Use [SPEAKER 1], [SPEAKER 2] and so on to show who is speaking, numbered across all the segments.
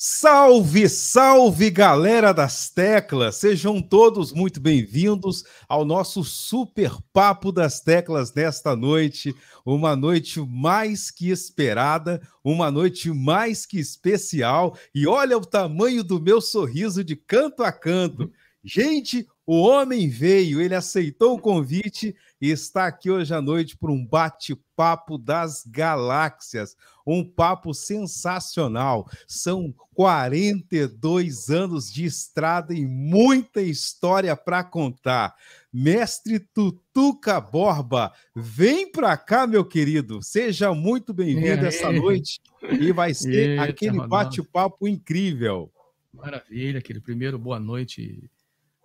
[SPEAKER 1] Salve, salve galera das teclas! Sejam todos muito bem-vindos ao nosso super papo das teclas desta noite. Uma noite mais que esperada, uma noite mais que especial. E olha o tamanho do meu sorriso de canto a canto. Gente, o homem veio, ele aceitou o convite e está aqui hoje à noite para um bate-papo das galáxias. Um papo sensacional. São 42 anos de estrada e muita história para contar. Mestre Tutuca Borba, vem para cá, meu querido. Seja muito bem-vindo essa noite e vai ser Eita, aquele bate-papo incrível.
[SPEAKER 2] Maravilha,
[SPEAKER 3] aquele primeiro boa noite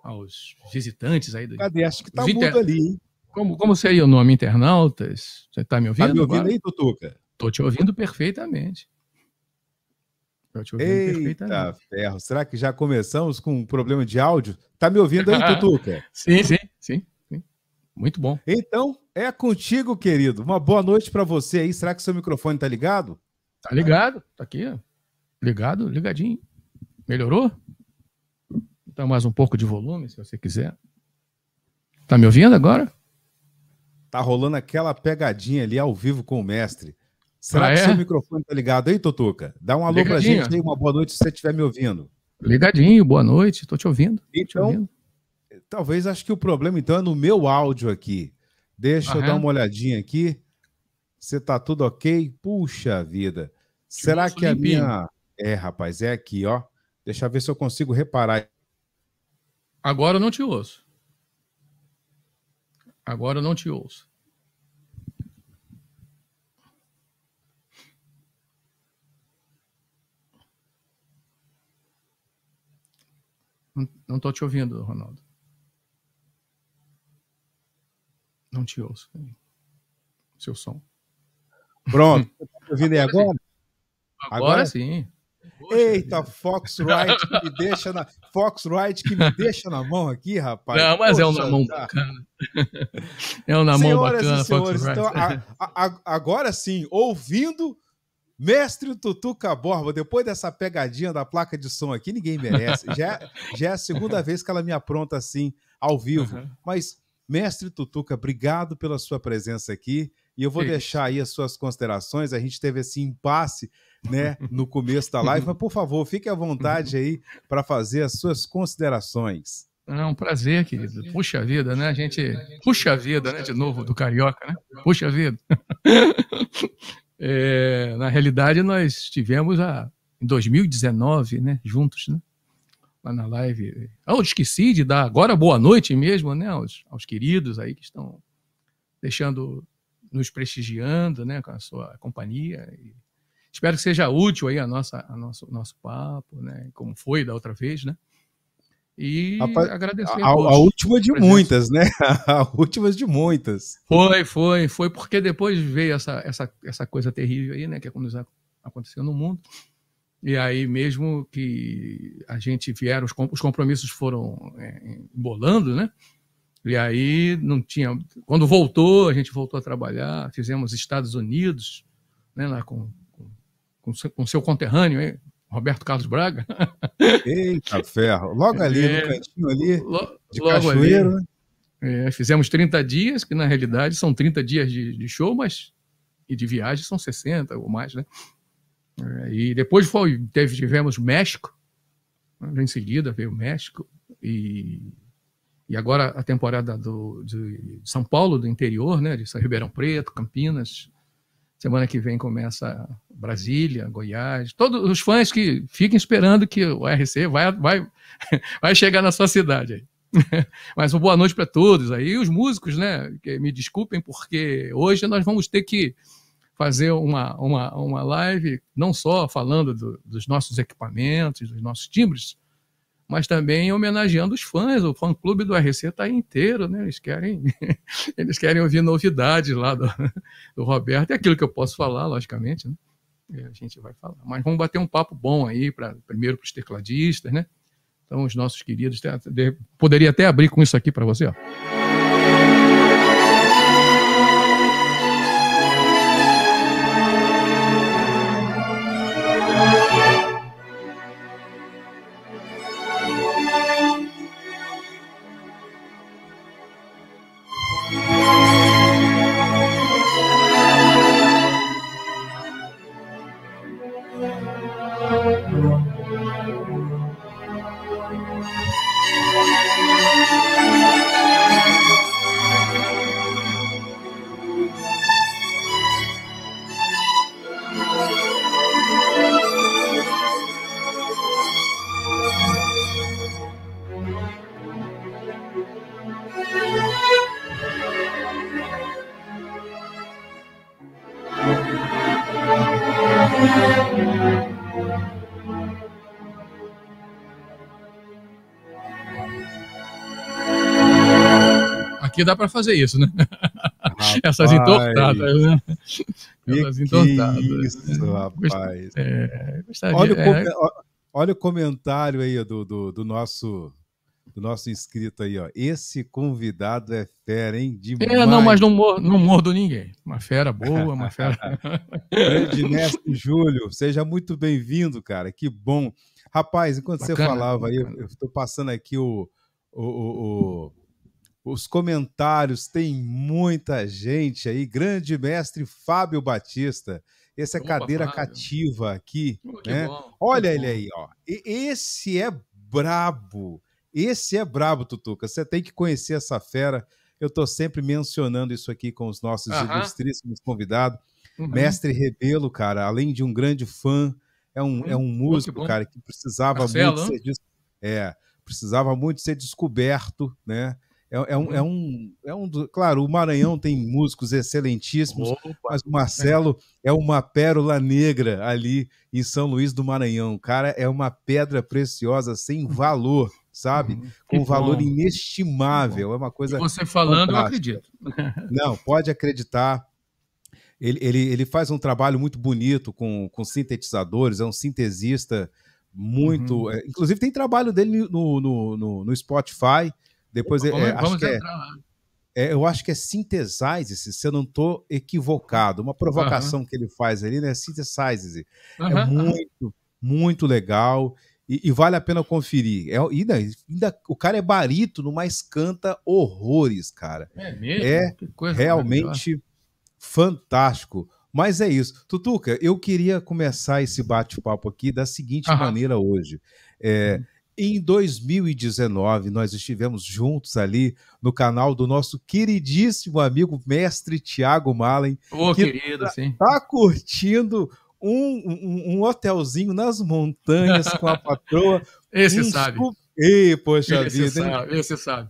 [SPEAKER 3] aos visitantes aí do. Cadê? Acho que tá mudo ali, hein? Como, como seria o nome internautas? Você está tá me ouvindo? Está me ouvindo agora? aí, Tutuca? Estou te ouvindo perfeitamente.
[SPEAKER 1] Estou te ouvindo Eita perfeitamente. ferro. Será que já começamos com um problema de áudio? Está me ouvindo aí, Tutuca? sim, sim, sim, sim. Muito bom. Então, é contigo, querido. Uma boa noite para você aí. Será que seu microfone está ligado?
[SPEAKER 3] Está ligado. Está aqui. Ligado, ligadinho. Melhorou? Então, mais um pouco de volume, se você quiser. Tá me ouvindo agora?
[SPEAKER 1] Tá rolando aquela pegadinha ali ao vivo com o mestre. Será ah, que é? seu microfone tá ligado aí, Totuca? Dá um alô Ligadinho. pra gente aí, uma boa noite se você estiver me ouvindo.
[SPEAKER 3] Ligadinho, boa noite, tô te ouvindo.
[SPEAKER 1] Então, te ouvindo. talvez acho que o problema então é no meu áudio aqui. Deixa eu dar uma olhadinha aqui. Você tá tudo ok? Puxa vida. Será que a minha. É, rapaz, é aqui, ó. Deixa eu ver se eu consigo
[SPEAKER 3] reparar Agora eu não te ouço. Agora eu não te ouço. Não estou te ouvindo, Ronaldo. Não te ouço. Seu som. Pronto. Tá ouvindo
[SPEAKER 1] aí agora? Agora, agora? sim. Eita, Fox Wright que me deixa na Fox Wright que me deixa na mão aqui, rapaz. Não, mas é Poxa, é um na mão bacana.
[SPEAKER 3] É um na mão bacana, senhores, Fox então,
[SPEAKER 1] a, a, agora sim, ouvindo Mestre Tutuca Borba, depois dessa pegadinha da placa de som aqui, ninguém merece. Já, já é a segunda vez que ela me apronta assim, ao vivo. Uhum. Mas, Mestre Tutuca, obrigado pela sua presença aqui. E eu vou deixar aí as suas considerações. A gente teve esse impasse né, no começo da live, mas por favor, fique à vontade aí para fazer as suas considerações.
[SPEAKER 3] É um prazer, querido. Puxa vida, né? A gente. Puxa tá vida, né? De novo, do Carioca, né? Tá. Puxa vida. É, na realidade, nós estivemos a, em 2019, né? Juntos, né? Lá na live. Ah, eu esqueci de dar agora boa noite mesmo, né? Aos, aos queridos aí que estão deixando nos prestigiando né, com a sua companhia. E espero que seja útil aí a nossa, a nosso, nosso papo, né, como foi da outra vez, né? E Rapaz, agradecer.
[SPEAKER 1] A, a, a última de muitas, né? A última de muitas.
[SPEAKER 3] Foi, foi, foi, porque depois veio essa, essa, essa coisa terrível aí, né? Que é aconteceu no mundo. E aí, mesmo que a gente vieram, os, compromissos foram é, embolando, né? E aí não tinha. Quando voltou, a gente voltou a trabalhar, fizemos Estados Unidos, né, lá com, com, com seu conterrâneo, hein? Roberto Carlos Braga. Eita ferro! Logo ali, é, no
[SPEAKER 2] cantinho ali, lo, de Cachoeiro. Né?
[SPEAKER 3] É, fizemos 30 dias, que na realidade são 30 dias de, de, show, mas e de viagem são 60 ou mais, né? É, e depois foi, teve, tivemos México, né, em seguida veio México, e e agora a temporada do, de São Paulo, do interior, né, de São Ribeirão Preto, Campinas. Semana que vem começa Brasília, Goiás. Todos os fãs que fiquem esperando que o RC vai, vai, vai chegar na sua cidade. Mas uma boa noite para todos aí. E os músicos, né? Me desculpem, porque hoje nós vamos ter que fazer uma, uma, uma live não só falando do, dos nossos equipamentos, dos nossos timbres, mas também homenageando os fãs. O fã-clube do RC está inteiro, né? Eles querem, eles querem ouvir novidades lá do, do Roberto. É aquilo que eu posso falar, logicamente, né? E a gente vai falar. Mas vamos bater um papo bom aí, pra, primeiro para os tecladistas, né? Então, os nossos queridos. Poderia até abrir com isso aqui para você, ó. porque dá para fazer isso,
[SPEAKER 2] né? Rapaz, Essas entortadas, né? Essas entortadas. Isso, né? rapaz. É, olha, é,
[SPEAKER 1] o, olha, o comentário aí do, do, do nosso do nosso inscrito aí, ó. Esse convidado é fera, hein? Demais. É, não, mas
[SPEAKER 3] não, mor não mordo ninguém. Uma fera boa, uma fera. mestre
[SPEAKER 1] Júlio, seja muito bem-vindo, cara. Que bom. Rapaz, enquanto bacana, você falava bacana. aí, eu estou passando aqui o, o, o, o os comentários, tem muita gente aí. Grande mestre Fábio Batista. Essa é Opa, cadeira Fábio. cativa aqui. né? Olha ele bom. aí, ó. esse é brabo. Esse é brabo, Tutuca. Você tem que conhecer essa fera. Eu estou sempre mencionando isso aqui com os nossos uh ilustríssimos convidados. Uhum. Mestre Rebelo, cara, além de um grande fã, é um, uhum. é um músico, cara, que precisava muito né? ser, é, precisava muito ser descoberto, né? É, é, um, é, uhum. um, é um. Claro, o Maranhão tem músicos excelentíssimos, Opa. mas o Marcelo é uma pérola negra ali em São Luís do Maranhão. O cara é uma pedra preciosa, sem uhum. valor, sabe? Uhum. Com valor inestimável. É uma coisa. E você falando, fantástica. eu acredito. Não, pode acreditar. Ele, ele, ele faz um trabalho muito bonito com, com sintetizadores, é um sintesista muito. Uhum. É, inclusive, tem trabalho dele no, no, no, no Spotify. Depois é, vamos, é, vamos acho é entrar lá. É, eu acho que é synthesize, se eu não estou equivocado. Uma provocação uhum. que ele faz ali, né? Synthesize.
[SPEAKER 2] Uhum, é muito,
[SPEAKER 1] muito legal. E, e, vale a pena conferir. É, ainda, ainda, o cara é barítono, mas canta horrores, cara. É mesmo? É realmente fantástico. Mas é isso. Tutuca, eu queria começar esse bate-papo aqui da seguinte maneira hoje. É, uhum em 2019, nós estivemos juntos ali no canal do nosso queridíssimo amigo mestre Tiago Malen. Ô, que querido, tá, sim. Tá curtindo um, um, um, hotelzinho nas montanhas com a patroa. Esse um sabe. Super Ei, poxa vida. Sabe, você sabe.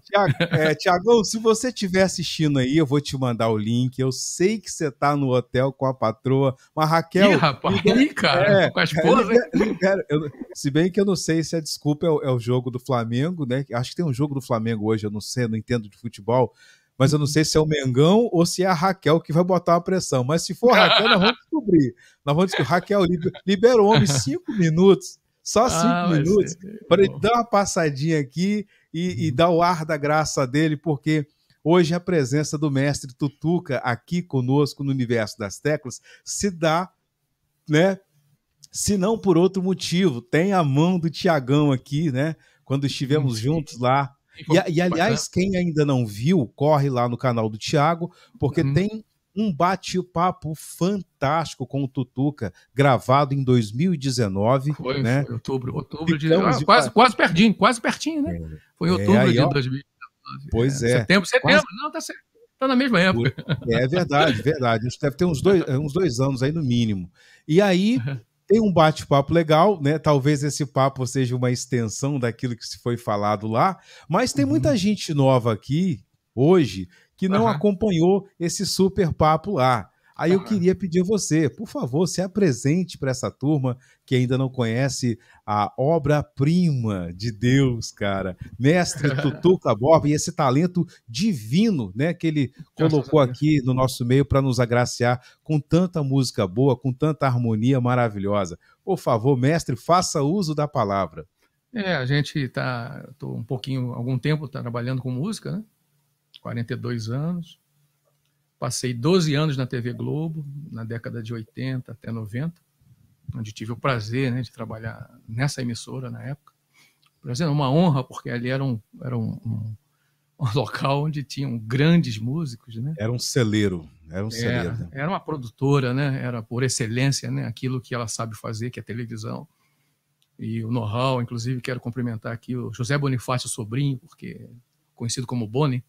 [SPEAKER 1] É, Tiagão, é, se você estiver assistindo aí, eu vou te mandar o link. Eu sei que você tá no hotel com a patroa, mas Raquel. Ih, rapaz, liga, aí,
[SPEAKER 2] cara, é, com a esposa.
[SPEAKER 1] eu, se bem que eu não sei se a desculpa é o, é o jogo do Flamengo, né? Acho que tem um jogo do Flamengo hoje, eu não sei, não entendo de futebol mas eu não sei se é o Mengão ou se é a Raquel que vai botar a pressão. Mas se for a Raquel, nós vamos descobrir. Nós vamos descobrir. Raquel, libera o homem cinco minutos só ah, cinco minutos para ele dar uma passadinha aqui e, e uhum. dar o ar da graça dele, porque hoje a presença do mestre Tutuca aqui conosco no Universo das Teclas se dá, né? Se não por outro motivo, tem a mão do Tiagão aqui, né? Quando estivemos uhum. juntos lá. E, e, aliás, quem ainda não viu, corre lá no canal do Tiago, porque uhum. tem um bate-papo fantástico com o Tutuca, gravado em 2019. Foi, né? foi outubro, outubro de, ah, quase,
[SPEAKER 3] quase pertinho, quase pertinho, né? É, foi
[SPEAKER 1] outubro é, aí, de 2019. Pois é, é. Setembro, setembro, quase... não, tá certo tá na mesma época. É, é verdade, verdade. Isso deve ter uns dois, é, uns dois anos aí no mínimo. E aí tem um bate-papo legal, né? Talvez esse papo seja uma extensão daquilo que se foi falado lá, mas tem muita uhum. gente nova aqui hoje que não uhum. acompanhou esse super papo lá. Aí eu queria pedir a você, por favor, se apresente para essa turma que ainda não conhece a obra-prima de Deus, cara. Mestre Tutu Borba e esse talento divino, né, que ele colocou aqui no nosso meio para nos agraciar com tanta música boa, com tanta harmonia maravilhosa. Por favor, mestre, faça uso da palavra.
[SPEAKER 3] É, a gente está um pouquinho, algum tempo tá trabalhando com música, né? 42 anos. Passei 12 anos na TV Globo, na década de 80 até 90, onde tive o prazer né, de trabalhar nessa emissora na época. Prazer, uma honra, porque ali era um, era um, um, um local onde tinham grandes músicos.
[SPEAKER 1] Né? Era um celeiro. Era um celeiro. Era, né?
[SPEAKER 3] era uma produtora, né? era por excelência né? aquilo que ela sabe fazer, que é televisão e o know-how. Inclusive, quero cumprimentar aqui o José Bonifácio Sobrinho, porque conhecido como Boni,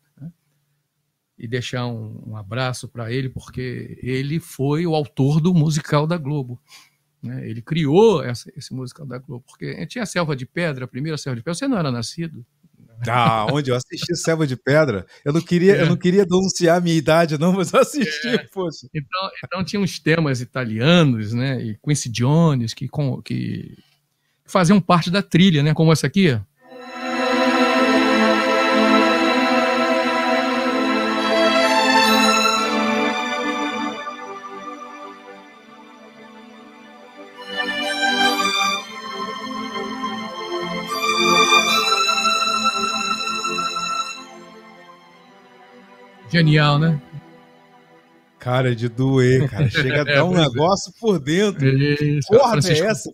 [SPEAKER 3] e deixar um, um abraço para ele, porque ele foi o autor do musical da Globo. Né? Ele criou essa, esse musical da Globo, porque tinha a Selva de Pedra, a primeira Selva de Pedra, você não era nascido.
[SPEAKER 1] Ah, onde eu assisti Selva de Pedra. Eu não queria, é. eu não queria denunciar
[SPEAKER 3] a minha idade, não, mas eu assisti, é. poxa. Então, então tinha uns temas italianos, né? E Quincy Jones, que, com, que faziam parte da trilha, né? Como essa aqui. Genial,
[SPEAKER 1] né? Cara, é de doer, cara. Chega a dar é, um é. negócio é. por dentro. Isso, Porra, é
[SPEAKER 3] essa?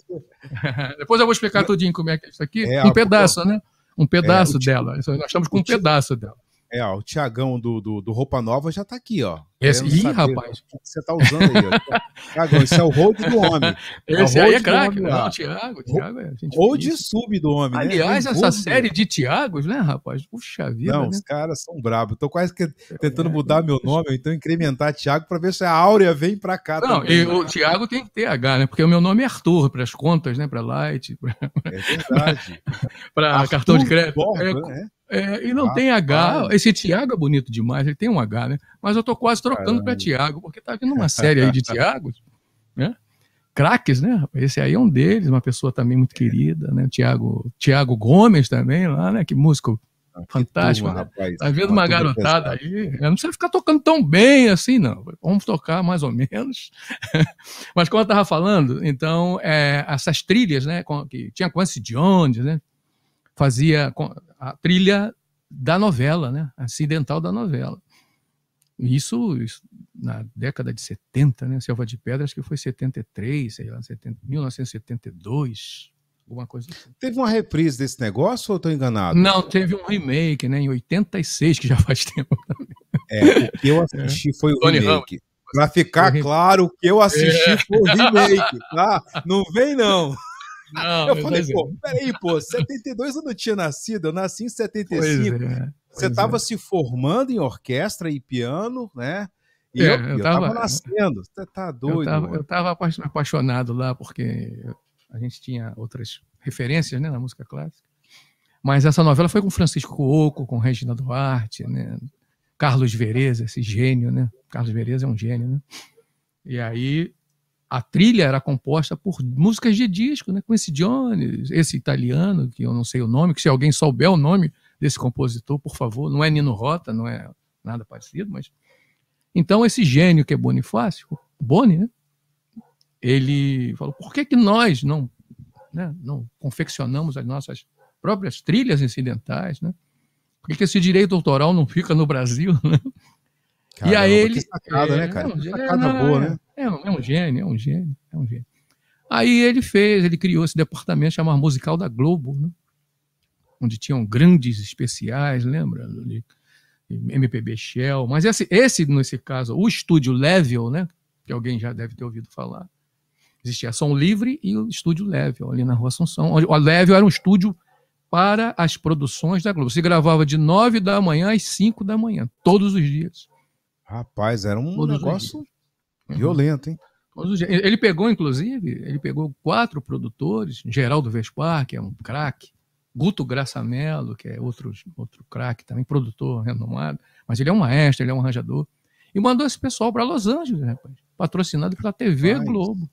[SPEAKER 3] Depois eu vou explicar tudinho como é que é isso aqui. É, um pedaço, né? Um pedaço dela. Nós estamos com um pedaço
[SPEAKER 1] dela. É, ó, o Tiagão do, do, do, Roupa Nova já tá aqui, ó. Esse, ih, saber, rapaz. O que você tá usando
[SPEAKER 3] aí? Tiagão, isso é o road do homem.
[SPEAKER 1] Esse é aí é craque. Não, Tiago, Tiago. É road é sub do homem, né? Aliás, né? essa série de Tiagos, né, rapaz? Puxa vida, Não, né? os caras são bravos. Tô quase que tentando é, mudar é. meu nome, ou então incrementar Tiago pra ver se a Áurea vem pra cá Não, também, e, né? o Tiago
[SPEAKER 3] tem que ter H, né? Porque o meu nome é Arthur, pras contas, né? Pra Light, pra... É verdade. pra cartão de crédito. Borba, é, né? É, e não ah, tem H. Esse Tiago é bonito demais, ele tem um H, né? Mas eu tô quase trocando para Tiago, porque tá vindo uma série aí de Tiagos, né? Craques, né? Esse aí é um deles, uma pessoa também muito querida, né? Tiago, Thiago Gomes também, lá, né? Que músico ah, fantástico. Turma, né? rapaz, tá vendo uma, garotada
[SPEAKER 2] aí? Eu não precisa ficar
[SPEAKER 3] tocando tão bem assim, não. Vamos tocar mais ou menos. Mas como eu tava falando, então, é, essas trilhas, né? Que tinha Quincy Jones, né? Fazia a trilha da novela, né? acidental da novela. Isso, isso, na década de 70, né? Selva de Pedra, acho que foi 73, sei lá, 70, 1972, alguma coisa assim.
[SPEAKER 1] Teve uma reprise desse negócio ou estou enganado?
[SPEAKER 3] Não, teve um remake, né? Em 86, que já faz tempo também.
[SPEAKER 1] É, o que eu assisti é. foi o Tony remake. Ramos. Pra ficar claro, o que eu assisti é.
[SPEAKER 3] foi o remake,
[SPEAKER 1] tá? Não vem, não.
[SPEAKER 2] Não, eu falei, pô, Deus.
[SPEAKER 1] peraí, pô, 72 eu não tinha nascido, eu nasci em 75. Pois é, Você estava é. se formando em orquestra e piano, né? E é, eu, eu, tava, eu tava nascendo, você tá doido. Eu tava, mano. eu
[SPEAKER 3] tava apaixonado lá, porque a gente tinha outras referências né, na música clássica. Mas essa novela foi com Francisco Oco, com Regina Duarte, né? Carlos Vereza, esse gênio, né? Carlos Vereza é um gênio, né? E aí a trilha era composta por músicas de disco, né? esse Jones, esse italiano, que eu não sei o nome, que se alguém souber o nome desse compositor, por favor, não é Nino Rota, não é nada parecido, mas... Então esse gênio que é Bonifácio, Boni, né? Ele falou, por que que nós não, né, não confeccionamos as nossas próprias trilhas incidentais, né? Por que, que esse direito autoral não fica no Brasil, né? Caramba, e aí ele. Sacada, né, é, né, cara? É um, sacada é, boa, né? É, é um gênio, é um gênio, é um gênio. Aí ele fez, ele criou esse departamento chamado Musical da Globo, né? onde tinham grandes especiais, lembra? MPB Shell. Mas esse, esse, nesse caso, o estúdio Level, né? que alguém já deve ter ouvido falar, existia Som Livre e o estúdio Level, ali na Rua Assunção. Onde, o Level era um estúdio para as produções da Globo. Se gravava de 9 da manhã às 5 da manhã, todos os dias.
[SPEAKER 1] Rapaz, era um Todos negócio
[SPEAKER 3] uhum. violento, hein? Ele pegou, inclusive, ele pegou quatro produtores, Geraldo Vespar, que é um craque, Guto Graçamelo, que é outro, outro craque também, produtor renomado, mas ele é um maestro, ele é um arranjador, e mandou esse pessoal para Los Angeles, rapaz, patrocinado pela TV Globo,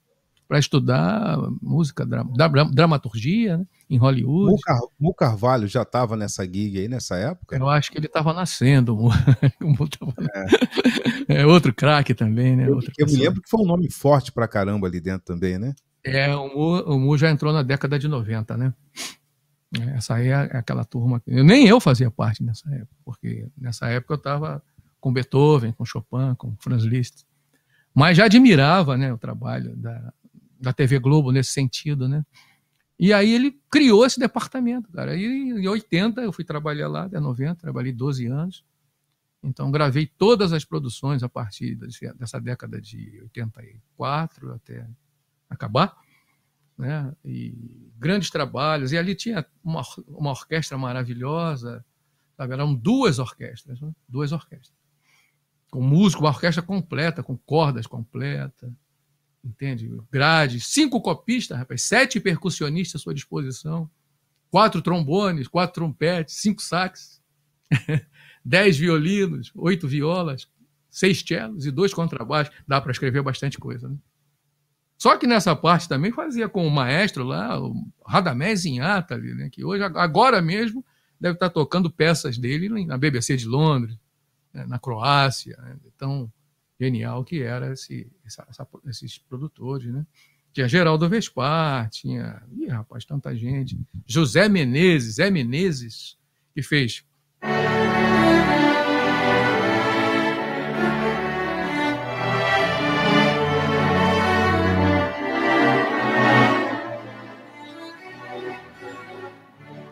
[SPEAKER 3] para estudar música, dra dra dramaturgia, né? em Hollywood. o
[SPEAKER 1] Mu Carvalho já estava nessa gig aí nessa época? Eu acho que ele
[SPEAKER 3] estava nascendo. O Mu é. é outro craque também, né? Eu, eu me lembro
[SPEAKER 1] que foi um nome forte pra caramba ali dentro também, né?
[SPEAKER 3] É, o Mu, o Mu já entrou na década de 90, né? É, essa aí é, é aquela turma. Que... Nem eu fazia parte nessa época, porque nessa época eu estava com Beethoven, com Chopin, com Franz Liszt. Mas já admirava né, o trabalho da, da TV Globo nesse sentido, né? E aí ele criou esse departamento, cara. E em 80 eu fui trabalhar lá, até 90, trabalhei 12 anos. Então gravei todas as produções a partir dessa década de 84 até acabar. Né? E grandes trabalhos. E ali tinha uma, uma orquestra maravilhosa, sabe? Eram duas orquestras, né? duas orquestras. Com músico, uma orquestra completa, com cordas completa entende? Grades, cinco copistas, rapaz, sete percussionistas à sua disposição, quatro trombones, quatro trompetes, cinco sax, dez violinos, oito violas, seis cellos e dois contrabaixos. Dá para escrever bastante coisa, né? Só que nessa parte também fazia com o maestro lá, o Radamés Inátali, né, que hoje, agora mesmo, deve estar tá tocando peças dele na BBC de Londres, né? na Croácia. Né? Então, genial que era esse, essa, essa, esses produtores, né? Tinha Geraldo Vespar, tinha, ih, rapaz, tanta gente. José Menezes, Zé Menezes, que fez.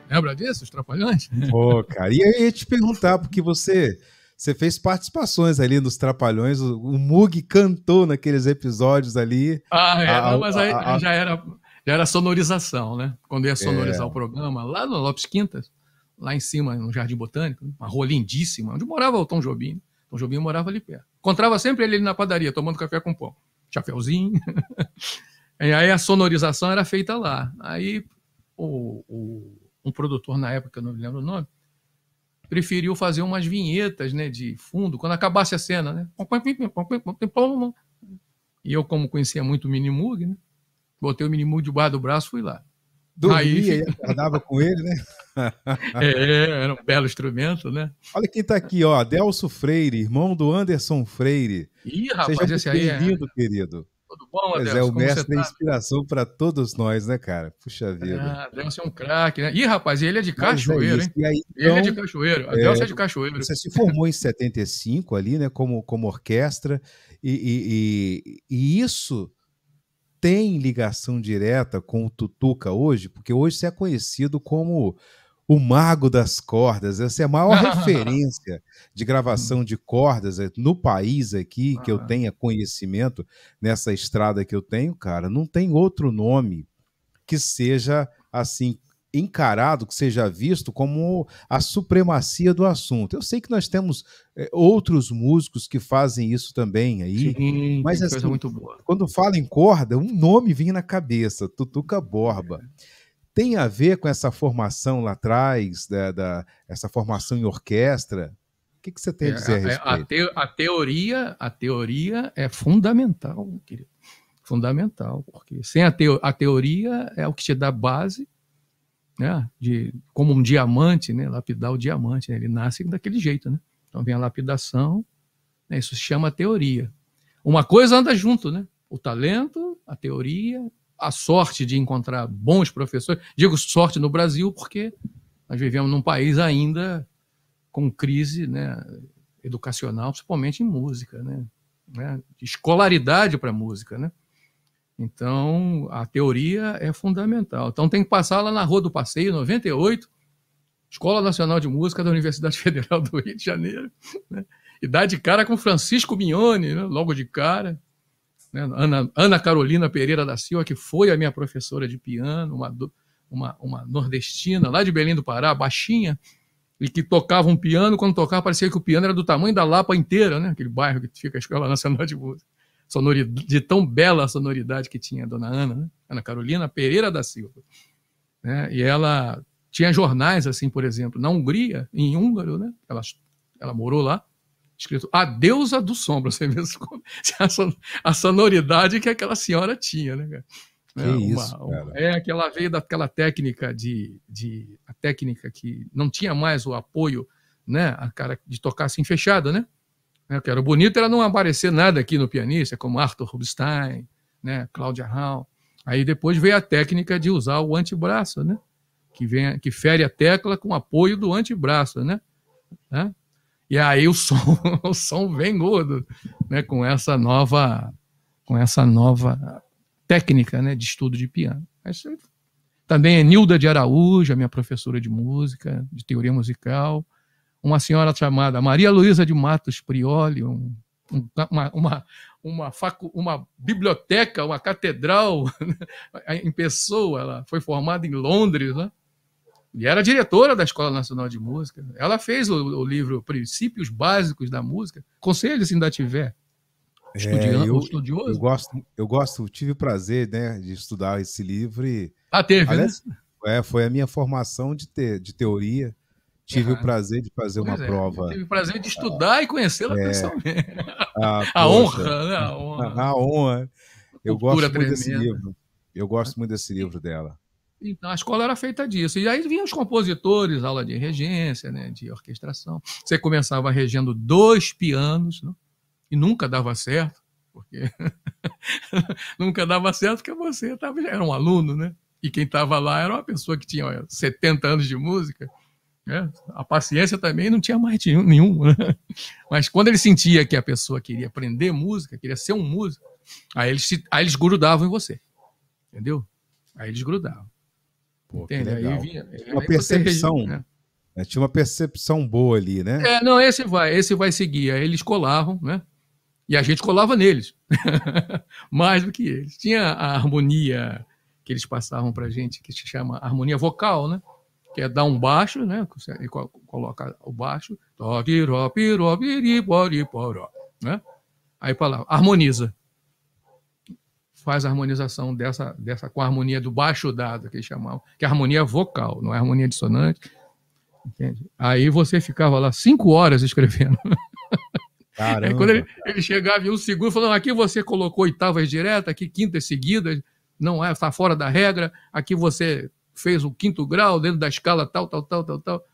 [SPEAKER 3] Lembra disso, os
[SPEAKER 1] Trapalhões? Pô, oh, cara, e aí eu ia te perguntar, porque você você fez participações ali nos Trapalhões, o, o Mug cantou naqueles episódios ali.
[SPEAKER 2] Ah, é, a, não, mas aí
[SPEAKER 3] a, a, já, era, já era sonorização, né? Quando ia sonorizar é. o programa, lá no Lopes Quintas, lá em cima, no Jardim Botânico, uma rua lindíssima, onde morava o Tom Jobim. Tom Jobim morava ali perto. Encontrava sempre ele na padaria, tomando café com pão. Chapeuzinho. e aí a sonorização era feita lá. Aí o, o um produtor na época, eu não me lembro o nome, preferiu fazer umas vinhetas né, de fundo, quando acabasse a cena. Né? E eu, como conhecia muito o Minimug, né, botei o Minimug debaixo do braço e fui lá. Dormia Aí... e acordava com ele, né? é, era um belo instrumento, né?
[SPEAKER 1] Olha quem tá aqui, ó. Adelso Freire, irmão do Anderson Freire. Ih, rapaz, Seja esse aí é... querido.
[SPEAKER 2] Tudo bom, Adelson? Mas é o Como mestre tá? da
[SPEAKER 1] inspiração para todos nós, né, cara? Puxa vida.
[SPEAKER 3] Ah, deve ser um craque, né? Ih, rapaz, ele é de Cachoeiro, é hein? Aí, então, ele é de então, Cachoeiro. É, Adelson é, é de Cachoeiro.
[SPEAKER 1] Você se formou em 75 ali, né, como, como orquestra, e, e, e, e isso tem ligação direta com o Tutuca hoje? Porque hoje você é conhecido como o mago das cordas. Essa é a maior referência de gravação de cordas eh, no país aqui, que eu ah. tenha conhecimento nessa estrada que eu tenho, cara. Não tem outro nome que seja assim encarado, que seja visto como a supremacia do assunto. Eu sei que nós temos é, outros músicos que fazem isso também aí, Sim, mas assim, coisa muito boa. quando fala em corda, um nome vinha na cabeça, Tutuca Borba. É tem a ver com essa formação lá atrás, da, da essa formação em orquestra? O que, que você tem a é, dizer a é, respeito? A,
[SPEAKER 3] te, a, teoria, a teoria é fundamental, querido. Fundamental, porque sem a, teo, a teoria é o que te dá base, né? De, como um diamante, né? Lapidar o diamante, né? ele nasce daquele jeito, né? Então vem a lapidação, né? isso se chama teoria. Uma coisa anda junto, né? O talento, a teoria, a sorte de encontrar bons professores. Digo sorte no Brasil porque nós vivemos num país ainda com crise né, educacional, principalmente em música, né, né escolaridade para música, né? Então, a teoria é fundamental. Então, tem que passar lá na Rua do Passeio, 98, Escola Nacional de Música da Universidade Federal do Rio de Janeiro, né? e dar de cara com Francisco Mignone, né? logo de cara né? Ana, Ana Carolina Pereira da Silva, que foi a minha professora de piano, uma, uma, uma nordestina lá de Belém do Pará, baixinha, e que tocava um piano, quando tocava parecia que o piano era do tamanho da Lapa inteira, né? aquele bairro que fica a Escola Nacional de Música. Sonoridade, de tão bela a sonoridade que tinha a dona Ana, né? Ana Carolina Pereira da Silva. Né? E ela tinha jornais, assim, por exemplo, na Hungria, em húngaro, né? ela, ela morou lá, escrito A Deusa do Sombra, você vê a sonoridade que aquela senhora tinha, né, cara?
[SPEAKER 2] É, uma, isso, uma,
[SPEAKER 3] é, aquela veio daquela técnica de, de a técnica que não tinha mais o apoio, né, a cara de tocar assim fechada, né? né que era bonito era não aparecer nada aqui no pianista, como Arthur Rubinstein, né, Cláudia Hall. Aí depois veio a técnica de usar o antebraço, né? Que vem que fere a tecla com apoio do antebraço, né? né? E aí o som, o som vem gordo, né, com essa nova com essa nova técnica, né, de estudo de piano. Mas, também é Nilda de Araújo, a minha professora de música, de teoria musical, uma senhora chamada Maria Luísa de Matos Prioli, um, um, uma, uma, uma, facu, uma biblioteca, uma catedral em pessoa, ela foi formada em Londres, né? E era diretora da Escola Nacional de Música. Ela fez o, o livro Princípios Básicos da Música. Conselho, se ainda tiver.
[SPEAKER 1] Estudiando, é, eu, estudioso. Eu gosto, eu gosto, tive o prazer né, de estudar esse livro. E, ah, teve, né? aliás, né? É, foi a minha formação de, te, de teoria. Tive o prazer de fazer uma é, prova. Tive o
[SPEAKER 3] prazer de estudar ah, e conhecê-la é, pessoalmente.
[SPEAKER 1] Ah, a, honra, né? a honra, A honra. Eu gosto muito desse livro. Eu gosto ah, muito desse livro dela.
[SPEAKER 3] Então, a escola era feita disso. E aí vinham os compositores, aula de regência, né, de orquestração. Você começava regendo dois pianos, né, e nunca dava certo, porque nunca dava certo porque você tava, era um aluno, né? E quem estava lá era uma pessoa que tinha 70 anos de música. Né? A paciência também não tinha mais nenhum. Né? Mas quando ele sentia que a pessoa queria aprender música, queria ser um músico, aí eles, aí eles grudavam em você. Entendeu? Aí eles grudavam. Pô, que legal. Vinha, uma percepção. É. Né?
[SPEAKER 1] tinha uma percepção boa ali, né? É,
[SPEAKER 3] não, esse vai, esse vai seguir. Aí eles colavam, né? E a gente colava neles, mais do que eles. Tinha a harmonia que eles passavam para gente, que se chama harmonia vocal, né? Que é dar um baixo, né? Você coloca o baixo, né? Aí falava, harmoniza faz a harmonização dessa, dessa com a harmonia do baixo dado, que eles chamavam, que é a harmonia vocal, não é harmonia dissonante. Entende? Aí você ficava lá cinco horas escrevendo.
[SPEAKER 2] Aí quando ele,
[SPEAKER 3] ele chegava em um segundo, falando: aqui você colocou oitavas diretas, aqui quintas seguidas, não é, está fora da regra, aqui você fez o quinto grau dentro da escala tal, tal, tal, tal, tal.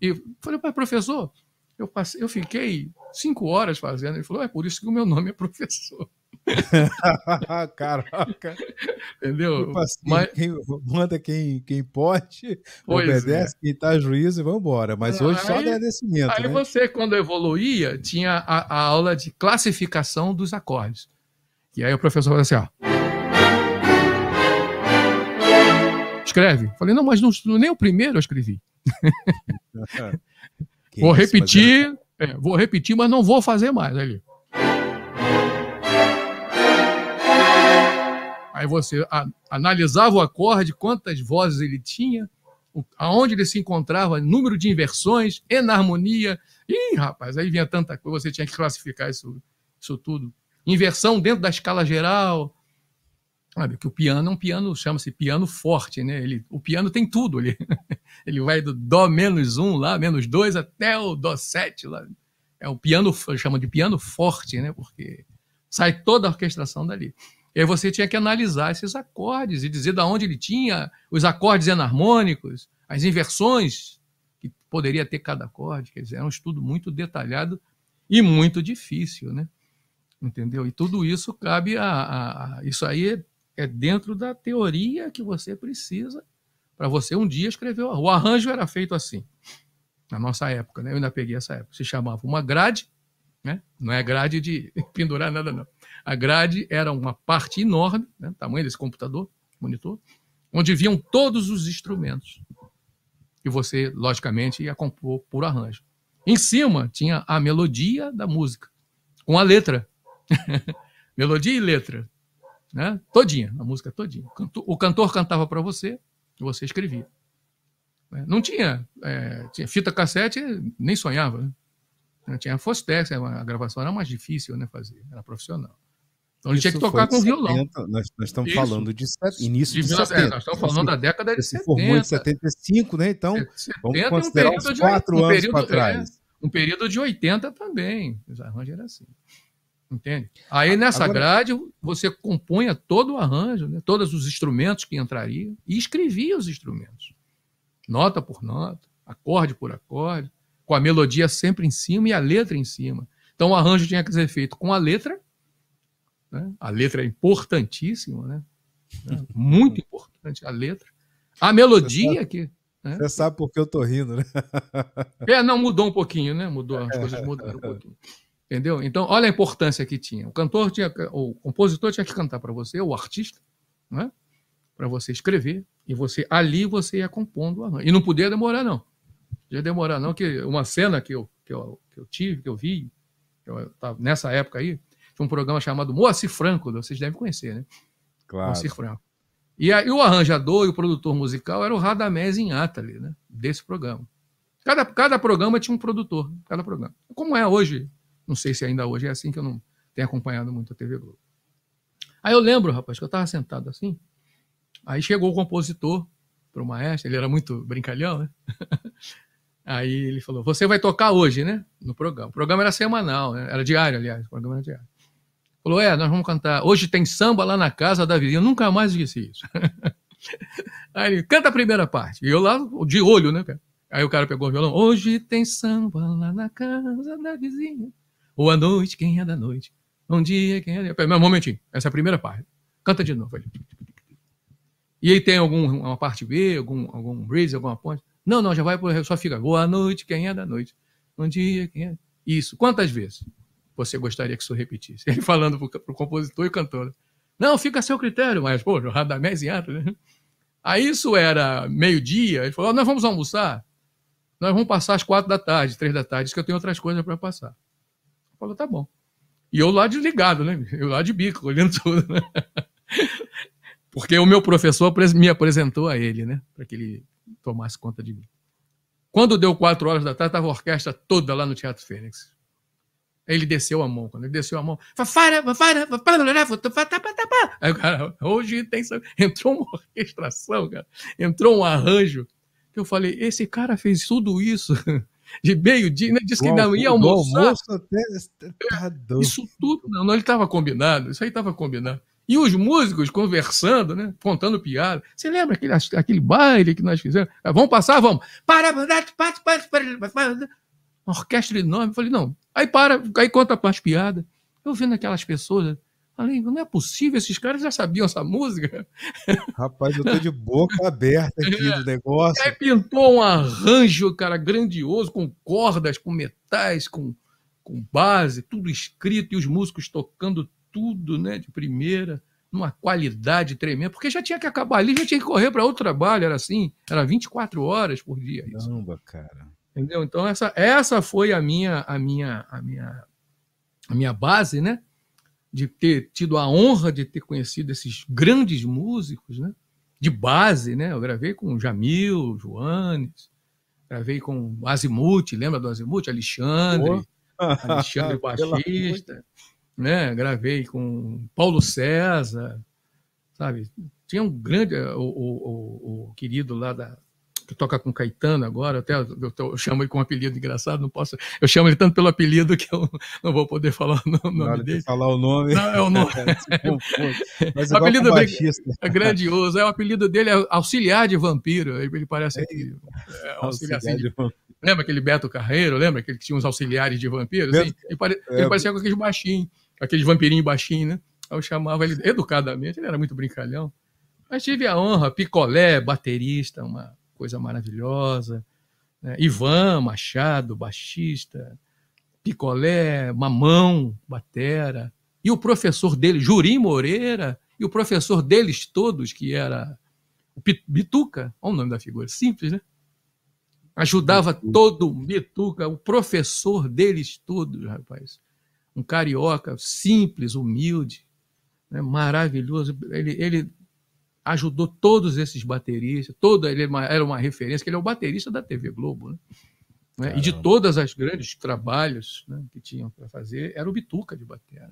[SPEAKER 3] E falei, professor, eu, passei, eu fiquei cinco horas fazendo. Ele falou, é por isso que o meu nome é professor. Caraca.
[SPEAKER 1] Entendeu? Tipo assim, Mas... quem manda quem, quem pode, pois é. obedece é. quem tá juízo e vambora. Mas é, hoje só agradecimento. Aí né?
[SPEAKER 3] você, quando evoluía, tinha a, a, aula de classificação dos acordes. E aí o professor falou assim, ó. Escreve. falei, não, mas não, nem o primeiro eu escrevi. vou repetir, é, vou repetir, mas não vou fazer mais ali. Aí você a, analisava o acorde, quantas vozes ele tinha, o, aonde ele se encontrava, número de inversões, enarmonia. Ih, rapaz, aí vinha tanta coisa, você tinha que classificar isso, isso tudo. Inversão dentro da escala geral. Sabe, que o piano é um piano, chama-se piano forte, né? Ele, o piano tem tudo. Ele, ele vai do Dó menos um lá, menos dois, até o Dó sete lá. É o piano, chama de piano forte, né? Porque sai toda a orquestração dali. E aí você tinha que analisar esses acordes e dizer de onde ele tinha os acordes enarmônicos, as inversões que poderia ter cada acorde. Quer dizer, era um estudo muito detalhado e muito difícil, né? Entendeu? E tudo isso cabe a. a, a isso aí é dentro da teoria que você precisa para você um dia escrever. O arranjo era feito assim, na nossa época, né? Eu ainda peguei essa época. Se chamava uma grade, né? Não é grade de pendurar nada, não a grade era uma parte enorme, né, tamanho desse computador, monitor, onde vinham todos os instrumentos. E você, logicamente, ia compor por arranjo. Em cima tinha a melodia da música, com a letra. melodia e letra. Né? Todinha, a música todinha. O cantor cantava para você, você escrevia. É, não tinha, é, tinha fita cassete, nem sonhava. Né? Não tinha Fostex, é a gravação era mais difícil né, fazer, era profissional. Então ele tinha que tocar com 70, violão.
[SPEAKER 1] Nós, nós estamos isso. falando de set, início de, de 70. É, nós estamos falando da década de se 70. formou em 75, né? Então, 70, vamos é considerar um
[SPEAKER 3] um anos período, para trás. É, um período de 80 também. Os arranjos eram assim. Entende? Aí nessa Agora, grade você compunha todo o arranjo, né? todos os instrumentos que entrariam e escrevia os instrumentos, nota por nota, acorde por acorde, com a melodia sempre em cima e a letra em cima. Então o arranjo tinha que ser feito com a letra né? A letra é importantíssima, né? É muito uhum. importante a letra. A melodia sabe, que. Né? Você sabe por que eu tô rindo, né? é, não, mudou um pouquinho, né? Mudou, as é. coisas mudaram um pouquinho. Entendeu? Então, olha a importância que tinha. O cantor tinha, o compositor tinha que cantar para você, o artista, né? para você escrever, e você ali você ia compondo E não podia demorar, não. Podia demorar, não, que uma cena que eu, que eu, que eu tive, que eu vi, que eu, nessa época aí, de um programa chamado Moacir Franco, vocês devem conhecer, né?
[SPEAKER 2] Claro. Moacir Franco.
[SPEAKER 3] E, aí, o arranjador e o produtor musical era o Radamés Inátali, né? Desse programa. Cada, cada programa tinha um produtor, cada programa. Como é hoje, não sei se ainda hoje é assim, que eu não tenho acompanhado muito a TV Globo. Aí eu lembro, rapaz, que eu estava sentado assim, aí chegou o compositor para o maestro, ele era muito brincalhão, né? Aí ele falou: Você vai tocar hoje, né? No programa. O programa era semanal, né? era diário, aliás, o programa era diário. Falou: é, nós vamos cantar. Hoje tem samba lá na casa da vizinha. Eu nunca mais esqueci isso. Aí ele canta a primeira parte. E eu lá, de olho, né, cara? Aí o cara pegou o violão. Hoje tem samba lá na casa da vizinha. Ou à noite, quem é da noite? Um dia, quem é da. Pera, um momentinho. Essa é a primeira parte. Canta de novo. Ele. E aí tem alguma parte B, algum, algum bridge, alguma ponte? Não, não, já vai, só fica. Boa noite, quem é da noite? Um dia, quem é. Isso. Quantas vezes? você gostaria que isso repetisse? Ele falando para o compositor e cantor. Não, fica a seu critério, mas, pô, Radamés e Ato, né? Aí isso era meio-dia, ele falou: nós vamos almoçar, nós vamos passar às quatro da tarde, três da tarde, que eu tenho outras coisas para passar. Falou: tá bom. E eu lá desligado, né? Eu lá de bico, olhando tudo, né? Porque o meu professor me apresentou a ele, né? Para que ele tomasse conta de mim. Quando deu quatro horas da tarde, estava a orquestra toda lá no Teatro Fênix. Aí ele desceu a mão. Quando ele desceu a mão, Aí, cara, hoje tem, entrou uma orquestração, cara. entrou um arranjo. que Eu falei, esse cara fez tudo isso de meio-dia, né? disse que não ia almoçar. Isso tudo, não, não estava combinado, isso aí estava combinado. E os músicos conversando, né? Contando piada. Você lembra aquele, aquele baile que nós fizemos? Vamos passar? Vamos. Para, para, para, para, uma orquestra enorme. falei, não. Aí para, aí conta umas piadas. Eu vendo aquelas pessoas, falei, não é possível, esses caras já sabiam essa música. Rapaz, eu tô de boca aberta aqui é. do negócio. Aí pintou um arranjo, cara, grandioso, com cordas, com metais, com, com base, tudo escrito, e os músicos tocando tudo, né, de primeira numa qualidade tremenda, porque já tinha que acabar ali, já tinha que correr para outro trabalho, era assim, era 24 horas por dia. Caramba, cara. Entendeu? Então essa, essa foi a minha a minha a minha a minha base, né? De ter tido a honra de ter conhecido esses grandes músicos, né? De base, né? Eu gravei com Jamil, Joanes, gravei com Azimuth, lembra do Azimuth? Alexandre, oh.
[SPEAKER 2] Alexandre Batista,
[SPEAKER 3] né? Gravei com Paulo César, sabe? Tinha um grande o, o, o, o querido lá da que toca com Caetano agora, até eu, eu, chamo ele com um apelido engraçado, não posso. Eu chamo ele tanto pelo apelido que eu não vou poder falar o nome Na dele. De falar o nome. Não, é o nome. Mas o apelido dele é grandioso. É, o apelido dele é auxiliar de vampiro. Ele parece é que, é, auxiliar, assim, de vampiro. Lembra aquele Beto Carreiro? Lembra que tinha uns auxiliares de vampiros? Assim? Ele, pare, é, ele parecia com aqueles baixinhos, aqueles vampirinhos baixinhos, né? Eu chamava ele educadamente, ele era muito brincalhão. Mas tive a honra, picolé, baterista, uma coisa maravilhosa. Né? Ivan Machado, baixista, Picolé, Mamão, batera, e o professor dele, Jurim Moreira, e o professor deles todos, que era o Bituca, olha o nome da figura, simples, né? Ajudava todo o Bituca, o professor deles todos, rapaz. Um carioca simples, humilde, né? maravilhoso. Ele, ele ajudou todos esses bateristas, todo ele é era uma referência, que ele é o baterista da TV Globo, né? né? E de todas as grandes trabalhos né, que tinham para fazer, era o bituca de bateria,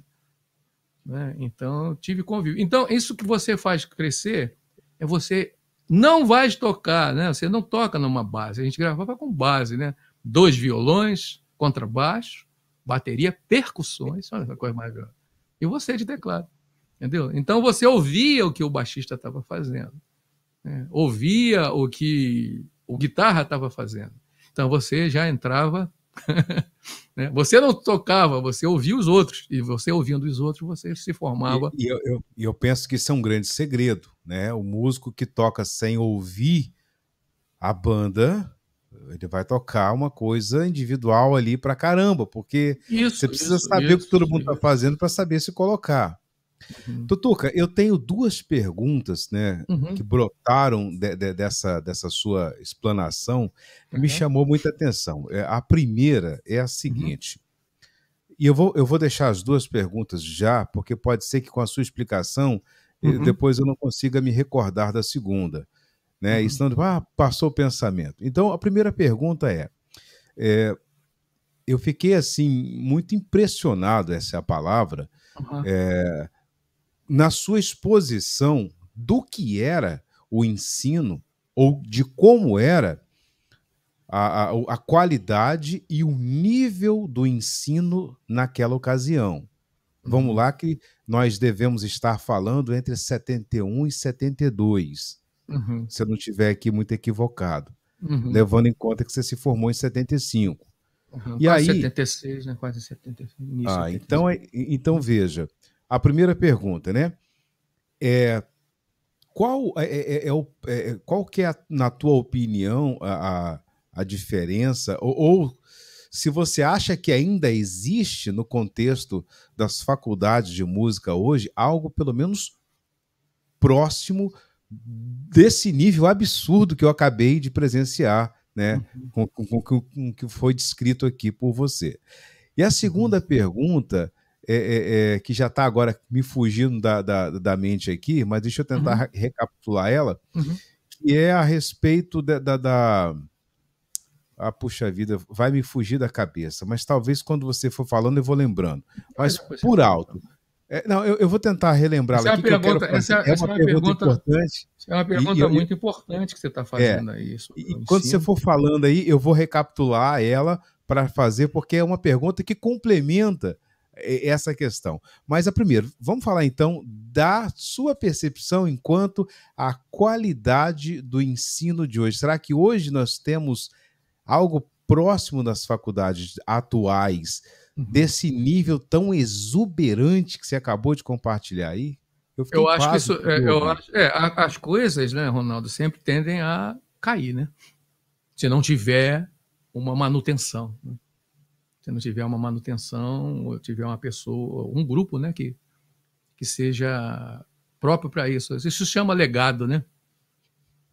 [SPEAKER 3] Né? Então, tive convívio. Então, isso que você faz crescer é você não vai tocar, né? Você não toca numa base. A gente gravava com base, né? Dois violões, contrabaixo, bateria, percussões, olha que coisa mais grande. E você de teclado. Entendeu? Então você ouvia o que o baixista estava fazendo, né? ouvia o que o guitarra estava fazendo. Então você já entrava. né? Você não tocava, você ouvia os outros, e você ouvindo os outros, você se formava. E, e eu,
[SPEAKER 1] eu, eu, penso que isso é um grande segredo. Né? O músico que toca sem ouvir a banda, ele vai tocar uma coisa individual ali para caramba, porque isso, você precisa isso, saber isso, o que todo mundo está fazendo para saber se colocar. Uhum. Tutuca, eu tenho duas perguntas, né, uhum. que brotaram de, de, dessa, dessa sua explanação, que uhum. me chamou muita atenção. É, a primeira é a uhum. seguinte, e eu vou, eu vou deixar as duas perguntas já, porque pode ser que com a sua explicação, eh, uhum. depois eu não consiga me recordar da segunda, né, uhum. ah, passou o pensamento. Então, a primeira pergunta é, é eu fiquei, assim, muito impressionado, essa é a palavra, na sua exposição do que era o ensino ou de como era a, a, a qualidade e o nível do ensino naquela ocasião. Uhum. Vamos lá, que nós devemos estar falando entre 71 e 72, uhum. se eu não estiver aqui muito equivocado, uhum. levando em conta que você se formou em 75.
[SPEAKER 3] Uhum. E Quase aí, 76, né? Quase 75. Ah,
[SPEAKER 1] Então, é, então veja, a primeira pergunta, né? É, qual é, é, é, é qual que é, na tua opinião, a, a diferença, ou, ou, se você acha que ainda existe no contexto das faculdades de música hoje algo pelo menos próximo desse nível absurdo que eu acabei de presenciar, né, com, com, com que foi descrito aqui por você. E a segunda pergunta é, é, é, que já está agora me fugindo da, da, da, mente aqui, mas deixa eu tentar uhum. recapitular ela, uhum. que é a respeito da, da, da... Ah, puxa vida, vai me fugir da cabeça, mas talvez quando você for falando eu vou lembrando. Mas por é alto. É, não, eu, eu, vou tentar relembrar. Essa, é, aqui, pergunta, essa, é, é, essa uma é, uma pergunta, pergunta importante. É uma pergunta eu, muito
[SPEAKER 3] importante que você está fazendo aí. Isso, e quando ensino. você
[SPEAKER 1] for falando aí, eu vou recapitular ela para fazer, porque é uma pergunta que complementa essa questão. Mas a primeiro, vamos falar então da sua percepção enquanto a qualidade do ensino de hoje. Será que hoje nós temos algo próximo das faculdades atuais uhum. desse nível tão exuberante que você acabou de compartilhar aí? Eu, eu acho que isso, é, eu
[SPEAKER 3] acho, é, as coisas, né, Ronaldo, sempre tendem a cair, né? Se não tiver uma manutenção. Né? se não tiver uma manutenção, ou tiver uma pessoa, um grupo, né, que, que seja próprio para isso. Isso se chama legado, né?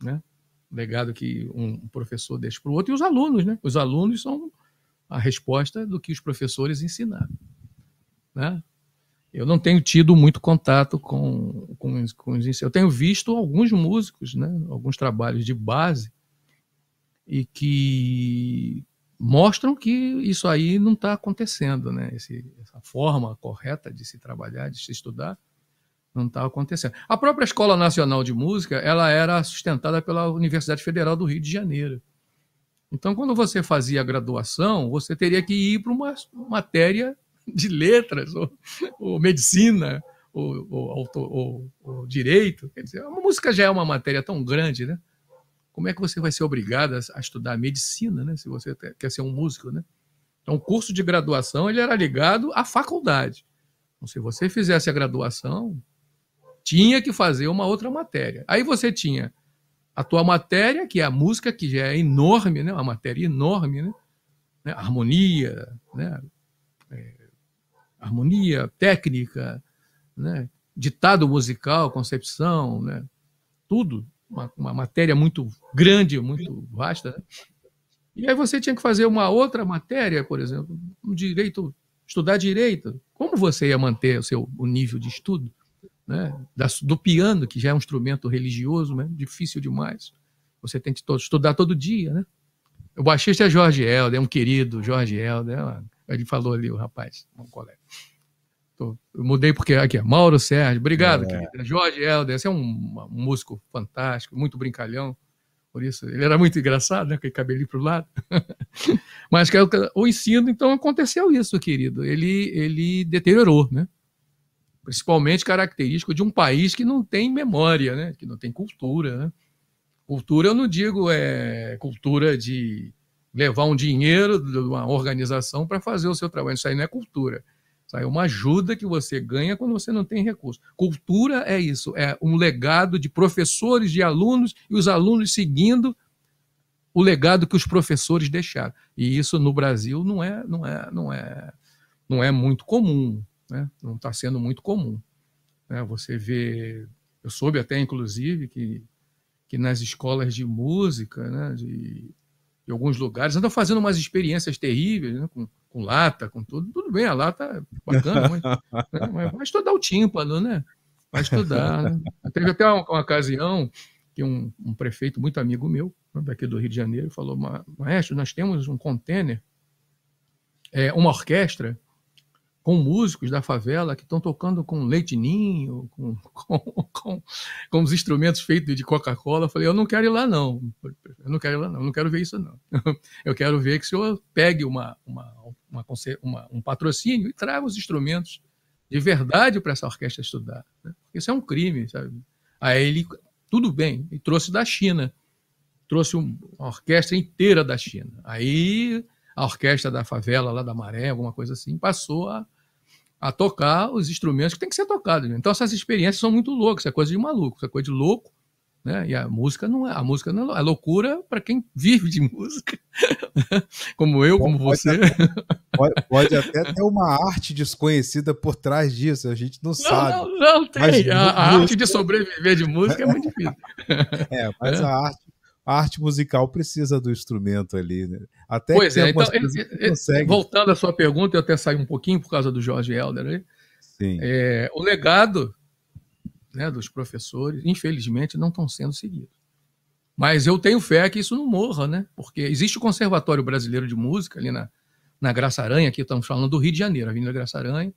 [SPEAKER 3] né? Legado que um professor deixa para o outro e os alunos, né? Os alunos são a resposta do que os professores ensinaram, né? Eu não tenho tido muito contato com, com, com os Eu tenho visto alguns músicos, né? Alguns trabalhos de base e que mostram que isso aí não está acontecendo, né? Esse, essa forma correta de se trabalhar, de se estudar, não está acontecendo. A própria Escola Nacional de Música, ela era sustentada pela Universidade Federal do Rio de Janeiro. Então, quando você fazia a graduação, você teria que ir para uma matéria de letras, ou, ou medicina, ou, ou, ou, direito. Quer dizer, a música já é uma matéria tão grande, né? como é que você vai ser obrigado a estudar medicina, né? Se você quer ser um músico, né? Então, o curso de graduação ele era ligado à faculdade. Então, se você fizesse a graduação, tinha que fazer uma outra matéria. Aí você tinha a tua matéria, que é a música, que já é enorme, né? Uma matéria enorme, né? né? Harmonia, né? É, harmonia, técnica, né? ditado musical, concepção, né? Tudo uma, uma matéria muito grande, muito vasta. Né? E aí você tinha que fazer uma outra matéria, por exemplo, um direito, estudar direito. Como você ia manter o seu o nível de estudo né? Da, do piano, que já é um instrumento religioso, né? difícil demais. Você tem que estudar todo dia, né? O baixista é Jorge Helder, é um querido Jorge Helder. É ele falou ali, o rapaz, um colega. Tô, eu mudei porque aqui, Mauro Sérgio, obrigado, é. Jorge Helder, você é um, um, músico fantástico, muito brincalhão. Por isso, ele era muito engraçado, né? Com aquele cabelinho para é o lado. Mas o ensino, então, aconteceu isso, querido. Ele, ele deteriorou, né? Principalmente característico de um país que não tem memória, né? Que não tem cultura, né? Cultura, eu não digo é cultura de levar um dinheiro de uma organização para fazer o seu trabalho. Isso aí não é cultura Tá? É uma ajuda que você ganha quando você não tem recurso. Cultura é isso, é um legado de professores, de alunos, e os alunos seguindo o legado que os professores deixaram. E isso no Brasil não é, não é, não é, não é muito comum, né? não está sendo muito comum. Né? Você vê, eu soube até inclusive que, que nas escolas de música, né, de, de alguns lugares, andam fazendo umas experiências terríveis né, com com lata, com tudo, tudo bem, a lata é bacana, mas, né, mas vai estudar o tímpano, né? Vai estudar. Né? Teve até uma, uma ocasião que um, um, prefeito muito amigo meu, né, daqui do Rio de Janeiro, falou: Maestro, nós temos um contêiner, é, uma orquestra com músicos da favela que estão tocando com leitinho, com, com, com, com, os instrumentos feitos de Coca-Cola. Eu falei, eu não quero ir lá, não. Eu não quero ir lá, não. Eu não quero ver isso, não. Eu quero ver que o senhor pegue uma, uma uma, uma, um patrocínio e traga os instrumentos de verdade para essa orquestra estudar. Né? Isso é um crime, sabe? Aí ele, tudo bem, e trouxe da China, trouxe uma orquestra inteira da China. Aí a orquestra da favela, lá da Maré, alguma coisa assim, passou a, a tocar os instrumentos que tem que ser tocados. Né? Então essas experiências são muito loucas, é coisa de maluco, é coisa de louco né? E a música não é, a música não é, é loucura para quem vive de música, como eu, como pode você. Até, pode, pode, até ter uma arte desconhecida por
[SPEAKER 1] trás disso, a gente não, não sabe. Não, não tem. Mas, a, a arte de
[SPEAKER 3] sobreviver de música é muito difícil. é, mas é. a arte
[SPEAKER 1] a arte musical precisa do instrumento ali. Né? Até pois é, então,
[SPEAKER 3] consegue... voltando à sua pergunta, eu até saí um pouquinho por causa do Jorge Helder. Sim. É, o legado né, dos professores, infelizmente, não estão sendo seguidos. Mas eu tenho fé que isso não morra, né? Porque existe o Conservatório Brasileiro de Música, ali na, na Graça Aranha, aqui estamos falando do Rio de Janeiro, Avenida Graça Aranha.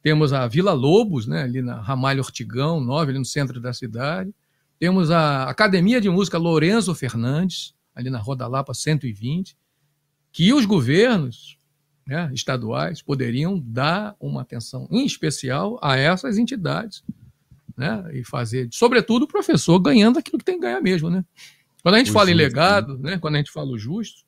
[SPEAKER 3] Temos a Vila Lobos, né, ali na Ramalho Ortigão, 9, ali no centro da cidade. Temos a Academia de Música Lourenço Fernandes, ali na Roda Lapa 120, que os governos né, estaduais poderiam dar uma atenção em especial a essas entidades né? E fazer, sobretudo, o professor ganhando aquilo que tem que ganhar mesmo, né? Quando a gente o fala justo, em legado, né? né? Quando a gente fala o justo,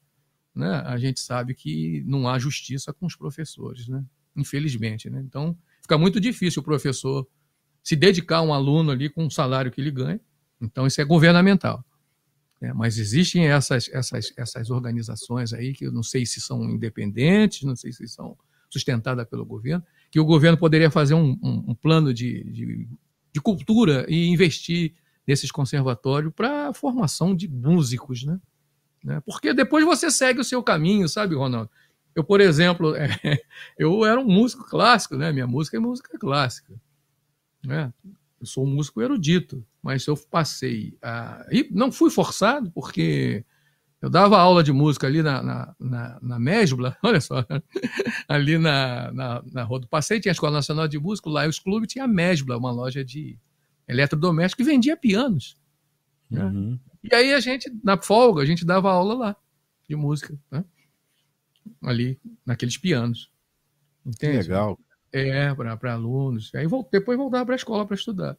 [SPEAKER 3] né? A gente sabe que não há justiça com os professores, né? Infelizmente, né? Então, fica muito difícil o professor se dedicar a um aluno ali com o salário que ele ganha. Então, isso é governamental. É, mas existem essas, essas, essas organizações aí, que eu não sei se são independentes, não sei se são sustentadas pelo governo, que o governo poderia fazer um, um, um plano de, de de cultura e investir nesses conservatórios para a formação de músicos, né? né? Porque depois você segue o seu caminho, sabe, Ronaldo? Eu, por exemplo, é, eu era um músico clássico, né? Minha música é música clássica, né? Eu sou um músico erudito, mas eu passei a... E não fui forçado, porque eu dava aula de música ali na, na, na, na olha só, ali na, na, na Rua do Passeio tinha a Escola Nacional de Música, lá os clubes tinha a Mesbla, uma loja de eletrodomésticos que vendia pianos. Né? Uhum. E aí a gente, na folga, a gente dava aula lá de música, né? ali naqueles pianos. Entende? Que legal. É, para alunos. Aí depois voltava para a escola para estudar.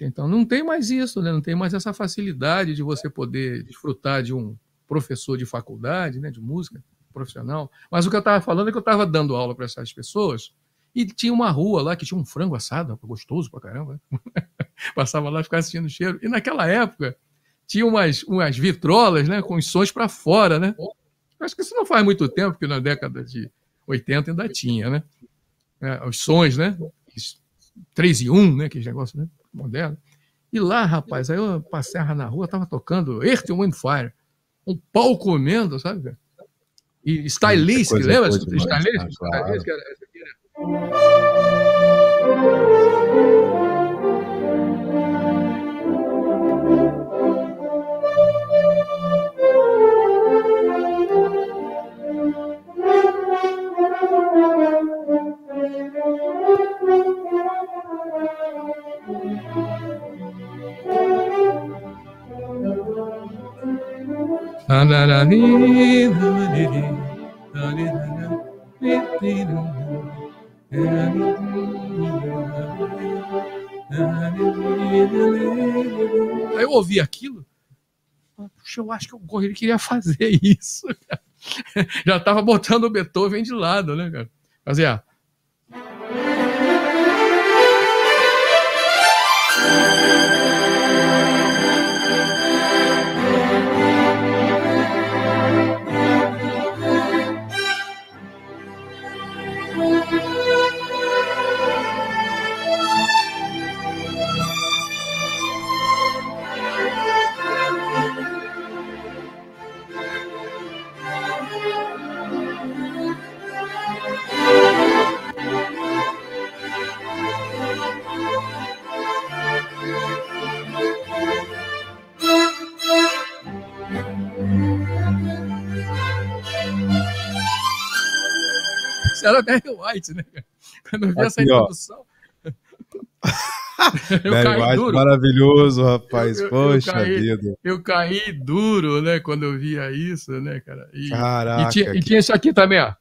[SPEAKER 3] Então não tem mais isso, né? não tem mais essa facilidade de você poder desfrutar de um professor de faculdade, né? de música profissional. Mas o que eu estava falando é que eu estava dando aula para essas pessoas e tinha uma rua lá que tinha um frango assado, gostoso pra caramba. Né? Passava lá e ficava assistindo o cheiro. E naquela época tinha umas, umas vitrolas né? com os sons para fora. Né? acho que isso não faz muito tempo, porque na década de 80 ainda tinha, né? É, os sons, né? 3 e 1, né? Aquele negócio, né? moderno. E lá, rapaz, aí eu passei na rua, tava tocando Earth, Wind Fire. Um pau comendo, sabe? E Stylist, lembra? Stylisk? Claro. era essa aqui, né? Aí eu ouvi
[SPEAKER 2] aquilo. Puxa, eu acho que o
[SPEAKER 3] Correio queria fazer isso. Cara. Já estava botando o Beethoven de lado, né, cara? Fazia.
[SPEAKER 2] isso era Barry White, né? Quando eu vi essa introdução. Barry White duro.
[SPEAKER 1] maravilhoso, rapaz. Eu, eu, Poxa eu caí, vida.
[SPEAKER 3] Eu caí duro, né? Quando eu via isso, né, cara? E, Caraca. E tinha, que... e tinha isso aqui também, ó.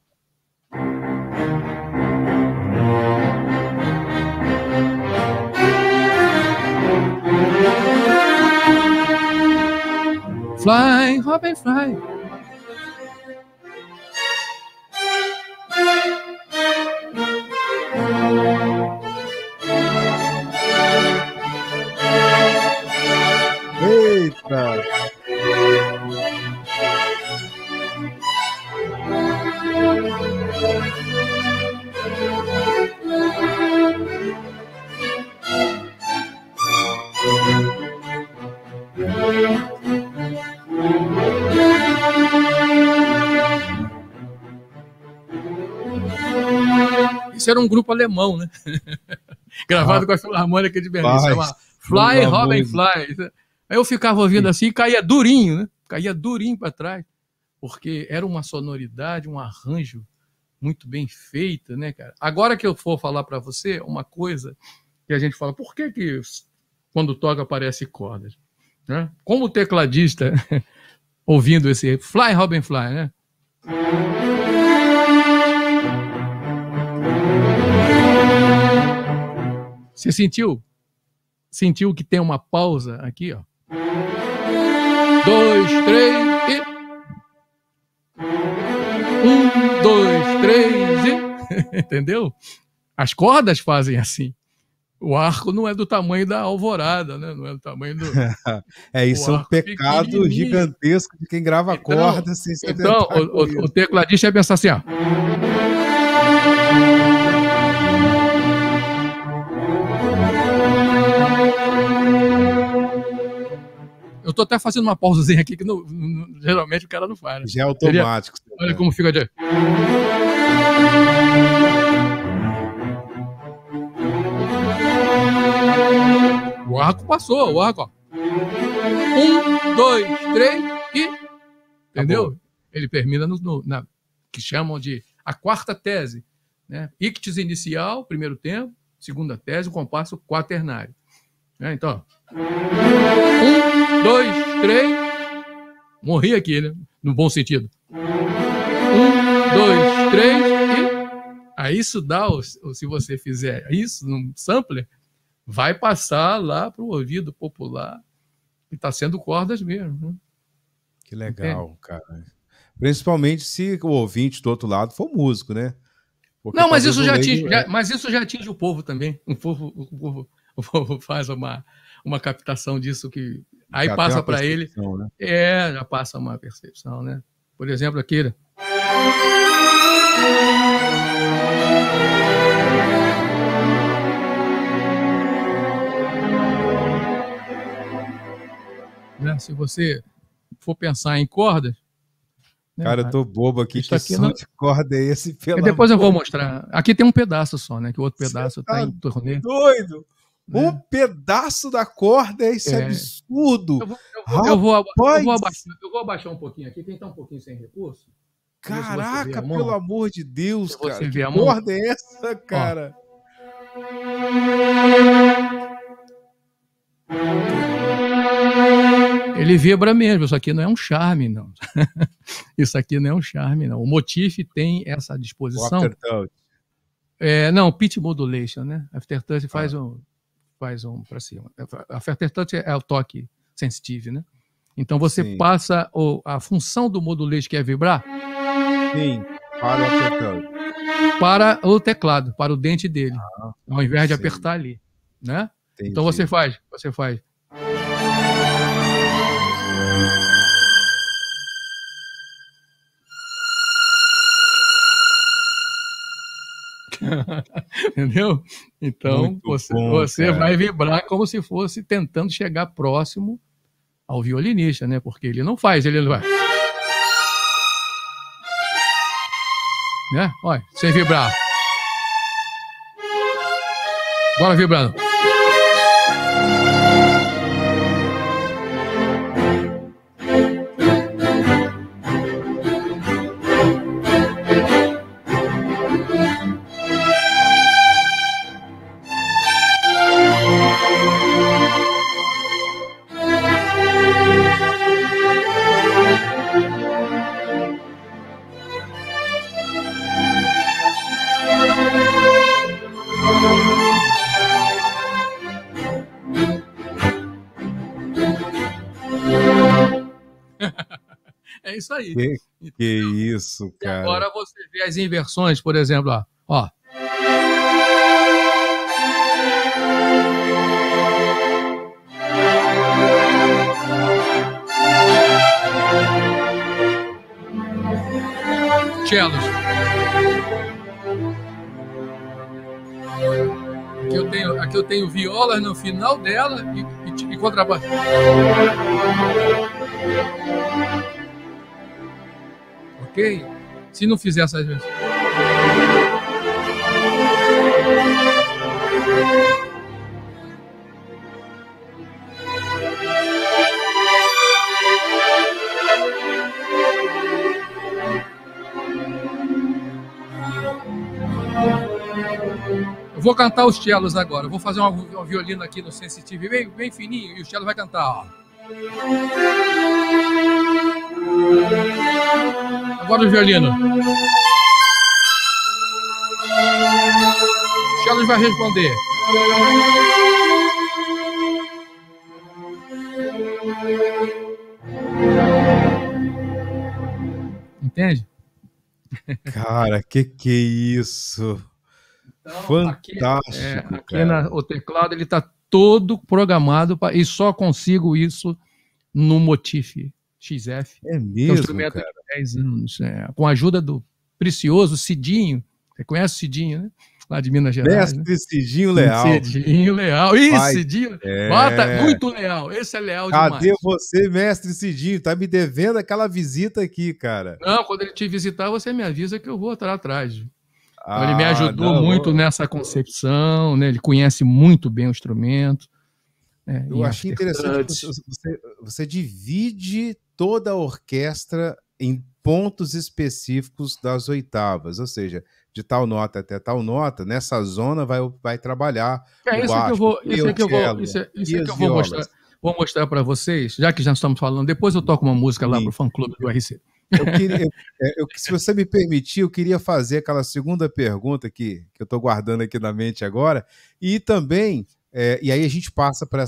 [SPEAKER 3] Fly, Robin, fly.
[SPEAKER 2] Eita!
[SPEAKER 3] Isso era um grupo alemão, né? Gravado ah, com a Filarmônica de Berlim. Chamava Fly, Robin Fly. Aí eu ficava ouvindo assim e caía durinho, né? Caía durinho para trás, porque era uma sonoridade, um arranjo muito bem feito, né, cara? Agora que eu for falar para você uma coisa que a gente fala, por que que quando toca aparece cordas? Né? Como tecladista ouvindo esse Fly Robin Fly, né? Você sentiu? Sentiu que tem uma pausa aqui, ó? Dois, três e. Um, dois, três e. Entendeu? As cordas fazem assim. O arco não é do tamanho da alvorada, né? Não é do tamanho do.
[SPEAKER 1] é, isso é um pecado gigantesco de
[SPEAKER 3] quem grava então, corda sem se Então, o, o, o tecladista ia pensar assim, ó. Eu tô até fazendo uma pausazinha aqui que não, não, geralmente o cara não faz. Né? Já é, é- automático. Seria... olha tá. como fica de. O arco passou, o arco, ó. Um, dois, três e. Entendeu? Acabou. Ele termina no, no, na. que chamam de a quarta tese. Né? Ictis inicial, primeiro tempo, segunda tese, o compasso quaternário. Né? Então. Um, dois, três. Morri aqui, né? No bom sentido.
[SPEAKER 2] Um, dois, três e.
[SPEAKER 3] Aí isso dá, se você fizer isso num sampler, vai passar lá para o ouvido popular, e está sendo cordas mesmo. Né? Que legal, Entende? cara.
[SPEAKER 1] Principalmente se o ouvinte do outro lado for músico, né? Porque não, mas isso já atinge, é.
[SPEAKER 3] já, mas isso já atinge o povo também. O povo, o povo, o povo faz uma, uma captação disso que Aí já passa para ele. Né? É, já passa uma percepção, né? Por exemplo, aqui. Né? Se você for pensar em cordas. Né? Cara, eu tô bobo
[SPEAKER 1] aqui. Isso que aqui som não... de
[SPEAKER 3] corda é esse? Pelo e depois eu vou mostrar. Aqui tem um pedaço só, né? Que o outro pedaço Você tá, tá em turnê.
[SPEAKER 1] Doido! Um né? pedaço da corda, isso é, é, absurdo. Eu vou, eu, vou, eu, vou, eu vou, abaixar,
[SPEAKER 3] eu vou abaixar um pouquinho aqui, quem tá um pouquinho sem recurso. Caraca, pelo amor de Deus, cara. Que corda é essa, cara? Ó. Ele vibra mesmo, isso aqui não é um charme, não. isso aqui não é um charme, não. O Motif tem essa disposição. É, não, pitch modulation, né? Aftertouch faz ah. um faz um para cima. É, a After Touch é o toque sensitive, né? Então você Sim. passa o, a função do modulete que é vibrar.
[SPEAKER 1] Sim, para o
[SPEAKER 3] Para o teclado, para o dente dele, ah, ao invés de apertar ali, né? Então você faz, você faz
[SPEAKER 2] Entendeu?
[SPEAKER 3] Então, Muito você, bom, você vai vibrar como se fosse tentando chegar próximo ao violinista, né? Porque ele não faz, ele vai. Né? Olha, sem vibrar. Bora vibrando.
[SPEAKER 2] isso aí. Que, que isso, cara. agora você
[SPEAKER 3] vê as inversões, por exemplo, ó. ó. Aqui eu tenho, aqui eu tenho violas no final dela e, e, e contrabaixo ok. Se não fizer essas vezes. Eu vou cantar os cellos agora. vou fazer uma, uma violina aqui no sensitive bem, bem fininho e o cello vai cantar. Ó.
[SPEAKER 2] Agora o violino. Charles
[SPEAKER 3] vai responder. Entende?
[SPEAKER 1] Cara, que que é isso? Então, Fantástico.
[SPEAKER 3] Aqui, é, aqui na, o teclado ele está todo programado pra, e só consigo isso no Motif. XF. É então, mesmo, é um cara. De 10 anos, é, com a ajuda do precioso Cidinho. Você conhece o Cidinho, né? Lá de Minas Gerais. Né?
[SPEAKER 1] Mestre né? Cidinho Leal. Cidinho
[SPEAKER 3] Leal. Ih, Cidinho. É... Bota, muito leal. Esse é leal demais. Cadê
[SPEAKER 1] você, mestre Cidinho? Tá me devendo aquela visita aqui, cara.
[SPEAKER 3] Não, quando ele te visitar, você me avisa que eu vou estar atrás. Ah, ele me ah, ajudou não, muito nessa concepção, né? ele conhece muito bem o instrumento. Né? Eu achei interessante
[SPEAKER 1] você, você divide toda a orquestra em pontos específicos das oitavas, ou seja, de tal nota até tal nota, nessa zona vai, vai trabalhar. É isso que eu vou, isso é que eu vou, isso é, isso é que eu vou mostrar.
[SPEAKER 3] Vou mostrar para vocês, já que já estamos falando, depois eu toco uma música lá para o fã clube do RC. Eu queria,
[SPEAKER 1] é, eu, se você me permitir, eu queria fazer aquela segunda pergunta que, que eu estou guardando aqui na mente agora, e também, é, e aí a gente passa para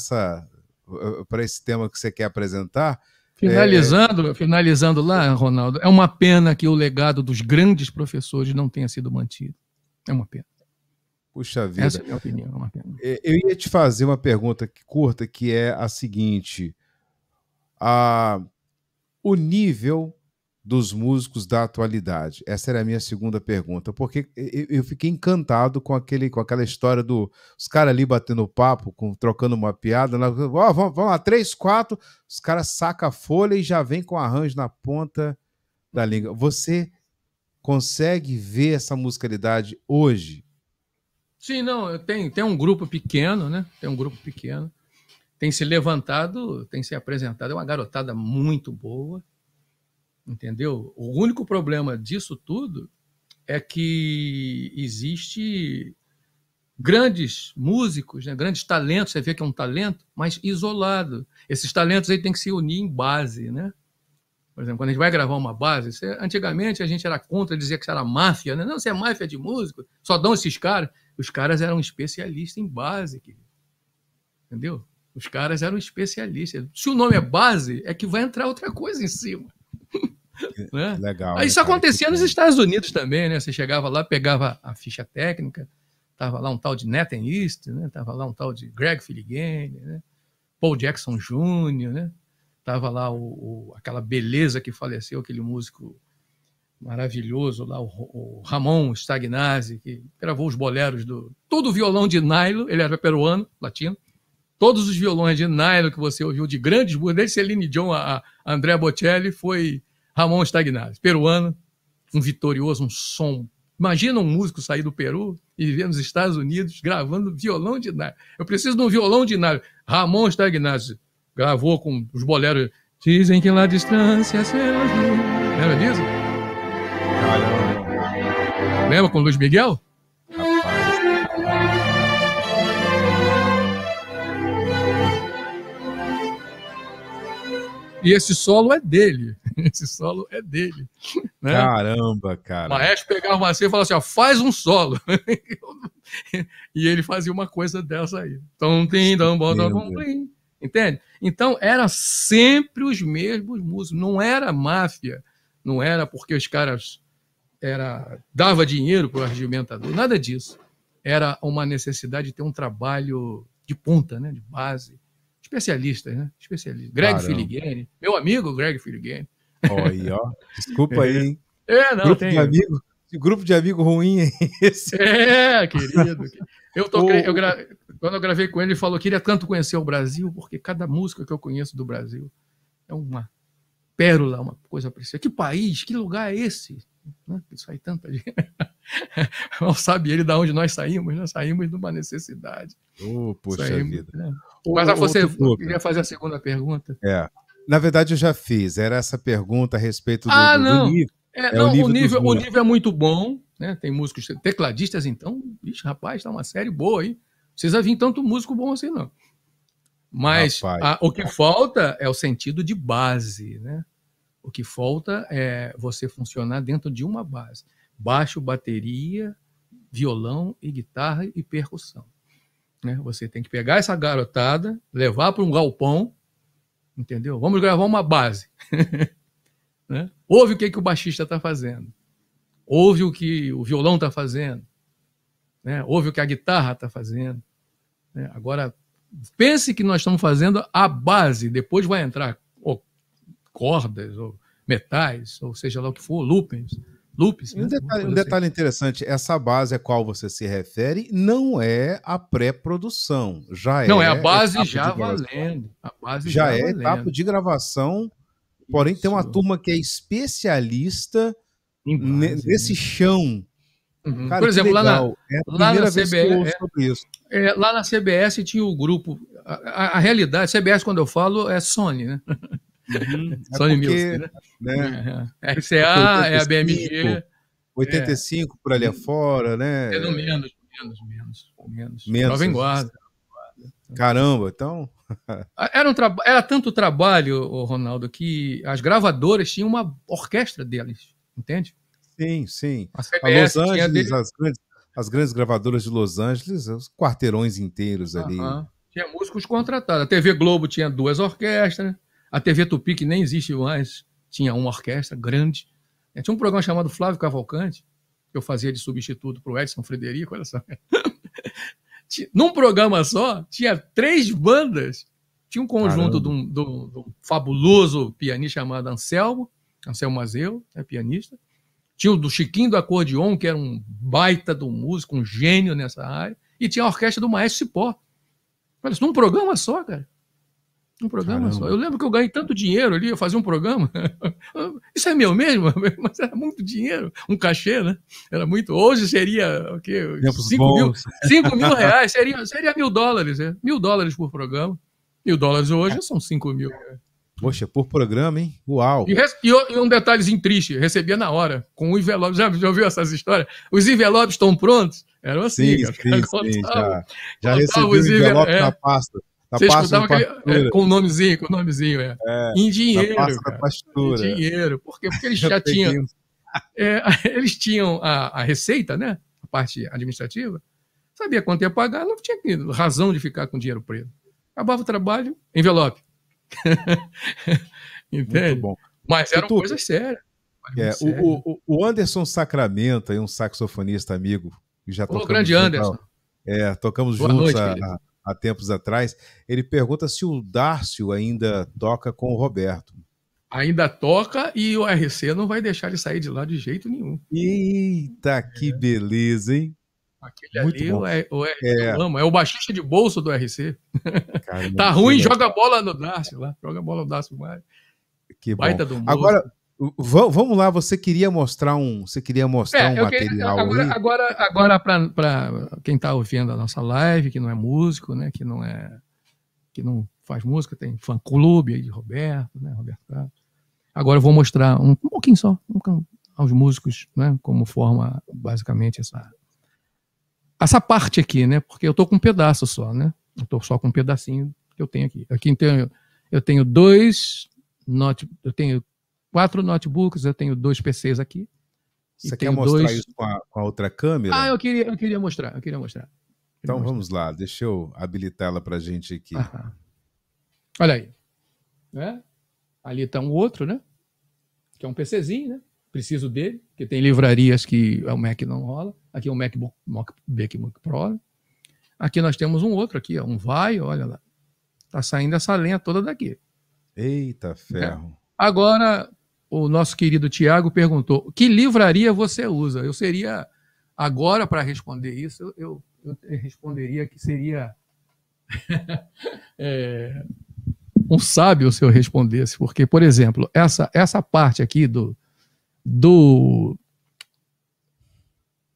[SPEAKER 1] esse tema que você quer apresentar,
[SPEAKER 3] Finalizando, é... finalizando lá, Ronaldo, é uma pena que o legado dos grandes professores não tenha sido mantido. É uma pena.
[SPEAKER 1] Puxa vida. Essa é a minha opinião, é uma pena. É, eu ia te fazer uma pergunta curta, que é a seguinte: a, ah, o nível dos músicos da atualidade? Essa era a minha segunda pergunta, porque eu fiquei encantado com, aquele, com aquela história do caras ali batendo papo, com, trocando uma piada, lá, né? oh, vamos, vamos lá, três, quatro, os caras saca a folha e já vem com arranjo na ponta da língua. Você consegue ver essa musicalidade hoje?
[SPEAKER 3] Sim, não, tem, tem um grupo pequeno, né? Tem um grupo pequeno. Tem se levantado, tem se apresentado. É uma garotada muito boa entendeu? O único problema disso tudo é que existe grandes músicos, né, grandes talentos, você vê que é um talento, mas isolado. Esses talentos aí têm que se unir em base, né? Por exemplo, quando a gente vai gravar uma base, você, antigamente a gente era contra, dizia que isso era máfia, né? Não, você é máfia de músico, só dão esses caras. Os caras eram especialistas em base, querido. entendeu? Os caras eram especialistas. Se o nome é base, é que vai entrar outra coisa em cima.
[SPEAKER 2] Né? Legal. Aí né, isso cara,
[SPEAKER 3] acontecia nos Estados Unidos também, né? Você chegava lá, pegava a ficha técnica, tava lá um tal de Nathan East, né? Tava lá um tal de Greg Filigene, né? Paul Jackson Jr., né? Tava lá o, o, aquela beleza que faleceu, aquele músico maravilhoso lá, o, o Ramon Stagnazzi, que gravou os boleros do... Todo o violão de nylon, ele era peruano, latino, todos os violões de nylon que você ouviu, de grandes músicos, desde Celine Dion a, a André Bocelli, foi Ramon Stagnari, peruano, um vitorioso, um som. Imagina um músico sair do Peru e viver nos Estados Unidos gravando violão de nada. Eu preciso de um violão de nada. Ramon Stagnazzi gravou com os boleros. Dizem que lá distância será. Lembra disso? Lembra com Luiz Miguel? e esse solo é dele. Esse solo é dele. Né?
[SPEAKER 1] Caramba, cara.
[SPEAKER 3] O maestro pegava uma assim e falava assim: ó, faz um solo. e ele fazia uma coisa dessa aí. Tom, tim, dom, bom, dom, plim. Entende? Então, era sempre os mesmos músicos. Não era máfia. Não era porque os caras era dava dinheiro para o argumentador. Nada disso. Era uma necessidade de ter um trabalho de ponta, né? de base especialistas, né? Especialistas. Greg Filigene, meu amigo Greg Filigene.
[SPEAKER 2] Oi, ó. Desculpa aí, hein?
[SPEAKER 3] É,
[SPEAKER 1] não, grupo tem. De amigo, grupo de amigo ruim é esse. É, querido.
[SPEAKER 3] Eu toquei, eu gra... Quando eu gravei com ele, ele falou que queria tanto conhecer o Brasil, porque cada música que eu conheço do Brasil é uma pérola, uma coisa preciosa. Que país, que lugar é esse? Não, né? que tanta gente. sabe ele de onde nós saímos, nós né? Saímos de uma necessidade. Oh, poxa saímos, vida. Né? Mas oh, você queria fazer a segunda pergunta?
[SPEAKER 1] É. Na verdade, eu já fiz. Era essa pergunta a respeito do, ah, do, não. Do nível. É, é não, o nível, o nível, o nível
[SPEAKER 3] é muito bom, né? Tem músicos tecladistas, então, bicho, rapaz, tá uma série boa aí. Não precisa vir tanto músico bom assim, não. Mas rapaz, a, o que rapaz. falta é o sentido de base, né? O que falta é você funcionar dentro de uma base: baixo, bateria, violão e guitarra e percussão. Né? Você tem que pegar essa garotada, levar para um galpão, entendeu? Vamos gravar uma base. né? Ouve o que, que o baixista está fazendo. Ouve o que o violão está fazendo. Né? Ouve o que a guitarra está fazendo. Né? Agora, pense que nós estamos fazendo a base, depois vai entrar cordas ou metais, ou seja lá o que for, loopings. Loops,
[SPEAKER 1] né? Um detalhe, um assim. detalhe assim. interessante: essa base a qual você se refere não é a pré-produção, já não, é. Não, é a base já
[SPEAKER 3] valendo. A base já, já é valendo.
[SPEAKER 1] etapa de gravação, porém Isso. tem uma turma que é especialista base, né? nesse né? chão.
[SPEAKER 2] Uhum. Cara, Por exemplo, lá na, é lá na CBS.
[SPEAKER 3] É, é, lá na CBS tinha o grupo. A, a, a realidade, CBS, quando eu falo, é Sony, né?
[SPEAKER 2] Uhum. É Sony porque, Music, assim, né? né? RCA, é. É, ah, é a BMG. 85
[SPEAKER 1] é. por ali afora, né? Pelo é
[SPEAKER 2] menos, menos, menos,
[SPEAKER 3] menos. menos Jovem Guarda.
[SPEAKER 1] Caramba, então.
[SPEAKER 3] Ah, era, um tra... era tanto trabalho, Ronaldo, que as gravadoras tinham uma orquestra deles, entende? Sim, sim. A, a Los Angeles,
[SPEAKER 1] as grandes, as grandes gravadoras de Los Angeles, os quarteirões inteiros ali.
[SPEAKER 3] Tinha músicos contratados. A TV Globo tinha duas orquestras. A TV Tupi, que nem existe mais, tinha uma orquestra grande. É, tinha um programa chamado Flávio Cavalcante, que eu fazia de substituto para o Edson Frederico, olha só. Num programa só, tinha três bandas. Tinha um conjunto de um, de, um, de um, fabuloso pianista chamado Anselmo, Anselmo Mazeu, é pianista. Tinha o do Chiquinho do Acordeon, que era um baita do músico, um gênio nessa área. E tinha a orquestra do Maestro Cipó. num programa só, cara. Um programa Caramba. só. Eu lembro que eu ganhei tanto dinheiro ali, eu fazia um programa. Isso é meu mesmo, mas era muito dinheiro. Um cachê, né? Era muito. Hoje seria o quê? 5 mil, cinco mil reais, seria, seria mil dólares. É? Mil dólares por programa. Mil dólares hoje são 5 mil.
[SPEAKER 1] Poxa, por programa, hein? Uau! E,
[SPEAKER 3] e, um detalhezinho triste, recebia na hora, com o envelope. Já, já ouviu essas histórias? Os envelopes estão prontos? Eram assim, sim, cara. Sim, sim, já já recebi o envelope é. na pasta. Na Você escutava aquele, é, com o nomezinho, com o nomezinho, é. é em dinheiro. Cara, Em dinheiro. Por quê? Porque eles já tinham. É, eles tinham a, a, receita, né? A parte administrativa. Sabia quanto ia pagar, não tinha razão de ficar com dinheiro preso. Acabava o trabalho, envelope. Entende? Muito bom. Mas eram tu... coisas sérias. É, o, o, o,
[SPEAKER 1] Anderson Sacramento, um saxofonista amigo, que já tocou. O grande Anderson. É, tocamos Boa juntos noite, a, há tempos atrás, ele pergunta se o Darcio ainda toca com o Roberto.
[SPEAKER 3] Ainda toca e o RC não vai deixar ele sair de lá de jeito nenhum. Eita,
[SPEAKER 1] que é. beleza, hein?
[SPEAKER 3] Aquele Muito ali, bom. o, o, é... Amo, é o baixista de bolso do RC.
[SPEAKER 2] Caramba,
[SPEAKER 1] tá ruim,
[SPEAKER 3] joga bola no Darcio lá, joga bola no Darcio Mário.
[SPEAKER 1] Que bom. Agora, V vamos lá, você queria mostrar
[SPEAKER 3] um, você queria mostrar é, um material queria, agora, agora, agora para quem está ouvindo a nossa live, que não é músico, né, que não é que não faz música, tem fã clube aí de Roberto, né, Roberto. Agora eu vou mostrar um, um pouquinho só um, aos músicos, né, como forma basicamente essa essa parte aqui, né? Porque eu tô com um pedaço só, né? Eu tô só com um pedacinho que eu tenho aqui. Aqui então eu tenho dois note, eu tenho quatro notebooks, eu tenho dois PCs aqui. Você quer mostrar dois... isso
[SPEAKER 1] com a, com a, outra câmera?
[SPEAKER 3] Ah, eu queria, eu queria mostrar, eu queria mostrar. Eu queria então mostrar.
[SPEAKER 1] vamos lá, deixa eu habilitá-la para a gente aqui. Ah, tá.
[SPEAKER 3] olha aí. Né? Ali está um outro, né? Que é um PCzinho, né? Preciso dele, porque tem livrarias que é o Mac não rola. Aqui é um MacBook, MacBook Pro. Aqui nós temos um outro aqui, ó, um vai, olha lá. Tá saindo essa lenha toda daqui. Eita ferro. É. Agora, o nosso querido Tiago perguntou: que livraria você usa? Eu seria, agora, para responder isso, eu, eu, responderia que seria é, um sábio se eu respondesse, porque, por exemplo, essa, essa parte aqui do, do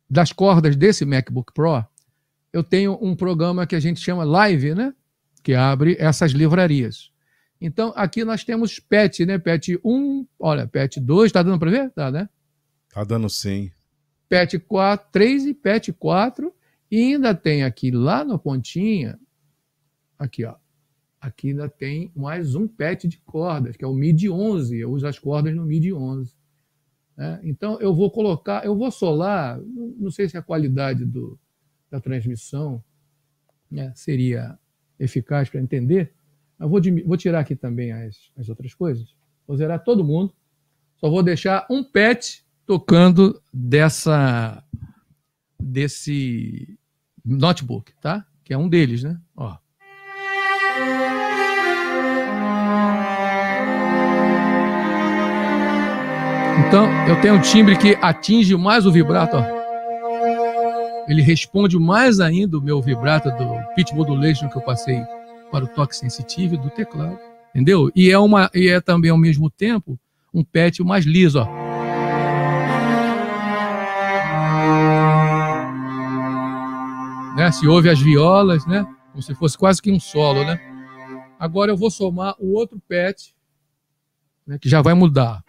[SPEAKER 3] das cordas desse MacBook Pro, eu tenho um programa que a gente chama Live, né? Que abre essas livrarias. Então, aqui nós temos PET, né? PET 1, olha, PET 2, tá dando para ver? Tá, né? Tá dando sim. PET 4, 3 e PET 4. E ainda tem aqui lá na pontinha, aqui ó, aqui ainda tem mais um PET de cordas, que é o MIDI 11. Eu uso as cordas no MIDI 11. Né? Então, eu vou colocar, eu vou solar, não sei se a qualidade do, da transmissão né, seria eficaz para entender, eu vou, vou tirar aqui também as, as outras coisas. Vou zerar todo mundo. Só vou deixar um pet tocando dessa desse notebook, tá? Que é um deles, né? Ó. Então, eu tenho um timbre que atinge mais o vibrato, ó. Ele responde mais ainda o meu vibrato do pitch modulation que eu passei para o toque sensitivo do teclado, entendeu? E é, uma, e é também, ao mesmo tempo, um pet mais liso, ó. Né? Se ouve as violas, né? Como se fosse quase que um solo, né? Agora eu vou somar o outro pet, né? que já vai mudar.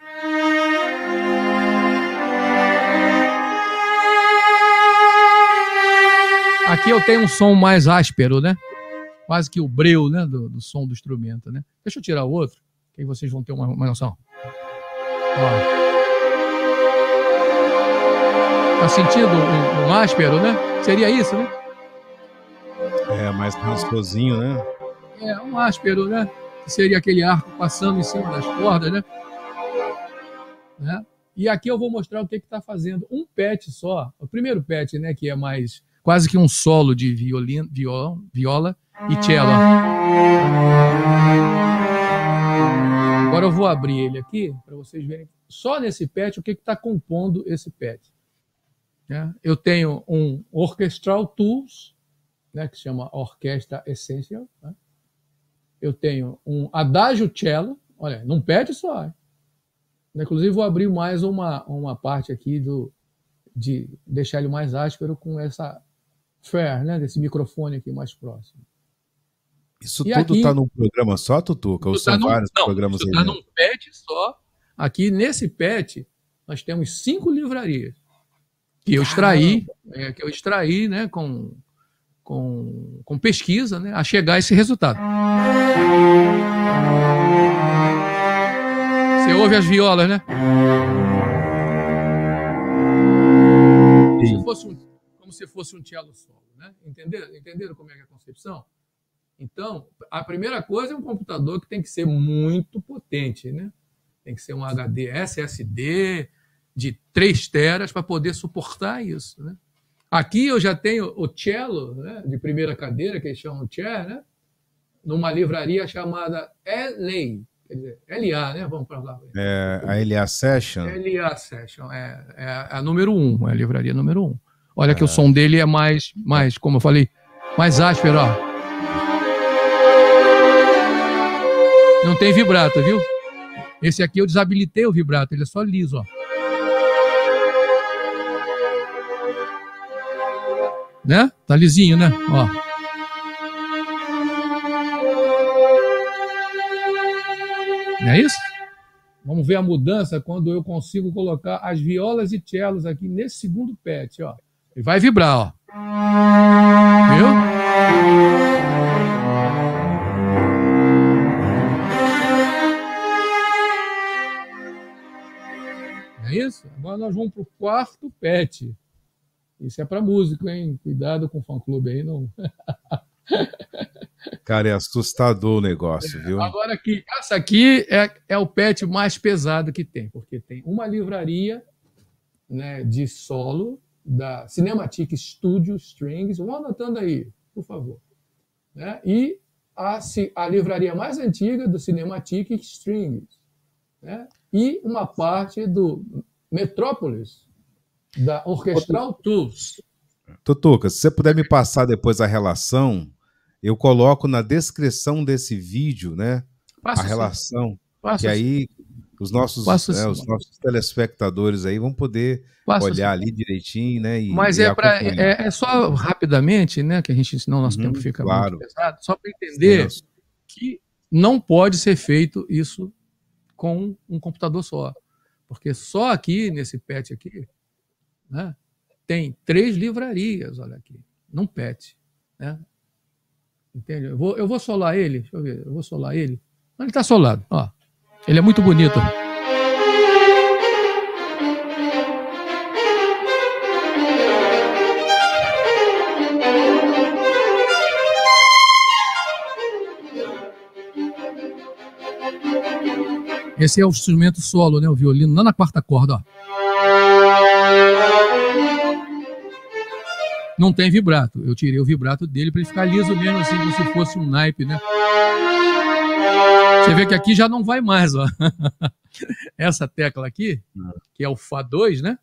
[SPEAKER 3] Aqui eu tenho um som mais áspero, né? quase que o breu né, do, do som do instrumento. Né? Deixa eu tirar o outro, que aí vocês vão ter uma, uma noção. Ó. Tá sentindo o, áspero, né? Seria isso, né?
[SPEAKER 1] É, mais rasposinho, né?
[SPEAKER 3] É, um áspero, né? Que seria aquele arco passando em cima das cordas, né? né? E aqui eu vou mostrar o que está fazendo. Um pet só, o primeiro pet, né, que é mais quase que um solo de violino, viola, viola e cello. Agora eu vou abrir ele aqui para vocês verem só nesse pet o que está compondo esse pet. Né? Eu tenho um Orchestral Tools, né, que se chama Orquestra Essential. Né? Eu tenho um Adagio Cello, olha, não pet só. Inclusive vou abrir mais uma, uma parte aqui do de deixar ele mais áspero com essa fair, né? Desse microfone aqui mais próximo.
[SPEAKER 1] Isso e tudo está num programa só, Tutuca? Ou são tá num, vários isso
[SPEAKER 3] programas? Está num pet só. Aqui nesse pet nós temos cinco livrarias que eu extraí, é, que eu extraí, né? Com com, com pesquisa, né? A chegar a esse resultado. Você ouve as violas, né? Sim. Se fosse um como se fosse um cello solo. Né? Entenderam? Entenderam como é, é, a concepção? Então, a primeira coisa é um computador que tem que ser muito potente, né? Tem que ser um HD SSD de 3 teras para poder suportar isso, né? Aqui eu já tenho o cello, né, de primeira cadeira, que eles chamam chair, né? Numa livraria chamada LA, quer dizer, LA, né? Vamos para lá. É, a LA Session? LA Session, é, é a número 1, um, é a livraria número 1. Um. Olha que o é. som dele é mais, mais, como eu falei, mais áspero, ó. Não tem vibrato, viu? Esse aqui eu desabilitei o vibrato, ele é só liso, ó. Né? Tá lisinho, né? Ó. Não é isso? Vamos ver a mudança quando eu consigo colocar as violas e cellos aqui nesse segundo pet, ó. E vai vibrar, ó. Viu? É isso? Agora nós vamos para o quarto pet. Isso é para músico, hein? Cuidado com o fã-clube aí, não.
[SPEAKER 1] Cara, é assustador o negócio, viu? Agora
[SPEAKER 3] aqui, essa aqui é, é o pet mais pesado que tem, porque tem uma livraria né, de solo, da Cinematic Studio Strings, vão anotando aí, por favor. Né? E a, a livraria mais antiga do Cinematic Strings. Né? E uma parte do Metrópolis, da Orquestral Tools.
[SPEAKER 1] Tutuca, se você puder me passar depois a relação, eu coloco na descrição desse vídeo, né?
[SPEAKER 3] a relação.
[SPEAKER 1] Passa aí os nossos, né, assim. os nossos telespectadores aí vão poder olhar assim. ali direitinho, né? E, mas e é, pra, é,
[SPEAKER 3] é, só rapidamente, né? Que a gente, senão nosso uhum, tempo fica claro. muito pesado, só para entender Sim, que não pode ser feito isso com um computador só. Porque só aqui, nesse pet aqui, né, tem três livrarias, olha aqui, num pet. Né? Entende? Eu vou, eu vou solar ele, deixa eu ver, eu vou solar ele. Ele está solado, ó. Ele é muito bonito. Esse é o instrumento solo, né? O violino lá na quarta corda, ó. Não tem vibrato. Eu tirei o vibrato dele para ele ficar liso mesmo, assim, como se fosse um naipe, né? Você vê que aqui já não vai mais, ó. Essa tecla aqui, que é o Fá2, né?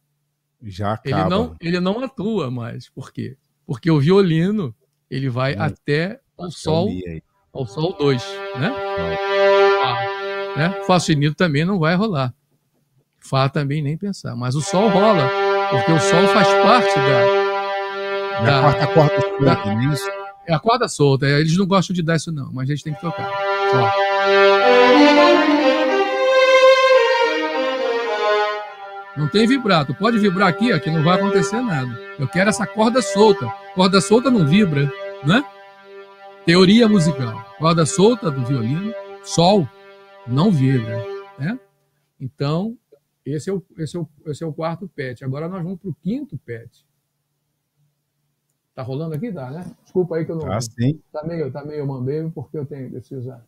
[SPEAKER 3] Já acaba. Ele não, ele não atua mais. Por quê? Porque o violino, ele vai hum. até o Sol, ao Sol 2, né? Ah, né? Fá sinido também não vai rolar. Fá também nem pensar. Mas o Sol rola, porque o Sol faz parte da... É da quarta corda solta, da, é isso? É a corda solta. É, eles não gostam de dar isso não, mas a gente tem que tocar.
[SPEAKER 2] Só.
[SPEAKER 3] Não tem vibrato. Pode vibrar aqui, ó, que não vai acontecer nada. Eu quero essa corda solta. Corda solta não vibra, né? Teoria musical. Corda solta do violino, sol, não vibra, né? Então, esse é o, esse é o, esse é o quarto pet. Agora nós vamos para o quinto pet. Tá rolando aqui? dá, tá, né? Desculpa aí que eu não. Tá, sim. tá meio, tá meio mambembe, porque eu tenho, que precisar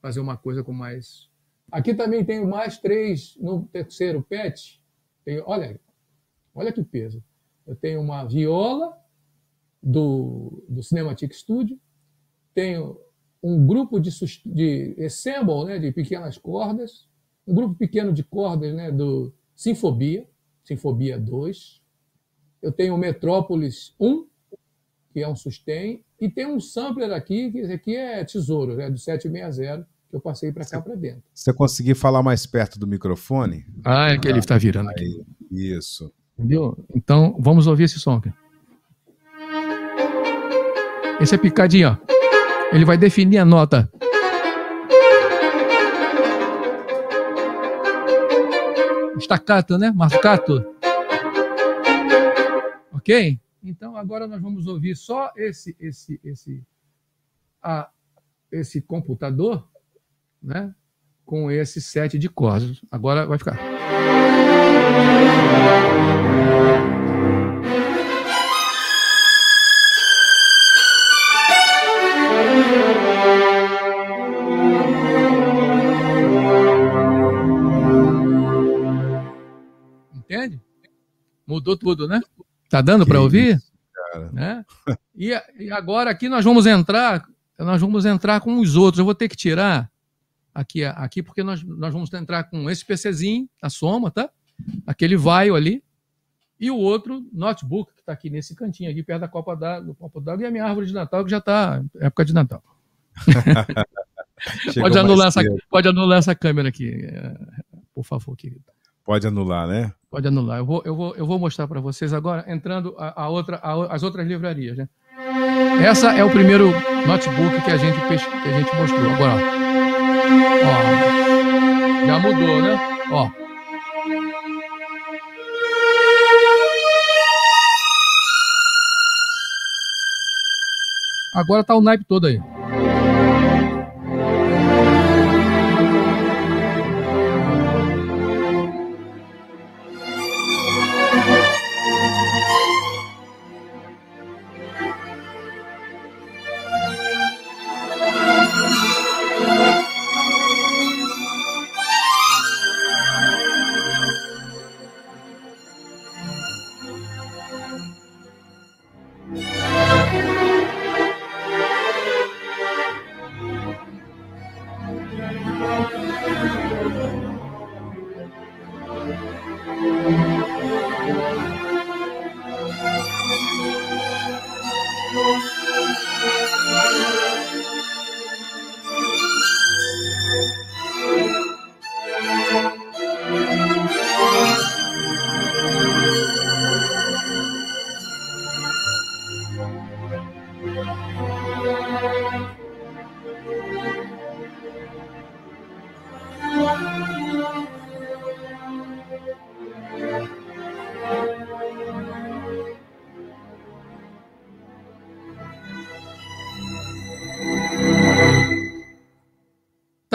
[SPEAKER 3] fazer uma coisa com mais. Aqui também tenho mais três no terceiro pet. Tenho, olha, olha que peso. Eu tenho uma viola do, do Cinematic Studio, tenho um grupo de, de assemble, né, de pequenas cordas, um grupo pequeno de cordas né, do Sinfobia, Sinfobia 2. Eu tenho Metrópolis 1, que é um sustain, e tem um sampler aqui, que esse aqui é tesouro, né, do 760, que eu passei para cá para dentro.
[SPEAKER 1] Se você conseguir falar mais perto do microfone. Ah, é que ele está virando aí, aqui. Isso.
[SPEAKER 3] Entendeu? Então, vamos ouvir esse som aqui. Esse é picadinho, ó. Ele vai definir a nota. Staccato, né? Marcato. Ok? Então, agora nós vamos ouvir só esse esse esse a, esse computador, né? Com esse set de cordas. Agora vai ficar. Entende? Mudou tudo, né? Tá dando para ouvir? né? e, e, agora aqui nós vamos entrar, nós vamos entrar com os outros. Eu vou ter que tirar aqui, aqui porque nós, nós vamos entrar com esse PCzinho, a soma, tá? Aquele vaio ali. E o outro notebook, que está aqui nesse cantinho, aqui perto da Copa d'Água, d'Água, e a minha árvore de Natal, que já está época de Natal.
[SPEAKER 1] pode, anular essa,
[SPEAKER 3] pode anular essa câmera aqui, é, por favor, querido. Pode anular, né? Pode anular. Eu vou, eu vou, eu vou mostrar para vocês agora, entrando a, a outra, a, as outras livrarias, né? Essa é o primeiro notebook que a gente, que a gente mostrou. Agora,
[SPEAKER 2] ó. já mudou, né? Ó.
[SPEAKER 3] Agora tá o naipe todo aí.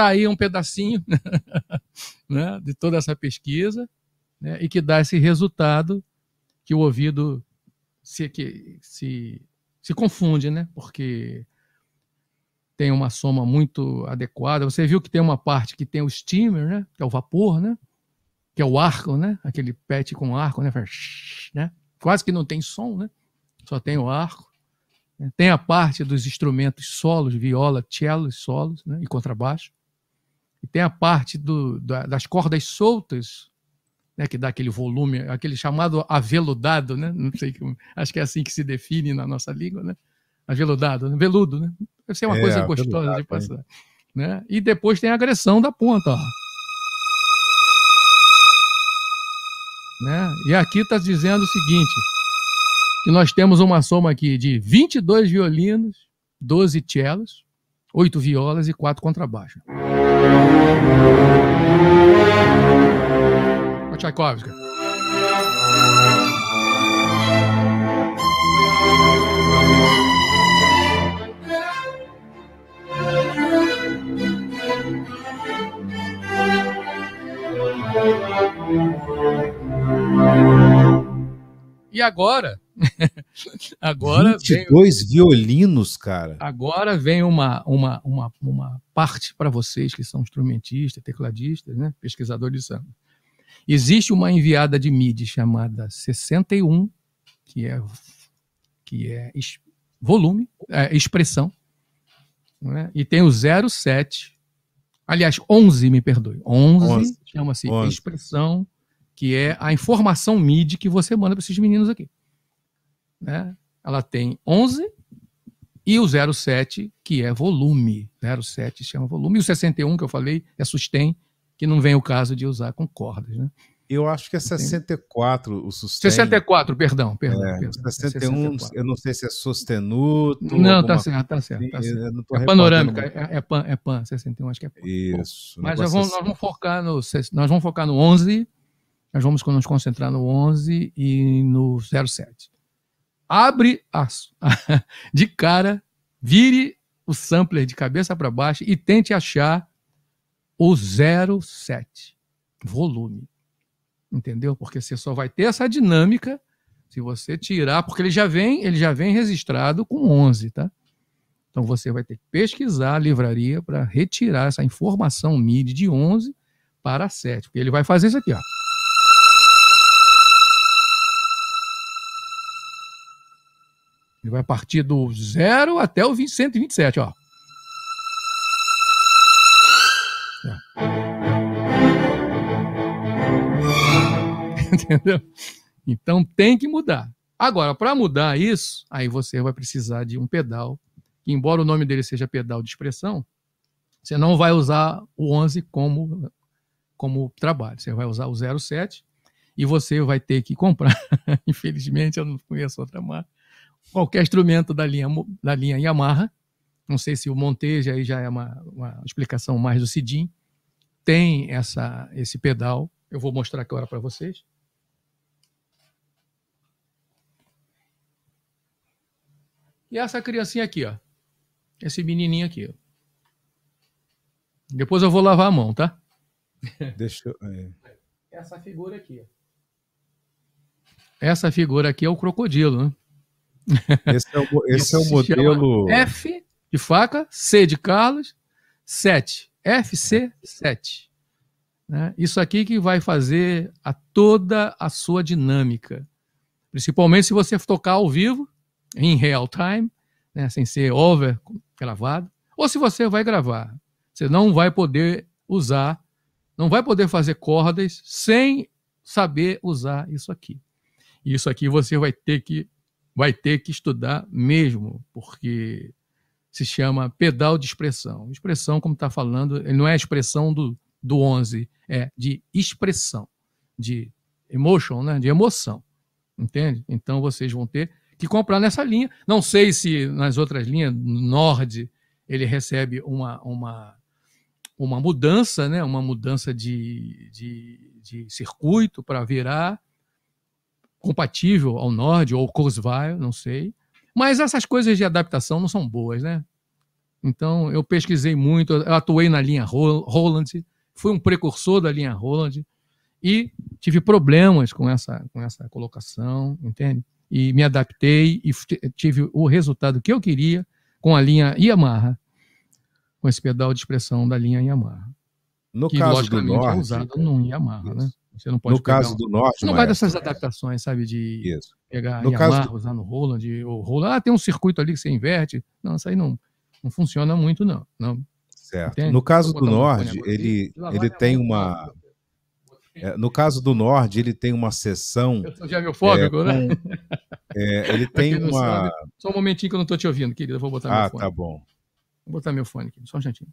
[SPEAKER 3] aí um pedacinho né, de toda essa pesquisa né, e que dá esse resultado que o ouvido se, que, se, se confunde, né? Porque tem uma soma muito adequada. Você viu que tem uma parte que tem o steamer, né? Que é o vapor, né? Que é o arco, né? Aquele pet com arco, né? né quase que não tem som, né? Só tem o arco. Tem a parte dos instrumentos solos, viola, cello solos né? e contrabaixo. E tem a parte do, da, das cordas soltas, né, que dá aquele volume, aquele chamado aveludado, né? Não sei acho que é assim que se define na nossa língua, né? Aveludado, né? veludo, né? Deve ser uma é, coisa gostosa de é. passar, né? E depois tem a agressão da ponta, ó. Né? E aqui está dizendo o seguinte, que nós temos uma soma aqui de 22 violinos, 12 cellos, oito violas e quatro contrabaixos. Tchaikovsky. E agora, agora 22
[SPEAKER 1] vem, violinos,
[SPEAKER 3] cara. Agora vem uma, uma, uma, uma parte para vocês que são instrumentistas, tecladistas, né? pesquisadores de samba. Existe uma enviada de MIDI chamada 61, que é, que é volume, é, expressão, né? e tem o 07, aliás, 11, me perdoe, 11, 11. chama-se expressão, que é a informação MIDI que você manda para esses meninos aqui né? Ela tem 11 e o 07, que é volume. 07 chama volume. E o 61, que eu falei, é sustain, que não vem o caso de usar com cordas, né?
[SPEAKER 1] Eu acho que é 64 o sustento.
[SPEAKER 3] 64, perdão, perdão. É, perdão 61, é
[SPEAKER 1] eu não sei se é sostenuto. Não, tá certo, tá certo, tá assim, certo. é panorâmica,
[SPEAKER 3] é, é, pan, é pan, 61 acho que é pan. Isso. Mas nós vamos, assim. nós vamos, focar no, nós vamos focar no 11, nós vamos nos concentrar no 11 e no 07 abre de cara, vire o sampler de cabeça para baixo e tente achar o 07 volume. Entendeu? Porque você só vai ter essa dinâmica se você tirar, porque ele já vem, ele já vem registrado com 11, tá? Então você vai ter que pesquisar a livraria para retirar essa informação MIDI de 11 para 7, porque ele vai fazer isso aqui, ó. Ele vai partir do zero até o 20, 127, ó. É. Entendeu? Então tem que mudar. Agora, para mudar isso, aí você vai precisar de um pedal. Que, embora o nome dele seja pedal de expressão, você não vai usar o 11 como, como trabalho. Você vai usar o 07 e você vai ter que comprar. Infelizmente, eu não conheço outra marca qualquer instrumento da linha, da linha Yamaha. Não sei se o Monteja aí já é uma, uma explicação mais do Sidim. Tem essa, esse pedal. Eu vou mostrar agora para vocês. E essa criancinha aqui, ó. Esse menininho aqui. Ó. Depois eu vou lavar a mão, tá? Deixa eu... É. Essa figura aqui. Essa figura aqui é o crocodilo, né? Esse é o, esse é o modelo. F de faca, C de Carlos, 7. FC7. Né? Isso aqui que vai fazer a toda a sua dinâmica. Principalmente se você tocar ao vivo, em real time, né? sem ser over gravado, ou se você vai gravar. Você não vai poder usar, não vai poder fazer cordas sem saber usar isso aqui. E isso aqui você vai ter que vai ter que estudar mesmo, porque se chama pedal de expressão. Expressão, como está falando, não é a expressão do, do 11, é de expressão, de emotion, né? de emoção. Entende? Então vocês vão ter que comprar nessa linha. Não sei se nas outras linhas, Nord, ele recebe uma, uma, uma mudança, né? uma mudança de, de, de circuito para virar compatível ao Nord ou ao Kurzweil, não sei. Mas essas coisas de adaptação não são boas, né? Então, eu pesquisei muito, eu atuei na linha Roland, fui um precursor da linha Roland e tive problemas com essa, com essa colocação, entende? E me adaptei e tive o resultado que eu queria com a linha Yamaha, com esse pedal de expressão da linha Yamaha. No que, caso do Norte, é usado no Yamaha, né? isso. né? Você não pode. No caso um... do norte. Você não vai dessas adaptações, sabe? De Isso. pegar no Yamaha, caso... usar no Roland, ou Roland. Ah, tem um circuito ali que você inverte. Não, isso aí não, não funciona muito, não. não.
[SPEAKER 1] Certo. Entende? No caso do norte ele, ele tem uma. Né? É, no caso do norte ele tem uma sessão. Eu
[SPEAKER 3] sou geofóbico, é, né? É, ele tem uma. Sabe, só um momentinho que eu não estou te ouvindo, querida. Eu vou botar ah, meu fone. Ah, tá bom. Vou botar meu fone aqui, só um instantinho.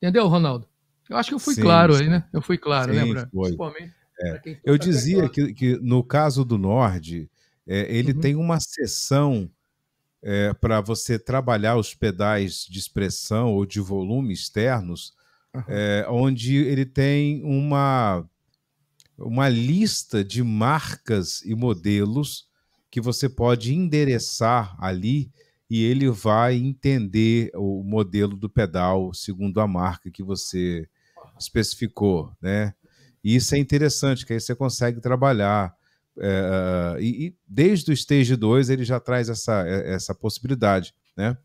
[SPEAKER 3] Entendeu, Ronaldo? Eu acho que eu fui sim,
[SPEAKER 1] claro sim. aí, né? Eu fui claro, sim, lembra? É. Eu dizia que, que, no caso do Nord, é, ele uhum. tem uma seção é, para você trabalhar os pedais de expressão ou de volume externos, uhum. onde ele tem uma, uma lista de marcas e modelos que você pode endereçar ali e ele vai entender o modelo do pedal segundo a marca que você especificou, né? E isso é interessante, que aí você consegue trabalhar. É, ah, e, e, desde o Stage 2 ele já traz essa, é, essa possibilidade, né?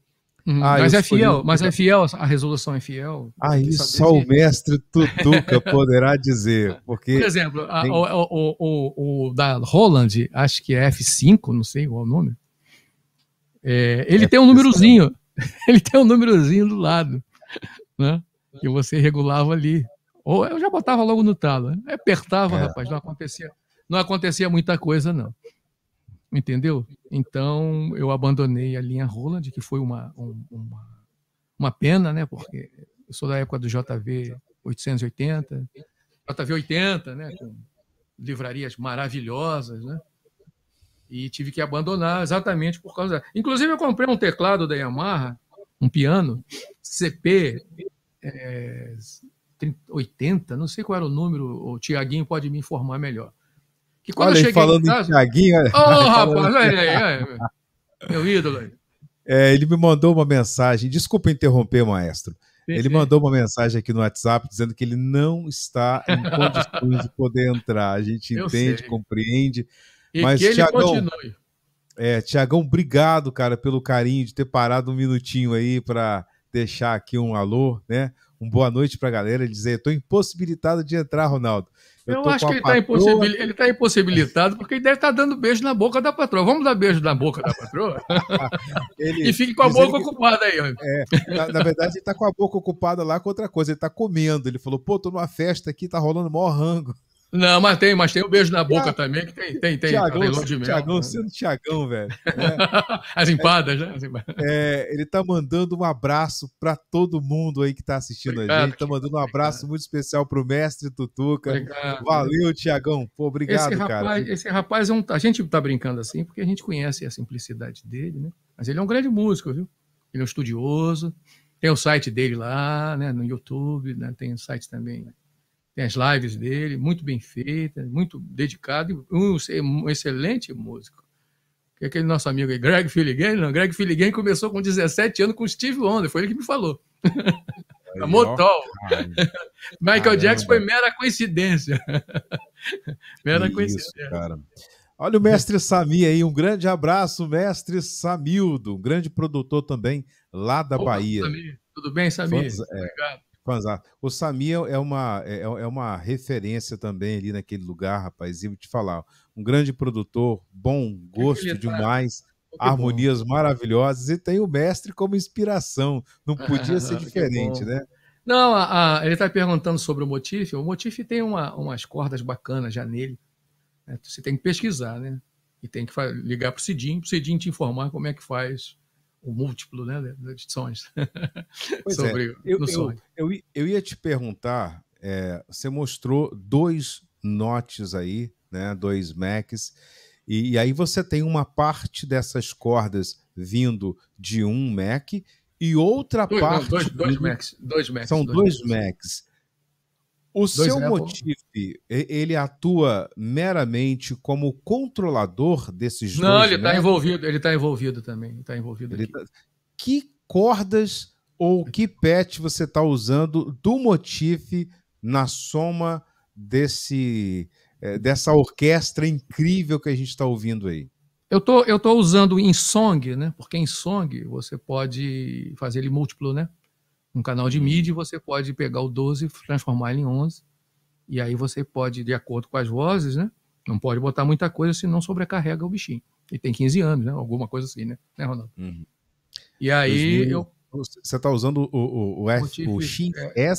[SPEAKER 1] Uhum, ah, mas é fiel, mas
[SPEAKER 3] é fiel, a resolução é fiel. Aí ah, só o mestre Tutuca poderá dizer. Porque Por exemplo, a, o, o, o, o, da Roland, acho que é F5, não sei qual é o nome. É, ele F5. tem um númerozinho. Ele tem um númerozinho do lado. Né? que você regulava ali. Ou eu já botava logo no talo. Apertava, é. rapaz, não acontecia, não acontecia muita coisa, não. Entendeu? Então eu abandonei a linha Roland, que foi uma, um, uma, uma pena, né? Porque eu sou da época do JV 880, JV 80, né? Com livrarias maravilhosas, né? e tive que abandonar exatamente por causa da... Inclusive, eu comprei um teclado da Yamaha, um piano, CP é, 80, não sei qual era o número, o Tiaguinho pode me informar melhor. Que quando olha eu cheguei falando em
[SPEAKER 1] Tiaguinho, olha, oh,
[SPEAKER 3] rapaz, olha aí, olha, meu ídolo.
[SPEAKER 1] É, ele me mandou uma mensagem, desculpa interromper, maestro. ele mandou uma mensagem aqui no WhatsApp dizendo que ele não está em condições de poder entrar. A gente entende, compreende. E mas, que ele Thiagão, continue. É, Tiagão, obrigado, cara, pelo carinho de ter parado um minutinho aí para deixar aqui um alô, né? Um boa noite para a galera
[SPEAKER 3] dizer: estou impossibilitado de entrar,
[SPEAKER 1] Ronaldo. Eu, eu acho que ele está impossibil...
[SPEAKER 3] tá impossibilitado porque ele deve estar tá dando beijo na boca da patroa. Vamos dar beijo na boca da patroa? ele... e fique com a boca ele... ocupada aí. É, na, na, verdade, ele está
[SPEAKER 1] com a boca ocupada lá com outra coisa. Ele está comendo. Ele
[SPEAKER 3] falou: pô, estou numa festa aqui, tá rolando mó rango. Não, mas tem, mas tem o um beijo na boca também, que tem,
[SPEAKER 2] tem, tem. Thiagão, Tiagão né?
[SPEAKER 1] sendo Tiagão, velho.
[SPEAKER 2] É, As empadas, é, né? As empadas.
[SPEAKER 1] É, ele tá mandando um abraço para todo mundo aí que tá assistindo obrigado, a gente. Tá mandando um abraço obrigado. muito especial pro mestre Tutuca. Obrigado. Valeu, Tiagão. Pô, obrigado, esse rapaz, cara.
[SPEAKER 2] Esse
[SPEAKER 3] rapaz é um. A gente tá brincando assim, porque a gente conhece a simplicidade dele, né? Mas ele é um grande músico, viu? Ele é um estudioso. Tem o site dele lá, né? No YouTube, né? Tem o site também né? Tem as lives dele, muito bem feitas, muito dedicado, um, um excelente músico. Que é aquele nosso amigo aí, Greg Filligan, não, Greg Filligan começou com 17 anos com Steve Wonder, foi ele que me falou. Motol. Michael Caramba. Jackson foi mera coincidência. mera Isso, coincidência. Cara.
[SPEAKER 1] Olha o mestre Sami aí, um grande abraço, mestre Samildo, um grande produtor também lá da Opa, Bahia.
[SPEAKER 3] Tudo bem, Samir? é, Obrigado.
[SPEAKER 1] Fanzar. O Sami é, é uma, é, é, é, uma referência também ali naquele lugar, rapaz. E vou te falar, um grande produtor, bom gosto demais, Muito harmonias bom. maravilhosas e tem o mestre como inspiração. Não podia ser diferente, né?
[SPEAKER 3] Não, a, a, ele está perguntando sobre o Motif. O Motif tem uma, umas cordas bacanas já nele. Né? Você tem que pesquisar, né? E tem que ligar para o Cidinho, para o Cidinho te informar como é que faz o múltiplo né, de edições. Pois é, Sobre é. eu, eu,
[SPEAKER 1] eu, eu, ia te perguntar, é, você mostrou dois notes aí, né, dois Macs, e, e, aí você tem uma parte dessas cordas vindo de um Mac e outra dois, parte... Não, dois, dois Macs. Dois Macs são dois, dois Macs. Macs.
[SPEAKER 3] O Dois seu motivo,
[SPEAKER 1] ele atua meramente como controlador desses Não, dois, ele está né?
[SPEAKER 3] envolvido, ele está envolvido também, está envolvido. Tá...
[SPEAKER 1] Que cordas ou que pet você está usando do motif na soma desse eh, dessa orquestra incrível
[SPEAKER 3] que a gente está ouvindo aí? Eu tô, eu tô usando em song, né? Porque em song você pode fazer ele múltiplo, né? um canal de uhum. mídia, você pode pegar o 12, transformar ele em 11, e aí você pode, de acordo com as vozes, né? Não pode botar muita coisa, senão sobrecarrega o bichinho. Ele tem 15 anos, né? Alguma coisa assim, né, né Ronaldo? Uhum. E aí 2000... eu então,
[SPEAKER 1] você tá usando o, o, o, F, o XS. É,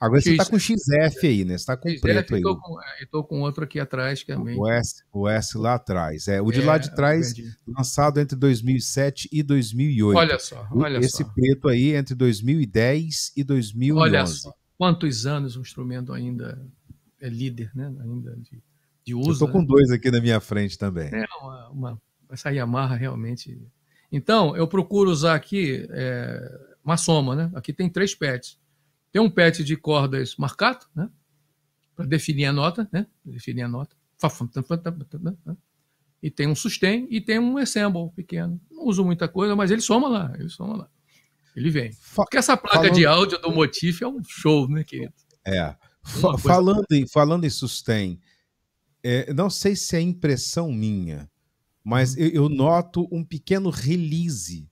[SPEAKER 1] agora você tá com XF aí, né? Você tá com XF, preto aí. Eu tô
[SPEAKER 3] com, é, eu tô com outro aqui atrás também. O S,
[SPEAKER 1] o S lá atrás. É, o de é, lá de trás, lançado entre 2007 e 2008. Olha só, olha Esse só. Esse preto aí entre 2010 e 2011. Olha só.
[SPEAKER 3] Quantos anos o instrumento ainda é líder, né? Ainda de, de uso. Eu tô com né? dois
[SPEAKER 1] aqui na minha frente também. É,
[SPEAKER 3] uma, uma, essa Yamaha realmente então, eu procuro usar aqui é, uma soma, né? Aqui tem três pets. Tem um pet de cordas marcado, né? Para definir a nota, né? Definir a nota. E tem um sustain e tem um ensemble pequeno. Não uso muita coisa, mas ele soma lá, ele soma lá. Ele vem. Porque essa placa Falando... de áudio do Motif é um show, né, querido?
[SPEAKER 1] É. Falando em, falando em sustain, é, não sei se é impressão minha, mas eu, eu noto um pequeno release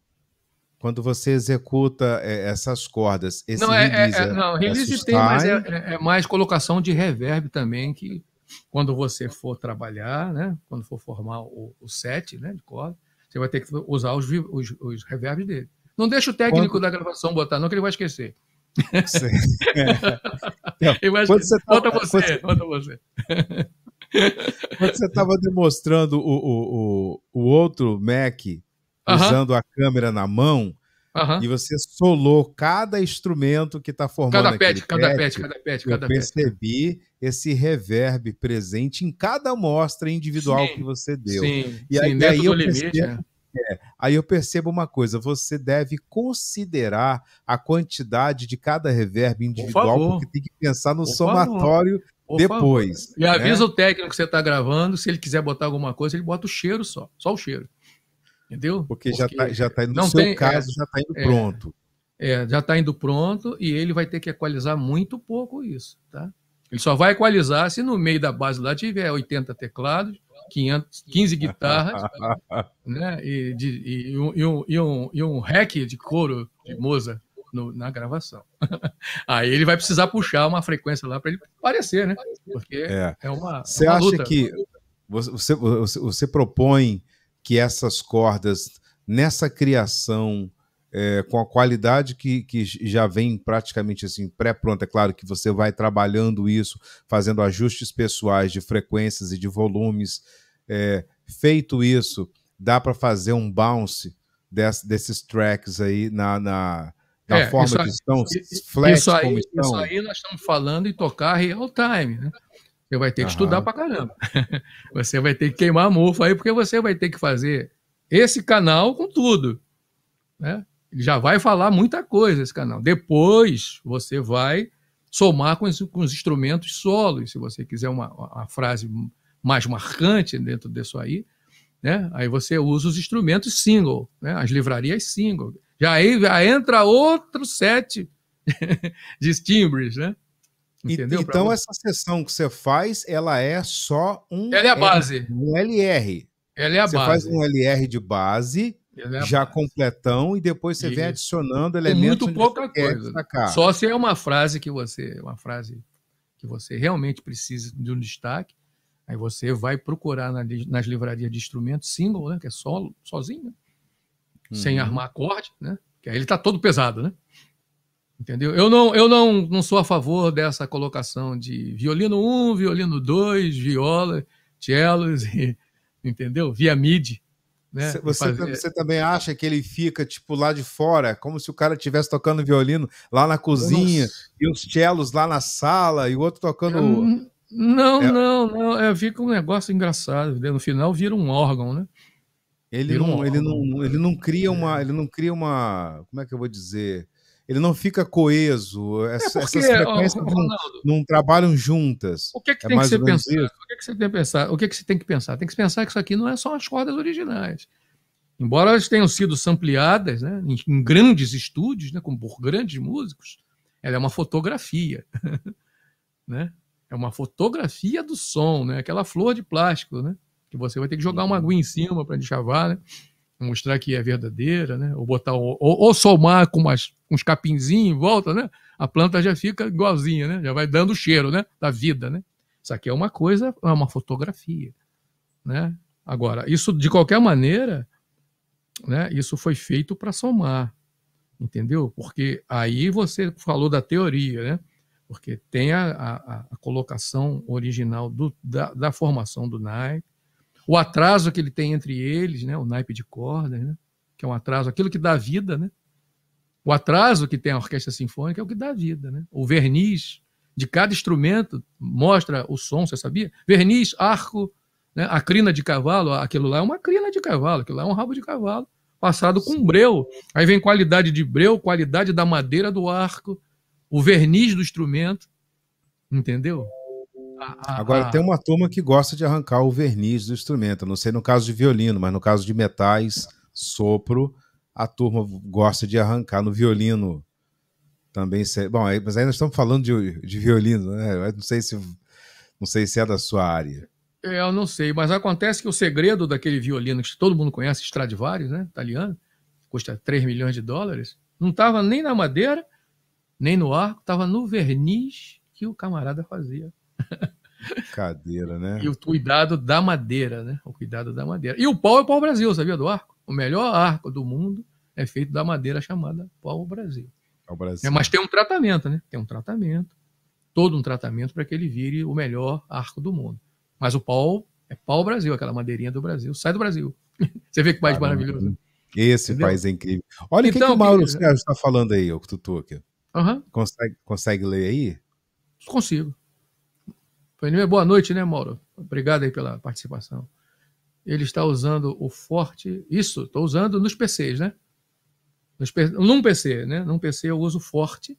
[SPEAKER 1] quando você executa é, essas cordas. não, é, é, release é, é, não,
[SPEAKER 2] release tem, mas é,
[SPEAKER 3] é, é, mais colocação de reverb também, que quando você for trabalhar, né, quando for formar o, o set né, de corda, você vai ter que usar os, os, os reverbs dele. Não deixa o técnico quando... da gravação botar, não, que ele vai esquecer. Sim. É. Então, quando você tá, bota você, quando Bota você.
[SPEAKER 2] Quando você estava
[SPEAKER 1] demonstrando o, o, o, o, outro Mac usando uh -huh. a câmera na mão, uh -huh. e você solou cada instrumento que está formando cada pet, cada pet, cada pet, cada eu percebi esse reverb presente em cada amostra individual sim, que você deu. Sim, e aí, sim, aí eu percebo, né? É, aí eu percebo uma coisa, você deve considerar a quantidade de cada reverb individual, Por porque tem que pensar no Por somatório favor depois. E né? avisa
[SPEAKER 3] o técnico que você está gravando, se ele quiser botar alguma coisa, ele bota o cheiro só, só o cheiro. Entendeu?
[SPEAKER 1] Porque, Porque já está
[SPEAKER 3] já tá indo, no seu tem, é, caso, tá é, já está indo pronto. É, já está indo pronto e ele vai ter que equalizar muito pouco isso, tá? Ele só vai equalizar se no meio da base lá tiver 80 teclados, 500, 15 guitarras né? e, de, e, um, e, um, e, um, e um hack de couro de Mozart no, na gravação. Aí ele vai precisar puxar uma frequência lá para ele aparecer, né? Porque é, é uma. É você acha luta. que
[SPEAKER 1] você, você, você, propõe que essas cordas, nessa criação, é, com a qualidade que, que já vem praticamente assim pré-pronta, é claro que você vai trabalhando isso, fazendo ajustes pessoais de frequências e de volumes. É, feito isso, dá para fazer um bounce desses tracks aí na, na, da é, forma que estão, flex isso aí, como estão. Isso
[SPEAKER 3] aí nós estamos falando em tocar real time, né? Você vai ter que Aham. estudar pra caramba. você vai ter que queimar mofo aí, porque você vai ter que fazer esse canal com tudo, né? Ele já vai falar muita coisa esse canal. Depois você vai somar com os, com os instrumentos solos, se você quiser uma, uma frase mais marcante dentro disso aí, né? Aí você usa os instrumentos single, né? As livrarias single. Já, já entra outro set de timbres, né? Entendeu? Então, essa
[SPEAKER 1] sessão que você faz, ela é só um. Ela é a base. Um LR.
[SPEAKER 3] Ela é a você base. Você faz
[SPEAKER 1] um LR de base, é já base. completão, e depois você Isso. vem adicionando elementos. muito pouca coisa.
[SPEAKER 3] Só se é uma frase que você. Uma frase que você realmente precisa de um destaque. Aí você vai procurar nas livrarias de instrumentos single, né? Que é solo, sozinho, né? uhum. sem armar acorde, né? Que aí ele está todo pesado, né? Entendeu? Eu não, eu não, não sou a favor dessa colocação de violino 1, violino 2, viola, cellos, e, entendeu? Via MIDI. Né? Você, você,
[SPEAKER 1] também acha que ele fica tipo lá de fora, como se o cara estivesse tocando violino lá na cozinha Nossa. e os cellos lá na sala e o outro tocando.
[SPEAKER 3] não, é... não, não. É, fica um negócio engraçado. No final vira um órgão, né? Ele não, ele, não, né? ele não cria uma. É. Ele não cria
[SPEAKER 1] uma. Como é que eu vou dizer? Ele não fica coeso. É, essa, é porque, essas frequências Ronaldo,
[SPEAKER 3] não, não, trabalham juntas. O que é que é tem é que ser pensado? O que, é que você tem que pensar? O que é que você tem que pensar? Tem que pensar que isso aqui não é só as cordas originais. Embora elas tenham sido ampliadas né, em, em, grandes estúdios, né, com por grandes músicos, ela é uma fotografia. né? É uma fotografia do som, né? aquela flor de plástico. Né? que você vai ter que jogar uma aguinha em cima para deschavar, né? Mostrar que é verdadeira, né? Ou botar ou, ou somar com umas, uns capinzinhos em volta, né? A planta já fica igualzinha, né? Já vai dando o cheiro, né? Da vida, né? Isso aqui é uma coisa, é uma fotografia, né? Agora, isso de qualquer maneira, né? Isso foi feito para somar, entendeu? Porque aí você falou da teoria, né? Porque tem a, a, a colocação original do, da, da formação do naipe, o atraso que ele tem entre eles, né? o naipe de cordas, né? que é um atraso, aquilo que dá vida. Né? O atraso que tem a orquestra sinfônica é o que dá vida. Né? O verniz de cada instrumento mostra o som, você sabia? Verniz, arco, né? a crina de cavalo, aquilo lá é uma crina de cavalo, aquilo lá é um rabo de cavalo, passado com Sim. breu. Aí vem qualidade de breu, qualidade da madeira do arco, o verniz do instrumento, entendeu? Ah, ah, Agora, a... Ah. tem uma
[SPEAKER 1] turma que gosta de arrancar o verniz do instrumento. Não sei no caso de violino, mas no caso de metais, sopro, a turma gosta de arrancar no violino. Também Bom, mas ainda estamos falando de, de violino, né? Não sei, se, não sei se é da sua área.
[SPEAKER 3] Eu não sei, mas acontece que o segredo daquele violino que todo mundo conhece, Stradivarius, né? Italiano, custa 3 milhões de dólares, não estava nem na madeira, nem no arco, estava no verniz que o camarada fazia
[SPEAKER 1] Cadeira, né?
[SPEAKER 3] E o cuidado da madeira, né? O cuidado da madeira. E o pau é o pau Brasil, sabia do arco? O melhor arco do mundo é feito da madeira chamada pau Brasil.
[SPEAKER 1] Pau é Brasil. É, mas tem
[SPEAKER 3] um tratamento, né? Tem um tratamento, todo um tratamento para que ele vire o melhor arco do mundo. Mas o pau é pau Brasil, aquela madeirinha do Brasil. Sai do Brasil. Você vê que país Caramba. maravilhoso. Né?
[SPEAKER 1] Esse Entendeu? país é incrível. Olha então, o que, que o então, Mauro Sérgio está falando aí, o tutor Uhum. Consegue, consegue ler aí?
[SPEAKER 3] Consigo boa noite, né, Mauro? Obrigado aí pela participação. Ele está usando o Forte. Isso, estou usando nos PCs, né? Nos, num PC, né? Num PC eu uso o Forte,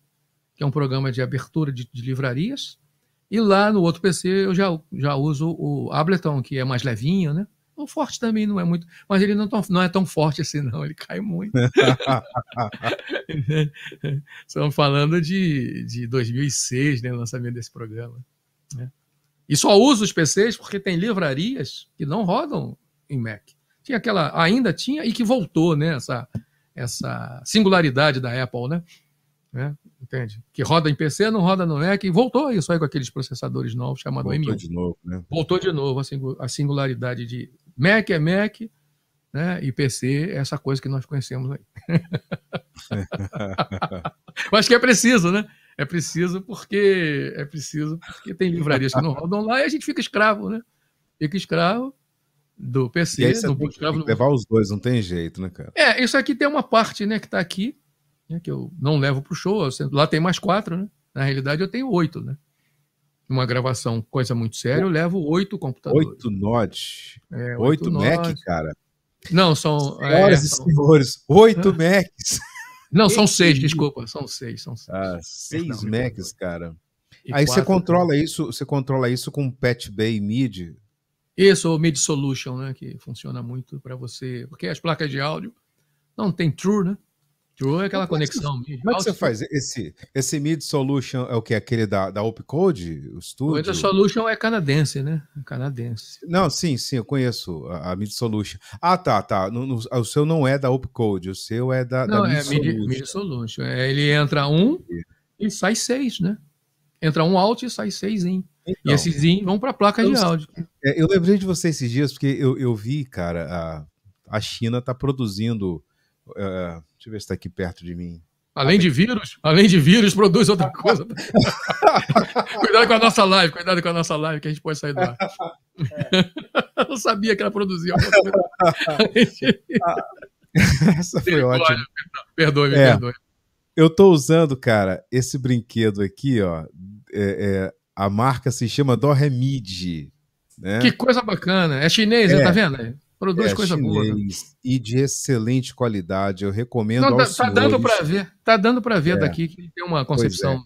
[SPEAKER 3] que é um programa de abertura de, de livrarias. E lá no outro PC eu já, já uso o Ableton, que é mais levinho, né? O forte também não é muito, mas ele não, é tão, não é tão forte assim, não. Ele cai muito. Estamos falando de, de 2006, né? O lançamento desse programa. Né? E só uso os PCs porque tem livrarias que não rodam em Mac. Tinha aquela, ainda tinha, e que voltou, né? Essa, essa singularidade da Apple, né? né? Entende? Que roda em PC, não roda no Mac, e voltou isso aí com aqueles processadores novos chamados M1. Voltou de novo, né? Voltou de novo a singularidade de Mac é Mac, né? E PC é essa coisa que nós conhecemos aí. Acho que é preciso, né? É preciso porque é preciso porque tem livrarias que não rodam lá e a gente fica escravo, né? Fica escravo do PC, do tem, escravo. levar os dois, não
[SPEAKER 1] tem jeito, né, cara?
[SPEAKER 3] É, isso aqui tem uma parte, né, que está aqui, né, que eu não levo pro show. Lá tem mais quatro, né? Na realidade, eu tenho oito, né? Uma gravação, coisa muito séria, eu levo oito computadores. Oito Node. É, oito, oito Mac, cara. Não, são. Senhoras é, são... e senhores, oito Macs.
[SPEAKER 1] Não, são seis, desculpa. São seis, são seis. Ah, seis não, Macs, cara. E Aí quatro, você controla né? isso, você controla isso com Patch Bay MIDI.
[SPEAKER 3] Isso, o MIDI Solution, né? Que funciona muito para você. Porque as placas de áudio não tem true, né? True é aquela como conexão. Que, como é que você é faz?
[SPEAKER 1] Esse, esse Mid Solution é o que? Aquele da, da Opcode? O estúdio? O Mid Solution
[SPEAKER 3] é canadense, né? É canadense.
[SPEAKER 1] Não, sim, sim, eu conheço a, a Mid Solution. Ah, tá, tá. No, no, o seu não é da Opcode, o seu é da, não, da Mid é Solution. Mid
[SPEAKER 3] Solution. É, ele entra um e sai seis, né? Entra um alt e sai seis em. Então, e esses em vão para a placa eu, de áudio. É, eu lembrei de você esses dias porque
[SPEAKER 1] eu, eu vi, cara, a, a China está produzindo. Uh, Deixa eu ver se está aqui
[SPEAKER 3] perto de mim. Além de vírus, além de vírus, produz outra coisa. cuidado com a nossa live, cuidado com a nossa live, que a gente pode sair do ar. É. Não sabia que ela produzia alguma coisa.
[SPEAKER 2] Essa foi ótima.
[SPEAKER 3] Perdoe, me é, perdoe.
[SPEAKER 1] Eu estou usando, cara, esse brinquedo aqui, ó. É, é, a marca se chama Doremide. Né? Que
[SPEAKER 3] coisa bacana. É chinês, é. tá vendo? Produz é, coisa boa. Né?
[SPEAKER 1] E de excelente qualidade. Eu recomendo. Não, tá, tá dando para ver. Tá dando para ver é. daqui que tem uma é. concepção.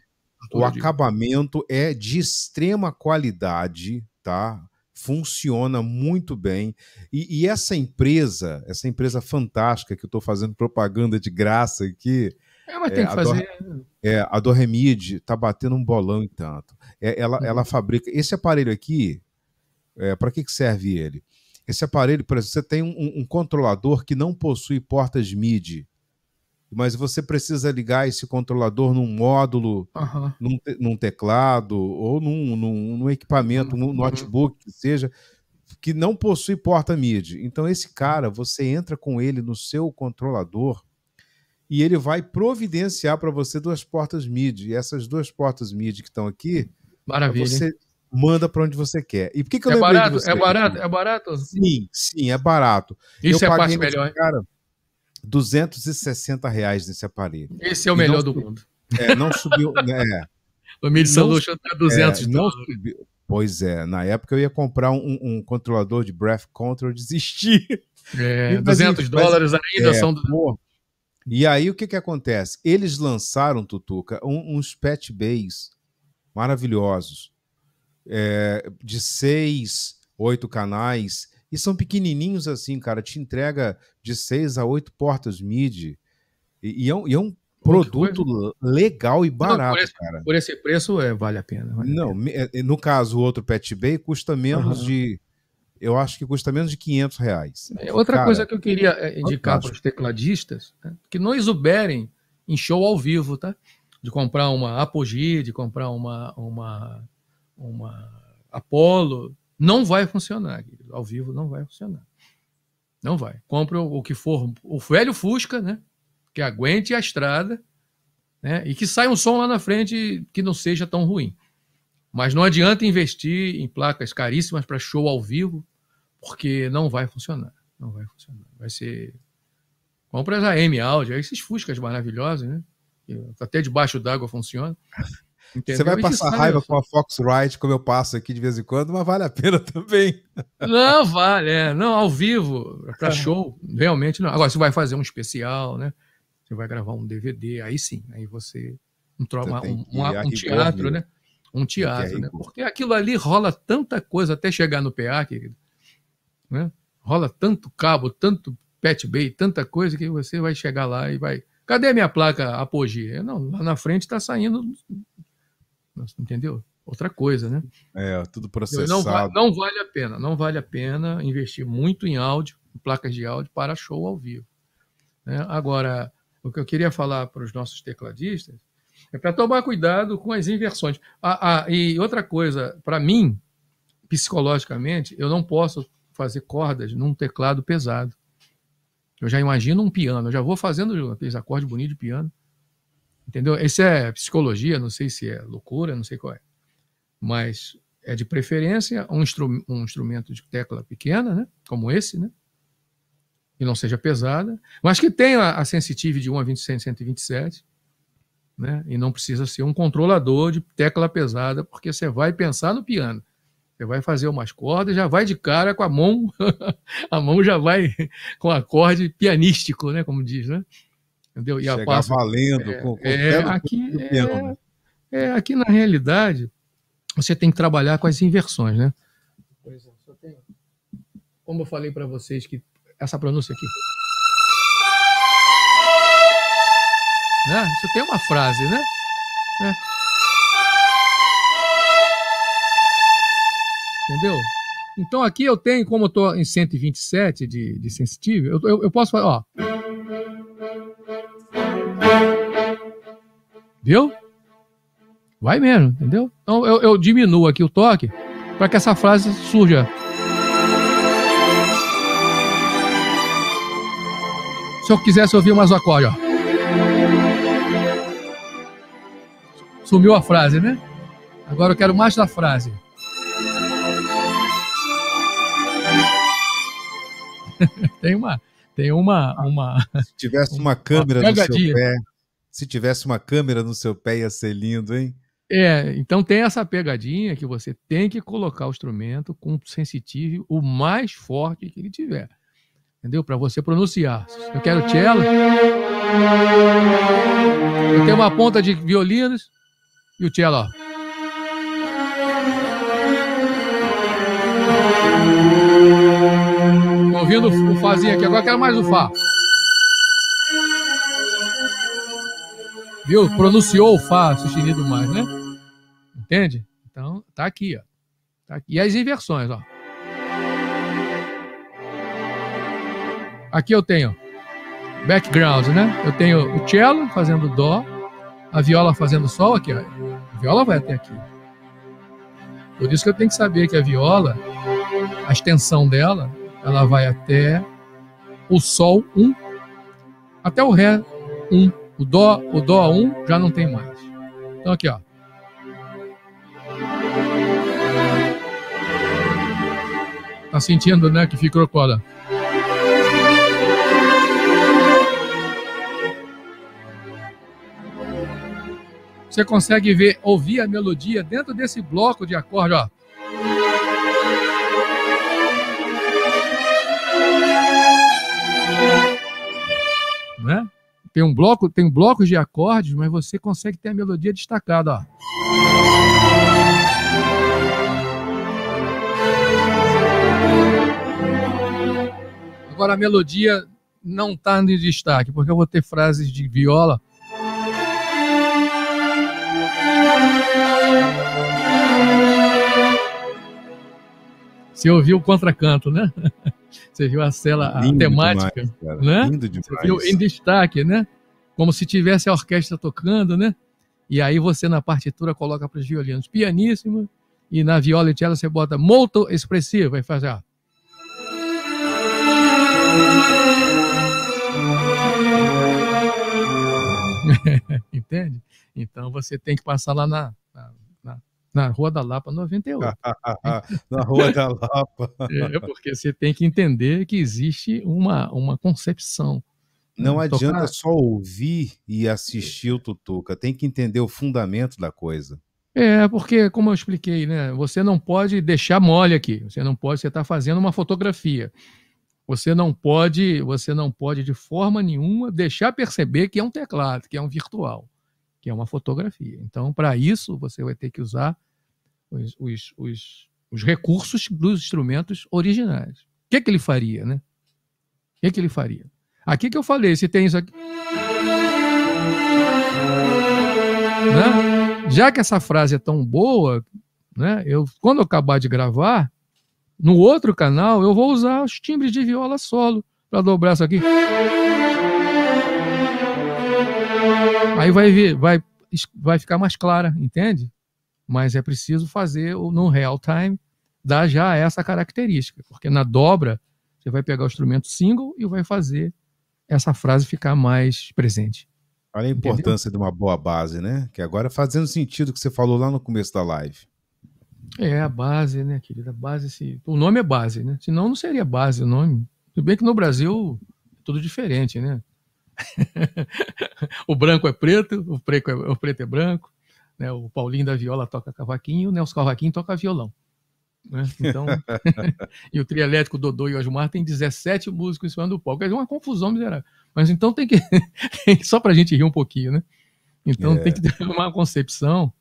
[SPEAKER 1] O acabamento é de extrema qualidade, tá? Funciona muito bem. E, e essa empresa, essa empresa fantástica que eu estou fazendo propaganda de graça aqui, é, mas tem é, que fazer. Né? é, a Dorremid está batendo um bolão em tanto. É, ela, ela uhum. fabrica. Esse aparelho aqui, é, para que, que serve ele? Esse aparelho, por exemplo, você tem um, um controlador que não possui portas MIDI, mas você precisa ligar esse controlador num módulo, uhum. num, te, num, teclado ou num, num, num equipamento, num uhum. notebook que seja, que não possui porta MIDI. Então, esse cara, você entra com ele no seu controlador e ele vai providenciar para você duas portas MIDI. E essas duas portas MIDI que estão aqui, Maravilha. Você, manda para onde você quer. E por que, que eu é barato, de você? É barato, é
[SPEAKER 3] barato? Sim,
[SPEAKER 1] sim, é barato. Isso eu é a parte melhor, cara, 260 reais nesse aparelho. Esse é o e melhor do subiu, mundo. É, não subiu, né? É. O Mid São está 200 é, não subiu. Pois é, na época eu ia comprar um, um controlador de Breath Control, desisti.
[SPEAKER 3] É, e, 200 mas, dólares mas, ainda é, são... Do... Pô,
[SPEAKER 1] e aí o que que acontece? Eles lançaram, Tutuca, um, uns pet bays maravilhosos é, de seis, oito canais, e são pequenininhos assim, cara. Te entrega de seis a oito portas MIDI. E, e, é, um, e é um é produto legal e barato, não, por esse, cara. Por esse preço, é, vale a pena. Vale não, a pena. É, no caso, o outro Pet Bay custa menos uhum. de. Eu acho que custa menos de 500 reais. É, outra cara, coisa que eu queria indicar para os
[SPEAKER 3] tecladistas, né, que não exuberem em show ao vivo, tá? De comprar uma Apogee, de comprar uma, uma uma Apollo, não vai funcionar. Ao vivo não vai funcionar. Não vai. compre o que for, o velho Fusca, né? Que aguente a estrada, né? E que saia um som lá na frente que não seja tão ruim. Mas não adianta investir em placas caríssimas para show ao vivo, porque não vai funcionar. Não vai funcionar. Vai ser. Compre as AM áudio, esses Fuscas maravilhosos, né? Até debaixo d'água funciona. Entendeu? Você vai passar raiva com
[SPEAKER 1] a Fox Ride, como eu passo aqui de vez em quando, mas vale a pena também.
[SPEAKER 3] Não, vale, é. Não, ao vivo, tá show, realmente não. Agora, você vai fazer um especial, né? Você vai gravar um DVD, aí sim, aí você. Um, você um, um, né? um teatro, né? Um teatro, né? Porque aquilo ali rola tanta coisa até chegar no PA, querido. Né? Rola tanto cabo, tanto pet bay, tanta coisa que você vai chegar lá e vai. Cadê minha placa Apogee? Não, lá na frente está saindo entendeu? Outra coisa, né? É, tudo processado. Não, não vale a pena, não vale a pena investir muito em áudio, em placas de áudio para show ao vivo. Né? Agora, o que eu queria falar para os nossos tecladistas é para tomar cuidado com as inversões. Ah, ah e outra coisa, para mim, psicologicamente, eu não posso fazer cordas num teclado pesado. Eu já imagino um piano, eu já vou fazendo aqueles acordes bonitos de piano. Entendeu? Isso é psicologia, não sei se é loucura, não sei qual é. Mas é de preferência um, instru um instrumento de tecla pequena, né? como esse, né? e não seja pesada, mas que tenha a sensitive de 1 a 26, 127, né? e não precisa ser um controlador de tecla pesada, porque você vai pensar no piano. Você vai fazer umas cordas, já vai de cara com a mão, a mão já vai com acorde pianístico, né? como diz, né? Entendeu? E Chegar a valendo. É, com, com é, é aqui, é, né? é, aqui, na realidade, você tem que trabalhar com as inversões, né? Por exemplo, eu tenho, como eu falei para vocês, que essa pronúncia aqui... Né? Isso tem uma frase, né? né? Entendeu? Então aqui eu tenho, como eu estou em 127 de, de sensitivo, eu, eu, eu posso falar, ó. Viu? Vai mesmo, entendeu? Então eu, eu diminuo aqui o toque para que essa frase surja. Se eu quisesse ouvir mais o acorde, ó. Sumiu a frase, né? Agora eu quero mais da frase. tem uma, tem uma, uma. Se tivesse uma câmera uma no seu pé.
[SPEAKER 1] Se tivesse uma câmera no seu pé, ia ser lindo, hein?
[SPEAKER 3] É, então tem essa pegadinha que você tem que colocar o instrumento com o sensitivo o mais forte que ele tiver. Entendeu? Para você pronunciar. Eu quero cello.
[SPEAKER 2] Eu
[SPEAKER 3] tenho uma ponta de violinos e o cello, ó. ouvindo o fazinho aqui. Agora eu quero mais o fá.
[SPEAKER 2] Viu? Pronunciou
[SPEAKER 3] o Fá sustenido mais, né? Entende? Então, tá aqui, ó. Tá aqui. E as inversões, ó. Aqui eu tenho background, né? Eu tenho o cello fazendo dó, a viola fazendo sol aqui, ó. A viola vai até aqui. Por isso que eu tenho que saber que a viola, a extensão dela, ela vai até o sol 1, um, até o ré 1. Um. O dó, o dó 1 já não tem mais. Então aqui, ó. Tá sentindo, né, que ficou cola? Você consegue ver, ouvir a melodia dentro desse bloco de acorde, ó. Tem um bloco, tem blocos de acordes, mas você consegue ter a melodia destacada, ó. Agora a melodia não está em destaque, porque eu vou ter frases de viola. Você ouviu o contracanto, né? Você viu a cela lindo a temática, demais, né? Lindo demais. Você viu em destaque, né? Como se tivesse a orquestra tocando, né? E aí você na partitura coloca para os violinos pianíssimo e na viola e cello você bota molto expressivo e faz Entende? Então você tem que passar lá na, na na Rua da Lapa 98. Ah, ah, ah, na Rua da Lapa. é, porque você tem que entender que existe uma, uma concepção. Né? Não adianta Tocar... só ouvir
[SPEAKER 1] e assistir o Tutuca, tem que entender o fundamento da coisa.
[SPEAKER 3] É, porque, como eu expliquei, né? Você não pode deixar mole aqui. Você não pode, você está fazendo uma fotografia. Você não pode, você não pode, de forma nenhuma, deixar perceber que é um teclado, que é um virtual que é uma fotografia. Então, para isso, você vai ter que usar os, os, os, os recursos dos instrumentos originais. O que, é que ele faria, né? O que, é que ele faria? Aqui que eu falei, se tem isso aqui.
[SPEAKER 2] Né?
[SPEAKER 3] Já que essa frase é tão boa, né? eu, quando eu acabar de gravar, no outro canal eu vou usar os timbres de viola solo para dobrar isso aqui. Aí vai ver, vai, vai ficar mais clara, entende? Mas é preciso fazer no real time, dar já essa característica, porque na dobra você vai pegar o instrumento single e vai fazer essa frase ficar mais presente.
[SPEAKER 1] Olha a importância Entendeu? de uma boa base, né? Que agora fazendo sentido o que você falou lá no começo da live.
[SPEAKER 3] É, a base, né, querida? Base, se... o nome é base, né? Senão não seria base o nome. Tudo bem que no Brasil é tudo diferente, né? o branco é preto, o, preto é, o preto é branco, né? o Paulinho da Viola toca cavaquinho, né? o Nelson Cavaquinho toca violão.
[SPEAKER 2] Né? Então,
[SPEAKER 3] e o trio elétrico Dodô e Osmar tem 17 músicos em cima do palco. É uma confusão miserável. Mas então tem que. só para a gente rir um pouquinho, né? Então é. tem que ter uma concepção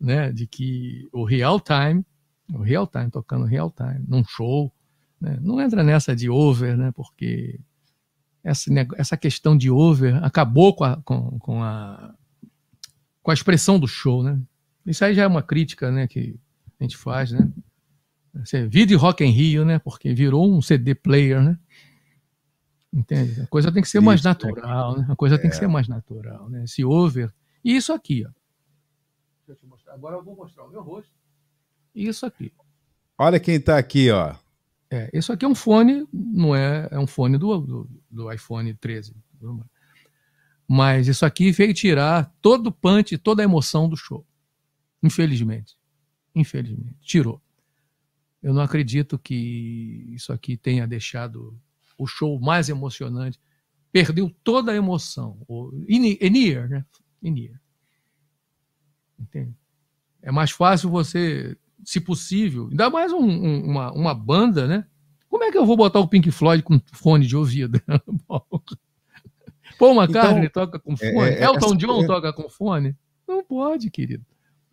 [SPEAKER 3] né, de que o real time, o real time, tocando real time, num show, né? não entra nessa de over, né? Porque essa, essa questão de over acabou com a, com, com, a, com a expressão do show, né? Isso aí já é uma crítica né, que a gente faz, né? Você vira Rock em Rio, né? Porque virou um CD player, né? Entende? A coisa tem que ser mais é natural, né? A coisa tem que é. ser mais natural, né? Esse over. E isso aqui, ó. Deixa eu te mostrar. Agora eu vou mostrar o meu rosto. E Isso aqui. Olha quem está aqui, ó. É, isso aqui é um fone, não é, é um fone do, do, do iPhone 13. Mas isso aqui veio tirar todo o punch, toda a emoção do show. Infelizmente. Infelizmente. Tirou. Eu não acredito que isso aqui tenha deixado o show mais emocionante. Perdeu toda a emoção. O, in, in ear, né? In ear. Entende? É mais fácil você se possível, ainda mais um, um, uma, uma banda, né? Como é que eu vou botar o Pink Floyd com fone de ouvido? Pô, McCartney então, toca com fone? É, é, Elton essa, John é, toca com fone? Não pode, querido.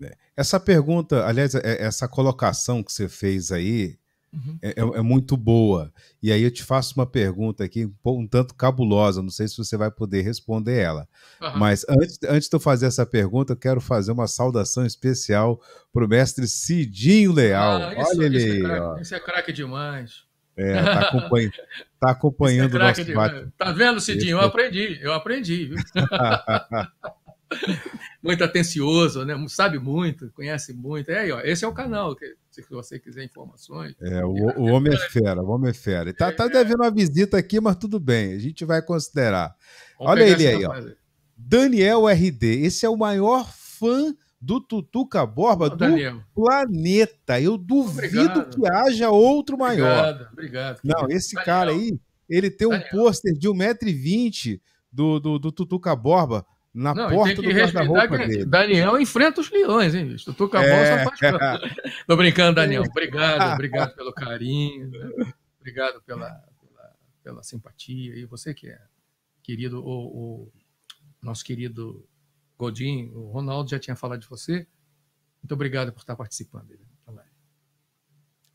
[SPEAKER 3] É, essa
[SPEAKER 1] pergunta, aliás, é, essa colocação que você fez aí, Uhum. É, é, é, muito boa. E aí eu te faço uma pergunta aqui, um, um tanto cabulosa, não sei se você vai poder responder ela. Uhum. Mas antes, antes de eu fazer essa pergunta, eu quero fazer uma saudação especial para o mestre Cidinho Leal. Ah, isso, Olha é ele aí.
[SPEAKER 3] Isso é craque demais. É, tá, tá
[SPEAKER 1] é acompanhando é o nosso debate. Tá vendo, Cidinho? Eu
[SPEAKER 3] aprendi, eu aprendi. Viu? muito atencioso, né? Sabe muito, conhece muito. É aí, ó, esse é o canal. Que se você quiser informações.
[SPEAKER 1] É, o, o homem é fera, o homem é fera. Está é, tá devendo uma visita aqui, mas tudo bem, a gente vai considerar. Olha ele aí, ó. Daniel RD, esse é o maior fã do Tutuca Borba do Daniel. planeta. Eu duvido obrigado. que haja outro maior. Obrigado,
[SPEAKER 3] obrigado. Não, esse
[SPEAKER 1] Daniel. cara aí, ele tem um pôster de 1,20m do, do, do Tutuca Borba
[SPEAKER 3] na não, porta do guarda-roupa dele. Daniel enfrenta os leões, hein, bicho? com a é... bolsa faz Tô brincando, Daniel. Obrigado, obrigado pelo carinho, né? obrigado pela, pela, pela, simpatia. E você que é querido, o, o nosso querido Godin, o Ronaldo já tinha falado de você. Muito obrigado por estar participando dele. Né?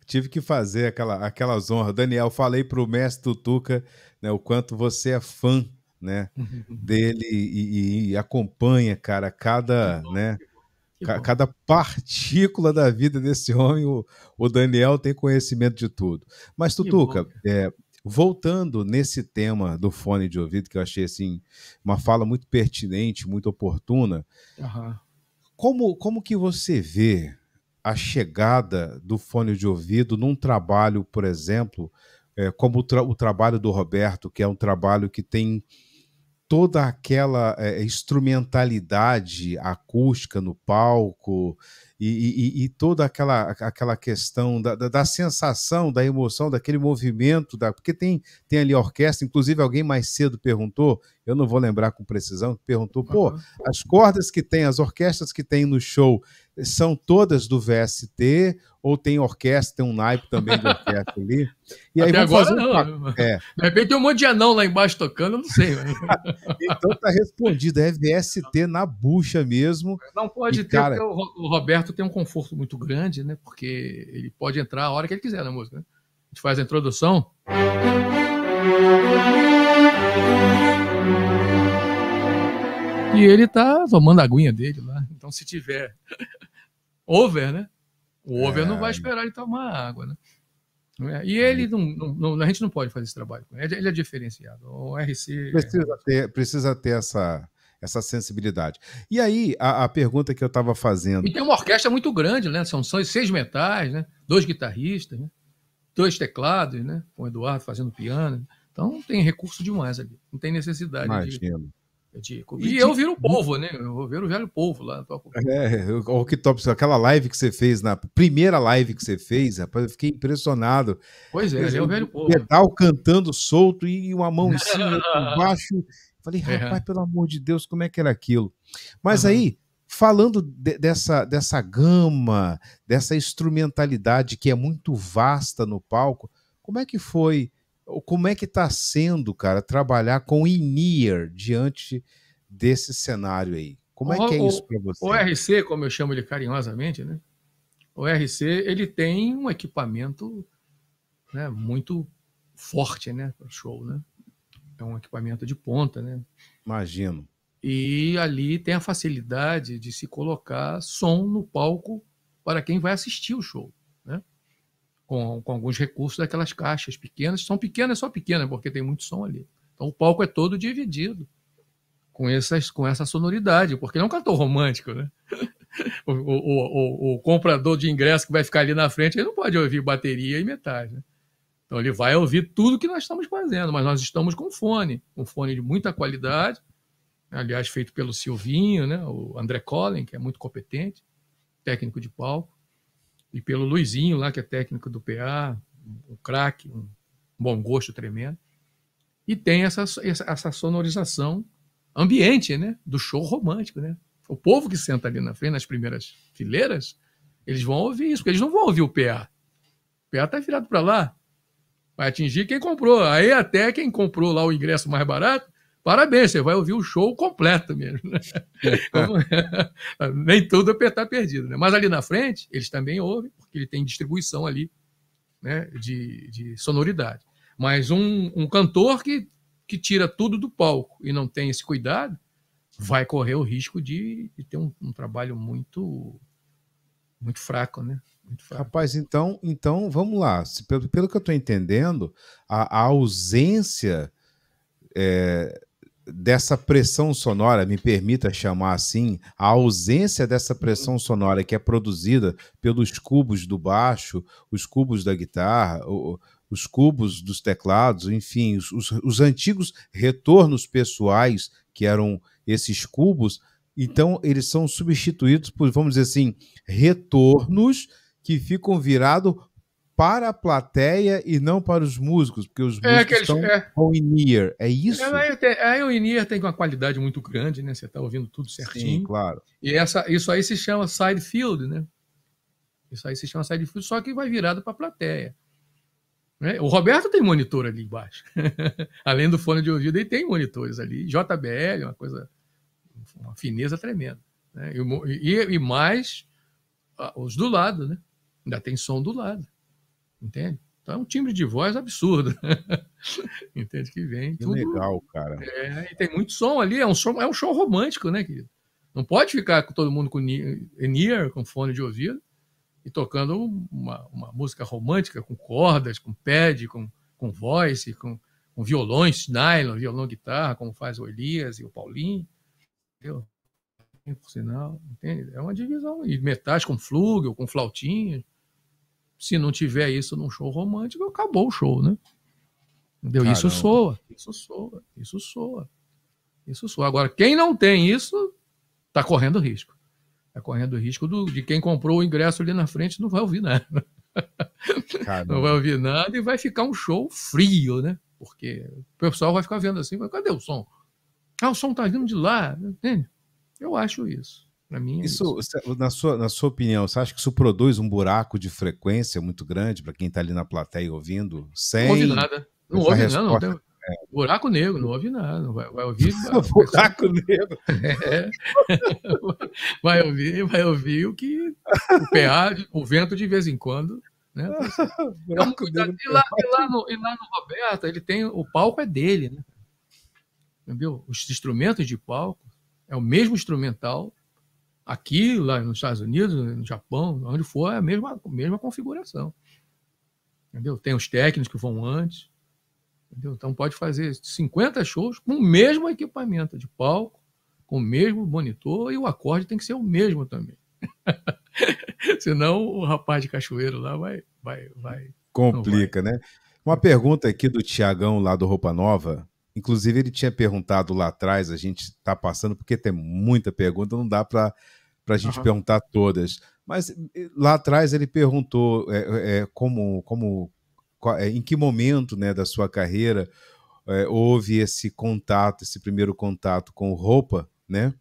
[SPEAKER 1] Tive que fazer aquela, aquelas honras. Daniel, falei para o mestre Tutuca né, o quanto você é fã né, uhum. dele e, e, acompanha, cara, cada, bom, né, cada partícula da vida desse homem, o, o Daniel tem conhecimento de tudo. Mas, Tutuca, é, voltando nesse tema do fone de ouvido, que eu achei, assim, uma fala muito pertinente, muito oportuna, uhum. como, como que você vê a chegada do fone de ouvido num trabalho, por exemplo, é, como o, tra o trabalho do Roberto, que é um trabalho que tem toda aquela é, é, instrumentalidade acústica no palco e, e, e toda aquela, aquela questão da, da, da, sensação, da emoção, daquele movimento, da, porque tem, tem ali a orquestra, inclusive alguém mais cedo perguntou, eu não vou lembrar com precisão, perguntou, pô, as cordas que tem, as orquestras que tem no show, são todas do VST ou tem orquestra, tem um naipe também de orquestra ali. E aí Até agora não. Né? É. De
[SPEAKER 3] repente tem um monte de anão lá embaixo tocando, eu não sei. então tá respondido,
[SPEAKER 1] é VST na bucha mesmo.
[SPEAKER 3] Não pode e, ter, cara... porque o Roberto tem um conforto muito grande, né? Porque ele pode entrar a hora que ele quiser na música. Né? A gente faz a introdução. E ele tá tomando a aguinha dele lá. Então se tiver over, né? O over é... não vai é. esperar ele tomar água, né? É, e ele é. não, não, a gente não pode fazer esse trabalho. Ele é diferenciado. O RC
[SPEAKER 1] precisa ter, precisa ter essa, essa sensibilidade. E aí a, a pergunta que eu estava fazendo. E
[SPEAKER 3] tem uma orquestra muito grande, né? São, são seis metais, né? Dois guitarristas, né? dois teclados, né? Com o Eduardo fazendo piano. Então tem recurso demais ali. Não tem necessidade. Imagino. De... É de e eu viro o povo, né? Eu vou ver o velho povo lá.
[SPEAKER 1] É, é, o que top, aquela live que você fez, na primeira live que você fez, rapaz, eu fiquei impressionado. Pois é, é o velho povo. Pedal cantando solto e uma mão em cima, embaixo. Falei, rapaz, é. pelo amor de Deus, como é que era aquilo? Mas uhum. aí, falando de, dessa, dessa gama, dessa instrumentalidade que é muito vasta no palco, como é que foi como é que está sendo, cara, trabalhar com INEAR diante desse cenário aí? Como é o, que é isso para você?
[SPEAKER 3] O RC, como eu chamo ele carinhosamente, né? O RC ele tem um equipamento né, muito forte, né, para show, né? É um equipamento de ponta, né?
[SPEAKER 1] Imagino.
[SPEAKER 3] E ali tem a facilidade de se colocar som no palco para quem vai assistir o show com, com alguns recursos daquelas caixas pequenas. São pequenas, só pequenas, porque tem muito som ali. Então o palco é todo dividido com, essas, com essa sonoridade, porque não é um cantor romântico, né? O, o, o, o, comprador de ingresso que vai ficar ali na frente, ele não pode ouvir bateria e metade, né? Então ele vai ouvir tudo que nós estamos fazendo, mas nós estamos com fone, um fone de muita qualidade, aliás, feito pelo Silvinho, né? o André Collin, que é muito competente, técnico de palco e pelo Luizinho lá, que é técnico do PA, um craque, um bom gosto tremendo. E tem essa, essa sonorização ambiente, né? Do show romântico, né? O povo que senta ali na frente, nas primeiras fileiras, eles vão ouvir isso, porque eles não vão ouvir o PA. O PA tá virado para lá. Vai atingir quem comprou. Aí até quem comprou lá o ingresso mais barato Parabéns, você vai ouvir o show completo mesmo. Né? É. nem tudo é apertar perdido. Né? Mas ali na frente, eles também ouvem, porque ele tem distribuição ali né, de, de sonoridade. Mas um, um cantor que, que tira tudo do palco e não tem esse cuidado, vai correr o risco de, de ter um, um, trabalho muito muito fraco,
[SPEAKER 2] né?
[SPEAKER 1] Rapaz, então, então vamos lá. Pelo, pelo que eu estou entendendo, a, a ausência é, dessa pressão sonora, me permita chamar assim, a ausência dessa pressão sonora que é produzida pelos cubos do baixo, os cubos da guitarra, os cubos dos teclados, enfim, os, os antigos retornos pessoais que eram esses cubos, então eles são substituídos por, vamos dizer assim, retornos que ficam virados para a plateia e não para os músicos, porque os é, músicos é, aqueles, estão é. in ear. É isso?
[SPEAKER 3] É, aí o in-ear tem uma qualidade muito grande, né? Você está ouvindo tudo certinho. Sim, claro. E essa, isso aí se chama side field, né? Isso aí se chama side field, só que vai virado para a plateia. Né? O Roberto tem monitor ali embaixo. Além do fone de ouvido, ele tem monitores ali. JBL, uma coisa, uma fineza tremenda. Né? E, e, e mais ah, os do lado, né? Ainda tem som do lado entende? Então é um timbre de voz absurdo, entende? Que vem que tudo... legal, cara. É, e tem muito som ali, é um, som, é um show romântico, né, querido? Não pode ficar com todo mundo com in-ear, com fone de ouvido, e tocando uma, uma música romântica com cordas, com pad, com, com voice, com, com violões, nylon, violão, guitarra, como faz o Elias e o Paulinho, entendeu? Por sinal, entende? É uma divisão. E metais com flúgio, com flautinha, se não tiver isso num show romântico, acabou o show, né?
[SPEAKER 2] Entendeu? Isso soa,
[SPEAKER 3] isso soa, isso soa. Isso soa. Agora, quem não tem isso, tá correndo risco. Tá correndo risco do, de quem comprou o ingresso ali na frente não vai ouvir nada. Caramba. Não vai ouvir nada e vai ficar um show frio, né? Porque o pessoal vai ficar vendo assim, vai, cadê o som? Ah, o som tá vindo de lá, entende? Eu acho isso. Para mim, é
[SPEAKER 1] isso, isso, Na, sua, na sua opinião, você acha que isso produz um buraco de frequência muito grande para quem está ali na plateia ouvindo? Sem não ouve nada. Não
[SPEAKER 3] ouve não. Tem... É. Buraco negro, não ouve nada. Não vai, vai ouvir. Vai, buraco vai, negro. É. vai ouvir, vai ouvir o que o PA, o vento de vez em quando. Né? É e, lá, e, lá no, e lá no Roberto, ele tem. O palco é dele, né? Entendeu? Os instrumentos de palco é o mesmo instrumental Aqui, lá nos Estados Unidos, no Japão, onde for, é a mesma, mesma configuração. Entendeu? Tem os técnicos que vão antes. Entendeu? Então pode fazer 50 shows com o mesmo equipamento de palco, com o mesmo monitor e o acorde tem que ser o mesmo também. Senão o rapaz de cachoeiro lá vai. vai, vai
[SPEAKER 1] Complica, né? vai. né? Uma pergunta aqui do Tiagão lá do Roupa Nova. Inclusive, ele tinha perguntado lá atrás, a gente está passando, porque tem muita pergunta, não dá para para a gente uhum. perguntar todas. Mas eh, lá atrás ele perguntou é, é, como, como, em que momento né, da sua carreira é, houve esse contato, esse primeiro contato com roupa, né?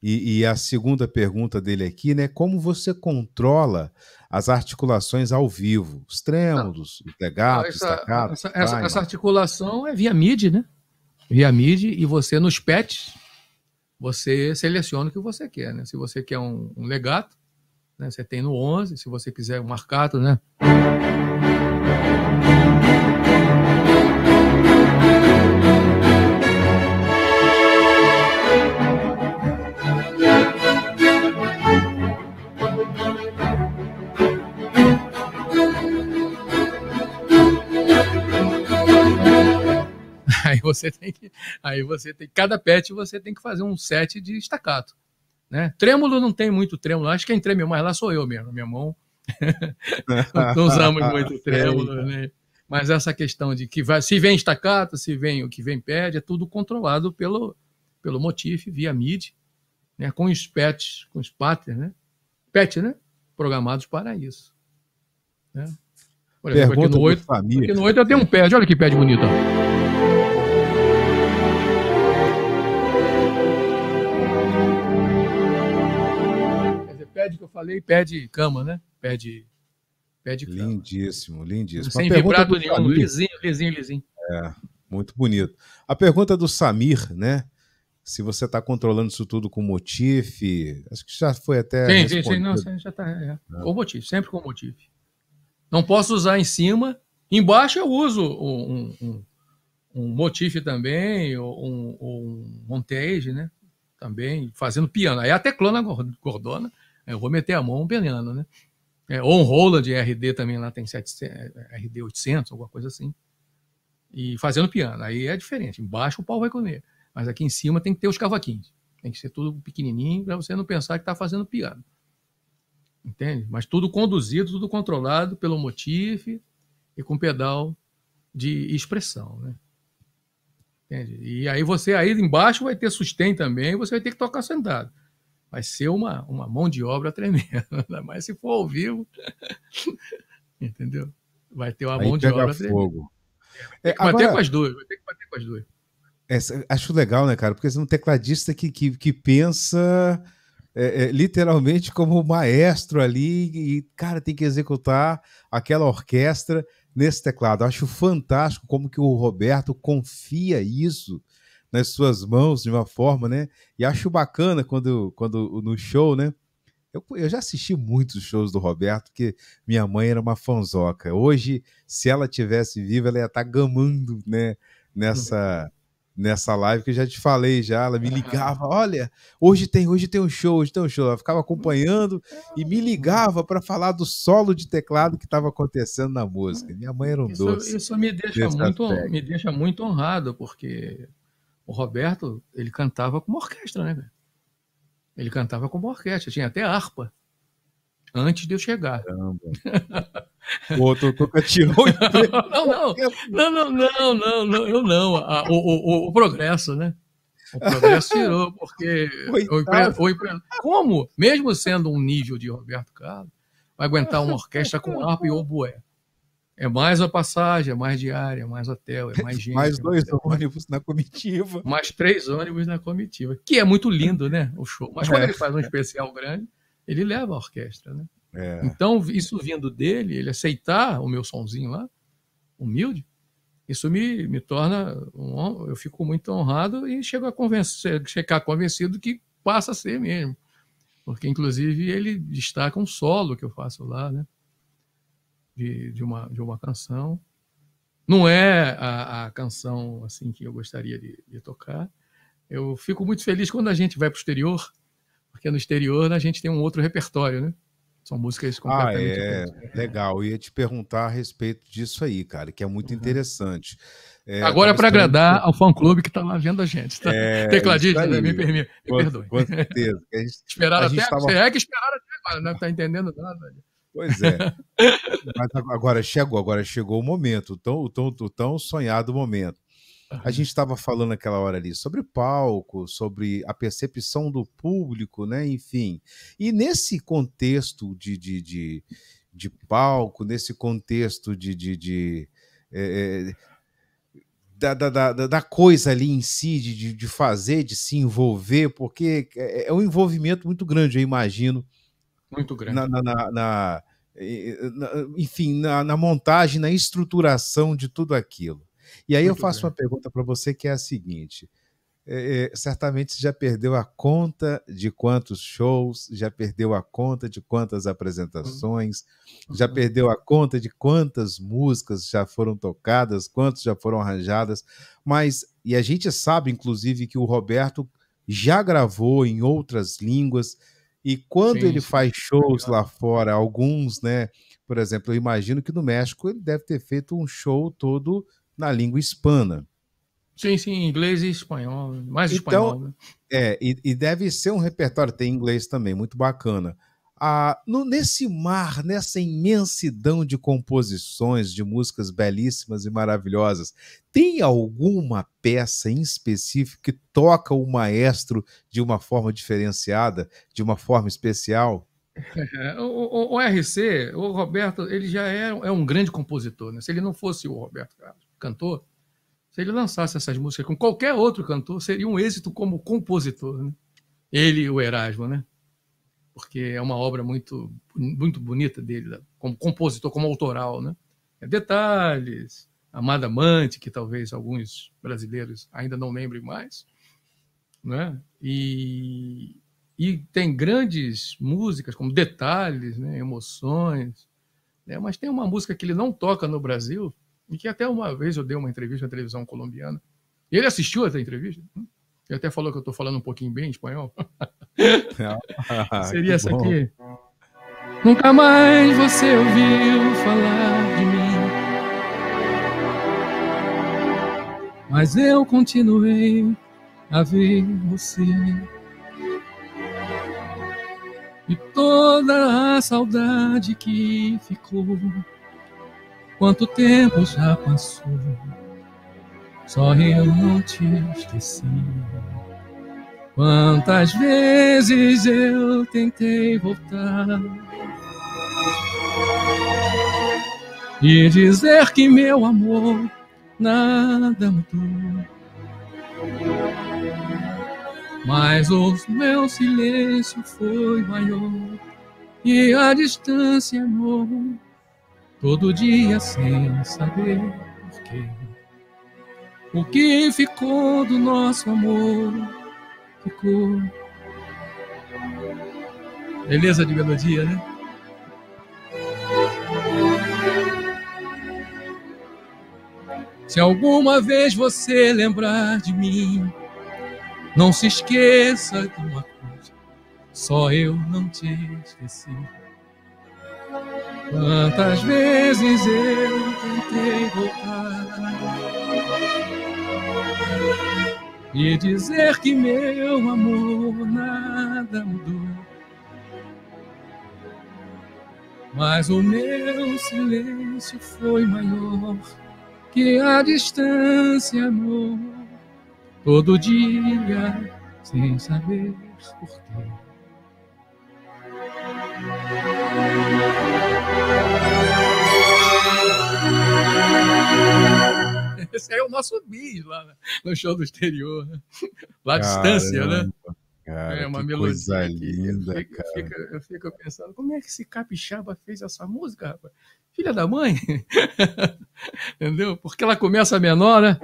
[SPEAKER 1] E, e, a segunda pergunta dele aqui, né? Como você controla as articulações ao vivo? Os trêmulos, ah, os legatos, essa, essa, essa, essa,
[SPEAKER 3] articulação é via MIDI, né? Via MIDI e você nos pets você seleciona o que você quer. Né? Se você quer um, um legato, né? você tem no 11, se você quiser um marcato, né? Aí você tem que, aí você tem, cada pet você tem que fazer um set de estacato, né? Trêmulo não tem muito trêmulo, acho que quem treme mais lá sou eu mesmo, minha mão.
[SPEAKER 2] não usamos muito trêmulo,
[SPEAKER 3] né? Mas essa questão de que vai, se vem estacato, se vem o que vem pede, é tudo controlado pelo pelo motif via MIDI, né? Com os pets, com os patterns, né? Pet, né? Programados para isso.
[SPEAKER 2] Né? Por exemplo, Pergunta aqui no 8, família. aqui no 8 eu tenho um
[SPEAKER 3] pad, olha que pad bonito. Ó. que eu falei, pede cama, né? pede pede cama. Lindíssimo, lindíssimo. Sem vibrado nenhum, Samir. lisinho, lisinho, lisinho.
[SPEAKER 1] É, muito bonito. A pergunta do Samir, né? Se você está controlando isso tudo com motif, acho que já foi até. Sim, sim, sim, não,
[SPEAKER 3] já está. É. É. Com motif, sempre com motif. Não posso usar em cima. Embaixo eu uso um, um, um motif também, ou um, um montage, né? Também, fazendo piano. Aí a teclona gordona é, eu vou meter a mão penando, né? É, ou um Roland RD também lá tem 700, RD 800, alguma coisa assim. E fazendo piano, aí é diferente. Embaixo o pau vai comer, mas aqui em cima tem que ter os cavaquinhos. Tem que ser tudo pequenininho para você não pensar que está fazendo piano. Entende? Mas tudo conduzido, tudo controlado pelo motif e com pedal de expressão, né? Entende? E aí você aí embaixo vai ter sustém também, você vai ter que tocar sentado vai ser uma, uma mão de obra tremenda, mas se for ao vivo, entendeu? Vai ter uma Aí mão de obra fogo. tremenda. É, agora... com as duas, vai ter que bater com as
[SPEAKER 1] duas. acho legal, né, cara? Porque você é um tecladista que, que, que pensa é, é, literalmente como maestro ali e, cara, tem que executar aquela orquestra nesse teclado. Acho fantástico como que o Roberto confia isso nas suas mãos de uma forma, né? E acho bacana quando, quando no show, né? Eu, eu já assisti muitos shows do Roberto, porque minha mãe era uma fanzoca. Hoje, se ela tivesse viva, ela ia estar tá gamando, né? Nessa, nessa live que eu já te falei já, ela me ligava, olha, hoje tem, hoje tem um show, hoje tem um show. Ela ficava acompanhando e me ligava para falar do solo de teclado que estava acontecendo na música. Minha mãe era um isso, doce. Isso me
[SPEAKER 2] deixa muito,
[SPEAKER 3] me deixa muito honrado, porque o Roberto, ele cantava com uma orquestra, né, velho? Ele cantava com uma orquestra, tinha até harpa. Antes de eu chegar. Caramba.
[SPEAKER 1] Pô, tu, tirou
[SPEAKER 3] Não, não, não, não, não, não, eu não. A, o, o, o progresso, né? O progresso tirou, porque.
[SPEAKER 2] Foi empre... empre...
[SPEAKER 3] Como? Mesmo sendo um nível de Roberto Carlos, vai aguentar uma orquestra com harpa e oboé. É mais a passagem, é mais diária, é mais hotel, é mais gente. mais é dois é mais... ônibus na comitiva. Mais três ônibus na comitiva, que é muito lindo, né? O show. Mas é. quando é. ele faz um especial grande, ele leva a orquestra, né? É. Então, isso vindo dele, ele aceitar o meu sonzinho lá, humilde, isso me, me torna. Um, eu fico muito honrado e chego a convencer, chegar convencido que passa a ser mesmo. Porque, inclusive, ele destaca um solo que eu faço lá, né? de, de, uma, de uma canção. Não é a, a canção assim que eu gostaria de, de tocar. Eu fico muito feliz quando a gente vai para o exterior, porque no exterior a gente tem um outro repertório, né? São músicas completamente ah, é. Diferentes.
[SPEAKER 1] Legal. Eu ia te perguntar a respeito disso aí, cara, que é muito uhum. interessante. É, Agora, é para agradar
[SPEAKER 3] ao fã-clube que está lá vendo a gente. Tá? É, Tecladista, né? me,
[SPEAKER 1] me com, perdoe. Com certeza. A gente,
[SPEAKER 3] esperaram a gente até... Tava... É que esperaram até agora, né? não está entendendo nada. Pois é.
[SPEAKER 1] Mas agora chegou, agora chegou o momento, o tão, o tão, o tão sonhado momento. A gente estava falando aquela hora ali sobre palco, sobre a percepção do público, né? Enfim. E nesse contexto de, de, de, de palco, nesse contexto de. de, de é, da, da, da, da, coisa ali em si, de, de fazer, de se envolver, porque é, é, é um envolvimento muito grande, eu imagino. Muito grande. Na, na, na, enfim, na, na, montagem, na estruturação de tudo aquilo. E aí Muito eu faço bem. uma pergunta para você que é a seguinte: é, é, certamente você já perdeu a conta de quantos shows, já perdeu a conta de quantas apresentações, uhum. já perdeu a conta de quantas músicas já foram tocadas, quantas já foram arranjadas, mas e a gente sabe inclusive que o Roberto já gravou em outras línguas, e quando sim, ele faz shows lá fora, alguns, né? Por exemplo, eu imagino que no México ele deve ter feito um show todo na língua hispana.
[SPEAKER 3] Sim, sim, inglês e espanhol, mais então, espanhol. Né?
[SPEAKER 1] É, e, e deve ser um repertório, tem inglês também, muito bacana.
[SPEAKER 3] Ah, no, nesse mar, nessa
[SPEAKER 1] imensidão de composições, de músicas belíssimas e maravilhosas, tem alguma peça em específico que toca o maestro de uma forma diferenciada, de uma forma especial?
[SPEAKER 3] o, o, o, RC, o Roberto, ele já é, é um grande compositor. Né? Se ele não fosse o Roberto cantor, se ele lançasse essas músicas com qualquer outro cantor, seria um êxito como compositor. Né? Ele e o Erasmo, né? porque é uma obra muito, muito bonita dele, né? como compositor, como autoral. Né? É detalhes, Amada Amante, que talvez alguns brasileiros ainda não lembrem mais. Né? E, e tem grandes músicas, como Detalhes, né? Emoções. Né? Mas tem uma música que ele não toca no Brasil, e que até uma vez eu dei uma entrevista à televisão colombiana. E ele assistiu essa entrevista. Hum? Ele até falou que eu estou falando um pouquinho bem espanhol.
[SPEAKER 2] Ah, Seria essa bom. aqui. Nunca mais
[SPEAKER 3] você ouviu falar de mim. Mas eu continuei a ver você. E toda a saudade que ficou, quanto tempo já passou? só eu não te esqueci. Quantas vezes eu tentei voltar e dizer que meu amor nada mudou. Mas o meu silêncio foi maior e a distância é todo dia sem saber porquê. O que ficou do nosso amor? Ficou. Beleza de melodia, né? Se alguma vez você lembrar de mim, não se esqueça de
[SPEAKER 2] uma coisa:
[SPEAKER 3] só eu não te esqueci. Quantas vezes eu tentei
[SPEAKER 2] voltar
[SPEAKER 3] e dizer que meu amor nada mudou. Mas o meu silêncio foi maior que a distância, amor. Todo dia, sem saber porquê. Esse aí é o nosso bis lá né? no show do exterior, né? Lá à distância, né?
[SPEAKER 2] Cara, é uma melodia. linda, eu fico,
[SPEAKER 3] cara. Eu fico, eu fico pensando, como é que esse capixaba fez essa
[SPEAKER 2] música, rapaz?
[SPEAKER 3] Filha da mãe? Entendeu? Porque ela começa menor, né?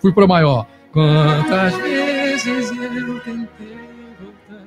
[SPEAKER 3] Fui para maior. Quantas vezes
[SPEAKER 2] eu tentei voltar.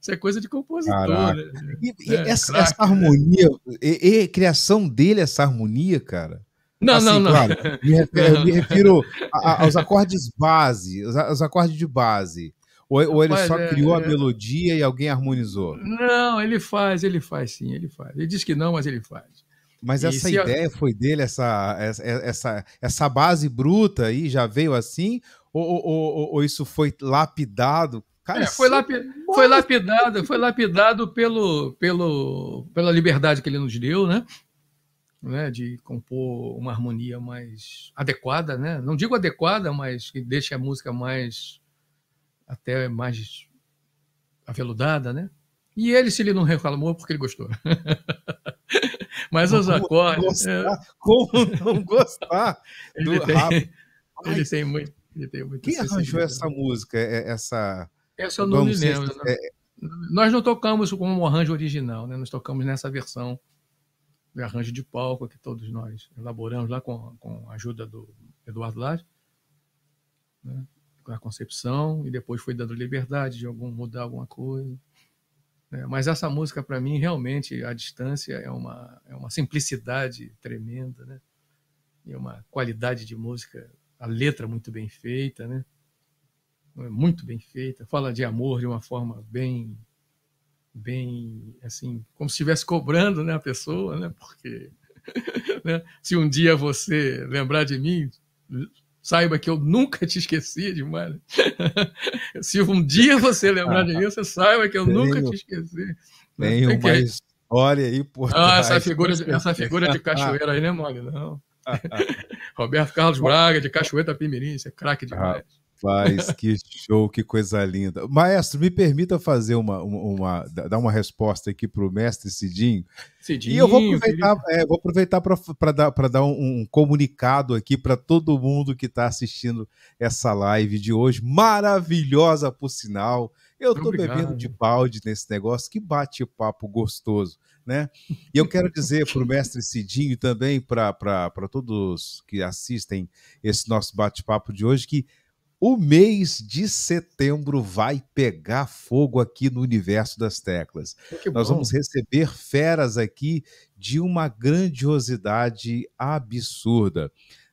[SPEAKER 2] Isso é coisa de compositor.
[SPEAKER 1] Né? E, e é, essa, essa, né? harmonia, né? e, e, criação dele, essa harmonia, cara. Não, assim, não, não. Claro, me refiro, não. Me refiro a, a, aos acordes base, aos, aos acordes de base. Ou, ou ele só é, criou é, a melodia e alguém harmonizou?
[SPEAKER 3] Não, ele faz, ele faz sim, ele faz. Ele diz que não, mas ele faz. Mas essa ideia
[SPEAKER 1] eu... foi dele, essa, essa, essa base bruta aí já veio assim? Ou, ou, ou, ou isso foi lapidado?
[SPEAKER 3] Cara, é, foi, lapi... foi, lapidado, foi lapidado pelo, pelo, pela liberdade que ele nos deu, né? Né, de compor uma harmonia mais adequada, né? Não digo adequada, mas que deixe a música mais até mais aveludada, né? E ele, se ele não reclamou, porque ele gostou. Mas os acordes. Gostar, é... Como não gostar do ele tem, rap. Ele tem muito. Ele tem muito Quem arranjou essa
[SPEAKER 1] música? É, essa. Essa eu não me lembro. Né? É...
[SPEAKER 3] Nós não tocamos como um arranjo original, né? Nós tocamos nessa versão de arranjo de palco que todos nós elaboramos lá com, com a ajuda do Eduardo Lage, né? com a concepção, e depois foi dando liberdade de algum mudar alguma coisa. Né? Mas essa música, para mim, realmente, a distância é uma, é uma simplicidade tremenda, né? E é uma qualidade de música, a letra muito bem feita, né? É muito bem feita. Fala de amor de uma forma bem, bem, assim, como se estivesse cobrando, né, a pessoa, né? Porque né? se um dia você lembrar de mim, Saiba que eu nunca te esqueci, Edmar. Se um dia você lembrar de mim. Você saiba que eu tenho, nunca te esqueci. Tenho Tem que... uma
[SPEAKER 1] história aí por trás. Ah, essa figura, de, essa figura de cachoeira aí
[SPEAKER 3] né, não é mole, não. Roberto Carlos Braga, de Cachoeira Pimirim, você é craque demais. Rapaz,
[SPEAKER 1] que show, que coisa linda. Maestro, me permita fazer uma, uma, uma dar uma resposta aqui para o mestre Cidinho.
[SPEAKER 3] Cidinho. E eu vou aproveitar,
[SPEAKER 1] é, vou aproveitar para dar, dar um, um comunicado aqui para todo mundo que está assistindo essa live de hoje. Maravilhosa, por sinal. Eu estou bebendo de balde nesse negócio, que bate-papo gostoso, né? E eu quero dizer para o mestre Cidinho e também para todos que assistem esse nosso bate-papo de hoje que o mês de setembro vai pegar fogo aqui no universo das teclas. Que Nós bom. vamos receber feras aqui de uma grandiosidade absurda.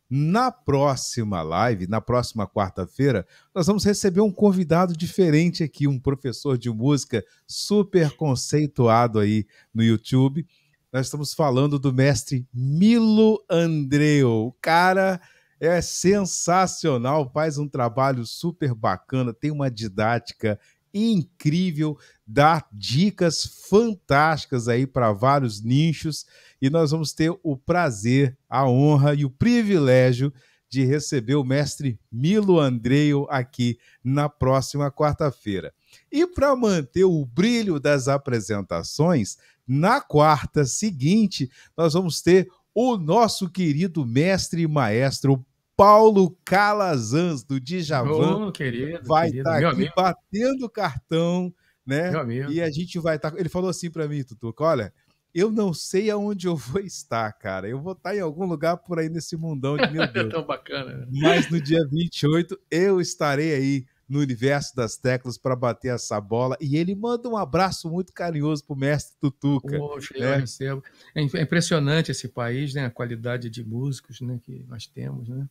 [SPEAKER 1] Na próxima live, na próxima quarta-feira, nós vamos receber um convidado diferente aqui, um professor de música super conceituado aí no YouTube. Nós estamos falando do mestre Milo Andreu. Cara, é sensacional, faz um trabalho super bacana, tem uma didática incrível, dá dicas fantásticas aí para vários nichos e nós vamos ter o prazer, a honra e o privilégio de receber o mestre Milo Andreio aqui na próxima quarta-feira. E para manter o brilho das apresentações, na quarta seguinte nós vamos ter o nosso querido mestre e maestro Paulo Calazans, do Djavan, querido, vai estar tá aqui amigo. batendo cartão, né? E a gente vai estar... Tá... Ele falou assim para mim, Tutuca, olha, eu não sei aonde eu vou estar, cara. Eu vou estar tá em algum lugar por aí nesse mundão de meu Deus. tão
[SPEAKER 3] bacana. Né? Mas
[SPEAKER 1] no dia 28 eu estarei aí no universo das teclas para bater essa bola. E ele manda um abraço muito carinhoso para o mestre Tutuca. Poxa,
[SPEAKER 3] né? eu recebo. É, é impressionante esse país, né? a qualidade de músicos né? que nós temos. Né?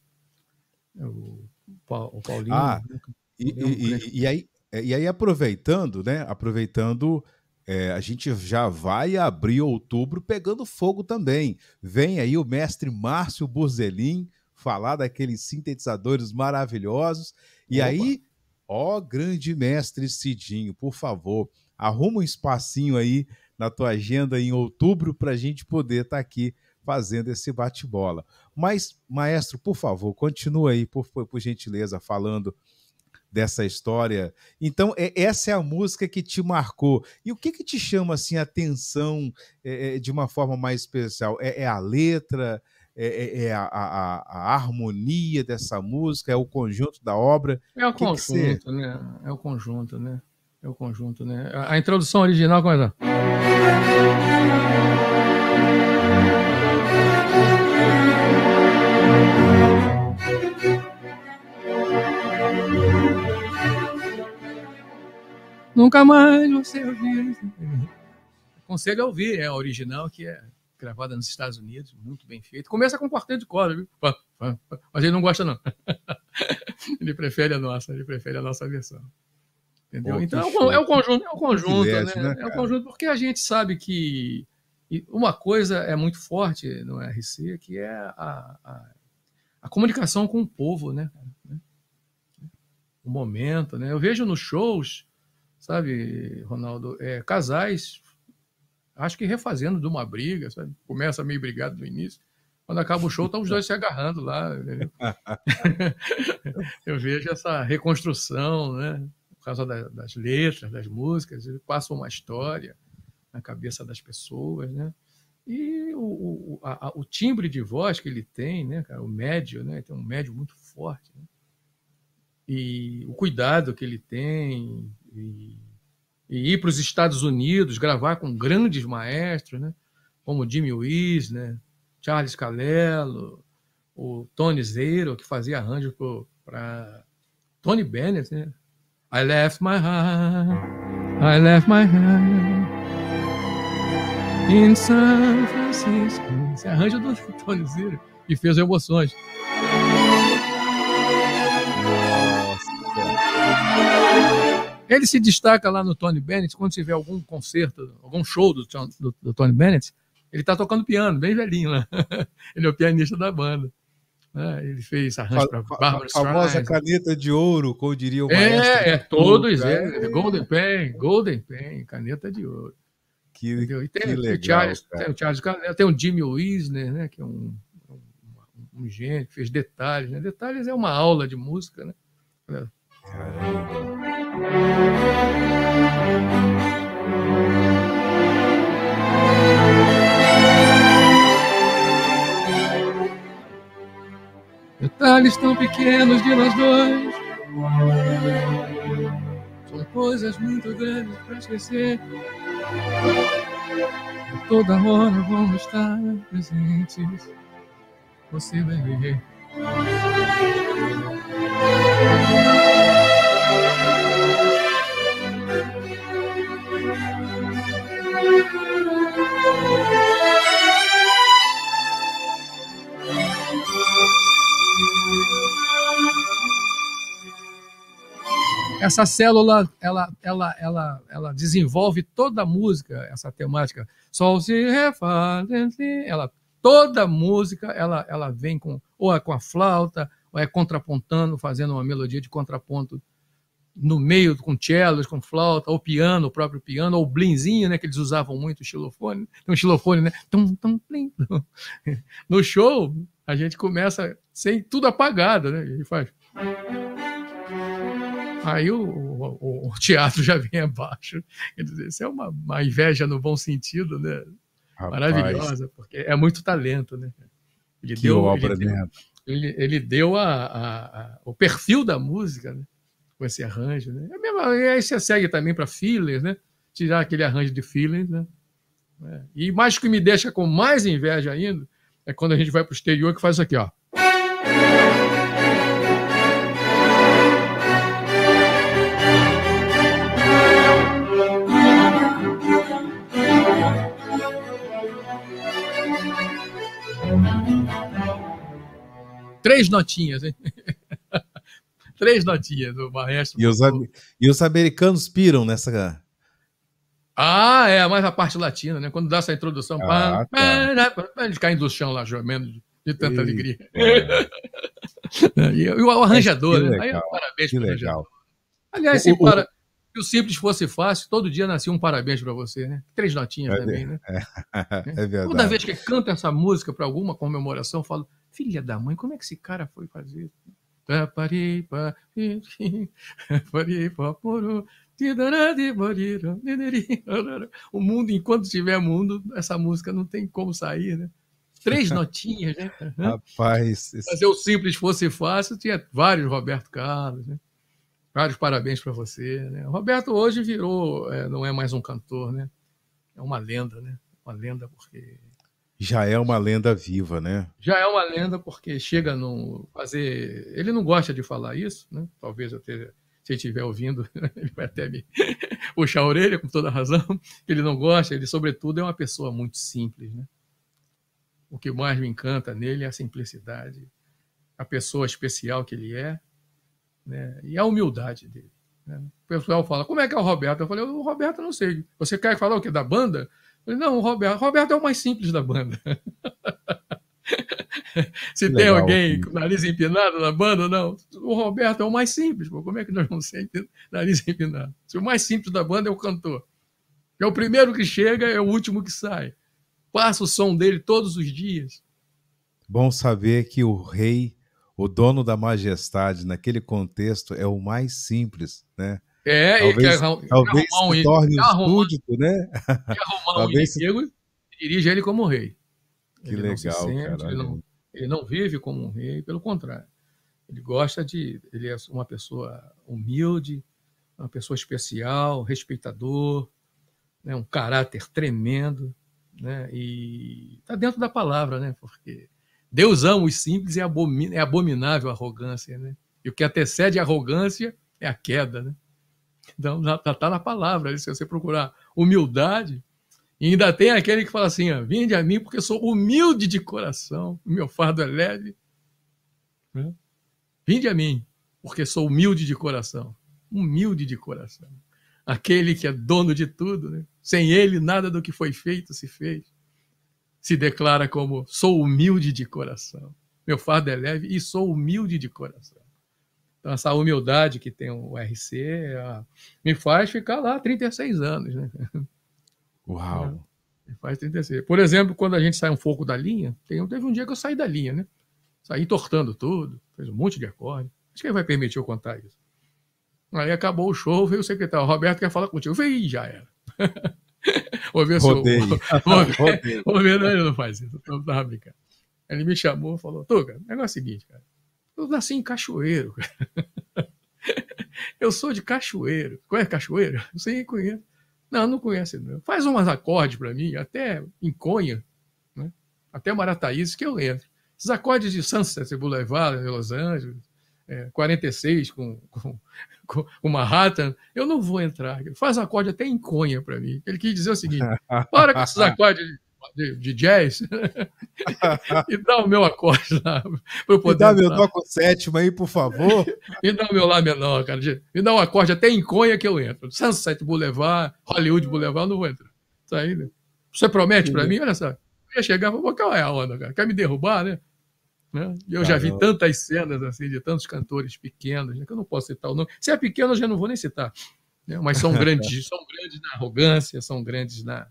[SPEAKER 3] O, Paulinho. Ah, né? e, é
[SPEAKER 1] e, e, aí, é, e aí, aproveitando, né? aproveitando é, a gente já vai abrir outubro pegando fogo também. Vem aí o mestre Márcio Burzelin falar daqueles sintetizadores maravilhosos. E Opa. aí Ó oh, grande mestre Cidinho, por favor, arruma um espacinho aí na tua agenda em outubro para a gente poder estar tá aqui fazendo esse bate-bola. Mas, maestro, por favor, continua aí, por, por gentileza, falando dessa história. Então, é, essa é a música que te marcou. E o que, que te chama assim, a atenção é, é de uma forma mais especial? É, é a letra? é, é, é a, a, a, harmonia dessa música, é o conjunto
[SPEAKER 3] da obra. É o que conjunto, que você... né? É o conjunto, né? É o conjunto, né? A, introdução original, como é que Nunca mais você ouvir. Aconselho a ouvir, é a original que é gravada nos Estados Unidos, muito bem feito. Começa com um quarteto de corda, viu? Mas ele não gosta, não. ele prefere a nossa, ele prefere a nossa versão. Entendeu? Pô, então é o, é conjunto, é o conjunto, né? né é o conjunto, porque a gente sabe que uma coisa é muito forte no RC, que é a, a, a comunicação com o povo, né, né? O momento, né? Eu vejo nos shows, sabe, Ronaldo, é, casais acho que refazendo de uma briga, sabe? Começa meio brigado no início. Quando acaba o show, estão tá os dois se agarrando lá. Né? Eu vejo essa reconstrução, né? Por causa das letras, das músicas, ele passa uma história na cabeça das pessoas, né? E o, o, a, o timbre de voz que ele tem, né, cara? O médio, né? Tem um médio muito forte. Né? E o cuidado que ele tem, e e ir para os Estados Unidos gravar com grandes maestros, né? como Jimmy Weiss, né? Charles Calelo, o Tony Zero, que fazia arranjo para Tony Bennett. Né? I left my heart, I left my heart in San Francisco. Esse arranjo do Tony Zero, que fez emoções. Ele se destaca lá no Tony Bennett, quando tiver algum concerto, algum show do, do, do Tony Bennett, ele está tocando piano, bem velhinho lá. ele é o pianista da banda. É, ele fez arranjo para Barbara Streisand. A famosa
[SPEAKER 1] caneta de ouro, como diria o é, maestro. É, é todos, é, é, Golden
[SPEAKER 3] Pen, Golden Pen, caneta de ouro. Que, e tem, que legal, tem, Charles, tem o Charles Canel, tem o Jimmy Wisner, né, que é um, um, um gênio, que fez Detalhes. Né? Detalhes é uma aula de música, né?
[SPEAKER 2] Caramba.
[SPEAKER 3] Detalhes tão pequenos de nós
[SPEAKER 2] dois são coisas muito grandes para esquecer. A
[SPEAKER 3] toda hora vamos estar presentes. Você vai ver. Essa célula, ela, ela, ela, ela desenvolve toda a música, essa temática. Sol se refaz, ela toda a música ela, ela vem com ou é com a flauta, ou é contrapontando, fazendo uma melodia de contraponto no meio com cellos, com flauta, ou piano, o próprio piano, ou blinzinho, né, que eles usavam muito o xilofone. Tem um xilofone, né? Tum, tum, plim, tum. No show, a gente começa sem tudo apagado, né? A gente faz aí o, o, o teatro já vem abaixo. Quer dizer, isso é uma, uma inveja no bom sentido, né? Rapaz, Maravilhosa, porque é muito talento, né? Ele deu, obra, ele, né? Ele, ele deu a, a, a, o perfil da música, né? Com esse arranjo, né? É mesmo, aí você segue também para fillers, né? Tirar aquele arranjo de fillers, né? É. E mais que me deixa com mais inveja ainda é quando a gente vai para o exterior que faz isso aqui, ó. três notinhas, hein? três notinhas do maestro.
[SPEAKER 1] E os, e os americanos piram nessa.
[SPEAKER 3] Ah, é, mais a parte latina, né? Quando dá essa introdução, ah, pá, tá. pá, né? eles caem do chão lá, gemendo de, de tanta alegria. É. e, e, o arranjador, né? Legal, Aí, parabéns pro legal. arranjador. Aliás, se, o, para... o... se o simples fosse fácil, todo dia nascia um parabéns para você, né? Três notinhas é, também, né?
[SPEAKER 2] É, é verdade. Toda vez
[SPEAKER 3] que canta essa música para alguma comemoração, eu falo, Filha da mãe, como é que esse cara foi fazer? o mundo, enquanto tiver mundo, essa música não tem como sair, né? Três notinhas, né?
[SPEAKER 1] Rapaz. Esse... Fazer
[SPEAKER 3] o simples fosse fácil, tinha vários Roberto Carlos, né? Vários parabéns para você. Né? Roberto hoje virou, é, não é mais um cantor, né? É uma lenda, né? Uma lenda, porque
[SPEAKER 1] já é uma lenda viva, né?
[SPEAKER 3] Já é uma lenda porque chega no fazer. Ele não gosta de falar isso, né? Talvez eu tenha se ele estiver ouvindo, ele vai até me puxar a orelha, com toda razão. Ele não gosta, ele, sobretudo, é uma pessoa muito simples. Né? O que mais me encanta nele é a simplicidade, a pessoa especial que ele é né? e a humildade dele. Né? O pessoal fala: como é que é o Roberto? Eu falei: o Roberto, não sei. Você quer falar o que? Da banda? Falei, não, o Roberto. O Roberto é o mais simples da banda. Se que tem legal. alguém com o nariz empinado na banda, não. O Roberto é o mais simples. Pô. Como é que nós vamos ser nariz empinado? Se o mais simples da banda é o cantor. É o primeiro que chega, é o último que sai. Passa o som dele todos os dias.
[SPEAKER 1] Bom saber que o rei, o dono da majestade, naquele contexto, é o mais simples, né? É, talvez, que é, talvez Romão, se torne um
[SPEAKER 3] súdito, né?
[SPEAKER 2] Que arrumar um talvez inimigo, se...
[SPEAKER 3] dirige ele como rei.
[SPEAKER 2] Que ele legal, cara. Ele não,
[SPEAKER 3] ele não vive como um rei, pelo contrário. Ele gosta de. Ele é uma pessoa humilde, uma pessoa especial, respeitador, né, um caráter tremendo. Né, e está dentro da palavra, né? Porque Deus ama os simples e abomina, é abominável a arrogância, né? E o que antecede a arrogância é a queda, né? Então, está na palavra, se você procurar humildade. E ainda tem aquele que fala assim: ó, vinde a mim porque sou humilde de coração, meu fardo é leve. Né? Vinde a mim porque sou humilde de coração. Humilde de coração. Aquele que é dono de tudo, né? sem ele nada do que foi feito se fez. Se declara como sou humilde de coração. Meu fardo é leve e sou humilde de coração. Então, essa humildade que tem o RC ah, me faz ficar lá 36 anos, né? Uau! É. Me faz 36. Por exemplo, quando a gente sai um pouco da linha, tem, teve um dia que eu saí da linha, né? Saí tortando tudo, fez um monte de acorde. Acho que ele vai permitir eu contar isso. Aí acabou o show, veio o secretário, Roberto quer falar contigo. Eu falei, já era. Ouviu seu. Roberto não faz isso, eu tava brincando. Ele me chamou e falou: Tuga, o negócio é o seguinte, cara. Eu nasci em Cachoeiro. eu sou de Cachoeiro. Conhece Cachoeiro? Sim, conheço. Não, não conhece. Não. Faz umas acordes para mim, até em Conha, né? até Marataízes, que eu entro. Esses acordes de Sunset Boulevard, né, Los Angeles, é, 46 com, com, com uma rata, eu não vou entrar. Faz acorde até em Conha para mim. Ele quis dizer o seguinte: para com esses acordes de, de jazz e dá o meu acorde lá. Pra eu poder me dá meu meu toco
[SPEAKER 1] sétima aí, por favor.
[SPEAKER 3] me dá o meu lá menor, cara. Me dá um acorde até em Conha que eu entro. Sunset Boulevard, Hollywood Boulevard, eu não vou entrar. Tá aí, né? Você promete para mim? Olha só. Eu ia chegar e falar, qual é a onda, cara? Quer me derrubar, né? Né? Eu Caramba. já vi tantas cenas assim de tantos cantores pequenos, né, que eu não posso citar o nome. Se é pequeno, eu já não vou nem citar. Né? Mas são grandes, são grandes na arrogância, são grandes na,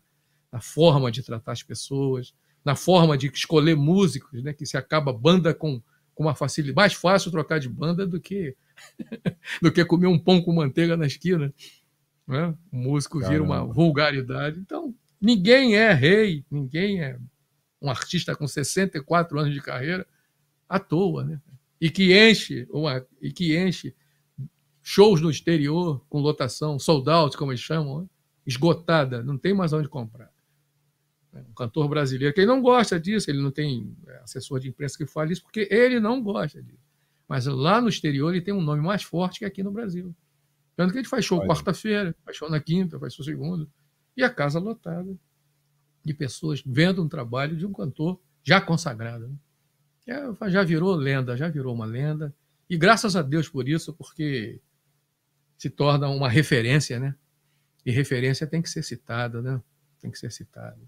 [SPEAKER 3] na forma de tratar as pessoas, na forma de escolher músicos, né? Que se acaba banda com, com uma facilidade. Mais fácil trocar de banda do que do que comer um pão com manteiga na esquina. Né? O músico Caramba. vira uma vulgaridade. Então, ninguém é rei, ninguém é um artista com 64 anos de carreira à toa, né? E que enche uma, e que enche shows no exterior com lotação, sold out, como eles chamam, né? esgotada, não tem mais onde comprar um cantor brasileiro, que ele não gosta disso, ele não tem é, assessor de imprensa que fale isso, porque ele não gosta disso. Mas lá no exterior ele tem um nome mais forte que aqui no Brasil. Tanto que ele faz show quarta-feira, faz show na quinta, faz show segunda, e a casa lotada de pessoas vendo um trabalho de um cantor já consagrado. Né? É, já virou lenda, já virou uma lenda. E graças a Deus por isso, porque se torna uma referência, né? E referência tem que ser citada, né? Tem que ser citada.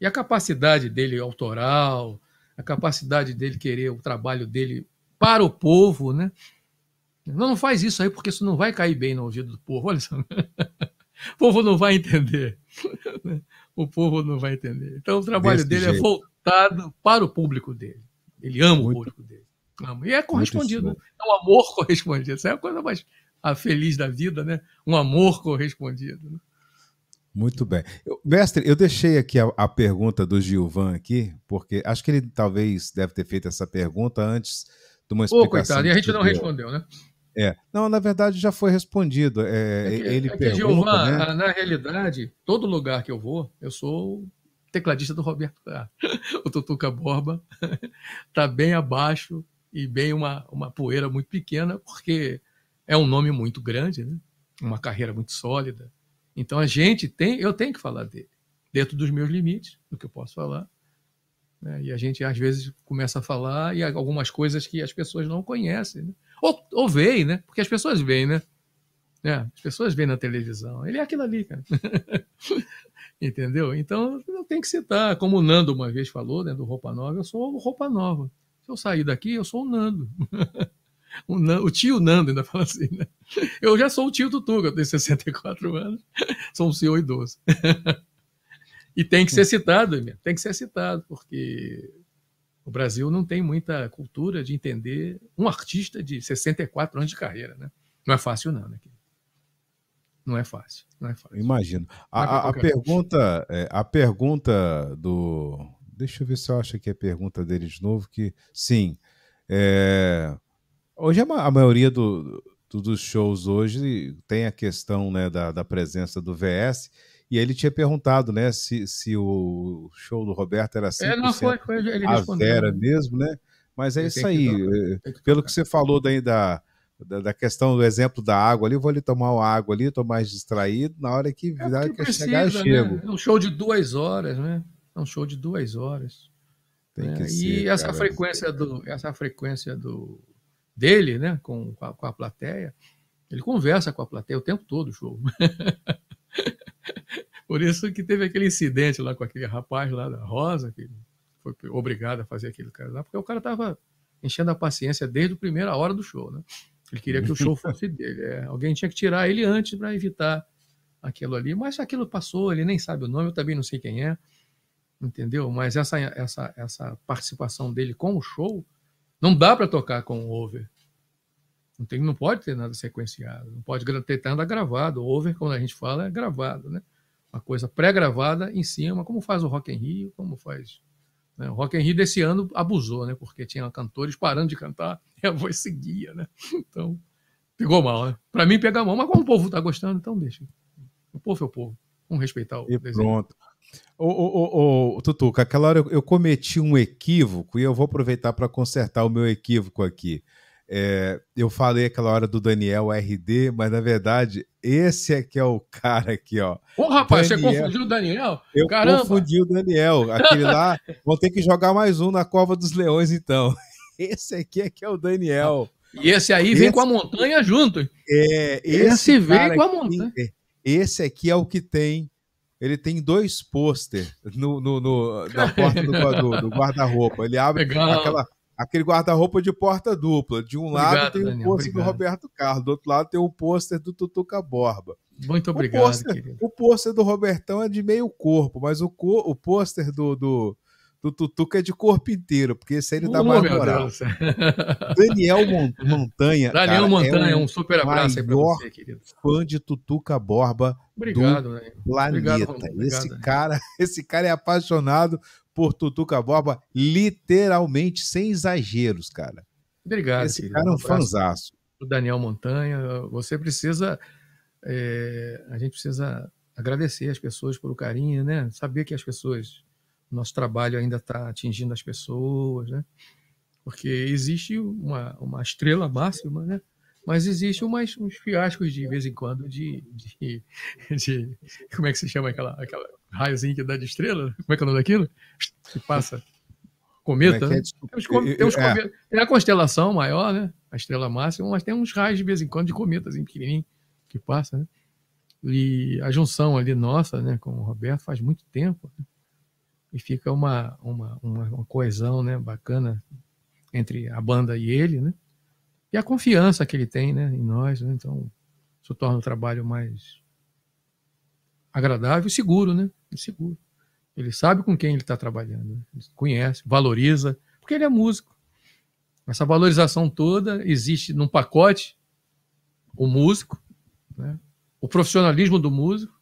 [SPEAKER 3] E a capacidade dele autoral, a capacidade dele querer o trabalho dele para o povo, né? Não, faz isso aí porque isso não vai cair bem no ouvido do povo. Olha só. O povo não vai entender. Né? O povo não vai entender. Então o trabalho Desse dele é jeito. é voltado para o público dele. Ele ama Muito. o público dele. Ama. E é correspondido. Né? É um amor correspondido. Isso é a coisa mais feliz da vida, né? Um amor correspondido. Né?
[SPEAKER 1] Muito bem. Eu, mestre, eu deixei aqui a, a, pergunta do Gilvan aqui, porque acho que ele talvez deve ter feito essa pergunta antes de uma explicação. Pô, coitado, e a gente não respondeu, né? É. Não, na verdade já foi respondido. É, é que, ele é pergunta, Gilvan, né? Ah,
[SPEAKER 3] na realidade, todo lugar que eu vou, eu sou tecladista do Roberto o Tutuca Borba está bem abaixo e bem uma, uma poeira muito pequena, porque é um nome muito grande, né? uma carreira muito sólida então a gente tem, eu tenho que falar dele, dentro dos meus limites, do que eu posso falar. Né? E a gente às vezes começa a falar e algumas coisas que as pessoas não conhecem, né? ou, ou veem, né? Porque as pessoas veem, né? É, as pessoas veem na televisão. Ele é aquilo ali, cara. Entendeu? Então eu tenho que citar, como o Nando uma vez falou, né, do Roupa Nova, eu sou o Roupa Nova. Se eu sair daqui, eu sou o Nando. O, o, tio Nando ainda fala assim, né? Eu já sou o tio do Tuga, tenho 64 anos, sou um senhor idoso. e tem que ser citado, tem que ser citado, porque o Brasil não tem muita cultura de entender um artista de 64 anos de carreira, né? Não é fácil, não, né? Não é fácil, não é
[SPEAKER 1] fácil. Imagino. A, a, a pergunta, é, a pergunta do. Deixa eu ver se eu acho que é a pergunta dele de novo, que sim. É, Hoje a maioria do, do, dos shows hoje tem a questão né, da, da presença do VS. E ele tinha perguntado, né, se, se o show do Roberto era assim. É, não foi, ele a Vera mesmo, né? Mas é ele isso aí. Eh, que Pelo que você falou daí da, da, da, questão do exemplo da água ali, vou ali tomar uma água ali, estou mais distraído. Na hora que, é na hora que precisa, chegar, eu
[SPEAKER 3] né? chego. É um show de duas horas, né? É um show de duas horas. Tem né? que e ser, essa frequência do essa frequência do dele, né, com, com a, com a plateia. Ele conversa com a plateia o tempo todo, o show. Por isso que teve aquele incidente lá com aquele rapaz lá da Rosa, que foi obrigado a fazer aquele cara lá, porque o cara estava enchendo a paciência desde a primeira hora do show, né? Ele queria que o show fosse dele. É, alguém tinha que tirar ele antes para evitar aquilo ali, mas aquilo passou, ele nem sabe o nome, eu também não sei quem é, entendeu? Mas essa, essa, essa participação dele com o show não dá para tocar com o over. Não, tem, não pode ter nada sequenciado, não pode ter nada gravado. O over, quando a gente fala, é gravado, né? Uma coisa pré-gravada em cima, como faz o Rock in Rio, como faz... Né? O Rock in Rio desse ano abusou, né? Porque tinha cantores parando de cantar e a voz seguia, né? Então, pegou mal, né? Para mim, pega mal, mas como o povo está gostando, então deixa. O povo é o povo. Vamos respeitar
[SPEAKER 1] o e desenho. pronto. Ô, ô, ô, ô, Tutuca, aquela hora eu, eu, cometi um equívoco e eu vou aproveitar para consertar o meu equívoco aqui. É, eu falei aquela hora do Daniel RD, mas na verdade esse é que é o cara aqui, ó. Ô, rapaz, Daniel. você confundiu
[SPEAKER 3] o Daniel? Eu Caramba. confundi
[SPEAKER 1] o Daniel. Aquele lá, Vou ter que jogar mais um na Cova dos Leões, então.
[SPEAKER 3] Esse aqui é que é o Daniel. E esse aí esse... vem com a montanha junto. É, esse, esse vem com a montanha.
[SPEAKER 1] Aqui, é, esse aqui é o que tem ele tem dois pôster no, no, no, na porta do, do guarda-roupa. Ele abre aquela, aquele guarda-roupa de porta dupla. De um obrigado, lado tem o pôster do Roberto Carlos, do outro lado tem o pôster do Tutuca Borba.
[SPEAKER 3] Muito obrigado, o pôster,
[SPEAKER 1] O pôster do Robertão é de meio corpo, mas o, o pôster do, do, do Tutuca é de corpo inteiro, porque esse aí ele dá mais moral.
[SPEAKER 2] Daniel
[SPEAKER 1] Montanha. Daniel cara, é Montanha, é um, um super abraço aí pra você, querido. Fã de Tutuca Borba. Obrigado, do planeta. Obrigado, esse cara, esse cara é apaixonado por Tutuca Borba, literalmente, sem exageros, cara.
[SPEAKER 3] Obrigado. Esse querido. cara é um, um O Daniel Montanha, você precisa. É, a gente precisa agradecer as pessoas pelo carinho, né? Saber que as pessoas nosso trabalho ainda está atingindo as pessoas, né? Porque existe uma, uma estrela máxima, né? Mas existe umas, uns fiascos de, vez em quando de, de, de, Como é que se chama aquela, aquela raiozinho que dá de estrela? Como é que é o nome daquilo? Que passa. Cometa. É, é? Né? é, cometa, tem, a constelação maior, né? A estrela máxima, mas tem uns raios de vez em quando de cometas assim, pequenininho que passa, né? E a junção ali nossa, né, com o Roberto faz muito tempo. Né? e fica uma, uma, uma, coesão né, bacana entre a banda e ele, né? E a confiança que ele tem né, em nós, né? então isso torna o trabalho mais agradável e seguro, né? E seguro. Ele sabe com quem ele está trabalhando, né? conhece, valoriza, porque ele é músico. Essa valorização toda existe num pacote o músico, né? o profissionalismo do músico,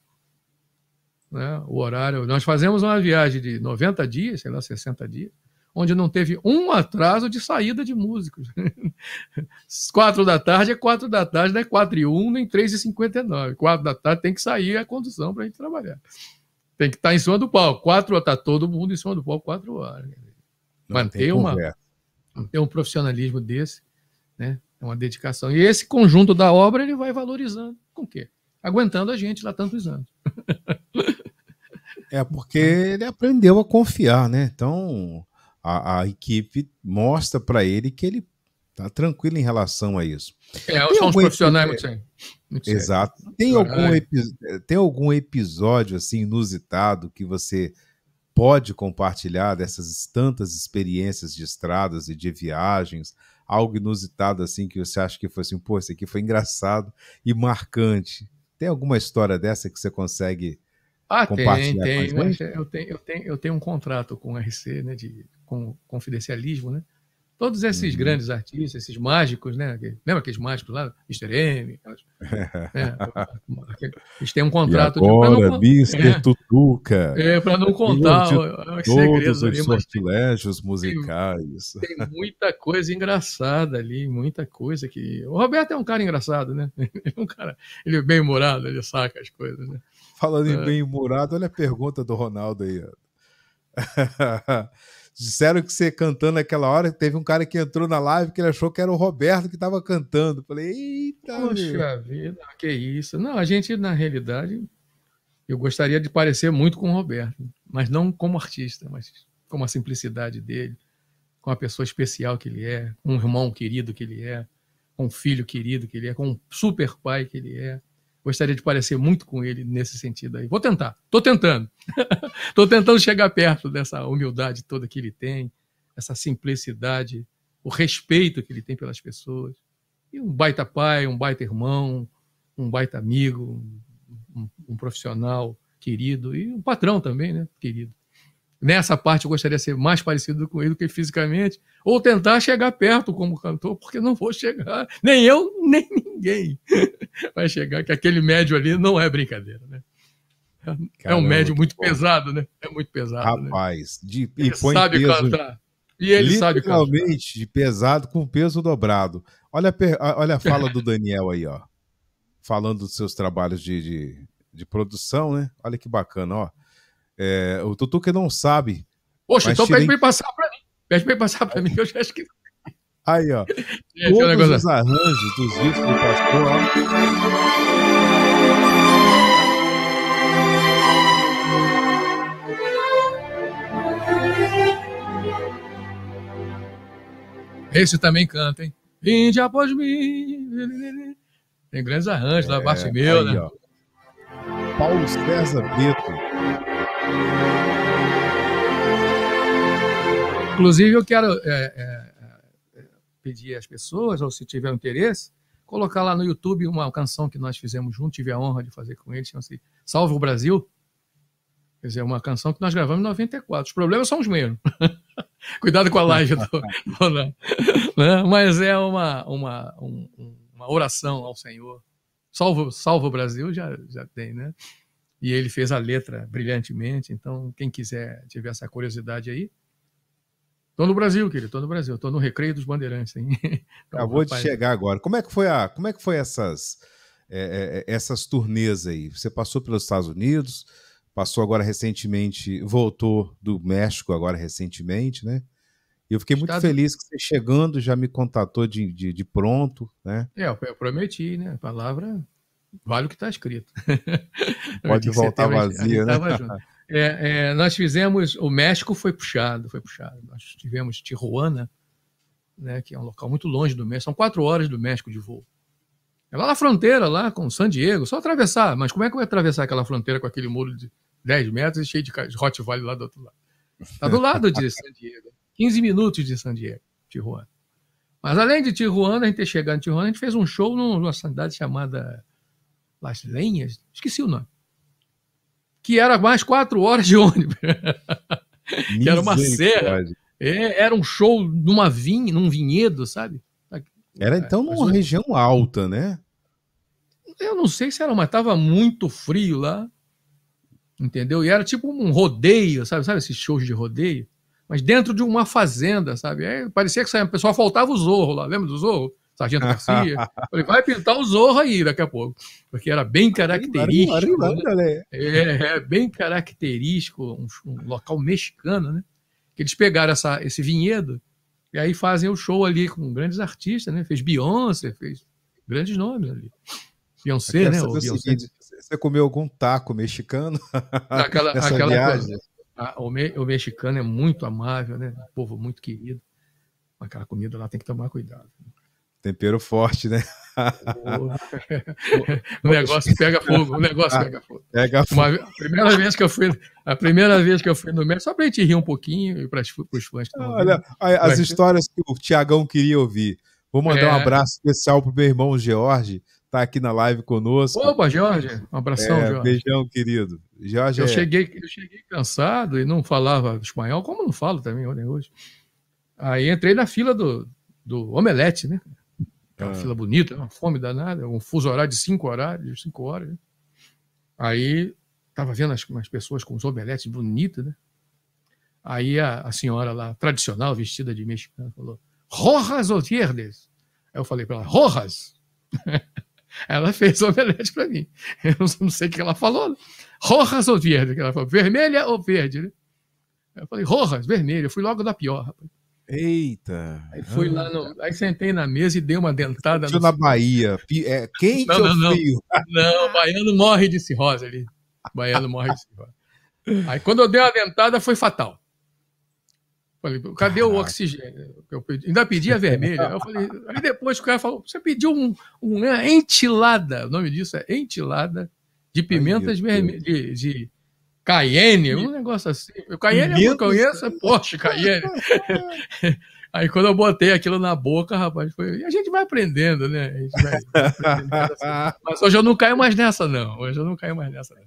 [SPEAKER 3] né, o horário. Nós fazemos uma viagem de 90 dias, sei lá, 60 dias, onde não teve um atraso de saída de músicos. quatro da tarde é quatro da tarde, não é quatro e um, nem três e cinquenta e nove. Quatro da tarde tem que sair a condução para a gente trabalhar. Tem que estar tá em cima do palco. Quatro, está todo mundo em cima do palco quatro horas. Não manter, uma, manter um profissionalismo desse, né? É uma dedicação. E esse conjunto da obra ele vai valorizando. Com o quê? Aguentando a gente lá tantos anos.
[SPEAKER 1] É, porque uhum. ele aprendeu a confiar, né? Então a, a equipe mostra para ele que ele tá tranquilo em relação a isso.
[SPEAKER 2] É, tem são os
[SPEAKER 3] profissionais muito, muito Exato. Tem algum, é.
[SPEAKER 1] tem algum episódio assim inusitado que você pode compartilhar dessas tantas experiências de estradas e de viagens? Algo inusitado assim que você acha que foi assim, pô, isso aqui foi engraçado e marcante. Tem alguma história dessa que você consegue
[SPEAKER 3] ah, tem, tem. eu tenho, eu, tenho, eu tenho um contrato com o RC, né, de, com confidencialismo, né? Todos esses uhum. grandes artistas, esses mágicos, né? Lembra aqueles mágicos lá? Mr. M. Aquelas, né? Eles têm um contrato. agora, de, não, Mr. É, Tutuca. É, para não contar é os segredos ali. Os
[SPEAKER 1] sortilégios musicais. Tem, tem,
[SPEAKER 3] muita coisa engraçada ali, muita coisa que... O Roberto é um cara engraçado, né? Ele é um cara... Ele é bem-humorado, ele saca as coisas, né? Falando em é. bem-humorado,
[SPEAKER 1] olha a pergunta do Ronaldo aí. Disseram que você cantando naquela hora, teve um cara que entrou na live que ele achou que era o Roberto que estava cantando.
[SPEAKER 3] Falei, eita! Poxa meu. vida, que isso. Não, a gente, na realidade, eu gostaria de parecer muito com o Roberto, mas não como artista, mas com a simplicidade dele, com a pessoa especial que ele é, com um irmão querido que ele é, com um filho querido que ele é, com um super pai que ele é, Gostaria de parecer muito com ele nesse sentido aí. Vou tentar, estou tentando. Estou tentando chegar perto dessa humildade toda que ele tem, essa simplicidade, o respeito que ele tem pelas pessoas. E um baita pai, um baita irmão, um baita amigo, um, um profissional querido e um patrão também, né? Querido nessa parte eu gostaria de ser mais parecido com ele do que fisicamente, ou tentar chegar perto como cantor, porque não vou chegar, nem eu, nem ninguém vai chegar, que aquele médio ali não é brincadeira, né? é, é um médio muito pesado, né? É muito pesado. Né? Rapaz, de, e ele põe sabe peso, cantar. E ele sabe cantar.
[SPEAKER 1] Literalmente de pesado com peso dobrado. Olha a, olha a fala do Daniel aí, ó. Falando dos seus trabalhos de, de, de produção, né? Olha que bacana, ó. É, o Tutu que não sabe.
[SPEAKER 3] Poxa, então pede pra ele passar pra mim. Pede pra ele passar pra mim, eu já acho que. Aí, ó. É, todos os
[SPEAKER 1] arranjos dos discos do pastor,
[SPEAKER 2] ó.
[SPEAKER 3] Esse também canta, hein? Vinde após mim. Tem grandes arranjos é, lá, abaixo meu, aí, né? Ó. Paulo César Beto. Inclusive, eu quero é, é, é, pedir às pessoas, ou se tiver um interesse, colocar lá no YouTube uma canção que nós fizemos junto, tive a honra de fazer com eles, chama-se Salve o Brasil. Quer dizer, uma canção que nós gravamos em 94. Os problemas são os mesmos. Cuidado com a live, tô, tô né? mas é uma, uma, um, uma oração ao Senhor. Salvo, salva o Brasil, já, já tem, né? e ele fez a letra brilhantemente. Então, quem quiser tiver essa curiosidade aí. Estou no Brasil, querido, estou no Brasil, estou no Recreio dos Bandeirantes. Hein? Então, Acabou rapaz, de
[SPEAKER 1] chegar agora. Como é que foi, a, como é que foi essas, é, é, é, essas turnês aí? Você passou pelos Estados Unidos, passou agora recentemente, voltou do México agora recentemente, né? E eu fiquei muito Estado... feliz que você chegando já me contatou de, de, de pronto, né?
[SPEAKER 3] É, eu prometi, né? A palavra vale o que está escrito. Pode voltar setembro, vazia, né? É, é, nós fizemos, o México foi puxado, foi puxado. Nós tivemos Tijuana, né, que é um local muito longe do México, são quatro horas do México de voo. É lá na fronteira, lá com San Diego, só atravessar. Mas como é que vai atravessar aquela fronteira com aquele muro de 10 metros e cheio de Rottweiler lá do outro
[SPEAKER 2] lado? Está
[SPEAKER 3] do lado de San Diego, 15 minutos de San Diego, Tijuana. Mas além de Tijuana, a gente ter chegado em Tijuana, a gente fez um show numa cidade chamada Las Lenhas, esqueci o nome, que era mais quatro horas
[SPEAKER 2] de ônibus, que era uma serra,
[SPEAKER 3] é, era um show numa vinha, num vinhedo, sabe?
[SPEAKER 1] Era é, então numa região alta, né?
[SPEAKER 3] Eu não sei se era, mas estava muito frio lá, entendeu? E era tipo um rodeio, sabe? Sabe esses shows de rodeio? Mas dentro de uma fazenda, sabe? Aí é, parecia que o pessoal faltava o zorro lá, lembra do zorro? Sargento Garcia. Falei, vai pintar o Zorro aí daqui a pouco. Porque era bem característico. Né?
[SPEAKER 1] né? é,
[SPEAKER 3] é, bem característico, um, um, local mexicano, né? Que eles pegaram essa, esse vinhedo e aí fazem o show ali com grandes artistas, né? Fez Beyoncé, fez grandes nomes ali. Beyoncé, né? É seguinte,
[SPEAKER 1] você comeu algum taco mexicano?
[SPEAKER 3] Aquela, aquela viagem? Coisa, o, me, o mexicano é muito amável, né? Um povo muito querido. Aquela comida lá tem que tomar cuidado. Né?
[SPEAKER 1] Tempero forte, né?
[SPEAKER 3] o negócio pega fogo, o negócio pega fogo. Pega fogo. Uma, a primeira vez que eu fui, a primeira vez que eu fui no México, só a gente rir um pouquinho e para os fãs também. Olha, né?
[SPEAKER 1] as histórias que o Tiagão queria ouvir. Vou mandar é. um abraço especial pro meu irmão George, tá aqui na live conosco. Opa, George, um abração, é, George. Beijão, querido. George eu, é... cheguei,
[SPEAKER 3] eu cheguei cansado e não falava espanhol, como não falo também hoje. Aí entrei na fila do, do omelete, né? Aquela ah. fila bonita, é uma fome danada, um fuso horário de cinco horários, cinco horas. Né? Aí estava vendo as, as, pessoas com os omeletes bonitos, né? Aí a, a, senhora lá, tradicional, vestida de mexicana, falou: Rojas ou verdes? Aí eu falei para ela: Rojas? ela fez omelete para mim. Eu não sei o que ela falou. Né? Rojas ou verdes? Ela falou: vermelha ou verde? Eu falei: Rojas, vermelha. Eu fui logo da pior, rapaz.
[SPEAKER 1] Eita! Aí fui lá,
[SPEAKER 3] no, aí sentei na mesa e dei uma dentada. No... na Bahia, é, quente não, não, ou frio? Não, baiano morre de cirrose ali. Baiano morre de cirrose. Aí quando eu dei uma dentada foi fatal. Falei, cadê Caraca. o oxigênio? Eu pedi, ainda pedi a vermelha. Eu falei, aí depois o cara falou, você pediu um, uma né, entilada, o nome disso é entilada de pimentas vermelhas, de, de Cayenne, um negócio assim. O Cayenne eu é não conheço, é Porsche Cayenne. Aí quando eu botei aquilo na boca, rapaz, foi... E a gente vai aprendendo, né? gente vai aprendendo assim. Mas hoje eu não caio mais nessa, não. Hoje eu não caio mais nessa, não.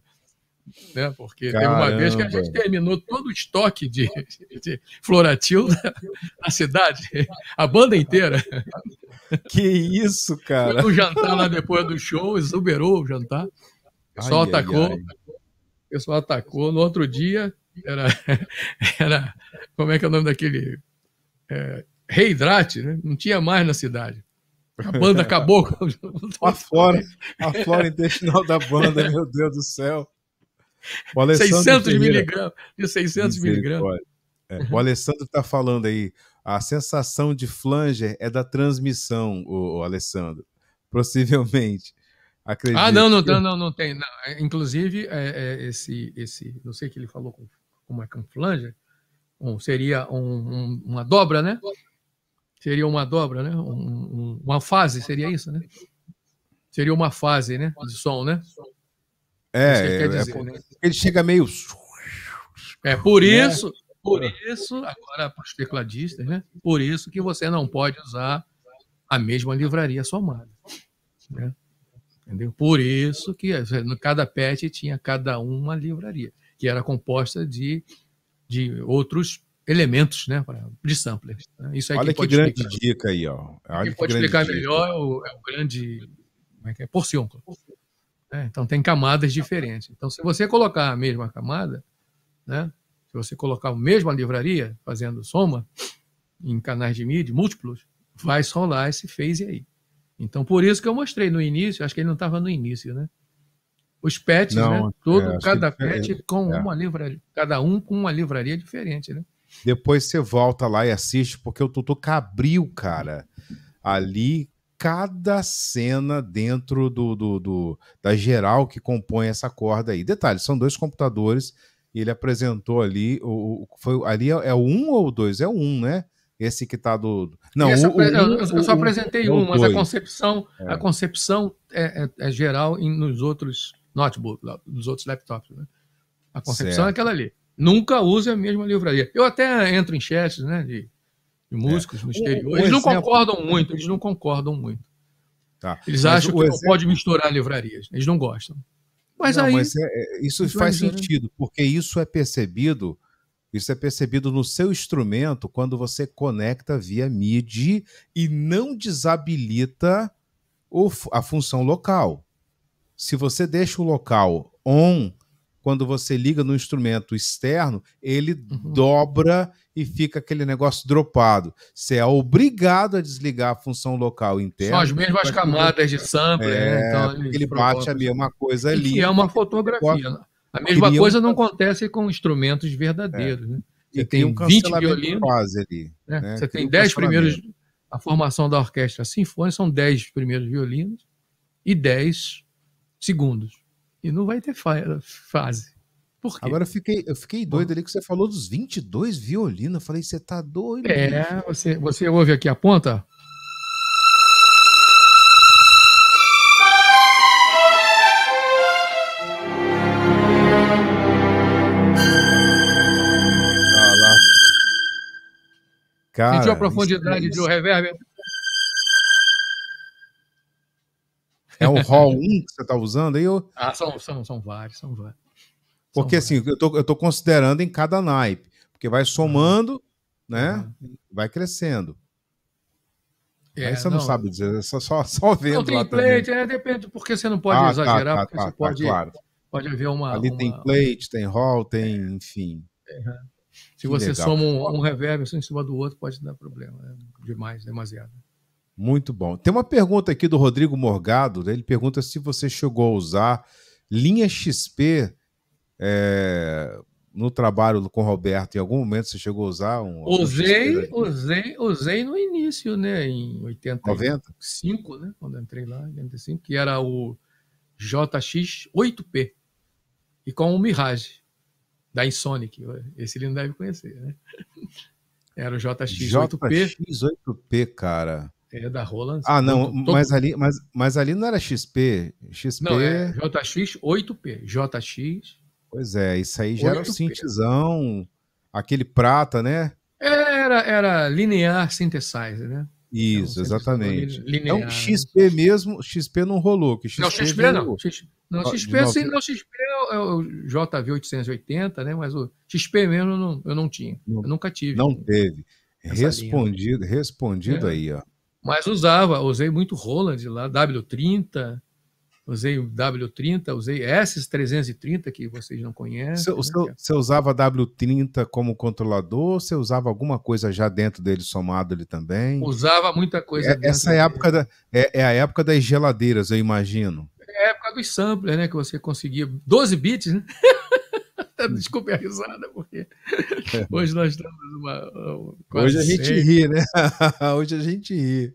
[SPEAKER 3] Né? Porque Caramba. teve uma vez que a gente terminou todo o estoque de, de Floratil na, cidade, a banda inteira. Que isso, cara! Foi no jantar lá depois do show, exuberou o jantar. O pessoal atacou. Ai, ai. O pessoal atacou. No outro dia, era, era como é que é o nome daquele? É, Reidrate, né? Não tinha mais na cidade. A banda acabou. a,
[SPEAKER 1] flora, a flora intestinal da banda, meu Deus do céu. 600 miligramas. De 600 miligramas. É, o Alessandro está falando aí. A sensação de flanger é da transmissão, o, o Alessandro. Possivelmente.
[SPEAKER 3] Acredito. Ah, não, não, não, não, não tem. Não. É, inclusive, é, é, esse, esse, não sei o que ele falou com, com o é é Michael Flanger, um, seria um, um, uma dobra, né? Seria uma dobra, né? uma fase, seria isso, né? Seria uma fase, né? De som, né? É, dizer, por, né? ele chega meio.
[SPEAKER 2] É por né? isso,
[SPEAKER 3] por isso, agora para os tecladistas, né? Por isso que você não pode usar a mesma livraria somada. Né? Entendeu? Por isso que eh, no cada pet tinha cada uma livraria, que era composta de, de outros elementos né, de samplers. Né? Isso aí Olha que grande explicar.
[SPEAKER 1] dica aí. Ó. Olha que pode explicar dica.
[SPEAKER 3] melhor é o, é o, grande como é que é? porciúnculo. É, então tem camadas diferentes. Então, se você colocar a mesma camada, né, se você colocar a mesma livraria fazendo soma em canais de mídia múltiplos, vai solar esse phase aí. Então, por isso que eu mostrei no início, acho que ele não estava no início, né? Os pets, não, né? É, Todo, é, cada pet é, com é. uma livraria, cada um com uma livraria diferente, né?
[SPEAKER 1] Depois você volta lá e assiste, porque o Tutu Cabril, cara, ali cada cena dentro do, do, do, da geral que compõe essa corda aí. Detalhe, são dois computadores e ele apresentou ali o, foi ali é, é o um ou o dois? É o um, né? Esse que está do. Não, essa, o, eu, eu,
[SPEAKER 3] eu, só apresentei é um, mas dois. a concepção, é. a concepção é, é, é geral em, nos outros notebooks, nos outros laptops. Né? A concepção é certo. é aquela ali. Nunca use a mesma livraria. Eu até entro em chefes né, de, de é. músicos no exterior. eles não concordam muito, eles não concordam muito. Tá. Eles mas acham que exemplo... não pode misturar livrarias. Né? Eles não gostam. Mas não, aí. Mas isso faz sentido,
[SPEAKER 1] porque isso é percebido isso é percebido no seu instrumento quando você conecta via MIDI e não desabilita a função local. Se você deixa o local on, quando você liga no instrumento externo, ele uhum. dobra e fica aquele negócio dropado. Você é obrigado a desligar a função local interna. São as mesmas
[SPEAKER 3] camadas de sampler. Né? É, então, ele bate a mesma coisa ali. É e é uma fotografia. Né? A mesma coisa não acontece com instrumentos verdadeiros, é. né? Você e tem, tem um 20
[SPEAKER 1] violinos. ali, né? Né? Você tem, tem 10 primeiros.
[SPEAKER 3] A formação da orquestra sinfônica são 10 primeiros violinos e 10 segundos. E não vai ter fase. Por quê? Agora eu
[SPEAKER 1] fiquei, eu fiquei doido ali que você falou dos 22 violinos. Eu falei, você tá doido? É, você,
[SPEAKER 3] você ouve aqui a ponta? Cara, Sentiu a profundidade é isso, de reverb?
[SPEAKER 1] É o hall 1 que você está usando aí? ou?
[SPEAKER 3] Ah, são, são, são vários, são vários.
[SPEAKER 1] Porque são assim, vários. eu tô, eu tô considerando em cada naipe, porque vai somando, né? Vai crescendo. É, aí você não, não sabe dizer, é só, só, só vendo não, tem plate,
[SPEAKER 3] é, depende, porque você não pode ah, tá, exagerar, tá, tá, porque tá, você pode, claro. pode haver uma... Ali uma...
[SPEAKER 1] tem plate, tem hall, tem, é. enfim... É. Se que você legal. soma
[SPEAKER 3] um, um reverb assim em cima do outro, pode dar problema. Né? Demais, demasiado.
[SPEAKER 1] Muito bom. Tem uma pergunta aqui do Rodrigo Morgado. Né? Ele pergunta se você chegou a usar linha XP é, no trabalho com o Roberto. Em algum momento você chegou a usar um. Usei,
[SPEAKER 3] usei, usei no início, né? Em 85, né? Quando eu entrei lá, em 85, que era o JX 8P. E com o Mirage da Insonic. Esse ele não deve conhecer, né? Era o JX8P.
[SPEAKER 1] JX8P, cara. É da Roland. Ah, não, todo, mas, ali, mas, mas ali não era XP. XP. Não, é
[SPEAKER 3] JX8P. JX.
[SPEAKER 1] Pois é, isso aí já era o cintizão, aquele prata, né?
[SPEAKER 3] Era, era linear synthesizer, né?
[SPEAKER 1] Então, Isso, é um exatamente. Linear, XP né, mesmo, XP não rolou. Que XP não, XP veio... não. X... Não, XP, sim, não, XP
[SPEAKER 3] assim, é o é JV880, né? Mas o XP mesmo eu não, eu não tinha.
[SPEAKER 1] Não, eu nunca tive. Não teve. Respondido, linha. respondido é. aí, ó.
[SPEAKER 3] Mas usava, usei muito Roland lá, W30, usei o W30, usei S330, que vocês não conhecem. Você,
[SPEAKER 1] né? É você usava W30 como controlador? Você usava alguma coisa já dentro dele, somado ele também? Usava muita coisa. É, essa é a, época da, é, é, a época das geladeiras, eu imagino.
[SPEAKER 3] É a época dos samplers, né? Que você conseguia 12 bits, né? Hum. Desculpe a risada, porque é. hoje nós estamos numa. Hoje a gente 100. ri, né? hoje a gente ri.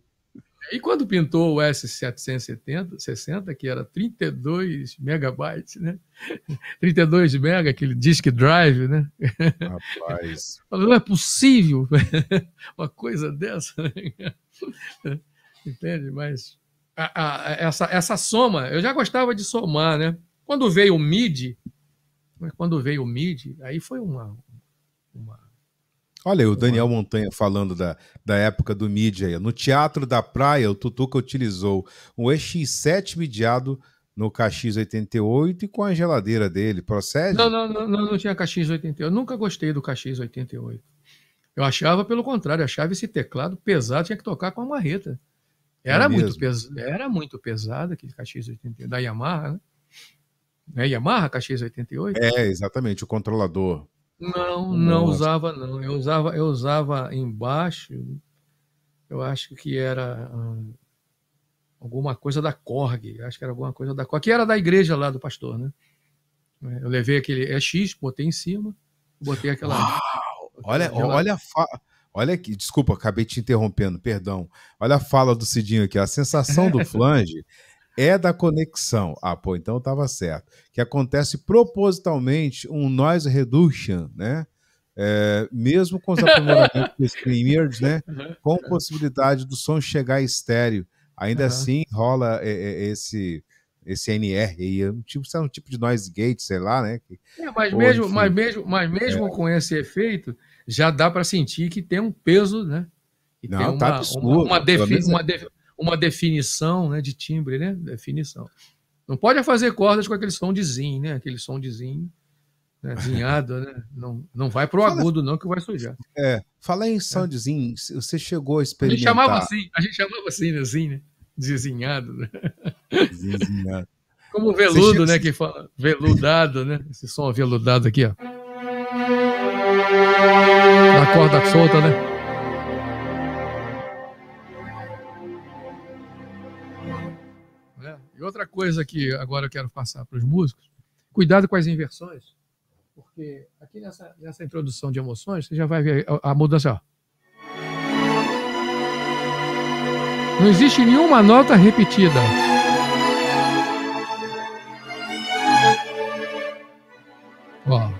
[SPEAKER 3] E quando pintou o S760, que era 32 megabytes, né? 32 mega, aquele disk drive, né? Rapaz. Não é possível uma coisa dessa. Entende? Mas a, a, essa, essa soma, eu já gostava de somar, né? Quando veio o MIDI, quando veio o MIDI, aí foi uma, uma
[SPEAKER 1] Olha aí, o Daniel Montanha falando da, da época do mídia. No Teatro da Praia, o Tutuca utilizou um EX7 midiado no KX88 e com a geladeira dele. Procede?
[SPEAKER 3] Não, não, não, não, não tinha KX88. Eu nunca gostei do KX88. Eu achava, pelo contrário, achava esse teclado pesado, tinha que tocar com a marreta. É era, é muito, pes... era muito pesado aquele KX88, da Yamaha, né? É Yamaha KX88? É,
[SPEAKER 1] exatamente, o controlador.
[SPEAKER 2] Não,
[SPEAKER 3] não Nossa. usava, não. Eu usava, eu usava embaixo, eu acho que era hum, alguma coisa da Korg, acho que era alguma coisa da Korg, que era da igreja lá do pastor, né? É, eu levei aquele EX, é botei em cima, botei aquela. Uau, olha, aquela... olha a fala.
[SPEAKER 1] Olha aqui, desculpa, acabei te interrompendo, perdão. Olha a fala do Cidinho aqui. A sensação do flange é da conexão. Ah, pô, então estava certo. Que acontece propositalmente um noise reduction, né? É, mesmo com os aprimoramentos do streamers, né? Com possibilidade do som chegar estéreo. Ainda uhum. assim rola é, é, esse esse NR aí, é um tipo, um tipo de noise gate, sei lá, né?
[SPEAKER 3] É, mas, Ou, mesmo, mas mesmo, mas mesmo é. com esse efeito, já dá para sentir que tem um peso, né?
[SPEAKER 2] E não, tá uma, tá absurdo. Uma, uma, defi é. uma,
[SPEAKER 3] def uma definição né, de timbre, né? Definição. Não pode fazer cordas com aquele som de zin, né? Aquele som de zin, né? zinhado, né? Não, não vai pro fala, agudo,
[SPEAKER 1] não, que vai sujar. É, fala em som de zin, é. você
[SPEAKER 3] chegou a experimentar... A gente chamava assim, a gente chamava assim, né? Zin, assim, né? Desinhado, né? Zizinhado. Como veludo, chega... né? Assim que fala veludado, né? Esse som é veludado aqui, ó.
[SPEAKER 2] Na corda solta, né?
[SPEAKER 3] outra coisa que agora eu quero passar para os músicos: cuidado com as inversões, porque aqui nessa, nessa introdução de emoções, você já vai ver a, a mudança. Ó. Não existe nenhuma nota repetida. Ó.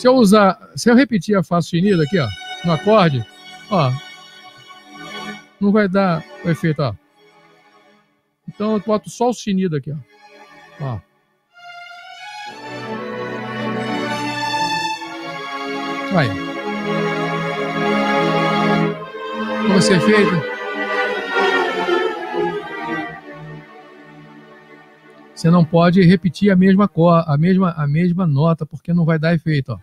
[SPEAKER 3] Se eu usar, se eu repetir a Fá sustenido aqui, ó, no acorde, ó, não vai dar o efeito, ó. Então eu boto só o sustenido aqui, ó. ó. Aí.
[SPEAKER 2] Como ser é feito?
[SPEAKER 3] Você não pode repetir a mesma cor, a mesma, a mesma nota, porque não vai dar efeito. Ó.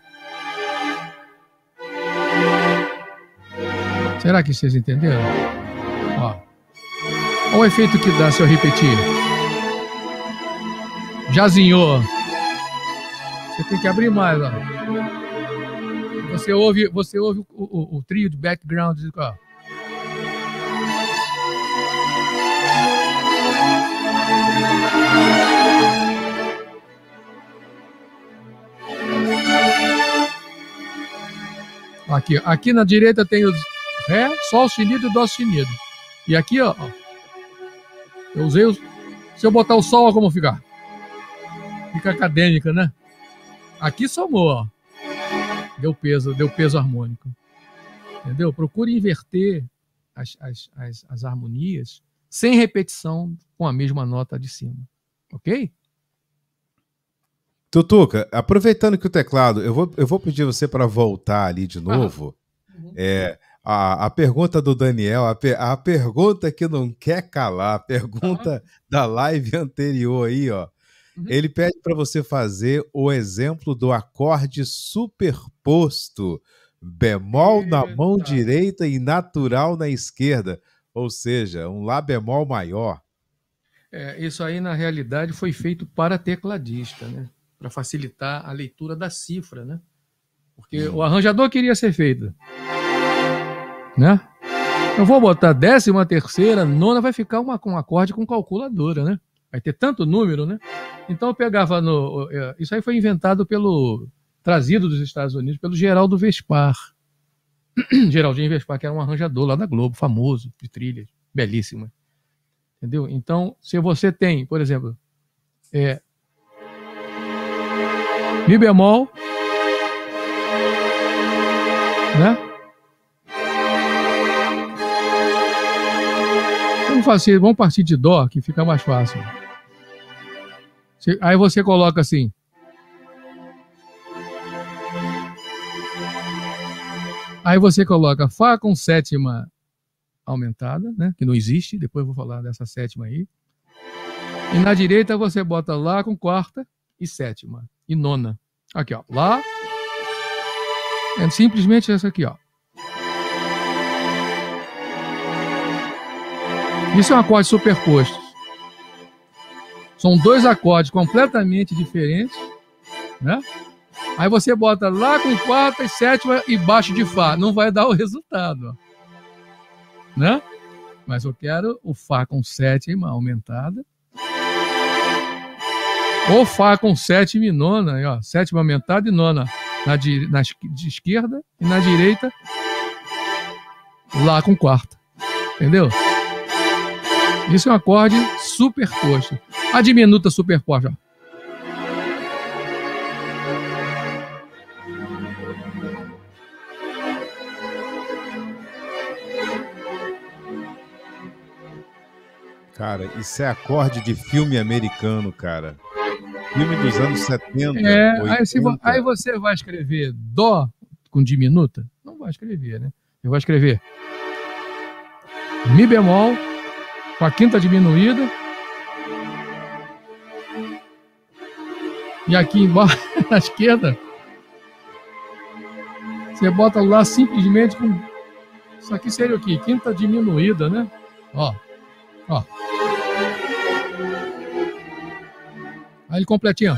[SPEAKER 3] Será que vocês entenderam? Ó. Olha o efeito que dá se eu repetir. Jazinho. Você tem que abrir mais, ó. Você ouve, você ouve o, o, o trio de background. Ó. Aqui, aqui na direita tem o Ré, Sol sinido e Dó sinido. E aqui, ó, eu usei o. Se eu botar o Sol, ó, como ficar? Fica acadêmica, né? Aqui somou, ó. Deu peso, deu peso harmônico. Entendeu? Procure inverter as, as, as, as harmonias sem repetição com a mesma nota de cima. Ok?
[SPEAKER 1] Tutuca, aproveitando que o teclado, eu vou, eu vou pedir você para voltar ali de novo. Uhum. É, a, a, pergunta do Daniel, a, a, pergunta que não quer calar, a pergunta da live anterior aí, ó. Uhum. Ele pede para você fazer o exemplo do acorde superposto, bemol na mão direita e natural na esquerda, ou seja, um lá bemol
[SPEAKER 3] maior. É, isso aí, na realidade, foi feito para tecladista, né? para facilitar a leitura da cifra, né? Porque Sim. Uhum. o arranjador queria ser feito, né? Eu vou botar décima terceira, nona, vai ficar uma, um acorde com calculadora, né? Vai ter tanto número, né? Então eu pegava no... É, isso aí foi inventado pelo... Trazido dos Estados Unidos pelo Geraldo Vespar. Geraldinho Vespar, que era um arranjador lá da Globo, famoso, de trilhas, belíssimo, Entendeu? Então, se você tem, por exemplo, é, Mi bemol. Né? Vamos fazer, vamos partir de Dó, que fica mais fácil. Aí você coloca assim. Aí você coloca Fá com sétima aumentada, né? Que não existe, depois eu vou falar dessa sétima aí. E na direita você bota Lá com quarta e sétima e nona. Aqui, ó. Lá. É simplesmente essa aqui, ó. Isso é um acorde superposto. São dois acordes completamente diferentes, né? Aí você bota lá com quarta e sétima e baixo de Fá. Não vai dar o resultado, ó. né? Mas eu quero o Fá com sétima aumentada ou Fá com sétima e nona, aí, ó, sétima aumentada e nona na, di, na de esquerda e na direita Lá com quarta. Entendeu? Isso é um acorde superposto. A diminuta superposta,
[SPEAKER 1] Cara, isso é acorde de filme americano, cara filme dos anos 70. É, aí,
[SPEAKER 3] aí, você vai escrever dó com diminuta? Não vai escrever, né? Eu vou escrever Mi bemol com a quinta diminuída. E aqui embaixo, na esquerda, você bota lá simplesmente com. Isso aqui seria o quê? Quinta diminuída, né? Ó. Ó. ele completinha.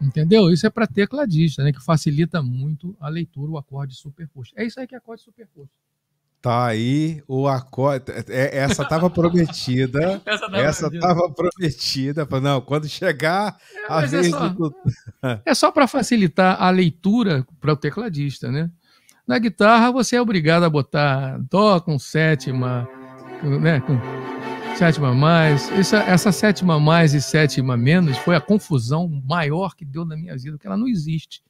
[SPEAKER 3] Entendeu? Isso é para tecladista, né? Que facilita muito a leitura, o acorde superposto. É
[SPEAKER 2] isso aí que é acorde superposto.
[SPEAKER 1] Tá aí o acorde. É, é, essa tava prometida. essa tava, essa
[SPEAKER 3] tava prometida. Não, quando chegar é, a é vez é só, do... é só para facilitar a leitura para o tecladista, né? Na guitarra você é obrigado a botar dó com sétima, né? Com sétima mais. Essa, essa sétima mais e sétima menos foi a confusão maior que deu na minha vida, porque ela não existe.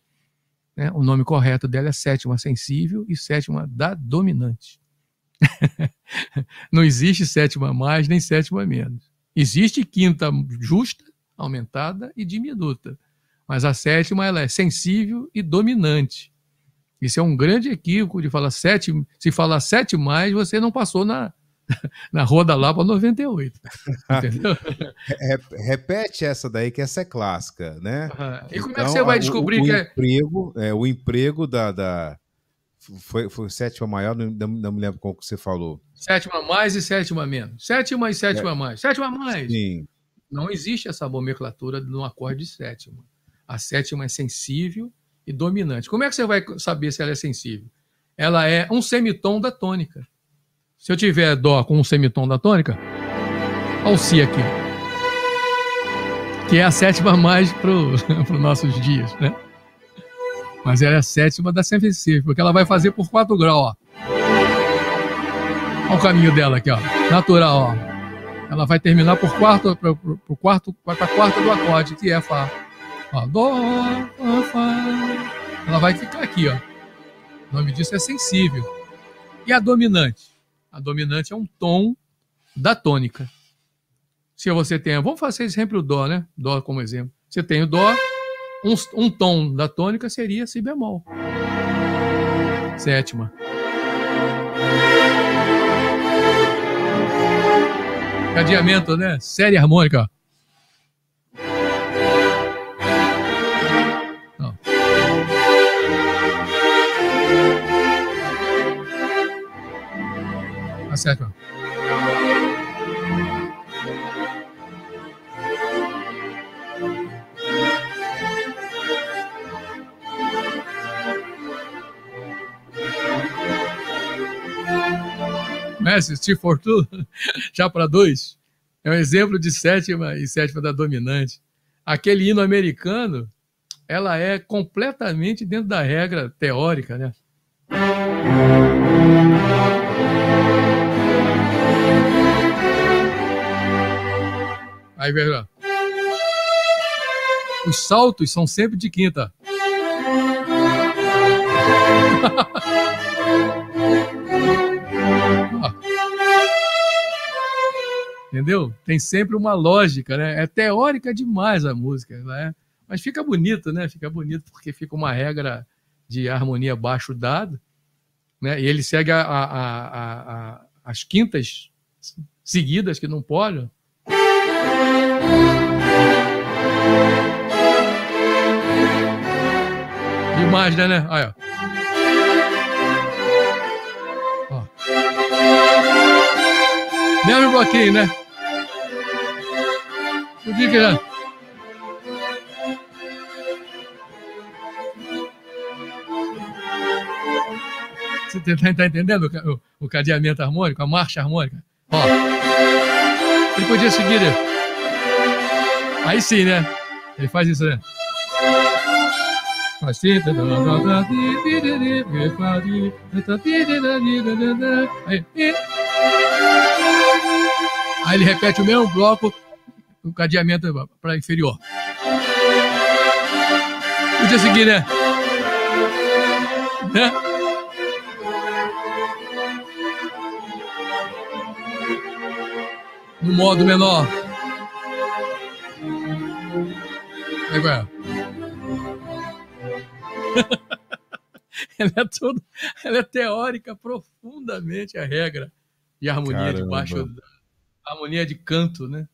[SPEAKER 3] Né? O nome correto dela é sétima sensível e sétima da dominante. Não existe sétima mais nem sétima menos. Existe quinta justa, aumentada e diminuta. Mas a sétima ela é sensível e dominante. Isso é um grande equívoco de falar sete. Se falar sete mais, você não passou na, na Rua da Lapa 98. Entendeu?
[SPEAKER 1] É, repete essa daí, que essa é clássica, né? Uhum. E como então, é que então, você vai descobrir o, o que é emprego, é... é... O emprego da. da... Foi, foi sétima maior, não, não me lembro qual que você falou.
[SPEAKER 3] Sétima mais e sétima menos. Sétima e sétima é. mais. Sétima mais! Sim. Não existe essa nomenclatura no acorde de sétima. A sétima é sensível e dominante. Como é que você vai saber se ela é sensível? Ela é um semitom da tônica. Se eu tiver dó com um semitom da tônica, olha o si aqui. Que é a sétima mais para os nossos dias, né? Mas ela é a sétima da sensível, porque ela vai fazer por 4 graus, ó. Olha o caminho dela aqui, ó. Natural, ó ela vai terminar por quarto, pro, pro, pro quarto, quarta, quarta do acorde, que é Fá. Ó, dó,
[SPEAKER 2] Fá.
[SPEAKER 3] Ela vai ficar aqui, ó. O nome disso é sensível. E a dominante? A dominante é um tom da tônica. Se você tem, vamos fazer sempre o dó, né? Dó como exemplo. Você tem o dó, um, um tom da tônica seria si bemol. Sétima. Cadeamento, né? Série harmônica. certo, Messi, se for tudo, já para dois. É um exemplo de sétima e sétima da dominante. Aquele hino americano, ela é completamente dentro da regra teórica, né? Aí vem lá. Os saltos são sempre de quinta. Entendeu? Tem sempre uma lógica, né? É teórica demais a música, né? Mas fica bonito, né? Fica bonito porque fica uma regra de harmonia baixo dado, né? E ele segue a, a, a, as quintas seguidas que não podem, Demais, né, né? Aí, ó.
[SPEAKER 2] Mesmo bloquinho, né? O dia que já.
[SPEAKER 3] Você tá, tá entendendo o, o, o cadeamento harmônico, a marcha harmônica? Ó. Ele podia seguir. Aí sim, né? Ele faz isso, né? Aí. ele repete o mesmo bloco, o cadeamento para inferior. O seguir, né? né? No modo menor. ela, é toda, ela é teórica profundamente a regra de harmonia Caramba. de baixo, harmonia de canto, né?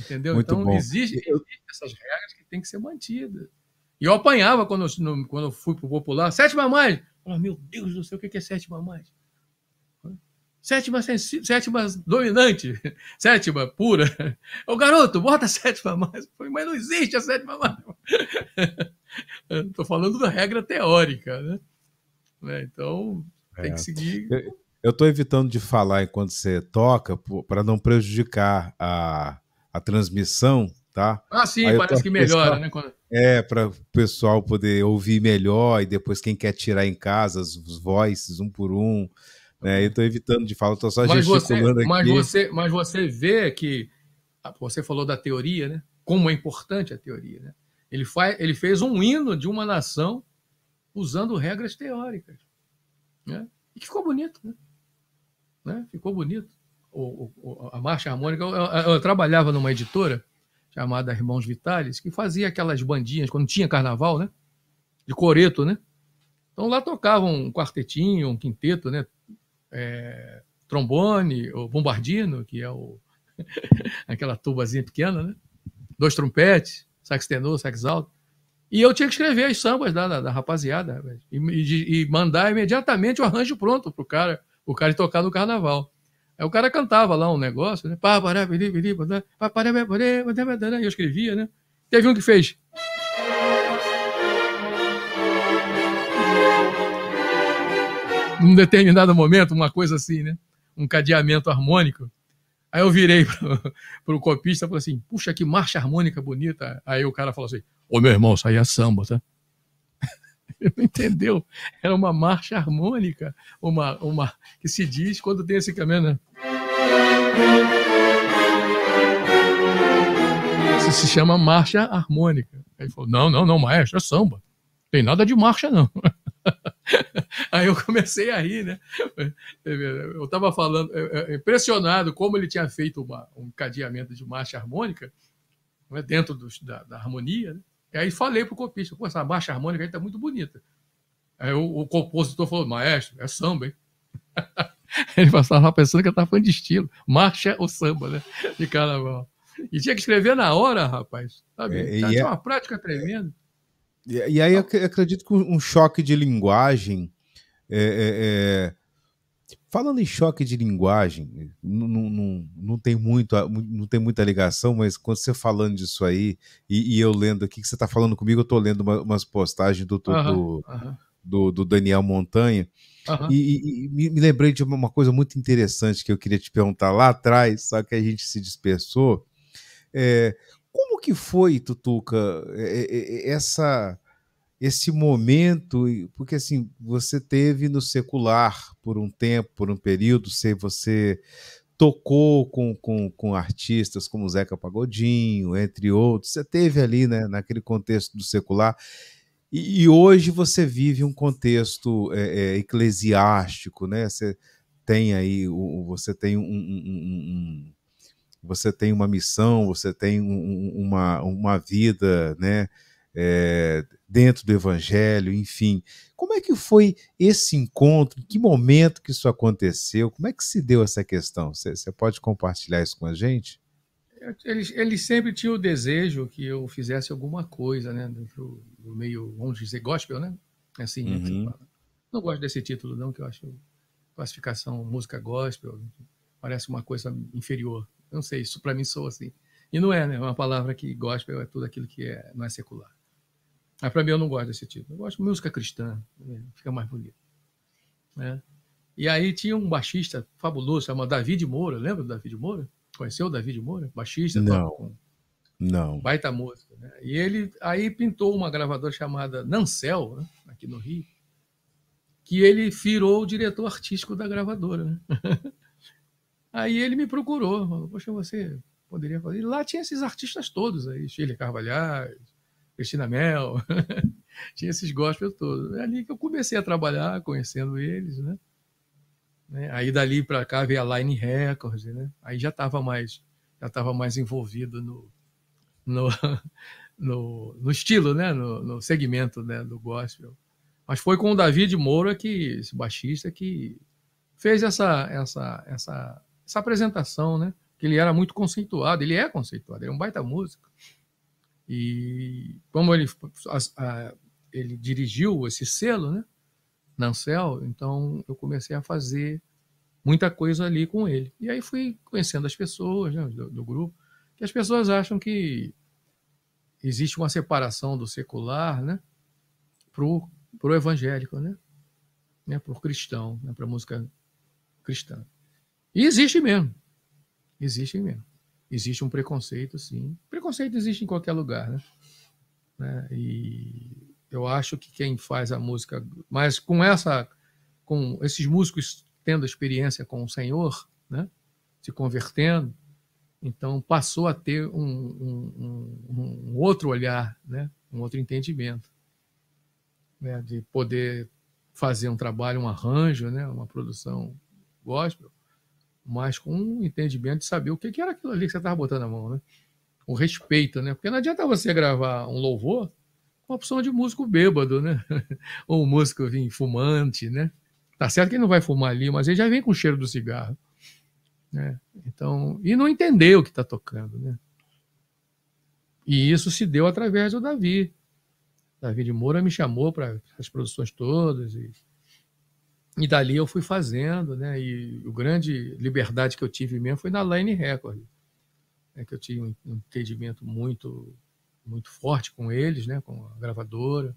[SPEAKER 3] Entendeu? Muito então, existem existe essas regras que têm que ser mantidas. E eu apanhava quando eu, quando eu fui pro popular, sétima mais. Eu falava, meu Deus do céu, o que é sétima mais? Sétima, sétima dominante, sétima pura. O garoto, bota a sétima mais. Mas não existe a sétima mais. Estou falando da regra teórica, né? né? Então, tem é. que seguir.
[SPEAKER 1] Eu estou evitando de falar enquanto você toca para não prejudicar a, a transmissão, tá? Ah, sim, Aí parece que melhora, né? Quando... É, para o pessoal poder ouvir melhor e depois quem quer tirar em casa as voices um por um. É, eu tô evitando de falar, tô só mas gesticulando você, aqui. Mas você,
[SPEAKER 3] mas você vê que ah, você falou da teoria, né? Como é importante a teoria, né? Ele, faz, ele fez um hino de uma nação usando regras teóricas, né? E que ficou bonito, né? né? Ficou bonito. O, o, a marcha harmônica, eu, eu, eu, trabalhava numa editora chamada Irmãos Vitales que fazia aquelas bandinhas quando tinha carnaval, né? De coreto, né? Então lá tocavam um quartetinho, um quinteto, né? é, trombone, ou bombardino, que é o, aquela tubazinha pequena, né? Dois trompetes, sax tenor, sax alto. E eu tinha que escrever as sambas da, da, da rapaziada e, e, e, mandar imediatamente o arranjo pronto pro cara, o cara tocar no carnaval. Aí o cara cantava lá um negócio, né? E eu escrevia, né? Teve um que fez. num determinado momento, uma coisa assim, né? Um cadeamento harmônico. Aí eu virei pro, o copista e falei assim: puxa, que marcha harmônica bonita. Aí o cara falou assim: ô meu irmão, isso aí é samba, tá? Ele não entendeu. Era uma marcha harmônica, uma, uma que se diz quando tem esse caminho, né? Isso se chama marcha harmônica. Aí ele falou: não, não, não, maestro, é samba. Tem nada de marcha, não. Aí eu comecei a rir, né? Eu estava falando, é, é, é, impressionado como ele tinha feito uma, um cadeamento de marcha harmônica né, dentro da, da, harmonia. Né? E aí falei para o copista: essa marcha harmônica aí está muito bonita. Aí o, o, compositor falou: Maestro, é samba, hein? Ele passava pensando que eu estava falando de estilo, marcha ou samba, né? De carnaval. E tinha que escrever na hora, rapaz. Sabe? É, é, uma prática tremenda.
[SPEAKER 1] E, e aí eu acredito que um choque de linguagem. É, é, é falando em choque de linguagem, não, não, não, tem muito, não tem muita ligação, mas quando você falando disso aí, e, e eu lendo aqui, que você está falando comigo, eu estou lendo uma, umas postagens do, do, uhum, uhum. do, do Daniel Montanha. Uhum. E, e, e, me lembrei de uma coisa muito interessante que eu queria te perguntar lá atrás, só que a gente se dispersou. É, que foi, Tutuca, é, é, é, essa esse momento, porque assim, você teve no secular por um tempo, por um período, sei você tocou com, com, com artistas como Zeca Pagodinho, entre outros, você teve ali, né, naquele contexto do secular, e, e hoje você vive um contexto é, é, eclesiástico, né, você tem aí, você tem um, um, um você tem uma missão, você tem um, uma, uma vida, né? É, dentro do Evangelho, enfim. Como é que foi esse encontro? Em que momento que isso aconteceu? Como é que se deu essa questão? Você pode compartilhar isso com a gente?
[SPEAKER 3] Ele sempre tinha o desejo que eu fizesse alguma coisa, né? Do, do meio, vamos dizer, gospel, né? Assim, uhum. assim Não gosto desse título, não, que eu acho classificação música gospel, parece uma coisa inferior. Não sei, isso para mim soa assim. E não é, né? É uma palavra que gospel é tudo aquilo que é, não é secular. Mas para mim eu não gosto desse tipo. Eu gosto de música cristã, né? fica mais bonito. Né? E aí tinha um baixista fabuloso, chamado David Moura. Lembra do David Moura? Conheceu o David Moura? Baixista? Não. Não. Baita música. Né? E ele aí pintou uma gravadora chamada Nancel, né? aqui no Rio, que ele virou o diretor artístico da gravadora. Né? Aí ele me procurou, falou, poxa, você poderia fazer. E lá tinha esses artistas todos aí, Sheila Carvalhais, Cristina Mel, tinha esses gospel todos. É ali que eu comecei a trabalhar, conhecendo eles, né? né? Aí dali para cá veio a Line Records, né? Aí já estava mais, já tava mais envolvido no, no, no, no estilo, né? No, no, segmento né? do gospel. Mas foi com o David Moura que esse baixista que fez essa essa essa essa apresentação, né? Que ele era muito conceituado, ele é conceituado, ele é um baita músico. E como ele, a, a, ele dirigiu esse selo, né? Nancel, então eu comecei a fazer muita coisa ali com ele. E aí fui conhecendo as pessoas né, do, do, grupo, que as pessoas acham que existe uma separação do secular né, para o evangélico, né, né, para o cristão, né, para a música cristã. E existe mesmo. Existe mesmo. Existe um preconceito, sim. Preconceito existe em qualquer lugar, né? né? E eu acho que quem faz a música, mas com essa, com esses músicos tendo experiência com o Senhor, né? Se convertendo, então passou a ter um, um, um, um outro olhar, né? Um outro entendimento, né? De poder fazer um trabalho, um arranjo, né? Uma produção gospel mas com um entendimento de saber o que, que era aquilo ali que você estava botando a mão, né? O respeito, né? Porque não adianta você gravar um louvor com a opção de músico bêbado, né? Ou um músico fumante, né? Tá certo que ele não vai fumar ali, mas ele já vem com o cheiro do cigarro. Né? Então, e não entender o que está tocando, né? E isso se deu através do Davi. Davi de Moura me chamou para as produções todas e e dali eu fui fazendo, né? E o grande liberdade que eu tive mesmo foi na Line Record, né? que eu tinha um entendimento muito muito forte com eles, né? Com a gravadora,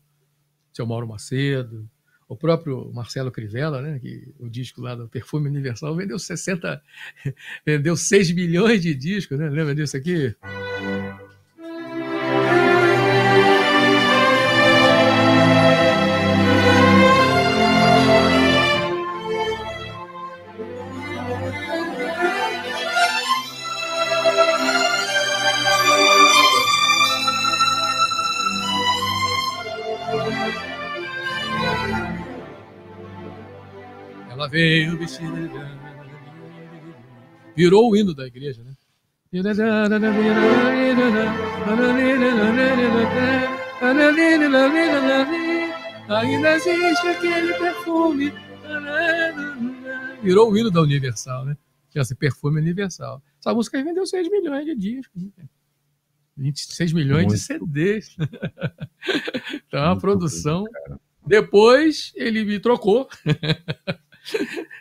[SPEAKER 3] seu Mauro Macedo, o próprio Marcelo Crivella, né, que o disco lá do Perfume Universal vendeu 60, vendeu 6 milhões de discos, né? Lembra disso aqui? Ela veio vestida. Virou o hino da igreja, né?
[SPEAKER 2] Ainda existe aquele
[SPEAKER 3] perfume. Virou o hino da Universal, né? Que é esse perfume universal. Essa música vendeu 6 milhões de discos. 26 milhões Muito. de CDs. então, a produção. Bem, Depois ele me trocou.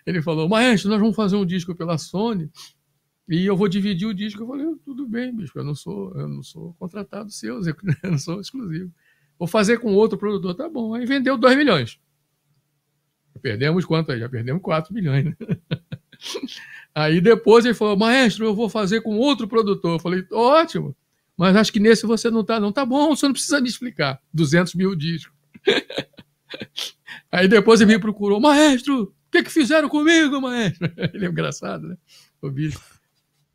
[SPEAKER 3] Ele falou, maestro, nós vamos fazer um disco pela Sony e eu vou dividir o disco. Eu falei, tudo bem, bicho, eu não sou, eu não sou contratado seu, eu não sou exclusivo. Vou fazer com outro produtor, tá bom. Aí vendeu 2 milhões. Perdemos quanto aí? Já perdemos 4 milhões. Né? Aí depois ele falou, maestro, eu vou fazer com outro produtor. Eu falei, ótimo, mas acho que nesse você não tá, não. Tá bom, você não precisa me explicar. 200 mil discos. Aí depois ele me procurou, maestro, o que, é que fizeram comigo, maestro? Ele é engraçado, né? O bispo.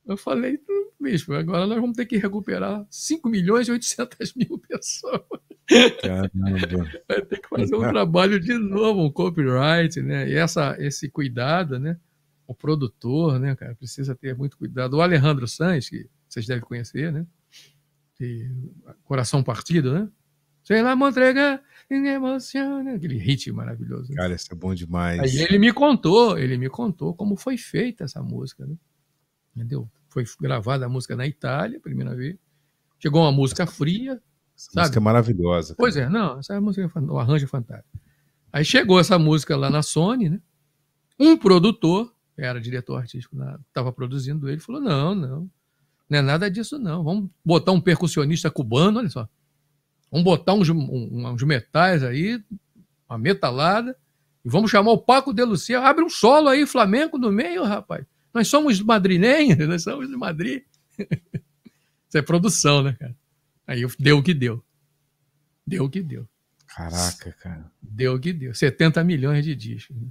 [SPEAKER 3] Eu falei, hum, bispo, agora nós vamos ter que recuperar 5 milhões e 800 mil pessoas. Caramba. Vai ter que fazer um trabalho de novo, um copyright, né? E essa, esse cuidado, né? O produtor, né, cara, precisa ter muito cuidado. O Alejandro Sanz, que vocês devem conhecer, né? coração partido, né? Sei lá, Montrega, me emociona. Aquele hit maravilhoso. Né? Cara, isso é bom demais. Aí ele me contou, ele me contou como foi feita essa música, né? Entendeu? Foi gravada a música na Itália, primeira vez. Chegou uma música fria. Essa sabe? música é
[SPEAKER 1] maravilhosa.
[SPEAKER 3] Cara. Pois é, não, essa música, é o arranjo é fantástico. Aí chegou essa música lá na Sony, né? Um produtor, era diretor artístico, estava produzindo ele, falou: não, não, não é nada disso, não. Vamos botar um percussionista cubano, olha só Vamos botar uns, uns metais aí, uma metalada, e vamos chamar o Paco de Lucia. Abre um solo aí, Flamengo no meio, rapaz. Nós somos madrinenhos, nós somos de Madrid. Isso é produção, né, cara? Aí deu o que deu. Deu o que deu. Caraca, cara. Deu o que deu. 70 milhões de discos. Né?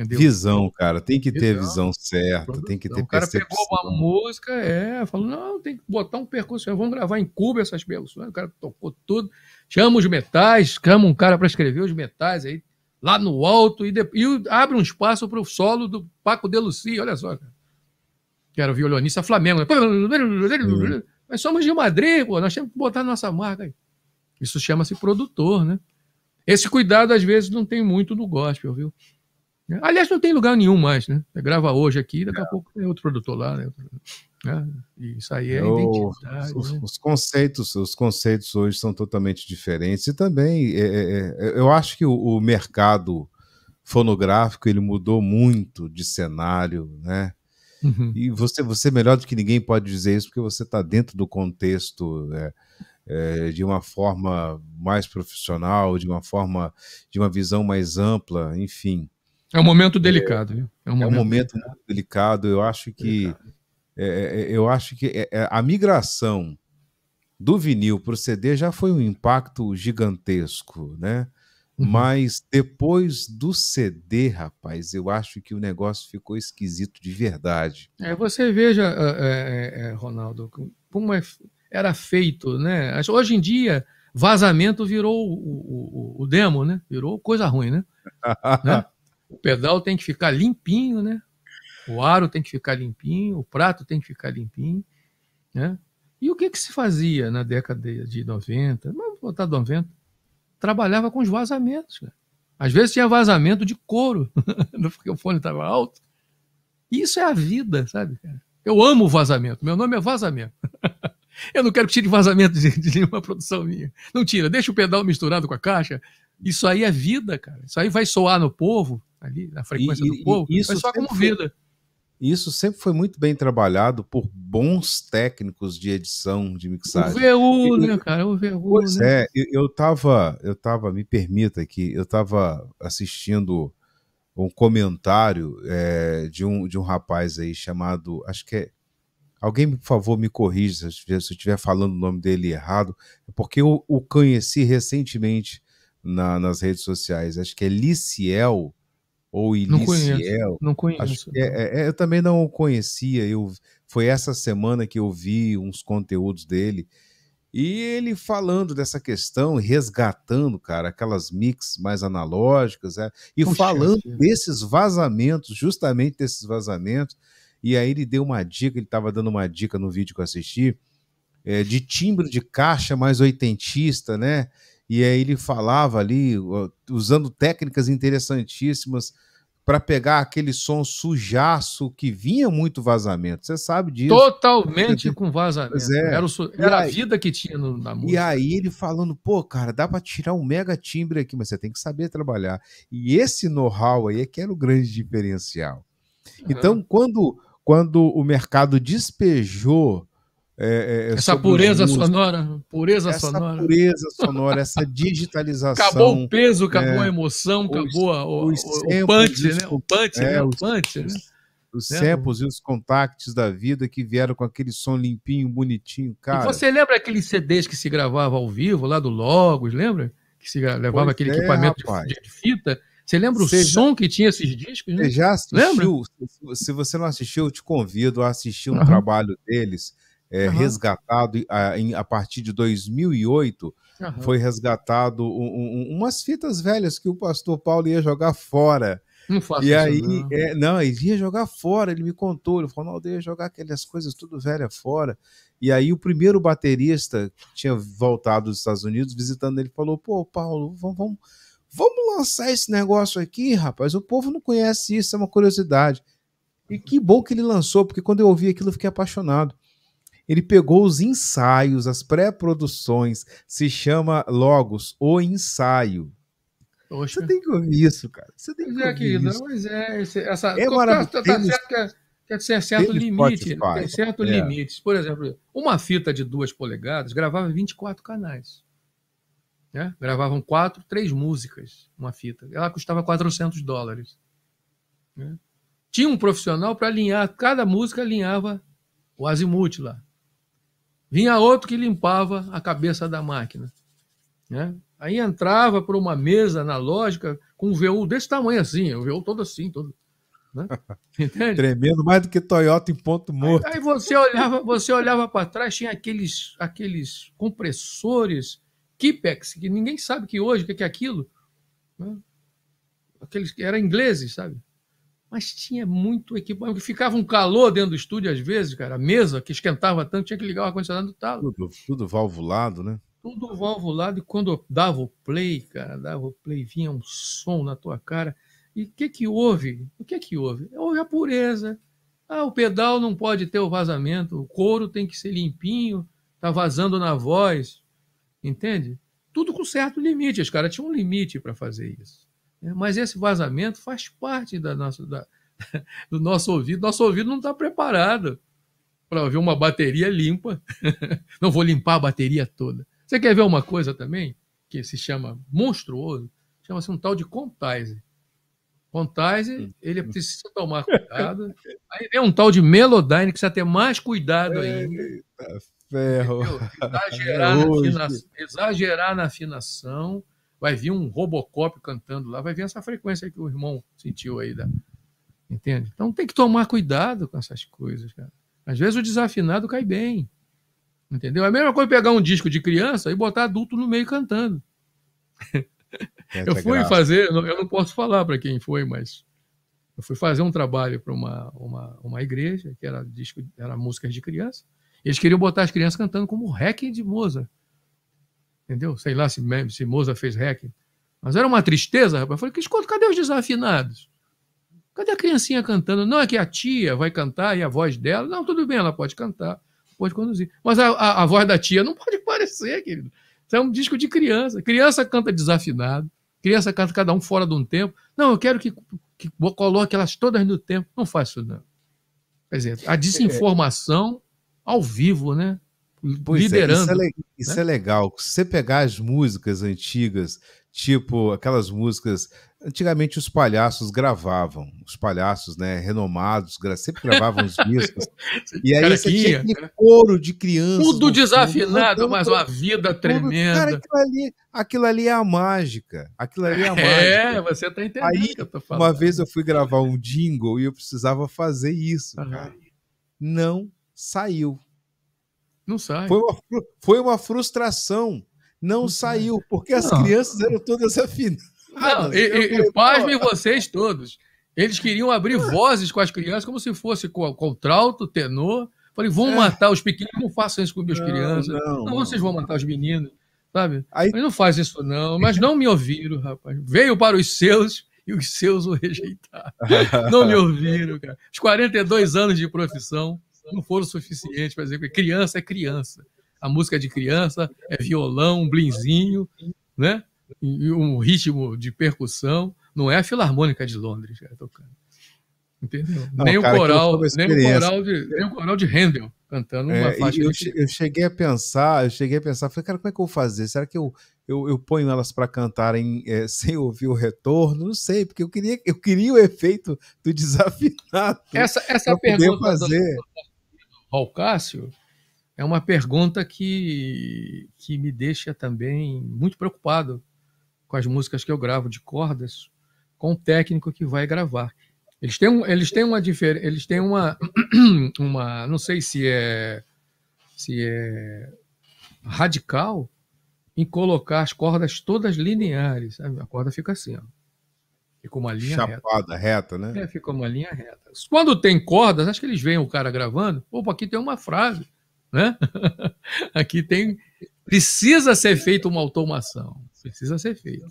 [SPEAKER 1] Entendeu? Visão, cara, tem que ter visão, visão certa, tem que ter percepção. O cara percepção. pegou uma
[SPEAKER 3] música, é, falou, não, tem que botar um percurso, vamos gravar em Cuba essas percussões, o cara tocou tudo, chama os metais, chama um cara para escrever os metais aí, lá no alto, e, de, e abre um espaço para o solo do Paco de Lucia, olha só, cara. que era o violonista Flamengo, né? mas somos de Madrid, pô, nós temos que botar nossa marca aí. Isso chama-se produtor, né? Esse cuidado, às vezes, não tem muito do gospel, viu? Aliás, não tem lugar nenhum mais, né? Você grava hoje aqui, daqui é. a pouco tem outro produtor lá, né? né? Isso aí é, é identidade.
[SPEAKER 1] Os, né? os, conceitos, os conceitos hoje são totalmente diferentes e também é, é, é, eu acho que o, o, mercado fonográfico ele mudou muito de cenário, né? Uhum. E você, você melhor do que ninguém pode dizer isso porque você está dentro do contexto. É, é, de uma forma mais profissional, de uma forma, de uma visão mais ampla, enfim.
[SPEAKER 3] É um momento delicado, viu? É um momento, é um momento
[SPEAKER 1] muito delicado. Eu acho que é, é, é, eu acho que é, a migração do vinil para o CD já foi um impacto gigantesco, né? Uhum. Mas depois do CD, rapaz, eu acho que o negócio ficou esquisito de verdade.
[SPEAKER 3] É, você veja, ah, ah, é, é, Ronaldo, como era feito, né? Hoje em dia, vazamento virou o, o, o demo, né? Virou coisa ruim, né? né? o pedal tem que ficar limpinho, né? O aro tem que ficar limpinho, o prato tem que ficar limpinho, né? E o que, que se fazia na década de 90, vamos botar 90, trabalhava com os vazamentos. Cara. Né? Às vezes tinha vazamento de couro, né? porque o fone estava alto. isso é a vida, sabe? Eu amo vazamento, meu nome é vazamento. Eu não quero que tire vazamento de, de nenhuma produção minha. Não tira, deixa o pedal misturado com a caixa. Isso aí é vida, cara. Isso aí vai soar no povo ali na frequência e, do povo, e isso mas só como vida.
[SPEAKER 1] Isso sempre foi muito bem trabalhado por bons técnicos de edição, de mixagem. O VU, né,
[SPEAKER 3] cara? O VU, pois né? é,
[SPEAKER 1] eu, estava, eu tava, me permita aqui, eu estava assistindo um comentário é, de, um, de um rapaz aí chamado, acho que é, alguém por favor me corrija se eu estiver falando o nome dele errado, é porque eu o conheci recentemente na, nas redes sociais, acho que é Liciel ou Iliciel. Não conheço. Não conheço. É, é, é, eu também não o conhecia. Eu, foi essa semana que eu vi uns conteúdos dele. E ele falando dessa questão, resgatando, cara, aquelas mix mais analógicas, é, e falando gente. desses vazamentos, justamente desses vazamentos. E aí ele deu uma dica, ele estava dando uma dica no vídeo que eu assisti, é, de timbre de caixa mais oitentista, né? E aí ele falava ali, usando técnicas interessantíssimas para pegar aquele som sujaço que vinha muito vazamento. Você sabe disso.
[SPEAKER 3] Totalmente com vazamento. É. Era, su... Era aí... a vida que tinha no, na música. E aí
[SPEAKER 1] ele falando, pô, cara, dá para tirar um mega timbre aqui, mas você tem que saber trabalhar. E esse know-how aí é que era o grande diferencial. Uhum. Então, quando, quando o mercado despejou é, é, é, essa pureza sonora,
[SPEAKER 3] pureza essa sonora. pureza
[SPEAKER 1] sonora, essa digitalização. Acabou o peso, acabou é, a
[SPEAKER 3] emoção, acabou a, o, o, o punch, né? É, né? O punch, né? O punch, os, né?
[SPEAKER 1] Os samples e os contacts da vida que vieram com aquele som limpinho, bonitinho, cara. E você
[SPEAKER 3] lembra aqueles CDs que se gravava ao vivo lá do Logos, lembra? Que se levava pois aquele é, equipamento rapaz. de fita. Você lembra o Cê som que tinha esses discos? Né? Você já assistiu? Lembra?
[SPEAKER 1] Se você não assistiu, eu te convido a assistir um uhum. trabalho deles é, uhum. resgatado a, ah, em, a, partir de 2008. Uhum. Foi resgatado um, um, umas fitas velhas que o pastor Paulo ia jogar fora. Não faço e aí, não. É, não, ele ia jogar fora, ele me contou, ele falou, não, eu ia jogar aquelas coisas tudo velha fora. E aí o primeiro baterista que tinha voltado dos Estados Unidos, visitando ele, falou, pô, Paulo, vamos, vamos, vamos lançar esse negócio aqui, rapaz, o povo não conhece isso, é uma curiosidade. E que bom que ele lançou, porque quando eu ouvi aquilo eu fiquei apaixonado. Ele pegou os ensaios, as pré-produções, se chama Logos, o ensaio. Oxa. Você tem que ouvir isso, cara.
[SPEAKER 2] Você tem que é, ouvir isso. Mas é,
[SPEAKER 3] essa, é tá, tá maravilhoso. Tá, tá certo que é, que é tem certo limite. Spotify. Né? Tem certo é. limite. Por exemplo, uma fita de duas polegadas gravava 24 canais. Né? Gravavam quatro, três músicas, uma fita. Ela custava 400 dólares. Né? Tinha um profissional para alinhar, cada música alinhava o azimuth lá. Vinha outro que limpava a cabeça da máquina. Né? Aí entrava por uma mesa analógica com um VU desse tamanho assim, um VU todo assim, todo. Né?
[SPEAKER 1] Tremendo mais do que Toyota em ponto morto. Aí, aí
[SPEAKER 3] você olhava, você olhava para trás, tinha aqueles, aqueles compressores Kipex, que ninguém sabe que hoje o que é aquilo. Né? Aqueles que eram ingleses, sabe? mas tinha muito equipamento. Ficava um calor dentro do estúdio às vezes, cara. A mesa que esquentava tanto, tinha que ligar o ar-condicionado e tal.
[SPEAKER 1] Tudo, tudo valvulado, né?
[SPEAKER 3] Tudo valvulado. E quando dava o play, cara, dava o play, vinha um som na tua cara. E o que que houve? O que que houve? Houve a pureza. Ah, o pedal não pode ter o vazamento, o couro tem que ser limpinho, tá vazando na voz, entende? Tudo com certo limite. Os caras tinham um limite para fazer isso. É, mas esse vazamento faz parte da nossa, da, do nosso ouvido. Nosso ouvido não está preparado para ouvir uma bateria limpa. Não vou limpar a bateria toda. Você quer ver uma coisa também que se chama monstruoso? Chama-se um tal de Contaise. Contaise, hum. ele precisa tomar cuidado. Aí vem um tal de Melodyne que precisa ter mais cuidado ainda. Eita, ferro. Exagerar, é na exagerar na afinação vai vir um Robocop cantando lá, vai vir essa frequência que o irmão sentiu aí. Da... Entende? Então tem que tomar cuidado com essas coisas, cara. Às vezes o desafinado cai bem. Entendeu? É a mesma coisa pegar um disco de criança e botar adulto no meio cantando.
[SPEAKER 2] eu é fui fazer,
[SPEAKER 3] eu não posso falar para quem foi, mas eu fui fazer um trabalho para uma, uma, uma igreja que era disco, era músicas de criança. Eles queriam botar as crianças cantando como Requiem de Mozart entendeu? Sei lá se, se fez rec. Mas era uma tristeza, rapaz. Eu falei, escuta, cadê os desafinados? Cadê a criancinha cantando? Não é que a tia vai cantar e a voz dela. Não, tudo bem, ela pode cantar, pode conduzir. Mas a, a, a voz da tia não pode parecer, querido. Isso é um disco de criança. Criança canta desafinado, criança canta cada um fora de um tempo. Não, eu quero que, que coloque elas todas no tempo. Não faço, não. Quer dizer, a é. desinformação ao vivo, né? Pois liderando. É, isso, é,
[SPEAKER 1] isso né? é legal. Se você pegar as músicas antigas, tipo aquelas músicas. Antigamente os palhaços gravavam, os palhaços, né, renomados, sempre gravavam os discos. e aí você tinha aquele né? coro de criança. Tudo desafinado, mundo, mas uma vida tremenda. Cara, aquilo ali, aquilo ali é a mágica. Aquilo ali é a é, mágica. É,
[SPEAKER 3] você tá entendendo aí, que eu tô falando. Uma
[SPEAKER 1] vez eu fui gravar um jingle e eu precisava fazer isso, cara. Não saiu. Não sai. Foi uma, foi uma frustração. Não, não saiu, sai. porque não. as
[SPEAKER 3] crianças eram todas afinadas. Não, e, e, e pasmem vocês todos. Eles queriam abrir vozes com as crianças, como se fosse com contralto, tenor. Falei, vão é. matar os pequenos, não façam isso com minhas não, crianças. Não, não, vocês vão matar os meninos, sabe? Aí... não faz isso, não. Mas não me ouviram, rapaz. Veio para os seus e os seus o rejeitaram. não me ouviram, cara. Os 42 anos de profissão não foram suficiente, para dizer que criança é criança. A música é de criança é violão, um blinzinho, né? E um ritmo de percussão. Não é a Filarmônica de Londres cara, tá tocando. Entendeu? Não, nem, cara, o coral, nem, o coral de, nem o coral de Handel cantando uma é,
[SPEAKER 1] faixa. Eu, eu, cheguei a pensar, eu cheguei a pensar, falei, cara, como é que eu vou fazer? Será que eu, eu, eu ponho elas para cantarem é, sem ouvir o retorno? Não sei, porque eu queria, eu queria o efeito
[SPEAKER 3] do desafinado. Essa, essa é pergunta fazer. Da, da ao Cássio, é uma pergunta que, que me deixa também muito preocupado com as músicas que eu gravo de cordas, com o técnico que vai gravar. Eles têm, um, eles têm uma diferença, eles têm uma, uma, não sei se é, se é radical em colocar as cordas todas lineares. A corda fica assim, ó. Ficou uma linha
[SPEAKER 1] Chapada, reta. reta né? É,
[SPEAKER 3] ficou uma linha reta. Quando tem cordas, acho que eles veem o cara gravando. Opa, aqui tem uma frase, né? aqui tem. Precisa ser feita uma automação. Precisa ser feita.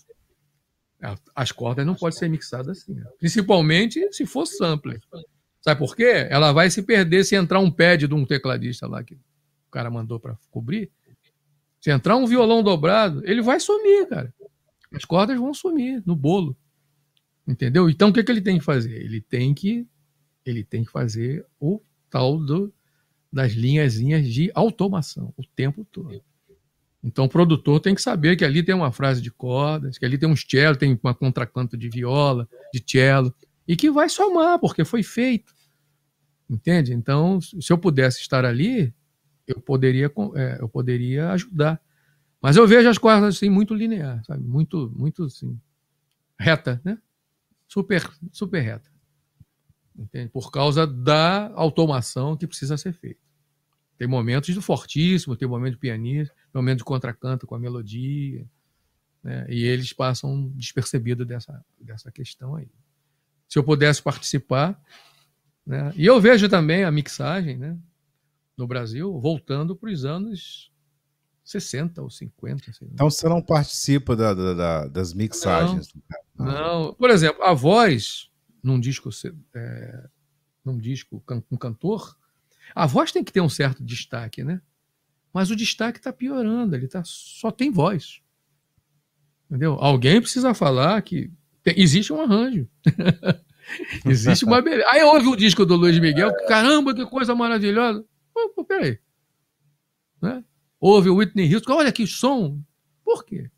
[SPEAKER 3] As cordas não podem ser mixadas assim. Né? Principalmente se for sampler. Sabe por quê? Ela vai se perder se entrar um pad de um tecladista lá que o cara mandou para cobrir. Se entrar um violão dobrado, ele vai sumir, cara. As cordas vão sumir no bolo. Entendeu? Então o que, que ele tem que fazer? Ele tem que ele tem que fazer o tal do, das linhazinhas de automação o tempo todo. Então o produtor tem que saber que ali tem uma frase de cordas, que ali tem um cello, tem uma contracanto de viola, de cello, e que vai somar, porque foi feito. Entende? Então, se eu pudesse estar ali, eu poderia, é, eu poderia ajudar. Mas eu vejo as coisas assim muito linear, sabe? Muito, muito assim, reta, né? super, super reta. Entende? Por causa da automação que precisa ser feita. Tem momentos do fortíssimo, tem momento de pianista, tem momento de contracanto com a melodia. Né? E eles passam despercebido dessa, dessa questão aí. Se eu pudesse participar. Né? E eu vejo também a mixagem né? no Brasil voltando para os anos 60 ou 50.
[SPEAKER 1] então você não participa da, da, da, das mixagens?
[SPEAKER 3] Não, né? não, Por exemplo, a voz num disco, é, num disco, um cantor, a voz tem que ter um certo destaque, né? Mas o destaque está piorando, ele tá, só tem voz. Entendeu? Alguém precisa falar que tem, existe um arranjo. existe uma beleza. Aí ouve o disco do Luiz Miguel, caramba, que coisa maravilhosa. Pô, pô, peraí. Né? ouve o Whitney Houston, olha que som. Por quê?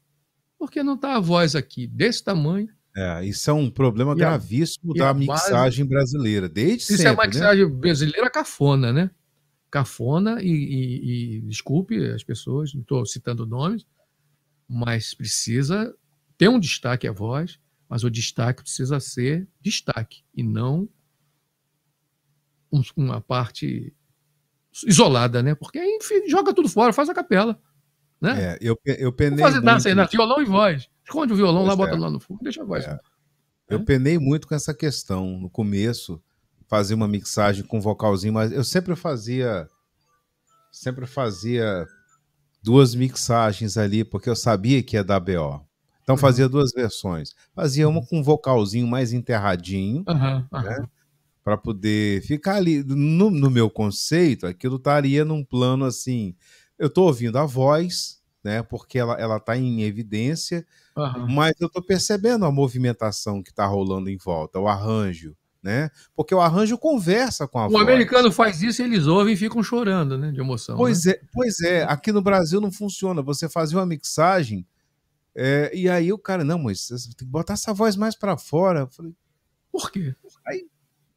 [SPEAKER 3] Porque não está a voz aqui desse tamanho. É, isso é um problema e gravíssimo a, da mixagem base, brasileira, desde isso é sempre. Isso é né? a mixagem né? brasileira cafona, né? Cafona e, e, e desculpe as pessoas, não estou citando nomes, mas precisa ter um destaque a voz, mas o destaque precisa ser destaque e não uma parte isolada, né? Porque aí, enfim, joga tudo fora, faz a capela. Né? É, eu, eu penei. Fazer dança muito... violão e voz. Esconde o violão pois lá, bota é. lá no fundo, deixa a voz. É. é.
[SPEAKER 1] Eu penei muito com essa questão. No começo, fazer uma mixagem com vocalzinho, mas eu sempre fazia. Sempre fazia duas mixagens ali, porque eu sabia que ia dar BO. Então uhum. fazia duas versões. Fazia uma com um vocalzinho mais enterradinho, uhum, né? para poder ficar ali. No, no, meu conceito, aquilo estaria num plano assim. Eu estou ouvindo a voz, né? Porque ela, ela tá em evidência, uhum. mas eu estou percebendo a movimentação que está rolando em volta, o arranjo. Né? Porque o arranjo conversa com a o voz. O
[SPEAKER 3] americano faz isso eles ouvem e ficam chorando, né? De emoção.
[SPEAKER 2] Né?
[SPEAKER 1] Pois né? é, pois é. Aqui no Brasil não funciona. Você fazia uma mixagem é, e aí o cara, não, mas tem que botar essa voz mais para fora. Eu falei, por quê?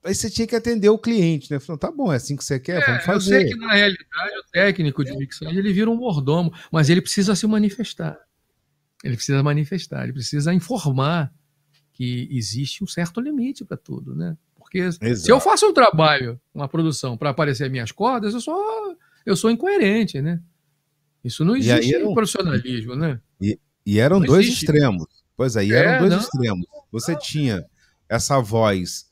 [SPEAKER 1] Aí você tinha que atender o cliente, né? Falando, tá bom, é assim que você quer, é,
[SPEAKER 3] vamos
[SPEAKER 2] fazer. Eu sei que na realidade o
[SPEAKER 3] técnico de mixagem ele vira um mordomo, mas ele precisa se manifestar. Ele precisa manifestar, ele precisa informar que existe um certo limite para tudo, né? Porque Exato. se eu faço um trabalho, uma produção para aparecer minhas cordas, eu sou eu sou incoerente, né? Isso não existe no um, profissionalismo, né?
[SPEAKER 1] E, e eram não dois existe. extremos. Pois aí é, eram dois não, extremos. Você não, tinha essa voz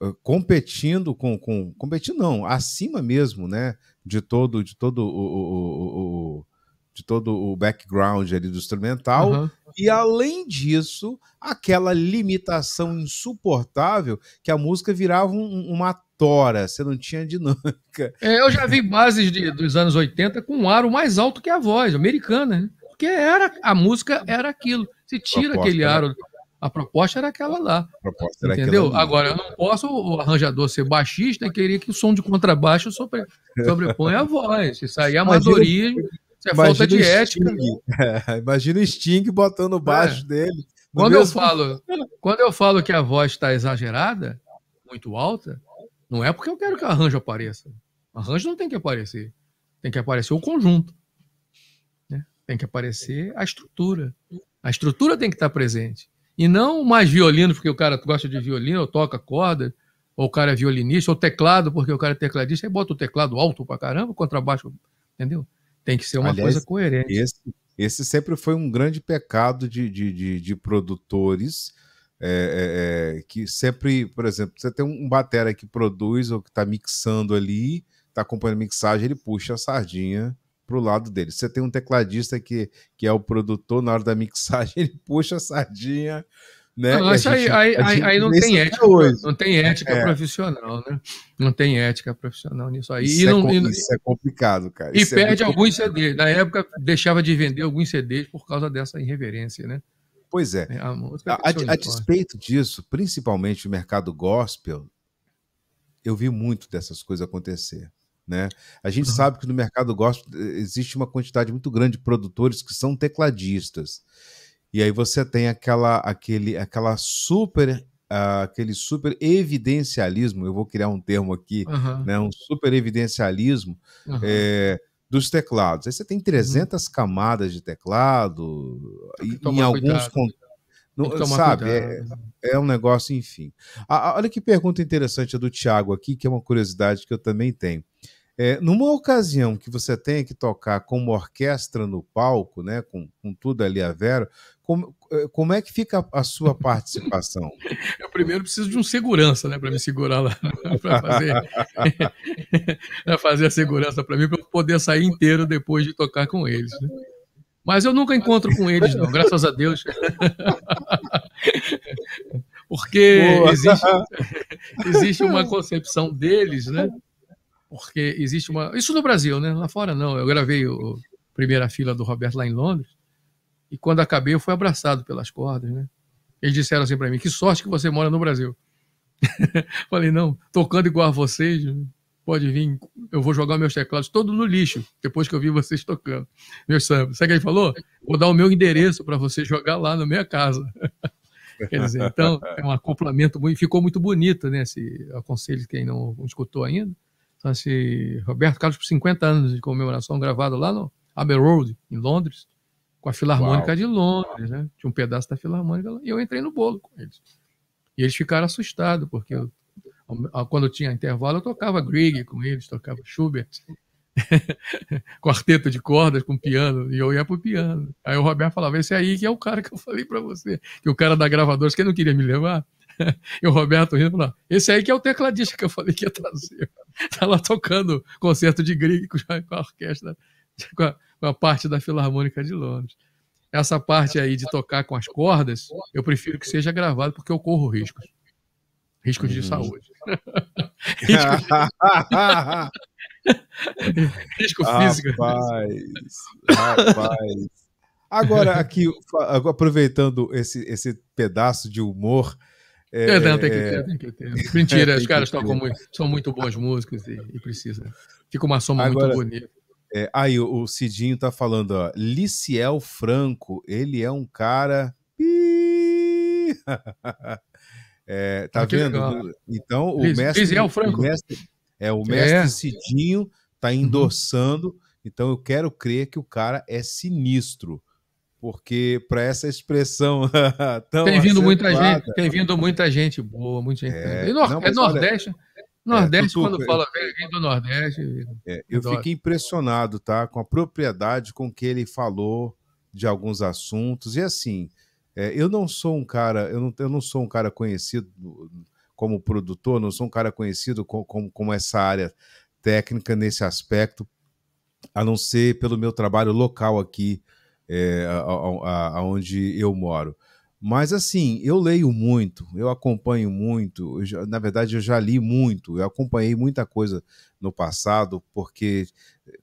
[SPEAKER 1] eh, competindo com, com competindo não acima mesmo né de todo de todo o, o, o de todo o background ali do instrumental uhum. e além disso aquela limitação insuportável que a música virava um, uma tora você não tinha dinâmica
[SPEAKER 3] é, eu já vi bases de, dos anos 80 com um aro mais alto que a voz americana né? porque era a música era aquilo se tira aquele né? aro a proposta era aquela lá.
[SPEAKER 1] entendeu? Aquela Agora, eu
[SPEAKER 3] não posso, o arranjador ser baixista e querer que o som de contrabaixo sobre, sobreponha a voz. Isso aí é amadorismo, isso é falta de ética.
[SPEAKER 1] É, imagina o Sting botando
[SPEAKER 3] o baixo é. dele. Quando mesmo... eu, falo, quando eu falo que a voz está exagerada, muito alta, não é porque eu quero que o arranjo apareça. O arranjo não tem que aparecer. Tem que aparecer o conjunto. Né? Tem que aparecer a estrutura. A estrutura tem que estar presente. E não mais violino, porque o cara gosta de violino, ou toca corda, ou o cara é violinista, ou teclado, porque o cara é tecladista, aí bota o teclado alto pra caramba, contrabaixo, entendeu? Tem que ser uma Aliás, coisa coerente.
[SPEAKER 1] Esse, esse, sempre foi um grande pecado de, de, de, de produtores, é, é, é que sempre, por exemplo, você tem um batera que produz ou que está mixando ali, está acompanhando a mixagem, ele puxa a sardinha para o lado dele. Você tem um tecladista que, que é o produtor, na hora da mixagem,
[SPEAKER 3] ele puxa a sardinha. Né? Não, aí, aí, aí não, tem ética, não tem ética é. profissional, né? Não tem ética profissional nisso aí. Isso, e é não, é, e, isso é complicado, cara. E isso é perde é alguns CDs. Na época, deixava de vender alguns CDs por causa dessa irreverência, né?
[SPEAKER 1] Pois é. é a, a, a, a despeito disso, principalmente o mercado gospel, eu vi muito dessas coisas acontecer. Né? A gente uhum. sabe que no mercado gospel eh, existe uma quantidade muito grande de produtores que são tecladistas. E aí você tem aquela, aquele, aquela super Uh, aquele super evidencialismo, eu vou criar um termo aqui, uhum. né, um super evidencialismo uhum. é, dos teclados. Aí você tem 300 uhum. camadas de teclado, e, em alguns né?
[SPEAKER 2] no, sabe, é, né?
[SPEAKER 1] é, um negócio, enfim. A, a, olha que pergunta interessante a do Tiago aqui, que é uma curiosidade que eu também tenho. É, numa ocasião que você tenha que tocar com uma orquestra no palco, né, com, com tudo ali a Vera, como, é, como é que fica a sua participação?
[SPEAKER 3] Eu primeiro preciso de um segurança, né, para me segurar lá, para fazer, fazer, a segurança para mim, para eu poder sair inteiro depois de tocar com eles. Né? Mas eu nunca encontro com eles, não, graças a Deus. Porque existe, existe uma concepção deles, né? porque existe uma. Isso no Brasil, né? Lá fora não. Eu gravei o primeira fila do Roberto lá em Londres, e quando acabei eu fui abraçado pelas cordas, né? Eles disseram assim para mim: que sorte que você mora no Brasil. Falei, não, tocando igual a vocês, pode vir, eu vou jogar meus teclados todos no lixo, depois que eu vi vocês tocando. Meu samba, Sabe o que ele falou? Vou dar o meu endereço para você jogar lá na minha casa. Quer dizer, então, é um acoplamento muito. Ficou muito bonito, né? Se aconselho quem não escutou ainda. Francis Roberto Carlos por 50 anos de comemoração, gravado lá no Abbey Road, em Londres, com a Filarmônica Uau. de Londres, né? Tinha um pedaço da Filarmônica lá, e eu entrei no bolo com eles. E eles ficaram assustados, porque eu, quando eu tinha intervalo, eu tocava Grieg com eles, tocava Schubert, quarteto de cordas com piano, e eu ia pro piano. Aí o Roberto falava, esse aí que é o cara que eu falei para você, que o cara da gravadora, que não queria me levar, e o Roberto rindo falou: esse aí que é o tecladista que eu falei que ia trazer. Tá lá tocando concerto de Grieg com a orquestra, com a, com a parte da Filarmônica de Londres. Essa parte aí de tocar com as cordas, eu prefiro que seja gravado porque eu corro riscos. Riscos de uhum. saúde.
[SPEAKER 1] Risco físico. Rapaz, rapaz. Agora, aqui, aproveitando esse, esse pedaço de humor, é, é, não, tem que ter, é. tem que ter.
[SPEAKER 3] Mentira, os caras tocam muito, são muito bons músicos e, e precisa. Fica uma soma Agora, muito bonita.
[SPEAKER 1] É, aí o Cidinho tá falando, ó, Liciel Franco, ele é um cara. é, tá ah, vendo? Legal. Então o Liz, mestre, Liciel Franco. O mestre, é o é. mestre é. Cidinho tá uhum. endossando. Uhum. Então eu quero crer que o cara é sinistro porque para essa expressão tão tem vindo acentuada... muita gente, tem
[SPEAKER 3] vindo muita gente boa, muita gente. É, e no, não, é Nordeste, olha, Nordeste é, quando é. fala eu, vem do Nordeste.
[SPEAKER 2] É, eu adoro. fiquei
[SPEAKER 1] impressionado, tá, com a propriedade com que ele falou de alguns assuntos e assim. É, eu não sou um cara, eu não, eu não sou um cara conhecido como produtor, não sou um cara conhecido como, com essa área técnica nesse aspecto, a não ser pelo meu trabalho local aqui é, aonde eu moro. Mas assim, eu leio muito, eu acompanho muito, eu já, na verdade eu já li muito, eu acompanhei muita coisa no passado, porque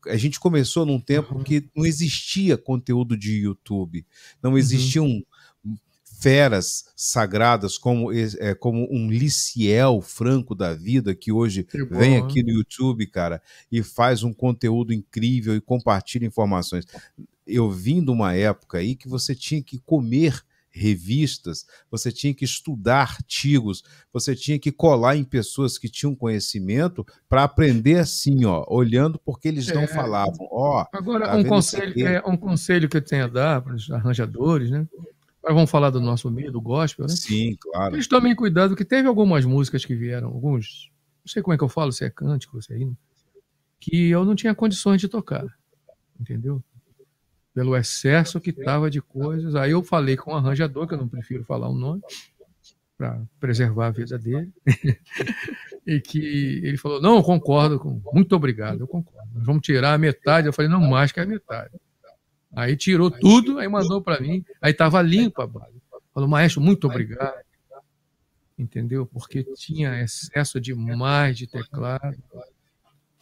[SPEAKER 1] a gente começou num tempo uhum. que não existia conteúdo de YouTube, não existiam uhum feras sagradas como, é, como um Liciel Franco da vida, que hoje que vem aqui no YouTube, cara, e faz um conteúdo incrível e compartilha informações. Eu vim de uma época aí que você tinha que comer revistas, você tinha que estudar artigos, você tinha que colar em pessoas que tinham conhecimento para aprender assim, ó, olhando porque eles não é. falavam.
[SPEAKER 2] Ó, Agora, tá um, conselho, é,
[SPEAKER 3] um conselho que eu tenho a dar para os arranjadores, né? Mas vamos falar do nosso meio, do gospel, né? Sim, claro. Eles tomem cuidado, que teve algumas músicas que vieram, alguns, não sei como é que eu falo, se é cântico, se é hino, que eu não tinha condições de tocar, entendeu? Pelo excesso que estava de coisas. Aí eu falei com o um arranjador, que eu não prefiro falar o nome, para preservar a vida dele, e que ele falou: Não, eu concordo, com... muito obrigado, eu concordo. Nós vamos tirar a metade. Eu falei: Não, mais que a metade. Aí tirou tudo, aí mandou para mim, aí estava limpa a Falou, maestro, muito obrigado. Entendeu? Porque tinha excesso demais de teclado.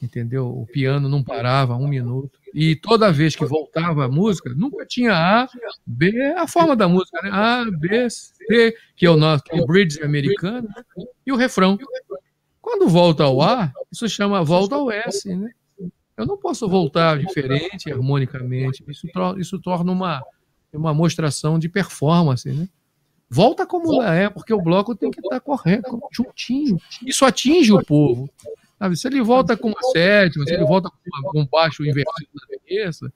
[SPEAKER 3] Entendeu? O piano não parava um minuto. E toda vez que voltava a música, nunca tinha A, B, a forma da música, né? A, B, C, que é o nosso que é o bridge americano, e o refrão. Quando volta ao A, isso chama volta ao S, né? Eu não posso voltar diferente harmonicamente. Isso, isso torna uma, uma mostração de performance, né? Volta como é, porque o bloco tem que estar tá correto, juntinho. Isso atinge o povo. Sabe? Se ele volta com uma sétima, se ele volta com um baixo invertido
[SPEAKER 2] na cabeça,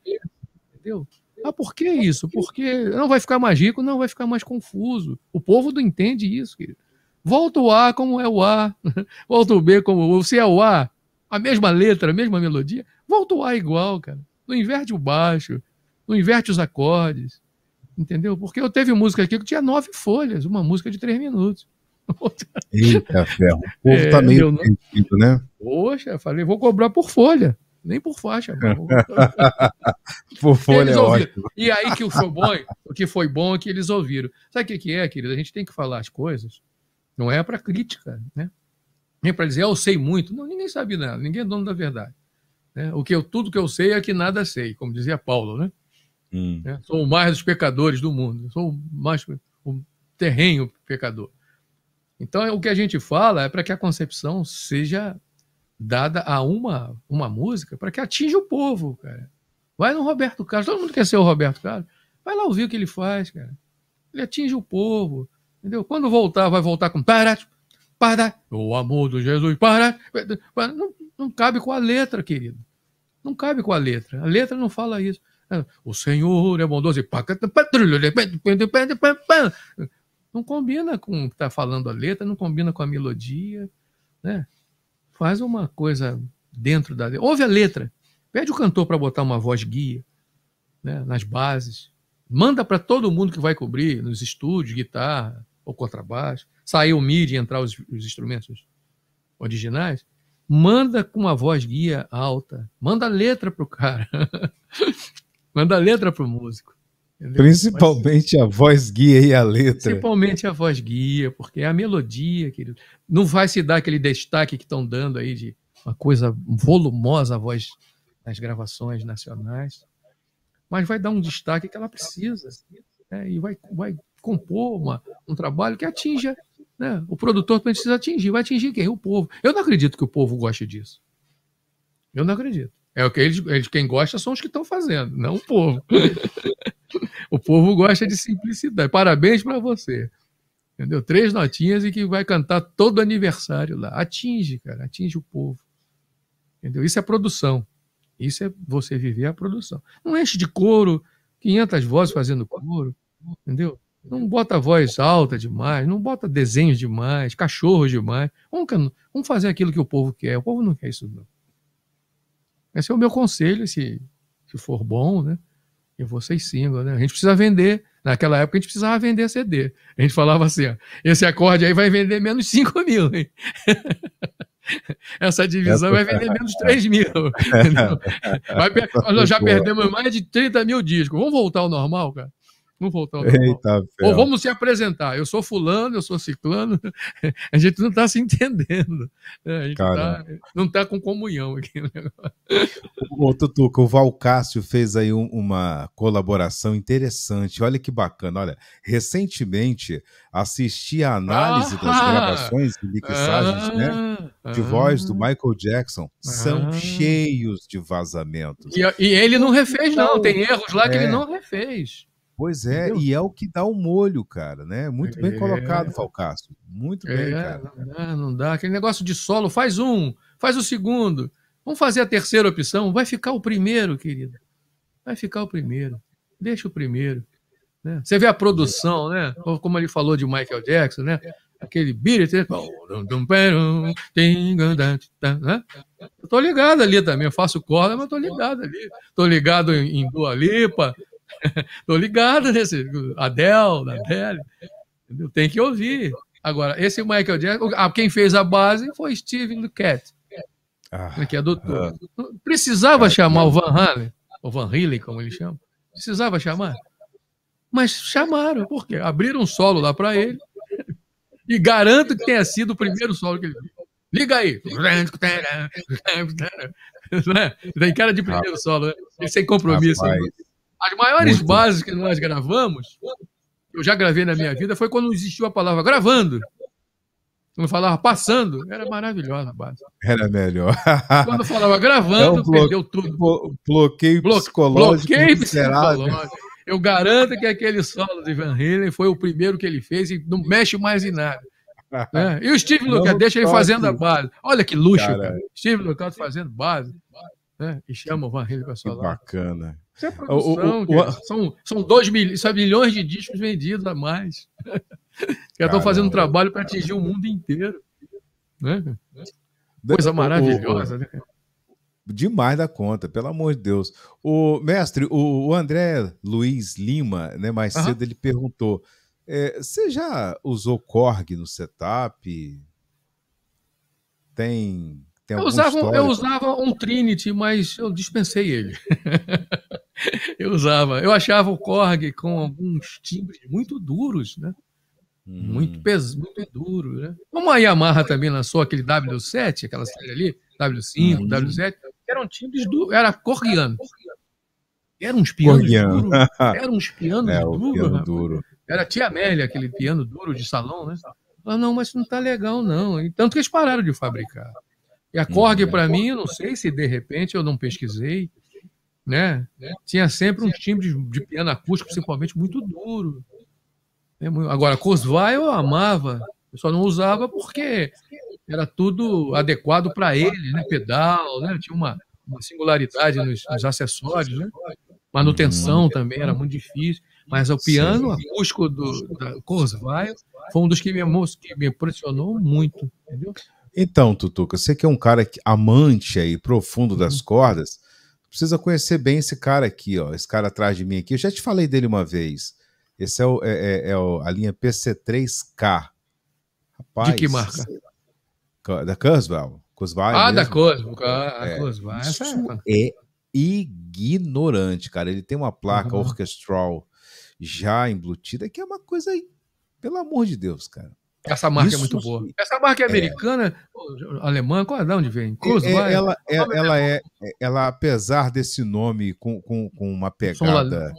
[SPEAKER 3] entendeu? Ah, por que isso? Porque não vai ficar mais rico, não vai ficar mais confuso. O povo não entende isso, querido. Volta o A como é o A, volta o B como o C é o A, a mesma letra, a mesma melodia, volta o A igual, cara. Não inverte o baixo, não inverte os acordes, entendeu? Porque eu teve música aqui que tinha nove folhas, uma música de três minutos.
[SPEAKER 2] Eita, ferro. O povo
[SPEAKER 3] é, tá meio não... né? Poxa, falei, vou cobrar por folha, nem por faixa.
[SPEAKER 1] por folha é ótimo. E aí
[SPEAKER 3] que o foi bom, o que foi bom é que eles ouviram. Sabe o que, que é, querido? A gente tem que falar as coisas, não é para crítica, né? Nem para dizer, eu sei muito. Não, ninguém sabe nada, ninguém é dono da verdade. Né? O que eu, tudo que eu sei é que nada sei, como dizia Paulo, né? Hum. É, sou o mais dos pecadores do mundo, sou o mais o terreno pecador. Então, é, o que a gente fala é para que a concepção seja dada a uma, uma música, para que atinja o povo, cara. Vai no Roberto Carlos, todo mundo quer ser o Roberto Carlos. Vai lá ouvir o que ele faz, cara. Ele atinge o povo, entendeu? Quando voltar, vai voltar com para o amor de Jesus, para. para não, não cabe com a letra, querido. Não cabe com a letra. A letra não fala isso. O Senhor é bondoso. Não combina com o que está falando a letra, não combina com a melodia. Né? Faz uma coisa dentro da letra. Ouve a letra. Pede o cantor para botar uma voz guia né, nas bases. Manda para todo mundo que vai cobrir, nos estúdios, guitarra ou contrabaixo sair o MIDI e entrar os, os instrumentos originais, manda com uma voz guia alta, manda letra pro cara, manda letra pro músico. Entendeu? Principalmente a voz guia e a letra. Principalmente a voz guia, porque é a melodia, querido. Não vai se dar aquele destaque que estão dando aí de uma coisa volumosa a voz nas gravações nacionais, mas vai dar um destaque que ela precisa né? e vai, vai compor uma, um trabalho que atinja né? O produtor precisa atingir. Vai atingir quem? O povo. Eu não acredito que o povo goste disso. Eu não acredito. É o que eles, eles quem gosta são os que estão fazendo, não o povo. o povo gosta de simplicidade. Parabéns para você. Entendeu? Três notinhas e que vai cantar todo aniversário lá. Atinge, cara, atinge o povo. Entendeu? Isso é produção. Isso é você viver a produção. Não enche de couro, 500 vozes fazendo couro, entendeu? Não bota voz alta demais, não bota desenhos demais, cachorros demais. Vamos, vamos fazer aquilo que o povo quer. O povo não quer isso, não. Esse é o meu conselho, se, se for bom, né? E vocês singam, né? A gente precisa vender. Naquela época a gente precisava vender CD. A gente falava assim: ó, esse acorde aí vai vender menos 5 mil. Hein? Essa divisão vai vender menos 3 mil. Vai, nós já perdemos mais de 30 mil discos. Vamos voltar ao normal, cara? Não voltou. Eita, Ou vamos se apresentar. Eu sou fulano, eu sou ciclano. A gente não está se entendendo. É, a gente tá, não está com comunhão aqui. Né?
[SPEAKER 1] Ô, Tutuca, o Valcácio fez aí um, uma colaboração interessante. Olha que bacana. Olha, recentemente assisti a análise ah, das gravações e mixagens né, ah, né, de ah, voz do ah! Michael Jackson. São ah! cheios de vazamentos.
[SPEAKER 3] E, e ele não refez, não. Então, Tem erros lá que ele é. não refez. Pois é, Entendeu? e é o que dá o
[SPEAKER 1] molho, cara, né? Muito bem é... colocado, Falcão
[SPEAKER 3] Muito é, bem, cara. Não dá, não dá. Aquele negócio de solo, faz um, faz o segundo. Vamos fazer a terceira opção. Vai ficar o primeiro, querido. Vai ficar o primeiro. Deixa o primeiro. Né? Você vê a produção, né? Como ele falou de Michael Jackson, né? Aquele beat, né? Eu tô ligado ali também, eu faço corda, mas tô ligado ali. Tô ligado em Dua Lipa, Tô ligado nesse Adel, Adele, é. Eu Tem que ouvir. Agora, esse Michael Jackson, ah, quem fez a base foi Steven Duquette, ah, né, que é doutor. Ah, Precisava ah, chamar o Van Halen, o Van Halen, como ele chama. Precisava chamar? Mas chamaram, por quê? Abriram um solo lá para ele. E garanto que tenha sido o primeiro solo que ele viu. Liga aí. Né? Tem cara de primeiro solo, né? sem compromisso. Rapaz, as maiores Muito bases que nós gravamos, que eu já gravei na minha vida, foi quando existiu a palavra gravando. Quando falava passando, era maravilhosa a base.
[SPEAKER 1] Era melhor. Quando falava gravando, então, perdeu tudo. bloqueio psicológico. Bloqueio psicológico.
[SPEAKER 3] Eu garanto que aquele solo de Van Halen foi o primeiro que ele fez e não mexe mais em nada. Né? E o Steve Lukather deixa ele fazendo a base. Olha que luxo, cara. Steve Lukather fazendo base. Né? E chama o Van Halen para solar.
[SPEAKER 1] Bacana. Isso é produção, o, o, o,
[SPEAKER 3] são, são dois mil, isso é milhões de discos vendidos a mais. Já estão fazendo um trabalho para atingir o mundo inteiro.
[SPEAKER 1] Né?
[SPEAKER 2] Coisa maravilhosa, né?
[SPEAKER 1] Demais da conta, pelo amor de Deus. O mestre, o André Luiz Lima, né, mais cedo, ele perguntou: é, você já usou Korg no setup?
[SPEAKER 3] Tem tem eu, usava, eu usava um Trinity, mas eu dispensei ele.
[SPEAKER 2] eu usava. Eu
[SPEAKER 3] achava o Korg com alguns timbres muito duros, né? Hum. Muito peso, muito duro, né? Como a Yamaha também lançou aquele W7, aquela é. série ali, W5, hum. W7, eram timbres duros, era corriano.
[SPEAKER 1] Eram uns pianos corriano. duros. Era uns pianos é, duros. Piano duro.
[SPEAKER 3] Era Tia Amélia, aquele piano duro de salão, né? Ah, não, mas isso não tá legal, não. E tanto que eles pararam de fabricar. E a uhum. para é, mim, eu não sei se de repente eu não pesquisei, né? É. Tinha sempre um timbre de, de piano acústico, principalmente, muito duro. Né, agora, Cosvai eu amava, eu só não usava porque era tudo adequado para ele, né? Pedal, né? Tinha uma, uma singularidade nos, nos, acessórios, né? Manutenção também era muito difícil. Mas o piano acústico do, da foi um dos que me, que me impressionou muito, entendeu?
[SPEAKER 1] Então, Tutuca, você que é um cara que, amante aí, profundo das uhum. cordas, precisa conhecer bem esse cara aqui, ó. Esse cara atrás de mim aqui. Eu já te falei dele uma vez. Esse é, o, é, é, é a linha PC3K. Rapaz, de que marca? Da Kurzweil. Kurzweil é ah, mesmo. da Kurzweil. É, é, é ignorante, cara. Ele tem uma placa uhum. orquestral já embutida, que é uma
[SPEAKER 3] coisa, aí, pelo amor
[SPEAKER 1] de Deus, cara. Essa marca Isso, é muito boa.
[SPEAKER 3] Essa marca é, é, é. americana, é, alemã, qual é de onde vem? É, Cruz, é, ela,
[SPEAKER 1] é, ela, é, ela, apesar desse nome com, com, com uma pegada.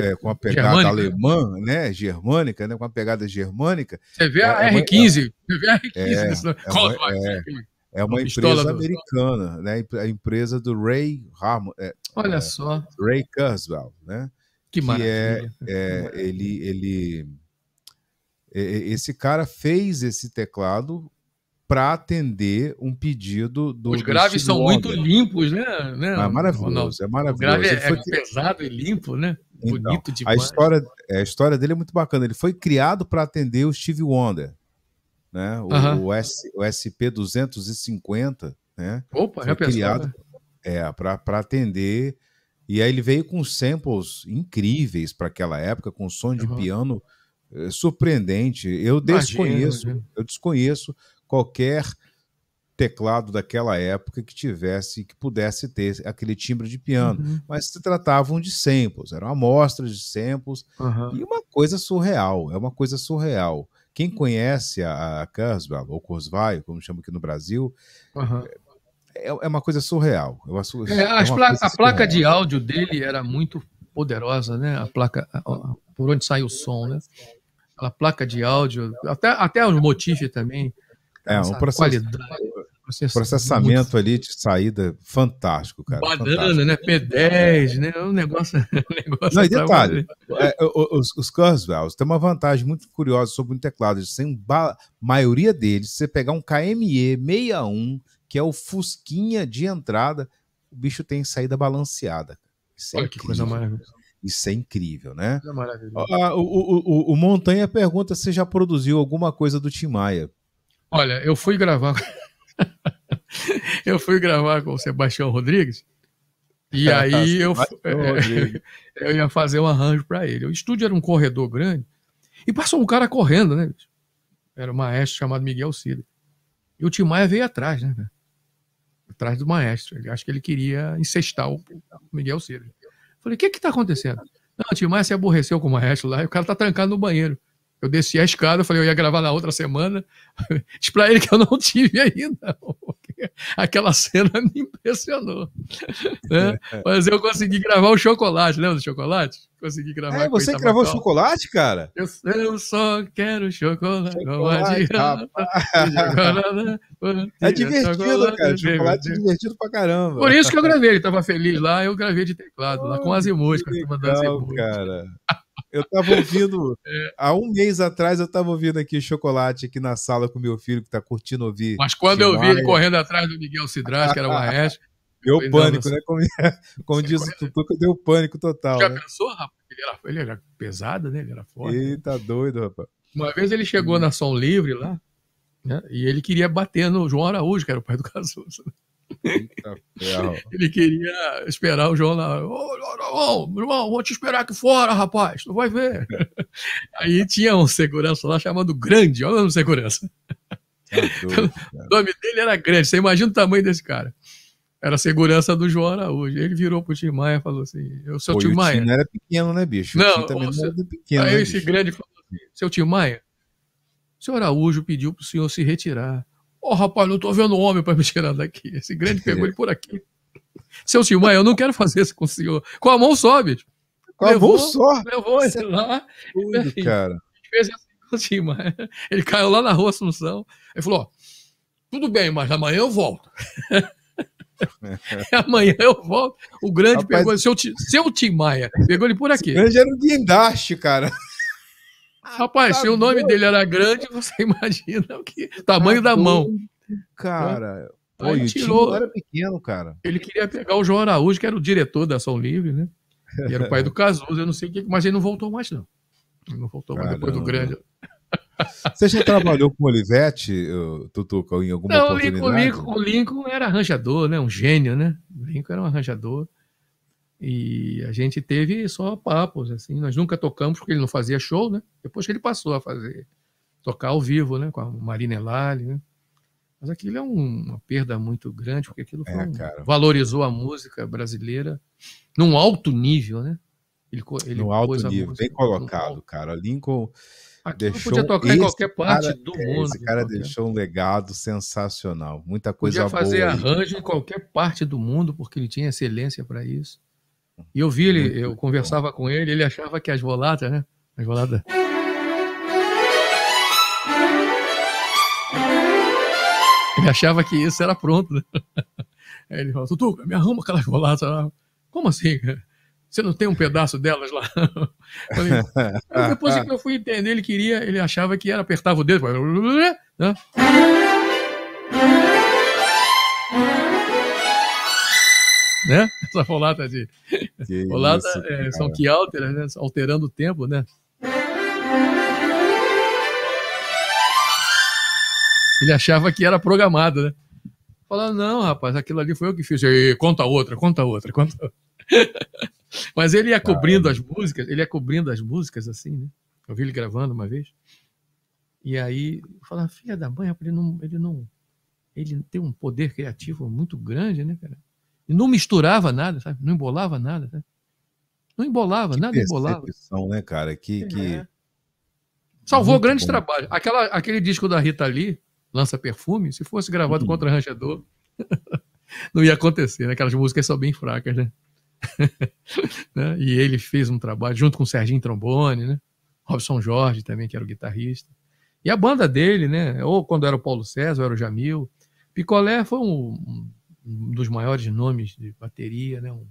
[SPEAKER 1] É, com uma pegada germânica. alemã, né? Germânica, né? Com uma pegada germânica. Você vê a R15. Você vê a R15 é, uma, uma empresa do... americana, né? A empresa do Ray Harmon. Olha só. Ray Kurzweil, né? Que, que maravilha. É, ele, ele é, é, esse cara fez esse teclado para atender um pedido do. Os graves do são muito
[SPEAKER 3] limpos, né? né? Ah, maravilhoso, é maravilhoso. O grave é, é pesado e limpo, né? Então, Bonito demais. A
[SPEAKER 1] história, é, a história dele é muito bacana. Ele foi criado para atender o Steve Wonder, né? O, uh -huh. o, o SP-250, né? Opa, foi já pensou, né? é, para atender. E aí ele veio com samples incríveis para aquela época, com som de piano é surpreendente. Eu desconheço, imagina, imagina. eu desconheço qualquer teclado daquela época que tivesse, que pudesse ter aquele timbre de piano. Uhum. Mas se tratavam de samples, eram amostras de samples uhum. e uma coisa surreal, é uma coisa surreal. Quem conhece a, Kurzweil, ou Kurzweil, como chama aqui no Brasil, uhum. é, é, uma coisa surreal. É uma, é, é a, coisa a placa de
[SPEAKER 3] áudio dele era muito poderosa, né? A placa, a, por onde saiu o som, né? aquela placa de áudio, até, até o Motif também. É, um processo, processamento,
[SPEAKER 1] processamento ali de saída fantástico, cara.
[SPEAKER 3] Banana, fantástico. né? P10, né? É um negócio. Um negócio Não, e detalhe: é,
[SPEAKER 1] os, os Kurzweil têm uma vantagem muito curiosa sobre o teclado. A ba... maioria deles, se você pegar um KME 61, que é o Fusquinha de entrada, o bicho tem saída balanceada. Isso é Olha que incrível. coisa maravilhosa. Isso é incrível, né? É maravilhoso. Ah, o, o, o, o, Montanha pergunta se já produziu alguma coisa do Tim Maia.
[SPEAKER 3] Olha, eu fui gravar. eu fui gravar com o Sebastião Rodrigues.
[SPEAKER 1] E aí
[SPEAKER 3] eu, é, eu ia fazer um arranjo para ele. O estúdio era um corredor grande. E passou um cara correndo, né? Bicho? Era um maestro chamado Miguel Cida. E o Tim Maia veio atrás, né? Atrás do maestro. Ele, acho que ele queria incestar o Miguel Cida. Falei, o que que tá acontecendo? Não, o Tim se aborreceu com o maestro lá e o cara tá trancado no banheiro. Eu desci a escada, falei, eu ia gravar na outra semana. Diz pra ele que eu não tive ainda. Aquela cena me impressionou. Né? É, é. Mas eu consegui gravar o chocolate, lembra do chocolate? Consegui gravar. É, você que gravou chocolate, cara? Eu, eu, só quero chocolate. chocolate é divertido, cara. Chocolate é divertido pra caramba. Por isso que eu gravei, ele tava feliz lá, eu gravei de teclado, oh, lá com as emoticas, mandando as emoticas. Cara. Eu estava ouvindo.
[SPEAKER 2] É.
[SPEAKER 1] Há um mês atrás eu estava ouvindo aqui chocolate aqui na sala com meu filho, que está curtindo ouvir. Mas quando eu vi ele correndo
[SPEAKER 3] atrás do Miguel Cidraz, que era o Aécio. Deu pânico, né? Como, é, como diz o Tutuca, deu pânico total. Já né? pensou, rapaz? Ele era, ele era pesado, né? Ele era forte. Eita, tá doido, rapaz. Uma vez ele chegou hum. na Som Livre lá, né? E ele queria bater no João Araújo, que era o pai do Cazuza. Ele queria esperar o João lá. Ô, oh, irmão, vou te esperar aqui fora, rapaz. Tu vai ver. Aí tinha um segurança lá chamado Grande. Olha o nome do segurança. Tá o nome dele era Grande. Você imagina o tamanho desse cara. Era segurança do João Araújo. Ele virou pro Tim Maia e falou assim: Eu sou o Tim Maia. O Tim não era pequeno, né, bicho? Não, também você... não era pequeno. Aí né, esse bicho? grande falou assim: Seu Tim Maia, o senhor Araújo pediu pro senhor se retirar Ó, oh, rapaz, não tô vendo homem para me tirar daqui. Esse grande pegou ele por aqui. Seu Simão, eu não quero fazer isso com o senhor. Com a mão só, bicho. Com levou, a mão só?
[SPEAKER 2] Levou ele é lá. O e, cara.
[SPEAKER 3] Assim, fez assim com o Ele caiu lá na rua Assunção. Ele falou, tudo bem, mas amanhã eu volto. Amanhã eu volto. O grande Rapaz, pegou. Seu, seu Tim Maia pegou ele por aqui. O grande era
[SPEAKER 1] um guindaste, cara.
[SPEAKER 3] Ah, Rapaz, tá se o nome dele era grande, você imagina o que. Tá tamanho da mão.
[SPEAKER 1] Cara. Né? Pô, ele tirou. era pequeno, cara.
[SPEAKER 3] Ele queria pegar o João Araújo, que era o diretor da Ação Livre, né? E era o pai do Cazuza, eu não sei o que, mas ele não voltou mais, não. Ele não voltou Caramba. mais depois do grande. Você já trabalhou
[SPEAKER 1] com o Olivetti, Tutuca, em alguma não, oportunidade?
[SPEAKER 3] Não, o Lincoln, o Lincoln era arranjador, né? Um gênio, né? O Lincoln era um arranjador. E a gente teve só papos, assim. Nós nunca tocamos porque ele não fazia show, né? Depois que ele passou a fazer, tocar ao vivo, né? Com a Marina Elali, né? Mas aquilo é um, uma perda muito grande, porque aquilo é, valorizou a música brasileira num alto nível, né? Ele, ele no alto nível,
[SPEAKER 1] bem colocado, cara. Lincoln aquilo deixou podia tocar em qualquer parte é, cara, do mundo. Esse cara deixou um legado sensacional, muita coisa podia boa. Podia fazer aí.
[SPEAKER 3] arranjo em qualquer parte do mundo, porque ele tinha excelência para isso. E eu vi ele, eu conversava com ele, ele achava que as volatas, né? As volatas. Ele achava que isso era pronto. Né? Aí ele falou: Tutuca, me arruma aquelas volatas Como assim? Você não tem um pedaço delas lá?
[SPEAKER 2] Falei, depois que
[SPEAKER 3] eu fui entender, ele queria, ele achava que era apertava o dedo, né? né? Essa folata de. Que folata isso, é, são que altera, né? Alterando o tempo, né? Ele achava que era programado, né? Falando, não, rapaz, aquilo ali foi eu que fiz. E, conta outra, conta outra, conta Mas ele ia cobrindo as músicas, ele ia cobrindo as músicas assim, né? Eu vi ele gravando uma vez. E aí, falava, filha da mãe, ele não, ele não. Ele tem um poder criativo muito grande, né, cara? não misturava nada, sabe? Não embolava nada, sabe? Não embolava, que nada embolava.
[SPEAKER 1] né, cara? Que, é. que...
[SPEAKER 3] É. Salvou Muito grandes bom. trabalhos. Aquela, aquele disco da Rita Lee, Lança Perfume, se fosse gravado hum. contra arranjador, não ia acontecer, né? Aquelas músicas são bem fracas, né? né? E ele fez um trabalho junto com o Serginho Trombone, né? Robson Jorge também, que era o guitarrista. E a banda dele, né? Ou quando era o Paulo César, ou era o Jamil. Picolé foi um, um dos maiores nomes de bateria, né? Um,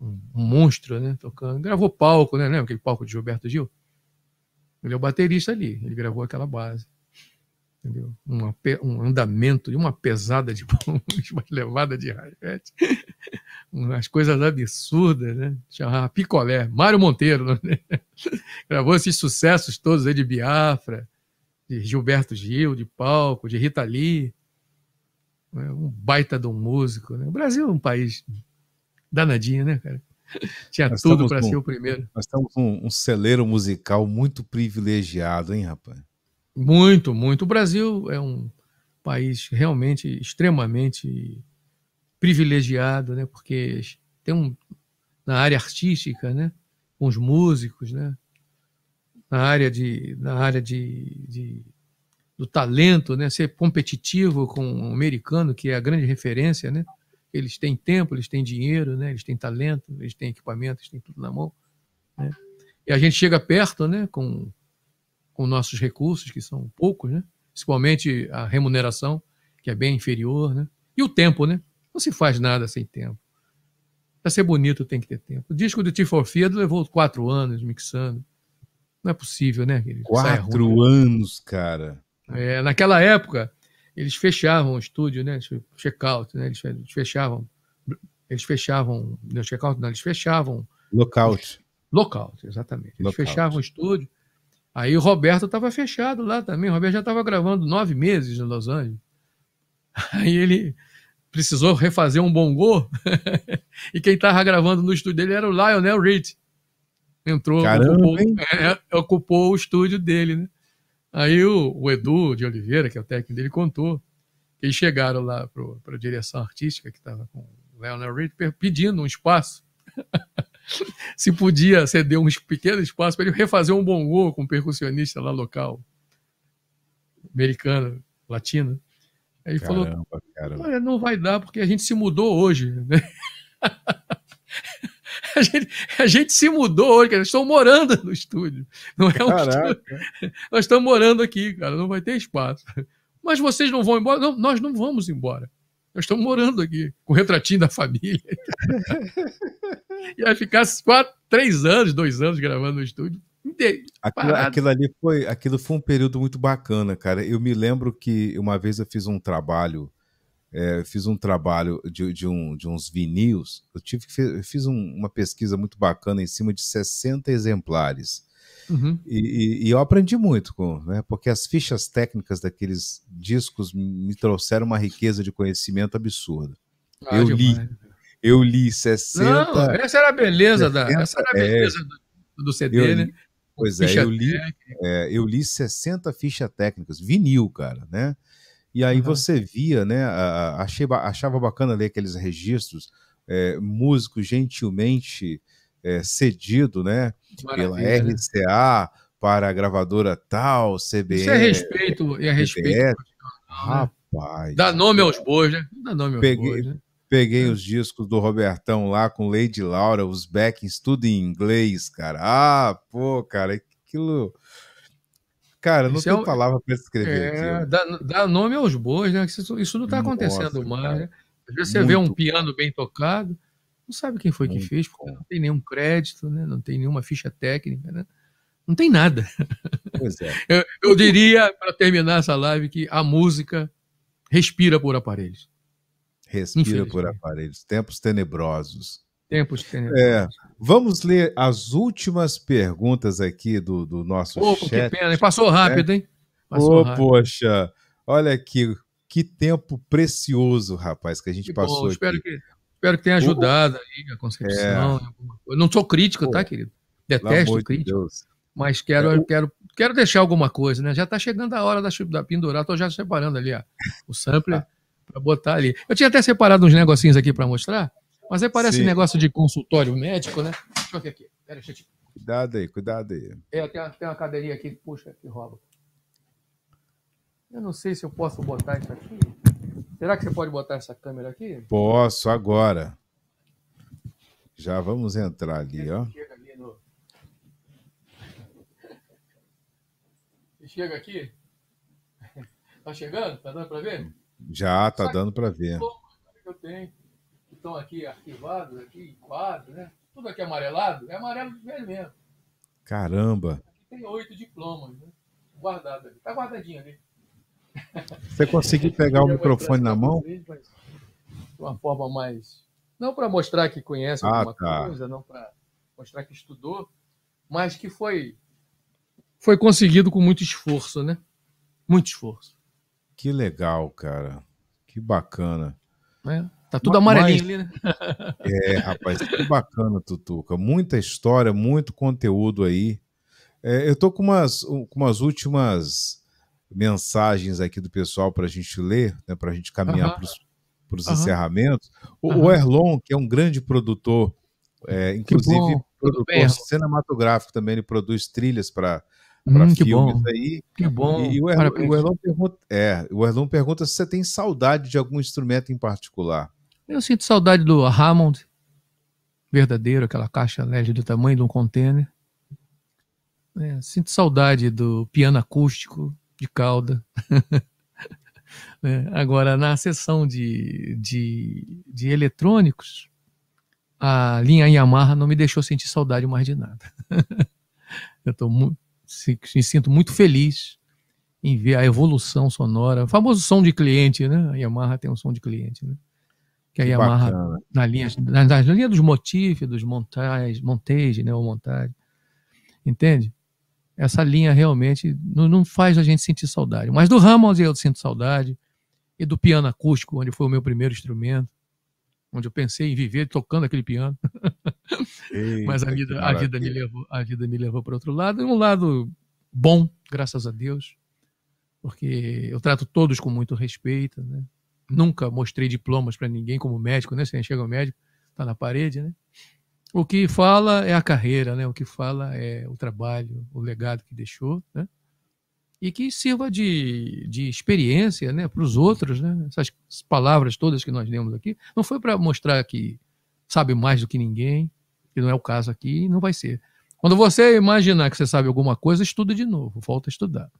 [SPEAKER 3] um, um monstro, né? Tocando. Gravou palco, né? Lembra aquele palco de Gilberto Gil? Ele é o baterista ali, ele gravou aquela base. Entendeu? um andamento e uma pesada de bombas, uma levada de rajete. Umas coisas absurdas, né? Chamava Picolé, Mário Monteiro, né? gravou esses sucessos todos aí de Biafra, de Gilberto Gil, de palco, de Rita Lee né? um baita de um músico. Né? O Brasil é um país danadinho, né, cara? Tinha nós tudo para ser o primeiro.
[SPEAKER 1] Nós estamos um, um celeiro musical muito privilegiado, hein, rapaz?
[SPEAKER 3] Muito, muito. O Brasil é um país realmente extremamente privilegiado, né? Porque tem um na área artística, né? Com os músicos, né? Na área de, na área de, de do talento, né? ser competitivo com o americano, que é a grande referência. Né? Eles têm tempo, eles têm dinheiro, né? eles têm talento, eles têm equipamento, eles têm tudo na mão. Né? E a gente chega perto né? com, com nossos recursos, que são poucos, né? principalmente a remuneração, que é bem inferior. Né? E o tempo, né? não se faz nada sem tempo. Para ser bonito tem que ter tempo. O disco do T for Fear levou quatro anos mixando. Não é possível, né? Quatro
[SPEAKER 1] anos, cara.
[SPEAKER 3] É, naquela época, eles fechavam o estúdio, né? Check-out, né? Eles fechavam. Eles fechavam. Não, check-out não, eles fechavam. Lockout. Lockout, exatamente. Eles Lockout. fechavam o estúdio. Aí o Roberto estava fechado lá também. O Roberto já estava gravando nove meses em Los Angeles. Aí ele precisou refazer um bongô. e quem estava gravando no estúdio dele era o Lionel Reed. Entrou, Caramba, ocupou, é, ocupou o estúdio dele, né? Aí o, o, Edu de Oliveira, que é o técnico dele, contou que eles chegaram lá para a direção artística, que estava com o Leonard Reed, pedindo um espaço. se podia ceder um pequeno espaço para ele refazer um bongô com um percussionista lá local, americano, latino. Aí ele caramba, falou: caramba. não vai dar, porque a gente se mudou hoje. Né? a gente, a gente se mudou hoje, cara. Estou morando no estúdio. Não é Caraca. um estúdio. Nós estamos morando aqui, cara. Não vai ter espaço. Mas vocês não vão embora? Não, nós não vamos embora. Nós estamos morando aqui, com o retratinho da família. e vai ficar quatro, três anos, dois anos gravando no estúdio. Aquilo, aquilo,
[SPEAKER 1] ali foi, aquilo foi um período muito bacana, cara. Eu me lembro que uma vez eu fiz um trabalho é, fiz um trabalho de, de, um, de uns vinis, eu tive que fiz um, uma pesquisa muito bacana em cima de 60 exemplares. Uhum. E, e, eu aprendi muito, com, né, porque as fichas técnicas daqueles discos me trouxeram uma riqueza de conhecimento absurda. Ah, eu demais. li, eu li 60. Não, essa era a beleza, 60, da, essa era a é. beleza é,
[SPEAKER 3] do, do, CD, né? pois é, é, eu li,
[SPEAKER 1] é, eu li 60 fichas técnicas, vinil, cara, né? E aí uhum. você via, né? Achei, achava bacana ler aqueles registros, é, músico gentilmente é, cedido, né? Maravilha, pela né? RCA para a gravadora tal, CBN. Isso é respeito, é respeito. Né?
[SPEAKER 3] Rapaz. Dá nome aos bois, né? Dá nome aos peguei, bois, né?
[SPEAKER 1] Peguei é. os discos do Robertão lá com Lady Laura, os backings, tudo em inglês, cara. Ah, pô, cara, aquilo
[SPEAKER 3] Cara, não isso é tem é um... palavra para escrever. É, dá, dá, nome aos bois, né? Isso, isso não está acontecendo Nossa, mais. Né? Às vezes você Muito. vê um piano bem tocado, não sabe quem foi Muito. que fez, porque não tem nenhum crédito, né? não tem nenhuma ficha técnica, né? não tem nada. Pois é. eu, eu diria, para terminar essa live, que a música respira por aparelhos.
[SPEAKER 1] Respira por aparelhos. Tempos tenebrosos.
[SPEAKER 3] Tempos tenebrosos.
[SPEAKER 1] É, vamos ler as últimas perguntas aqui do, do nosso oh, chat. Que pena, passou rápido, hein? Passou oh, rápido. poxa, olha aqui, que tempo precioso, rapaz, que a gente que passou bom, espero aqui.
[SPEAKER 3] Que, espero que tenha ajudado oh, aí a
[SPEAKER 1] concepção.
[SPEAKER 3] É. Não sou crítico, oh, tá, querido? Detesto crítico. De mas quero, eu... É, quero, quero deixar alguma coisa, né? Já está chegando a hora da, da pendurar, estou já separando ali ó, o sampler ah. para botar ali. Eu tinha até separado uns negocinhos aqui para mostrar. Mas aí parece Sim. negócio de consultório médico, né? Deixa eu ver aqui. Pera, deixa eu te...
[SPEAKER 1] Cuidado aí, cuidado aí.
[SPEAKER 3] É, tem uma, tem uma cadeirinha aqui, puxa, que rouba. Eu não sei se eu posso botar isso aqui. Será que você pode botar essa câmera aqui?
[SPEAKER 1] Posso, agora. Já vamos entrar ali, ó.
[SPEAKER 3] Chega, chega aqui? Tá chegando? Tá dando para ver?
[SPEAKER 1] Já, tá dando para ver. É
[SPEAKER 3] eu tenho estão aqui arquivados, aqui em quadro, né? Tudo aqui é amarelado é amarelo de velho mesmo.
[SPEAKER 1] Caramba! Aqui
[SPEAKER 3] tem oito diplomas, né? Guardado ali. Tá guardadinho ali.
[SPEAKER 1] Você conseguiu pegar o microfone na mão?
[SPEAKER 3] de uma forma mais. Não para mostrar que conhece ah, alguma tá. coisa, não para mostrar que estudou, mas que foi foi conseguido com muito esforço, né? Muito esforço. Que legal, cara.
[SPEAKER 1] Que bacana.
[SPEAKER 3] É. Tá tudo amarelinho mas... ali, né? É,
[SPEAKER 1] rapaz, que bacana, Tutuca. Muita história, muito conteúdo aí. É, eu tô com umas, com umas últimas mensagens aqui do pessoal para a gente ler, né, para a gente caminhar uhum. para os encerramentos. O, uhum. o, Erlon, que é um grande produtor, é, inclusive produtor cinematográfico também, ele produz trilhas para hum, filmes bom.
[SPEAKER 3] aí. Que bom. E, e o, Erlon, o, Erlon
[SPEAKER 1] pergunta, é, o Erlon pergunta se você tem saudade de algum instrumento em particular.
[SPEAKER 3] Eu sinto saudade do Hammond, verdadeiro, aquela caixa LED do tamanho de um contêiner. É, sinto saudade do piano acústico de cauda. é, agora, na seção de, de, de eletrônicos, a linha Yamaha não me deixou sentir saudade mais de nada. Eu tô muito, me sinto muito feliz em ver a evolução sonora. O famoso som de cliente, né? A Yamaha tem um som de cliente, né? que aí Yamaha na linha, na, na linha dos motifs, dos montais Montage, né, ou Montage, entende? Essa linha realmente não, não, faz a gente sentir saudade. Mas do Ramos eu sinto saudade, e do piano acústico, onde foi o meu primeiro instrumento, onde eu pensei em viver tocando aquele piano.
[SPEAKER 2] Mas a vida, a vida me
[SPEAKER 3] levou, a vida me levou para outro lado, e um lado bom, graças a Deus, porque eu trato todos com muito respeito, né? Nunca mostrei diplomas para ninguém como médico, né? Você chega ao médico, está na parede, né? O que fala é a carreira, né? O que fala é o trabalho, o legado que deixou, né? E que sirva de, de experiência, né, para os outros, né? Essas palavras todas que nós lemos aqui, não foi para mostrar que sabe mais do que ninguém, que não é o caso aqui, não vai ser. Quando você imaginar que você sabe alguma coisa, estuda de novo, volta a estudar.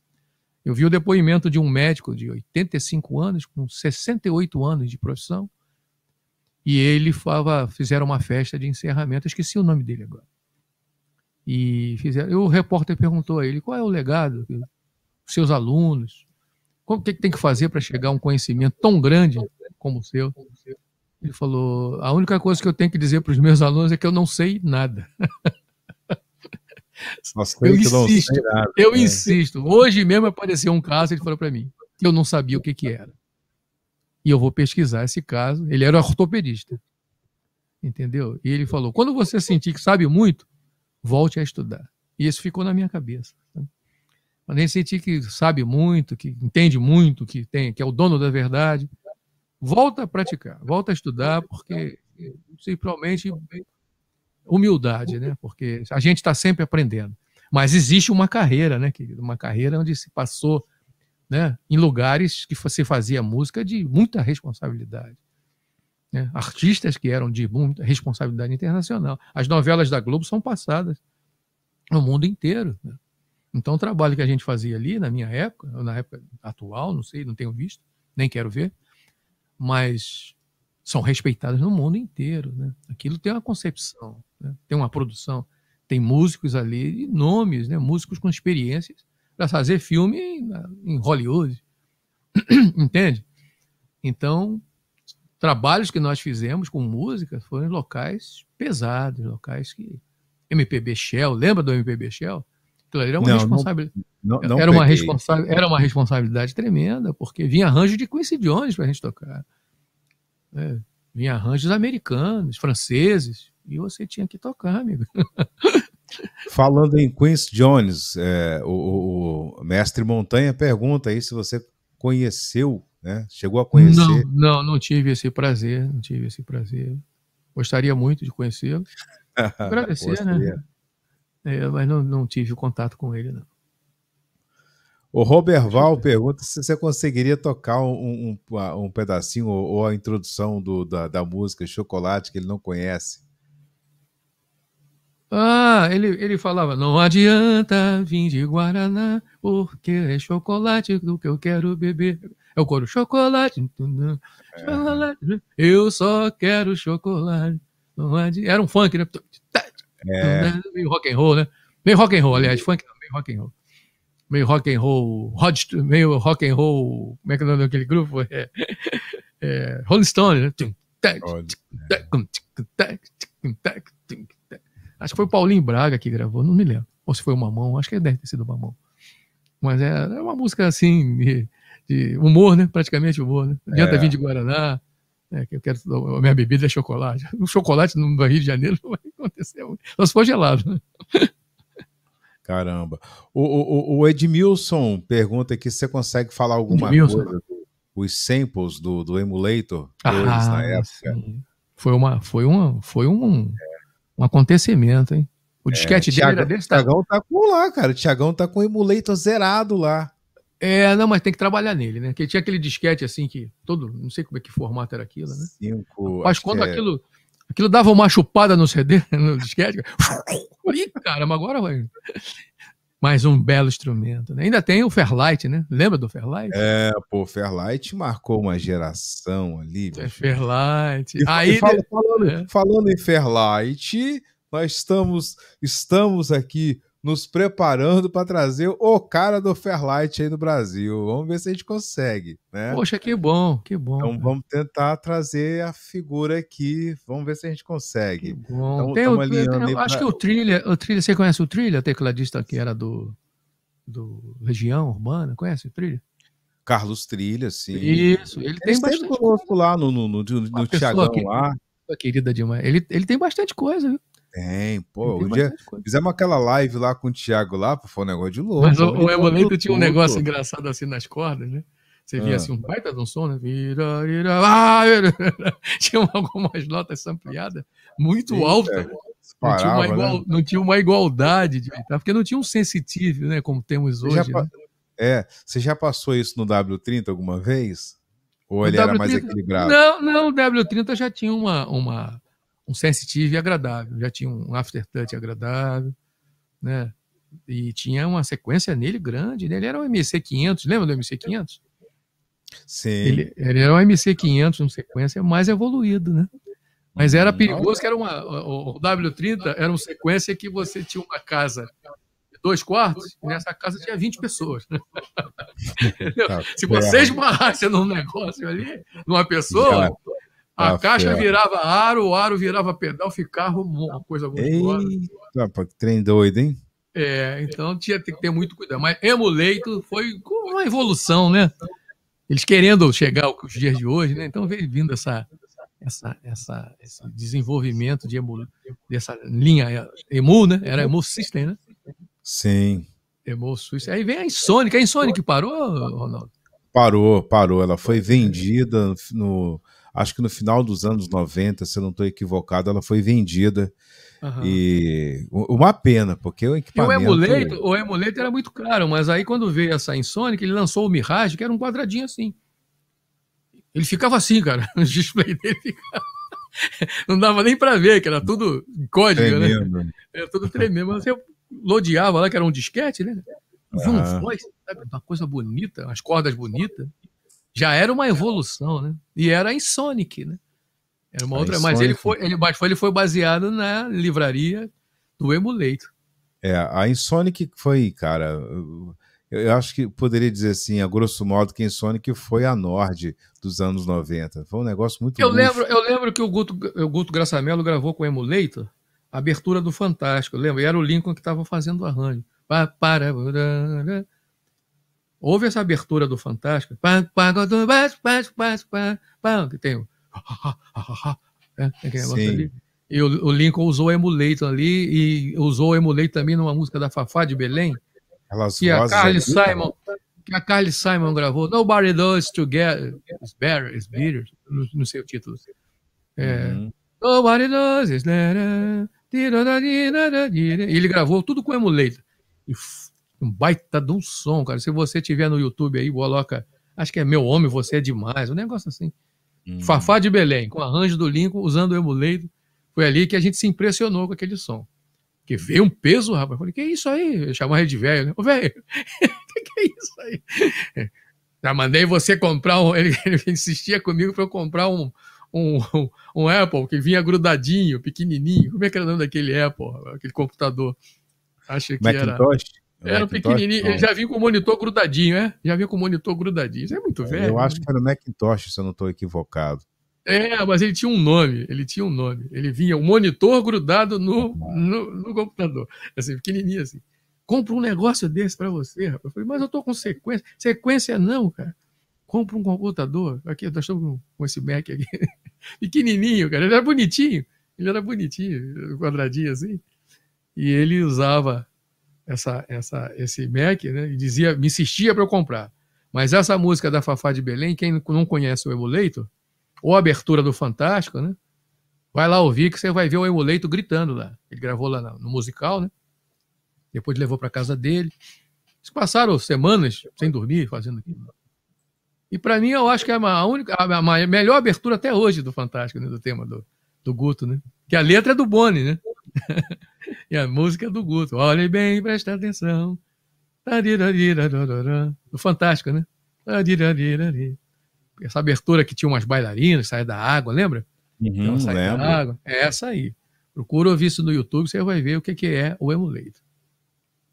[SPEAKER 3] Eu vi o depoimento de um médico de 85 anos, com 68 anos de profissão, e ele fava, fizeram uma festa de encerramento, esqueci o nome dele agora. E fizeram, e o repórter perguntou a ele qual é o legado dos seus alunos, o que, que tem que fazer para chegar a um conhecimento tão grande como o seu. Ele falou: a única coisa que eu tenho que dizer para os meus alunos é que eu não sei nada.
[SPEAKER 2] eu insisto, eu é. insisto.
[SPEAKER 3] Hoje mesmo apareceu um caso, ele falou para mim, que eu não sabia o que, que era. E eu vou pesquisar esse caso. Ele era ortopedista. Entendeu? E ele falou: quando você sentir que sabe muito, volte a estudar. E isso ficou na minha cabeça. Quando né? a gente sentir que sabe muito, que entende muito, que tem, que é o dono da verdade, volta a praticar, volta a estudar, porque principalmente humildade, né? Porque a gente está sempre aprendendo. Mas existe uma carreira, né, querido? Uma carreira onde se passou né, em lugares que você fazia música de muita responsabilidade. Né? Artistas que eram de muita responsabilidade internacional. As novelas da Globo são passadas no mundo inteiro. Né? Então, o trabalho que a gente fazia ali, na minha época, na época atual, não sei, não tenho visto, nem quero ver, mas são respeitadas no mundo inteiro. Né? Aquilo tem uma concepção né? Tem uma produção, tem músicos ali, e nomes, né? músicos com experiências, para fazer filme em, em Hollywood. Entende? Então, trabalhos que nós fizemos com música foram em locais pesados, locais que. MPB Shell, lembra do MPB Shell? era uma, não, responsabilidade. Não, não, era, uma responsa... era uma responsabilidade tremenda, porque vinha arranjo de Quincy Jones para a gente tocar. É, vinha arranjos americanos, franceses, e você tinha que tocar, amigo.
[SPEAKER 1] Falando em Quincy Jones, é, o, o, mestre Montanha pergunta aí se você conheceu, né? Chegou a conhecer.
[SPEAKER 3] Não, não, não tive esse prazer, não tive esse prazer. Gostaria muito de conhecê-lo. Agradecer, né? É, mas não, não tive contato com ele, não.
[SPEAKER 1] O Robert Val pergunta se você conseguiria tocar um, um, um pedacinho ou, ou, a introdução do, da, da música Chocolate que ele não conhece.
[SPEAKER 3] Ah, ele, ele falava, não adianta vir de Guaraná, porque é chocolate do que eu quero beber. É o coro, chocolate, é. chocolate, eu só quero chocolate. Não adianta. Era um funk, né? É. Meio rock and roll, né? Meio rock and roll, aliás, funk não, meio rock and roll. Meio rock and roll, Rod, meio rock and roll, como é que é o nome daquele grupo? É, é, Rolling Stone, né? Rolling. Acho que foi o Paulinho Braga que gravou, não me lembro. Ou se foi o Mamão, acho que deve ter sido o Mamão. Mas é, é uma música assim, de, de, humor, né? Praticamente humor, né? Adianta é. vir de Guaraná, é, que eu quero. A minha bebida é chocolate. O chocolate no Rio de Janeiro não vai acontecer. Só se for gelado, né?
[SPEAKER 1] Caramba. O, o, o, Edmilson pergunta aqui se você consegue falar alguma Edmilson. coisa. Os samples do, do emulator ah, na época.
[SPEAKER 3] Foi uma. Foi uma. Foi um. É um acontecimento, hein? O é, disquete é, dele Thiago, era desse tá... tá
[SPEAKER 1] com lá, cara. O Thiagão tá com o emulator
[SPEAKER 3] zerado lá. É, não, mas tem que trabalhar nele, né? Porque tinha aquele disquete assim que todo, não sei como é que formato era aquilo, né? Cinco. Mas quando é... aquilo, aquilo dava uma chupada no CD, no disquete, ih, cara, mas agora vai mais um belo instrumento. Né? Ainda tem o Fairlight, né? Lembra do Fairlight?
[SPEAKER 1] É, pô, o Fairlight marcou uma geração ali. É, Fairlight. E, Aí, e fala, falando, é. falando, em Fairlight, nós estamos, estamos aqui nos preparando para trazer o cara do Fairlight aí no Brasil. Vamos ver se a gente consegue, né? Poxa,
[SPEAKER 3] que bom, que bom. Então cara. vamos tentar
[SPEAKER 1] trazer a figura aqui, vamos ver se a gente consegue. Que bom. tem
[SPEAKER 3] tem, Acho que o Trilha, o Trilha, você conhece o Trilha, tecladista que era do, do Região Urbana, conhece o Trilha? Carlos Trilha, sim. Isso, ele, ele tem bastante. coisa lá no, no, no, no Tiagão lá. Querida demais. Ele, ele tem bastante coisa, viu?
[SPEAKER 1] Tem, pô. Tem um dia fizemos aquela live lá com o Thiago lá, pô, foi um negócio de louco. Mas o, o Evoleito tinha um negócio
[SPEAKER 3] engraçado assim nas cordas, né? Você via ah. assim um baita de um som, né? Vira, vira, lá, vira. Tinha algumas notas ampliadas muito alta. É. Né? Não tinha, uma né? igual, né? não tinha uma igualdade de guitarra, porque não tinha um sensitivo, né? Como temos você hoje. Né?
[SPEAKER 1] É, você já passou isso no W30 alguma vez? Ou ele o era W30, mais equilibrado?
[SPEAKER 3] Não, não, o W30 já tinha uma, uma um sensitive agradável, já tinha um aftertouch agradável, né? E tinha uma sequência nele grande, né? ele era um MC500, lembra do MC500? Sim. Ele, ele era um MC500, uma sequência mais evoluído, né? Mas era uhum. perigoso, que era uma, o W30 era uma sequência que você tinha uma casa dois quartos, e nessa casa tinha 20 pessoas.
[SPEAKER 2] Tá Se você
[SPEAKER 3] esbarrasse num negócio ali, numa pessoa,
[SPEAKER 2] a ah, caixa fera.
[SPEAKER 3] virava aro, o aro virava pedal, ficava uma coisa muito boa.
[SPEAKER 1] que trem doido, hein?
[SPEAKER 3] É, então tinha que ter muito cuidado. Mas Emulator foi uma evolução, né? Eles querendo chegar aos dias de hoje, né? Então veio vindo essa, essa, essa, esse desenvolvimento de emu, dessa linha é, Emu, né? Era Emu System, né?
[SPEAKER 1] Sim.
[SPEAKER 3] Emu System. Aí vem a Insonic. A Insonic parou, Ronaldo?
[SPEAKER 1] Parou, parou. Ela foi vendida no acho que no final dos anos 90, se eu não estou equivocado, ela foi vendida. Uhum. E uma pena, porque o equipamento. E o emulator,
[SPEAKER 3] o emulator era muito caro, mas aí quando veio essa Insonic, ele lançou o Mirage, que era um quadradinho assim. Ele ficava assim, cara. O display dele ficava. Não dava nem para ver, que era tudo código, né? tremendo. né? Era tudo tremendo. Mas eu lodeava lá, que era um disquete, né? um voz, uma coisa bonita, umas cordas bonitas já era uma evolução, né? E era em Sonic, né? Era uma outra, mas ele foi, ele, foi, ele foi baseado na livraria do Emulator.
[SPEAKER 1] É, a Insonic foi, cara, eu, eu acho que poderia dizer assim, a grosso modo, que a Insonic foi a Nord dos anos 90. Foi um negócio muito Eu
[SPEAKER 3] lembro, eu lembro que o Guto, o Guto Graçamelo gravou com o Emulator a abertura do Fantástico, lembra? E era o Lincoln que estava fazendo o arranjo. Para, para, para, Houve essa abertura do Fantástico, que tem o. Né? E o, o Lincoln usou o emulator ali e usou o emulator também numa música da Fafá de Belém. Elas que a Carly Simon que a Carly Simon gravou. Nobody knows together is better, is bitter, no, no seu título. É, uhum. Nobody does. is better. Né, né, né. Ele gravou tudo com emulator. E um baita de um som, cara. Se você tiver no YouTube aí, coloca. Acho que é Meu Homem, Você é Demais, um negócio assim. Hum. Fafá de Belém, com arranjo do Lincoln, usando o emulator. Foi ali que a gente se impressionou com aquele som. Que veio um peso, rapaz. Eu falei, que é isso aí? Eu chamava de velho, né? Ô, velho, que, é isso aí? Já mandei você comprar um. Ele, ele insistia comigo para eu comprar um, um, um, um, Apple que vinha grudadinho, pequenininho. Como é que era o nome daquele Apple, aquele computador? Acho que Macintosh? era. Era um pequenininho, ele já vinha com o monitor grudadinho, é? Já vinha com o monitor grudadinho. Isso é muito velho. Eu né? acho
[SPEAKER 1] que era Macintosh, se eu não estou equivocado.
[SPEAKER 3] É, mas ele tinha um nome, ele tinha um nome. Ele vinha o um monitor grudado no, no, no, computador. Assim, pequenininho assim. Compra um negócio desse para você, rapaz. Eu falei, mas eu tô com sequência. Sequência não, cara. Compra um computador. Aqui, nós estamos com esse Mac aqui. pequenininho, cara. Ele era bonitinho. Ele era bonitinho, quadradinho assim. E ele usava essa, essa, esse Mac, né? E dizia, me insistia para eu comprar. Mas essa música da Fafá de Belém, quem não conhece o Emulator, ou a abertura do Fantástico, né? Vai lá ouvir que você vai ver o Emulator gritando lá. Ele gravou lá no musical, né? Depois levou para casa dele. Eles passaram semanas sem dormir fazendo aquilo. E para mim, eu acho que é a única, a, melhor abertura até hoje do Fantástico, né? do tema do, do Guto, né? Que a letra é do Boni, né? E a música do Guto. Olhe bem, presta atenção. Do Fantástico, né? Essa abertura que tinha umas bailarinas, sair da água, lembra?
[SPEAKER 2] Uhum, então, Da
[SPEAKER 3] água. É essa aí. Procura ouvir isso no YouTube, você vai ver o que, que é o emulator.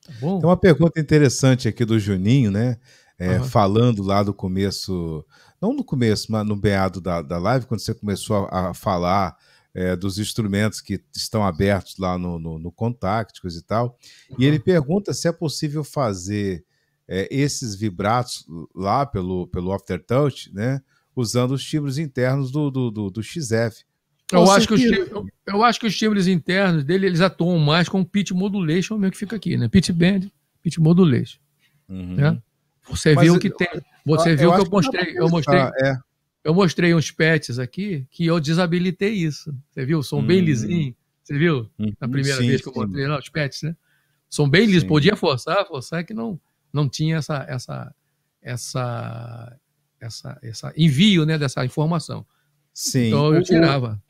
[SPEAKER 3] Tá
[SPEAKER 1] bom? Tem uma pergunta interessante aqui do Juninho, né? É, uhum. Falando lá do começo, não no começo, mas no beado da, da live, quando você começou a, a falar é, dos instrumentos que estão abertos lá no, no, no Contácticos e tal. E uhum. ele pergunta se é possível fazer é, esses vibratos lá pelo, pelo Aftertouch, né? Usando os timbres internos do, do, do, do XF. Eu acho, que os,
[SPEAKER 3] eu, eu acho que os timbres internos dele eles atuam mais com pitch modulation, mesmo que fica aqui, né? Pitch bend, pitch modulation. Uhum. Né? Você Mas viu o que tem. Você eu, viu que eu mostrei. Que eu mostrei. É. Eu mostrei uns pets aqui que eu desabilitei isso. Você viu? São hum. bem lisinho. Você viu? Hum, Na primeira sim, vez que eu mostrei lá, né, os pets, né? São bem lisos. Podia forçar, forçar é que não, não tinha essa, essa, essa, essa, essa envio né, dessa informação.
[SPEAKER 1] Sim. Então eu tirava.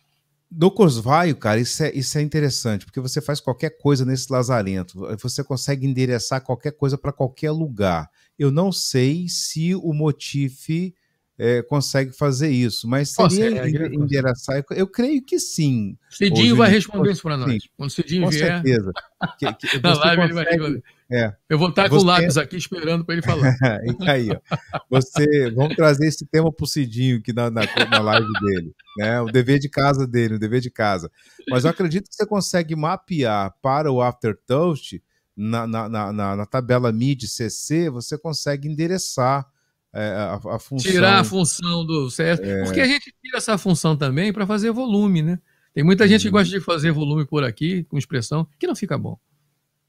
[SPEAKER 1] No corsvaio, cara, isso é, isso é interessante, porque você faz qualquer coisa nesse lazarento, você consegue endereçar qualquer coisa para qualquer lugar. Eu não sei se o Motif é, consegue fazer isso. Mas seria endereçar? Eu, eu creio que sim. Cidinho vai responder isso para nós. Sim. Quando Cidinho com vier. Com certeza.
[SPEAKER 2] Que, que Na live consegue... ele vai responder. É. Eu vou estar você... com o lápis aqui esperando para ele falar. aí, ó.
[SPEAKER 1] Você, vamos trazer esse tema para o Cidinho aqui na, na, na, live dele. Né? O dever de casa dele, o dever de casa. Mas eu acredito que você consegue mapear para o Aftertoast, na, na, na, na tabela MID-CC, você consegue endereçar é, a, a, função. Tirar a
[SPEAKER 3] função do certo É... Porque a gente tira essa função também para fazer volume, né? Tem muita gente que uhum. gosta de fazer volume por aqui, com expressão, que não fica bom.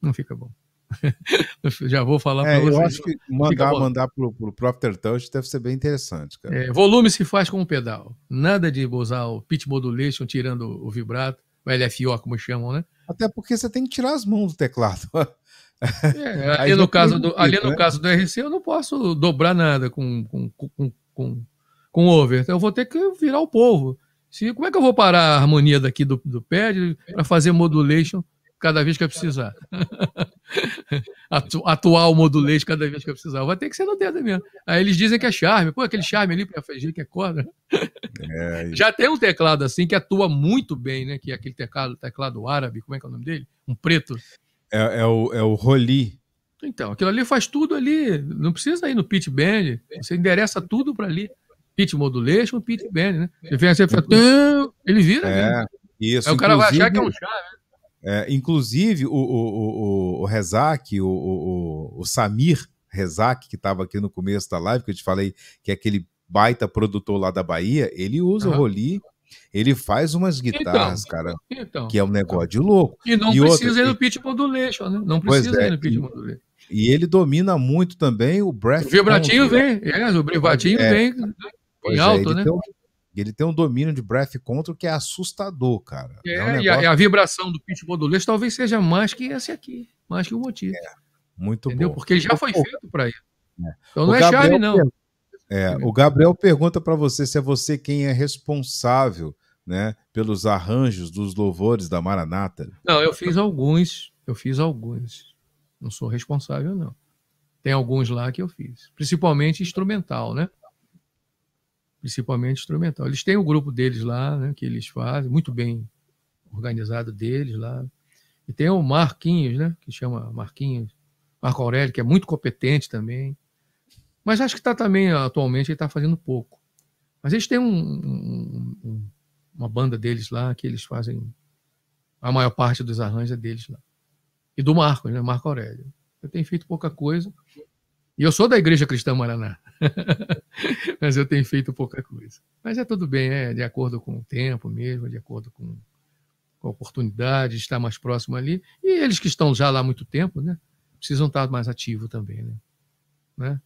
[SPEAKER 3] Não fica bom. Já vou falar é, para vocês. Eu acho que mandar, mandar
[SPEAKER 1] pro, pro Proctor Touch deve ser bem interessante, cara. É,
[SPEAKER 3] volume se faz com o pedal. Nada de usar o pitch modulation tirando o vibrato, o LFO, como chamam, né? Até porque você tem que tirar as mãos do teclado. Né? É,
[SPEAKER 2] ali, no né? caso do, ali no
[SPEAKER 3] caso do RC, eu não posso dobrar nada com, com, com, com, com over. Então eu vou ter que virar o povo. Se, como é que eu vou parar a harmonia daqui do, do pad para fazer modulation cada vez que eu precisar? Atu, modulation cada vez que eu precisar. Vai ter que ser no dedo mesmo. Aí eles dizem que é charme. Pô, aquele charme ali para fingir que é corda.
[SPEAKER 2] É, Já
[SPEAKER 3] tem um teclado assim que atua muito bem, né? Que é aquele teclado, teclado árabe, como é que é o nome dele? Um preto.
[SPEAKER 1] É, é, o, é o roli.
[SPEAKER 3] Então, aquilo ali faz tudo ali. Não precisa ir no Pit band. Você endereça tudo para ali. Pit modulation, Pit band, né?
[SPEAKER 1] Ele vem assim, ele vira. É, isso. Aí o cara vai achar que é um chá, né? É, inclusive, o, o, o, o o, o, o Samir Rezak, que estava aqui no começo da live, que eu te falei que é aquele baita produtor lá da Bahia, ele usa uhum. o roli ele faz umas então, guitarras, então, cara, então. que é um negócio de louco. E não e precisa outra, ir no
[SPEAKER 3] pitch modulation, né? Não precisa é, ir no pitch
[SPEAKER 1] E ele domina muito também o breath. O vibratinho control. vem, é, o vibratinho é, vem né? em é, alto, é, né? Tem um, ele tem um domínio de breath control que é assustador, cara.
[SPEAKER 3] É, um negócio... É, e, a, e, a, vibração do pitch modulation talvez seja mais que esse aqui, mais que o motivo. É, muito Entendeu? bom. Porque ele já foi feito para ele.
[SPEAKER 1] Então o não é Gabriel chave, não. É, o né? Gabriel pergunta para você se é você quem é responsável né, pelos arranjos dos louvores da Maranata.
[SPEAKER 2] Não, eu
[SPEAKER 3] fiz alguns. Eu fiz alguns. Não sou responsável, não. Tem alguns lá que eu fiz. Principalmente instrumental, né? Principalmente instrumental. Eles têm o um grupo deles lá, né? Que eles fazem, muito bem organizado deles lá. E tem o Marquinhos, né? Que chama Marquinhos. Marco Aurélio, que é muito competente também. Mas acho que está também, atualmente, ele está fazendo pouco. Mas eles têm um, um, uma banda deles lá, que eles fazem a maior parte dos arranjos é deles lá. E do Marcos, né? Marco Aurélio. Eu tenho feito pouca coisa. E eu sou da Igreja Cristã Maraná. Mas eu tenho feito pouca coisa. Mas é tudo bem, é de acordo com o tempo mesmo, é de acordo com, com a oportunidade de estar mais próximo ali. E eles que estão já lá há muito tempo, né? Precisam estar mais ativos também, né? né?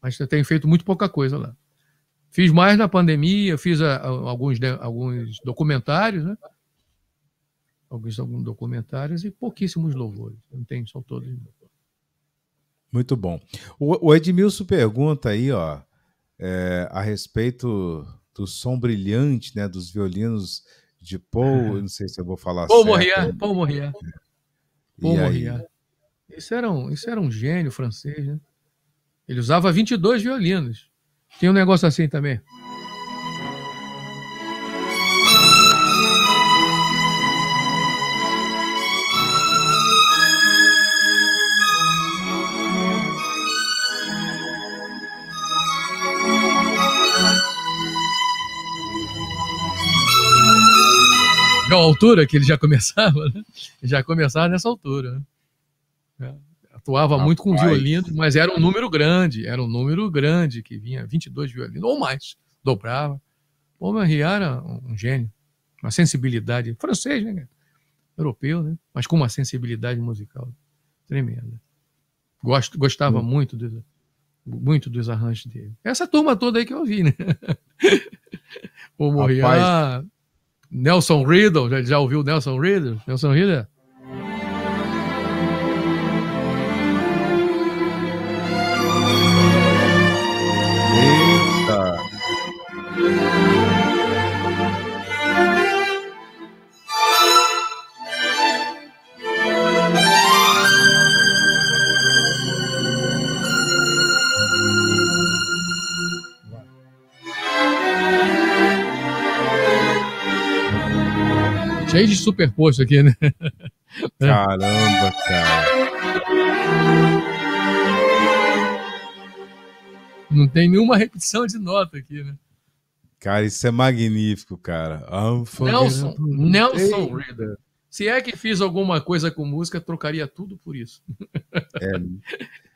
[SPEAKER 3] Mas eu tenho feito muito pouca coisa lá. Fiz mais na pandemia, fiz a, a, alguns, de, alguns documentários, né? Alguns, alguns documentários e pouquíssimos louvores. Não tem, são todos.
[SPEAKER 1] Muito bom. O, o Edmilson pergunta aí, ó, é, a respeito do som brilhante, né, dos violinos de Paul, é. não sei se eu vou falar Paul Morrier,
[SPEAKER 3] Paul Morrier. É. Paul Morrier. Isso era, um, isso era um gênio francês, né? Ele usava 22 violinos. Tem um negócio assim também. Então, altura que ele já começava, né? Já começava nessa altura. Né? É atuava Rapaz. muito com violino, mas era um número grande, era um número grande que vinha 22 violinos ou mais, dobrava. O Henri era um gênio, uma sensibilidade francês, né? europeu, né? mas com uma sensibilidade musical tremenda. Gosto, gostava hum. muito, do, muito dos arranjos dele. Essa turma toda aí que eu vi, né? o Morriá, Nelson Riddle, já, já ouviu Nelson Riddle? Nelson Riddle Cheio de superposto aqui, né? Caramba, cara. Não tem nenhuma repetição de nota aqui, né?
[SPEAKER 1] Cara, isso é magnífico, cara. Nelson, Nelson
[SPEAKER 3] Reader. Se é que fiz alguma coisa com música, trocaria tudo por isso.
[SPEAKER 2] É.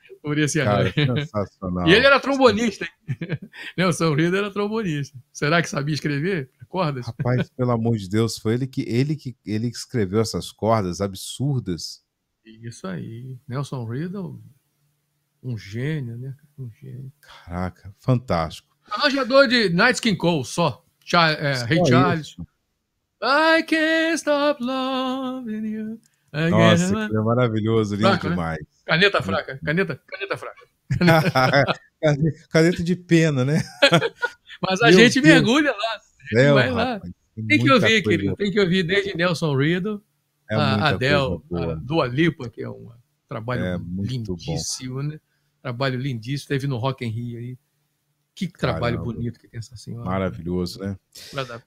[SPEAKER 2] Cara, sensacional. E ele era trombonista,
[SPEAKER 3] hein? Nelson Rida era trombonista. Será que sabia escrever cordas?
[SPEAKER 1] Rapaz, pelo amor de Deus, foi ele que ele que ele que escreveu essas cordas absurdas.
[SPEAKER 3] Isso aí. Nelson Riddle, é um gênio, né? Um gênio.
[SPEAKER 1] Caraca, fantástico.
[SPEAKER 3] Arranjador de Night King Cole, só. Char é, só Ray Charles. Isso. I can't stop loving you. Nossa, que é maravilhoso, lindo né? demais. Né? Caneta fraca, caneta, caneta
[SPEAKER 1] fraca. É, caneta de pena, né?
[SPEAKER 3] Mas
[SPEAKER 2] a Meu gente Deus. mergulha lá.
[SPEAKER 3] Meu, é, vai lá. tem que ouvir, coisa. querido. Tem que ouvir desde Nelson Riddle, é a Adele, a Dua Lipa, que é um trabalho é lindíssimo, bom. né? Trabalho lindíssimo. Teve no Rock and Rio aí. Que trabalho Caramba. bonito que tem essa senhora.
[SPEAKER 1] Maravilhoso, né?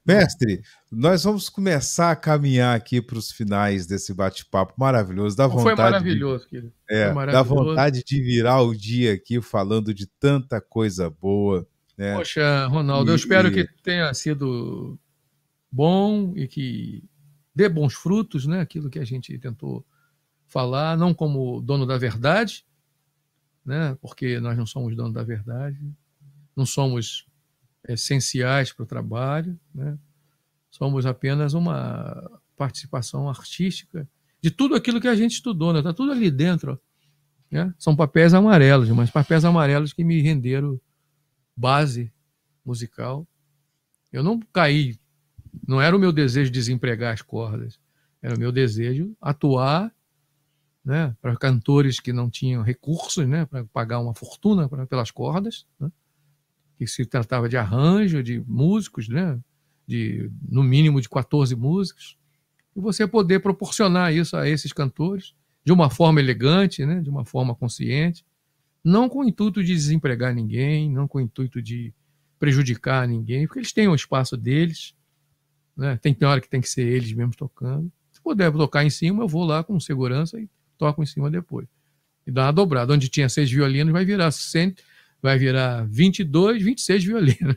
[SPEAKER 1] Mestre, nós vamos começar a caminhar aqui para os finais desse bate-papo maravilhoso. Dá vontade Foi maravilhoso, de... querido. É, dá vontade de virar o dia aqui falando de tanta coisa boa. Né? Poxa, Ronaldo, e... eu espero que
[SPEAKER 3] tenha sido bom e que dê bons frutos, né? Aquilo que a gente tentou falar, não como dono da verdade, né? Porque nós não somos dono da verdade, não somos essenciais para o trabalho, né? somos apenas uma participação artística de tudo aquilo que a gente estudou, está né? Tá tudo ali dentro. Né? São papéis amarelos, mas papéis amarelos que me renderam base musical. Eu não caí, não era o meu desejo desempregar as cordas, era o meu desejo atuar né, para cantores que não tinham recursos né, para pagar uma fortuna pra, pelas cordas. Né? que se tratava de arranjo de músicos, né? de no mínimo de 14 músicos, e você poder proporcionar isso a esses cantores de uma forma elegante, né? de uma forma consciente, não com o intuito de desempregar ninguém, não com o intuito de prejudicar ninguém, porque eles têm o espaço deles, né? tem, tem hora que tem que ser eles mesmos tocando. Se puder tocar em cima, eu vou lá com segurança e toco em cima depois. E dá uma dobrada. Onde tinha seis violinos, vai virar cento, vai virar 22, 26 violinos,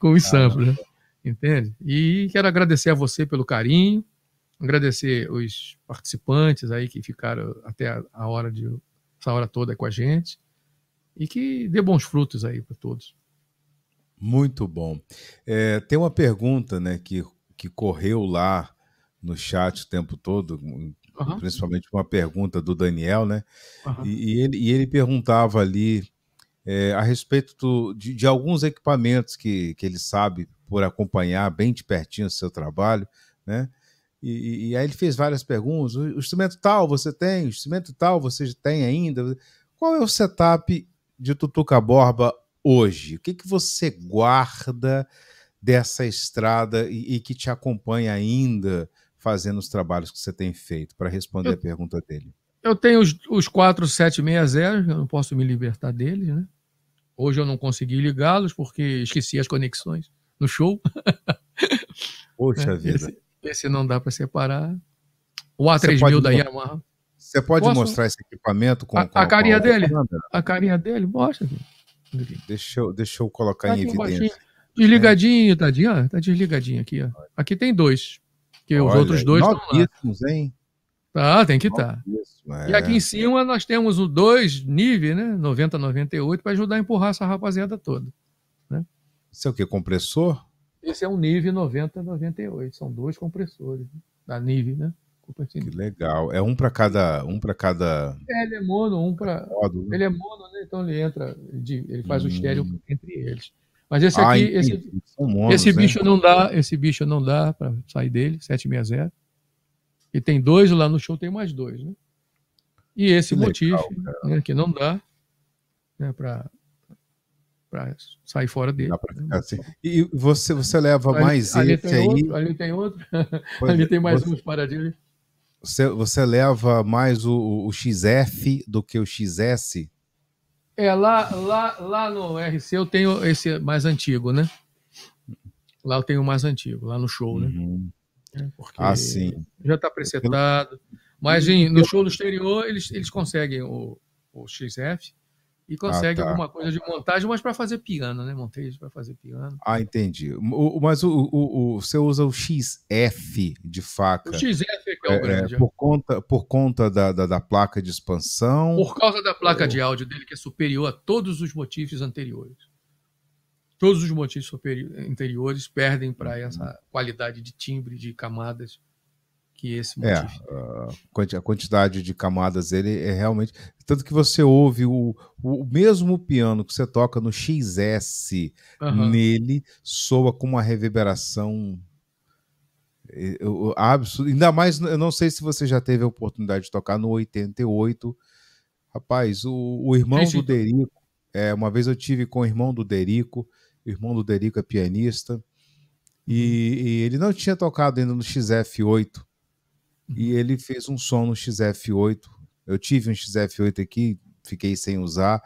[SPEAKER 3] com o ah, né? entende? E quero agradecer a você pelo carinho, agradecer os participantes aí que ficaram até a hora de essa hora toda com a gente e que dê bons frutos aí para todos.
[SPEAKER 1] Muito bom. É, tem uma pergunta, né, que, que correu lá no chat o tempo todo, uhum. principalmente uma pergunta do Daniel, né? Uhum. E, e, ele, e ele perguntava ali é, a respeito do, de, de, alguns equipamentos que, que ele sabe por acompanhar bem de pertinho o seu trabalho, né? E, e, aí ele fez várias perguntas. O instrumento tal você tem, o instrumento tal você tem ainda. Qual é o setup de Tutuca Borba hoje? O que, que você guarda dessa estrada e, e que te acompanha ainda fazendo os trabalhos que você tem feito? Para responder eu, a pergunta dele.
[SPEAKER 3] Eu tenho os, os 4760, eu não posso me libertar deles, né? Hoje eu não consegui ligá-los porque esqueci as conexões no show. Poxa é, vida. Esse, esse, não dá para separar. O A3000 da Yamaha. Você pode Posso? mostrar esse
[SPEAKER 1] equipamento com a, com, a carinha
[SPEAKER 3] com a dele? A carinha dele, mostra
[SPEAKER 1] Deixa eu, deixa eu colocar tá em evidência. Baixinho.
[SPEAKER 3] Desligadinho, é. tadinho, ó, ah, tá desligadinho aqui, ó. Aqui tem dois. Que Olha, os outros dois novíssimos, hein? Tá, tem que estar. Tá. É. E aqui em é. cima nós temos dois níveis, né? 90, 98, para ajudar a empurrar essa rapaziada toda.
[SPEAKER 1] Né? Isso é o que? Compressor?
[SPEAKER 3] Esse é um nível 90, 98. São dois compressores da nível, né?
[SPEAKER 1] Assim. Que legal. É um para cada. Um para cada.
[SPEAKER 3] É, ele é mono, um para. Né? Ele é mono, né? Então ele entra, ele faz hum. o estéreo hum. entre eles. Mas esse ah, aqui, esse, monos, esse, né? bicho né? não dá, esse bicho não dá para sair dele, 760 e tem dois, lá no show tem mais dois, né? E esse que motivo né, que não dá né, para para sair fora dele. Né? Assim. E você, você leva ali, mais ali esse aí? Outro, ali tem outro, pois ali é, tem mais você, uns paradinhos.
[SPEAKER 1] Você, você leva mais o, o, XF do que o XS?
[SPEAKER 3] É, lá, lá, lá no RC eu tenho esse mais antigo, né? Lá eu tenho o mais antigo, lá no show, né? Uhum. Né, porque ah, sim. Já está presetado. Mas em, no show do exterior, eles, eles conseguem o, o XF e ah, conseguem ah, tá. alguma coisa de montagem, mas para fazer piano, né? Montei para fazer piano.
[SPEAKER 1] Ah, entendi. O, mas o, o, o, você usa o XF de faca. O XF é que é o é, é, grande. É, por conta, por conta da, da, da, placa de expansão. Por
[SPEAKER 3] causa da placa de áudio dele, que é superior a todos os motifs anteriores. Todos os motivos interiores perdem para uhum. essa qualidade de timbre, de camadas que esse motivo.
[SPEAKER 1] É, ah, a quantidade de camadas ele é realmente. Tanto que você ouve o, o mesmo piano que você toca no XS uhum. nele, soa com uma reverberação absurda. Ainda mais, eu não sei se você já teve a oportunidade de tocar no 88. Rapaz, o, o irmão do Derico, é, uma vez eu tive com o irmão do Derico o irmão do Derico é pianista, e, uhum. e ele não tinha tocado ainda no XF8, e uhum. ele fez um som no XF8. Eu tive um XF8 aqui, fiquei sem usar.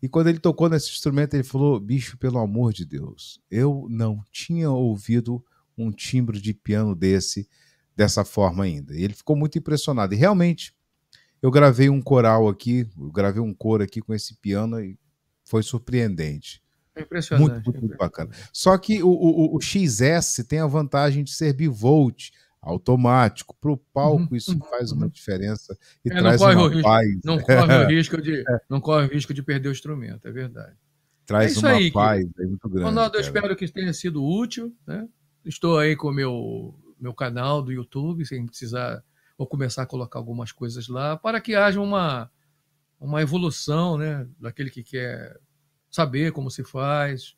[SPEAKER 1] E quando ele tocou nesse instrumento, ele falou: bicho, pelo amor de Deus, eu não tinha ouvido um timbre de piano desse, dessa forma ainda. E ele ficou muito impressionado. E realmente, eu gravei um coral aqui, eu gravei um coro aqui com esse piano e foi surpreendente.
[SPEAKER 3] É impressionante. Muito, muito,
[SPEAKER 1] é muito bacana. Só que o, o, o, XS tem a vantagem de ser bivolt, automático. Para o palco, uhum. isso faz uma diferença e é, traz não corre uma o risco, paz. Não né? corre, o
[SPEAKER 3] risco de, é. não corre o risco de perder o instrumento, é verdade. Traz é uma aí, paz que, é muito grande. Ronaldo, eu espero que tenha sido útil. Né? Estou aí com o meu, meu canal do YouTube, sem precisar. Vou começar a colocar algumas coisas lá para que haja uma, uma evolução né, daquele que quer saber como se faz,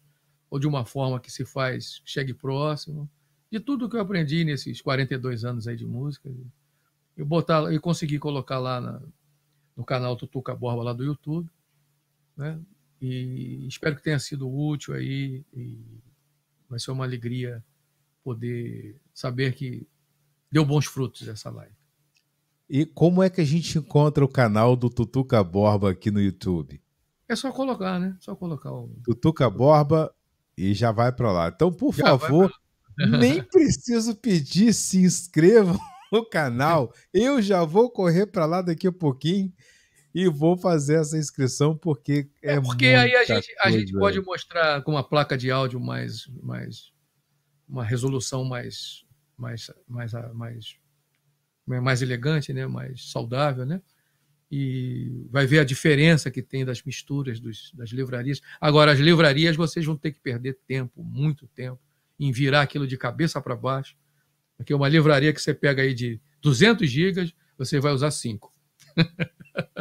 [SPEAKER 3] ou de uma forma que se faz, chegue próximo. De tudo que eu aprendi nesses 42 anos aí de música, eu, botar, eu consegui colocar lá na, no canal Tutuca Borba, lá do YouTube. Né? E espero que tenha sido útil aí. E vai ser uma alegria poder saber que deu bons frutos essa live.
[SPEAKER 1] E como é que a gente encontra o canal do Tutuca Borba aqui no YouTube?
[SPEAKER 3] É só colocar, né? Só colocar o.
[SPEAKER 1] Tutuca Borba e já vai para lá. Então, por já favor, nem preciso pedir, se inscrevam no canal. Eu já vou correr para lá daqui a pouquinho e vou fazer essa inscrição
[SPEAKER 3] porque é, é porque aí a gente, a gente pode mostrar com uma placa de áudio mais mais uma resolução mais mais mais mais mais elegante, né? Mais saudável, né? e vai ver a diferença que tem das misturas dos, das livrarias. Agora, as livrarias vocês vão ter que perder tempo, muito tempo, em virar aquilo de cabeça para baixo, porque uma livraria que você pega aí de 200 gigas, você vai usar 5.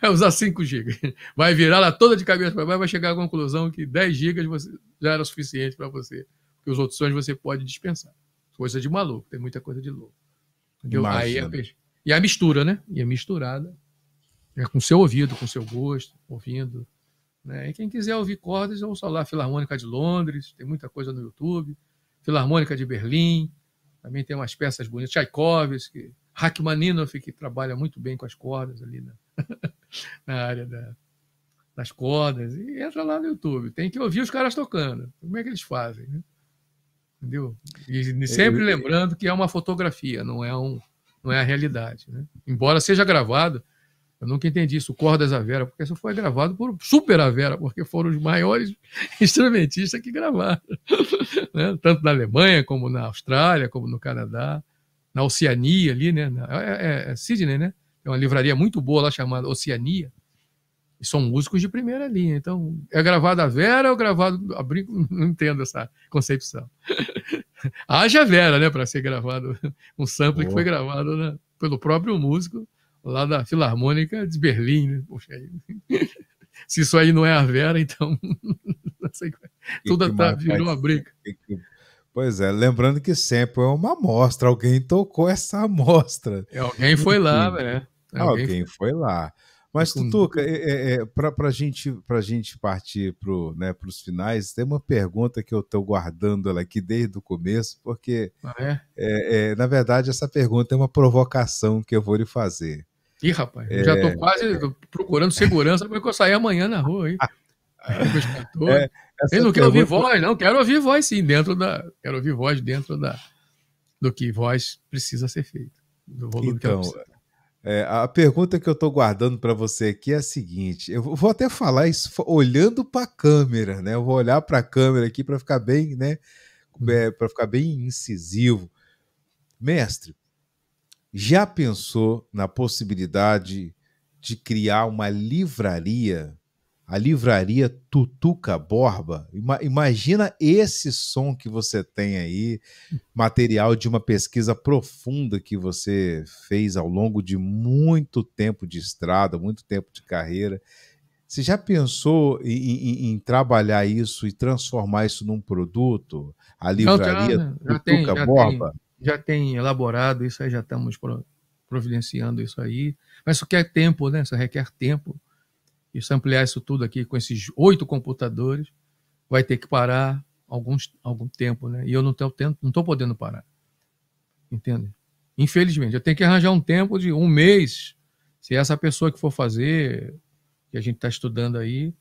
[SPEAKER 3] vai usar 5 gigas. Vai virar ela toda de cabeça para baixo, vai chegar à conclusão que 10 gigas você, já era suficiente para você, porque os outros sonhos você pode dispensar. Coisa de maluco, tem muita coisa de louco. Aí é, e a mistura, né? E a é misturada é, com seu ouvido, com seu gosto, ouvindo. Né? E quem quiser ouvir cordas, é ouça lá Filarmônica de Londres, tem muita coisa no YouTube, Filarmônica de Berlim, também tem umas peças bonitas, Tchaikovsky, Rachmaninoff, que trabalha muito bem com as cordas ali na, na área da, das cordas, e entra lá no YouTube, tem que ouvir os caras tocando, como é que eles fazem, né? entendeu? E é, sempre lembrando que é uma fotografia, não é um, não é a realidade, né? Embora seja gravado, eu nunca entendi isso, Cordas à Vera, porque isso foi gravado por Super à Vera, porque foram os maiores instrumentistas que gravaram, né? tanto na Alemanha, como na Austrália, como no Canadá, na Oceania ali, né? É, é, é Sydney, né? É uma livraria muito boa lá chamada Oceania, e são músicos de primeira linha. Então, é gravado a Vera ou gravado. Brinco, não entendo essa concepção. Haja Vera, né, para ser gravado um sample Boa. que foi gravado né, pelo próprio músico lá da Filarmônica de Berlim, né? Poxa, aí... se isso aí não é a Vera, então toda é. Tudo tá, virou uma briga.
[SPEAKER 1] Pois é, lembrando que sempre é uma amostra, alguém tocou essa amostra. É, alguém foi lá, né? Alguém, alguém foi... foi lá. Mas, Tutuca, é, é, é para gente, a gente partir para né, os finais, tem uma pergunta que eu estou guardando ela aqui desde o começo, porque, ah, é? é? É, na verdade, essa pergunta é uma provocação que eu vou lhe fazer.
[SPEAKER 3] Ih, rapaz, é... já estou quase procurando segurança para eu sair amanhã na rua aí. é, eu não quero ouvir vou... voz, não. Quero ouvir voz, sim, dentro da. Quero ouvir voz dentro da do que voz precisa ser feito. então,
[SPEAKER 1] é, a pergunta que eu estou guardando para você aqui é a seguinte: eu vou até falar isso olhando para a câmera, né? Eu vou olhar para a câmera aqui para ficar bem, né? Hum. É, para ficar bem incisivo, mestre. Já pensou na possibilidade de criar uma livraria, a livraria Tutuca Borba? imagina esse som que você tem aí, material de uma pesquisa profunda que você fez ao longo de muito tempo de estrada, muito tempo de carreira. Você já pensou em, em, em trabalhar isso e transformar isso num produto? A livraria Não, já, Tutuca já tem, já Borba?
[SPEAKER 3] Tem já tem elaborado isso aí, já estamos providenciando isso aí. Mas isso quer é tempo, né? Isso requer tempo. E se ampliar isso tudo aqui com esses oito computadores, vai ter que parar alguns, algum tempo, né? E eu não estou não estou podendo parar. Entende? Infelizmente, eu tenho que arranjar um tempo de um mês. Se essa pessoa que for fazer, que a gente está estudando aí,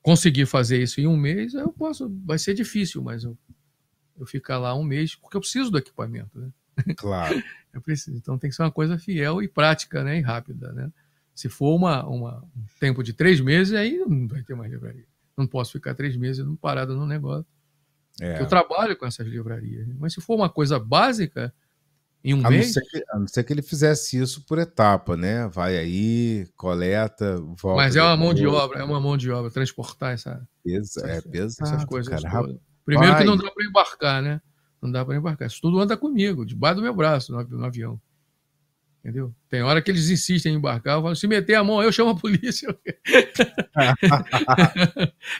[SPEAKER 3] conseguir fazer isso em um mês, eu posso. Vai ser difícil, mas eu eu ficar lá um mês, porque eu preciso do equipamento, né? Claro. eu preciso. Então tem que ser uma coisa fiel e prática, né? E rápida, né? Se for uma, uma, um tempo de três meses, aí não vai ter mais livraria. Não posso ficar três meses parado no negócio. É. Eu trabalho com essas livrarias. Né? Mas se for uma coisa básica, em um a mês. Não que, a
[SPEAKER 1] não ser que ele fizesse isso por etapa, né? Vai aí, coleta, volta. Mas é uma mão de obra, é uma
[SPEAKER 3] mão de obra, transportar essa.
[SPEAKER 1] Pesa, é essas, é pesado, essas coisas. Cara, todas. Primeiro
[SPEAKER 3] Vai. que não dá para embarcar, né? Não dá para embarcar. Isso tudo anda comigo, debaixo do meu braço, no avião. Entendeu? Tem hora que eles insistem em embarcar, eu falo, se meter a mão, eu chamo a polícia.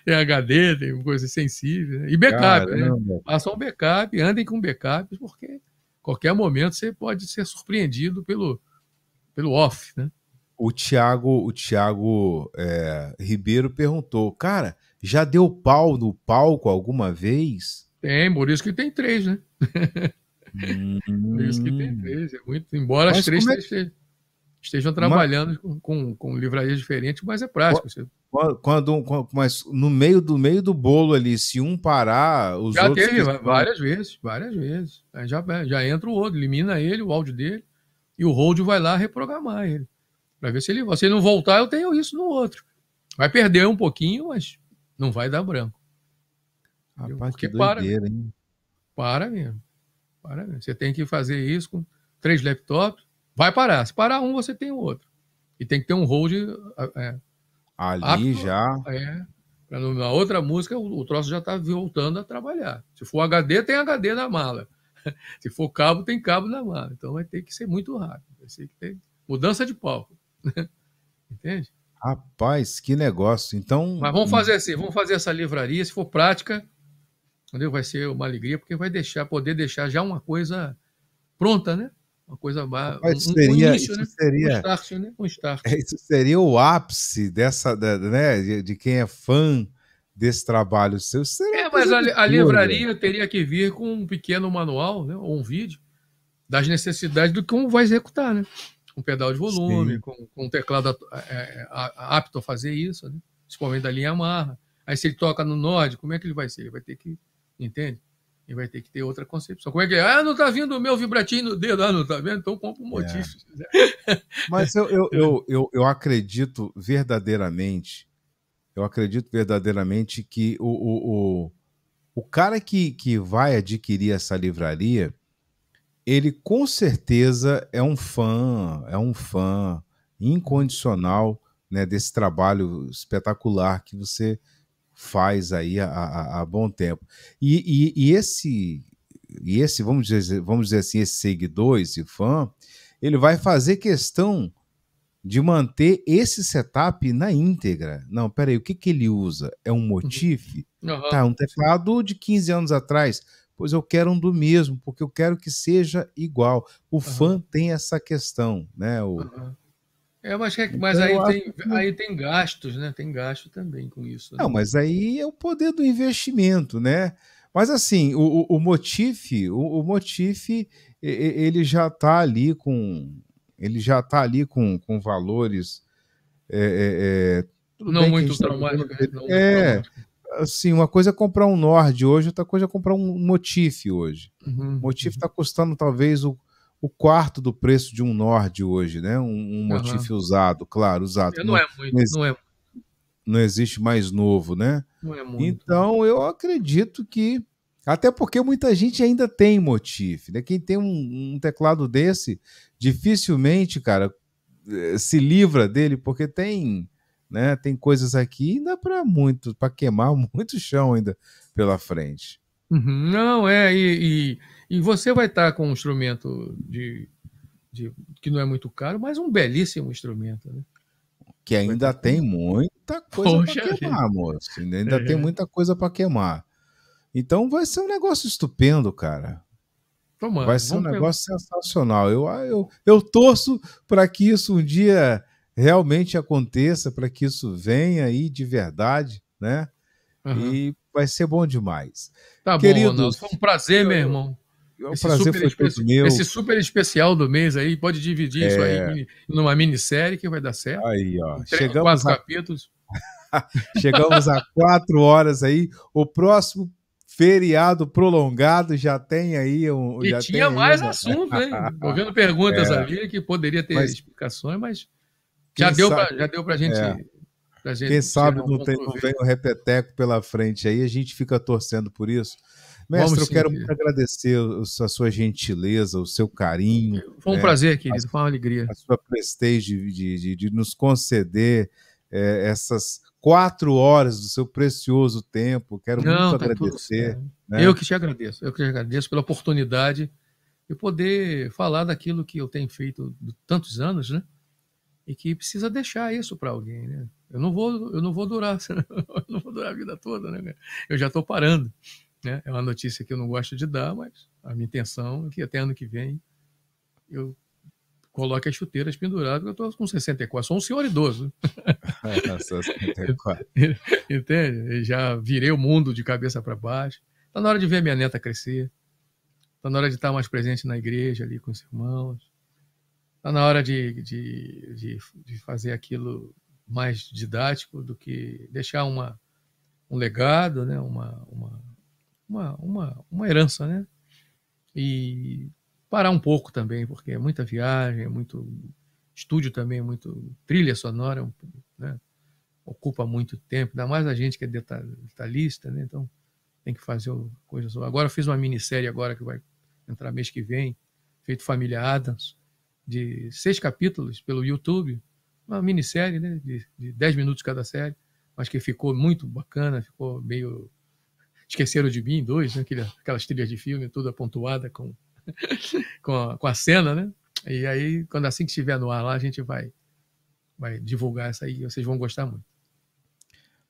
[SPEAKER 3] tem HD, tem coisa sensível. Né? E backup, né? Caramba. né? Façam um backup, andem com backup, porque qualquer momento você pode ser surpreendido pelo, pelo off, né?
[SPEAKER 1] O Tiago o Thiago é, Ribeiro perguntou, cara, já deu pau no palco alguma vez?
[SPEAKER 3] Tem, por isso que tem três, né? Hum. por isso que tem três. É muito, embora mas as três é estejam trabalhando mas... com, com, livrarias diferentes, mas é prático. Você...
[SPEAKER 1] Quando, quando, mas no meio do meio do bolo ali, se um parar, os já outros. Já teve que... várias
[SPEAKER 3] vezes, várias vezes. Aí já, já entra o outro, elimina ele, o áudio dele, e o hold vai lá reprogramar ele. Para ver se ele. Se ele não voltar, eu tenho isso no outro. Vai perder um pouquinho, mas não vai dar branco. Rapaz, que doideira, para, hein? para mesmo. Para mesmo. Você tem que fazer isso com três laptops. Vai parar. Se parar um, você tem o outro. E tem que ter um hold. É, Ali apto, já. É, na outra música, o, troço já está voltando a trabalhar. Se for HD, tem HD na mala. Se for cabo, tem cabo na mala. Então vai ter que ser muito rápido. Vai ter que ter mudança de palco. Entende?
[SPEAKER 1] Rapaz, que negócio. Então. Mas vamos fazer
[SPEAKER 3] assim, vamos fazer essa livraria, se for prática, entendeu? Vai ser uma alegria, porque vai deixar, poder deixar já uma coisa pronta, né? Uma coisa mais. um,
[SPEAKER 2] um início, isso né?
[SPEAKER 1] Seria, um start,
[SPEAKER 3] né? Um start.
[SPEAKER 1] É, isso seria o ápice dessa, da, né? De, de, quem é fã desse trabalho seu. Seria
[SPEAKER 3] é, mas a, a livraria teria que vir com um pequeno manual, né? Ou um vídeo das necessidades do que um vai executar, né? com pedal de volume, com, com um teclado é, apto a fazer isso, né? principalmente da linha amarra. Aí se ele toca no Nord, como é que ele vai ser? Ele vai ter que, entende? Ele vai ter que ter outra concepção. Como é que é? Ah, não tá vindo o meu vibratinho no dedo, ah, não tá vendo? Então compra
[SPEAKER 2] um motif.
[SPEAKER 1] É. Mas eu, eu, eu, eu, eu acredito verdadeiramente, eu acredito verdadeiramente que o, o, o, o cara que, que vai adquirir essa livraria, ele com certeza é um fã, é um fã incondicional né, desse trabalho espetacular que você faz aí há, há bom tempo. E, e, e, esse, e esse vamos, dizer, vamos dizer assim, esse seguidor, esse fã, ele vai fazer questão de manter esse setup na íntegra. Não, peraí, o que, que ele usa? É um uhum. motif? Uhum. Tá, um teclado de 15 anos atrás pois eu quero um do mesmo, porque eu quero que seja igual. O uhum. fã tem essa questão, né? O... Uhum.
[SPEAKER 3] É, mas, é, então mas então, aí, tem, que... aí tem gastos, né? Tem gasto também com isso. Né? Não,
[SPEAKER 1] mas aí é o poder do investimento, né? Mas assim, o, o, Motif, o, o Motif, ele já está ali com, ele já está ali com, com valores é, é, é tá
[SPEAKER 2] né? não muito é, traumático
[SPEAKER 1] É, assim, uma coisa é comprar um Nord hoje, outra coisa é comprar um Motif hoje. Uhum. O Motif está uhum. custando talvez o, o quarto do preço de um Nord hoje, né? Um, um Motif uhum. usado, claro, usado. Não, é não, é muito, não, existe, não, é... não existe mais novo, né? Não é muito. Então, eu acredito que até porque muita gente ainda tem Motif, né? Quem tem um, um teclado desse, dificilmente, cara, eh, se livra dele, porque tem né? Tem coisas aqui ainda para muito, para queimar muito chão ainda pela frente.
[SPEAKER 3] Uhum. não, é, e, e, e você vai estar tá com um instrumento de, de, que não é muito caro, mas um belíssimo instrumento, né?
[SPEAKER 1] Que ainda tem muita coisa para queimar, moço. Ainda é. tem muita coisa para queimar. Então vai ser um negócio estupendo, cara.
[SPEAKER 3] Tomando, vai ser um negócio pegar.
[SPEAKER 1] sensacional. Eu, eu, eu torço para que isso um dia realmente aconteça, para que isso venha aí de verdade, né? Uhum. E vai ser bom demais. Tá bom, queridos.
[SPEAKER 3] Foi um prazer, eu, meu irmão. É um esse, prazer super espe... meu. esse super especial do mês aí, pode dividir é... isso aí é. numa minissérie que vai dar certo. Aí, ó. Três, Chegamos quatro a... capítulos.
[SPEAKER 1] Chegamos a quatro horas aí. O próximo feriado prolongado já tem aí um. E já tinha mais assunto,
[SPEAKER 3] hein? Tô vendo perguntas é. ali que poderia ter mas... explicações, mas já, deu sabe, pra, já deu pra gente. É. Pra gente quem sabe não, tem, não vem
[SPEAKER 1] o repeteco pela frente aí, a gente fica torcendo por isso. Mestre, Vamos eu quero sim. muito agradecer a sua gentileza, o seu carinho. Foi um né, prazer, querido, foi uma alegria. A sua prestígio de, de, de, de nos conceder é, essas quatro horas do seu precioso tempo. Quero Não, muito tá agradecer. Né? Eu que
[SPEAKER 3] te agradeço, eu que te agradeço pela oportunidade de poder falar daquilo que eu tenho feito tantos anos, né? e que precisa deixar isso para alguém, né? Eu não vou, eu não vou durar, eu não vou durar a vida toda, né? Eu já estou parando, né? É uma notícia que eu não gosto de dar, mas a minha intenção é que até ano que vem eu coloque as chuteiras penduradas, porque eu estou com 64, sou um senhor idoso.
[SPEAKER 2] 64.
[SPEAKER 3] Entende? Eu já virei o mundo de cabeça para baixo. Está na hora de ver minha neta crescer. Está na hora de estar tá mais presente na igreja ali com os irmãos Está na hora de, de, de, de, fazer aquilo mais didático do que deixar uma, um legado, né? uma, uma, uma, uma, uma herança. Né? E parar um pouco também, porque é muita viagem, é muito estúdio também, é muito trilha sonora, né? ocupa muito tempo, ainda mais a gente que é detalhista, né? então tem que fazer coisas. Agora eu fiz uma minissérie agora que vai entrar mês que vem, feito Família Adams, de seis capítulos pelo YouTube, uma minissérie né, de, de dez minutos cada série, mas que ficou muito bacana, ficou meio Esqueceram de Mim, dois, né? aquelas trilhas de filme, toda pontuada com, com, a, com, a, cena, né? E aí, quando assim que estiver no ar lá, a gente vai, vai divulgar essa aí, vocês vão gostar muito.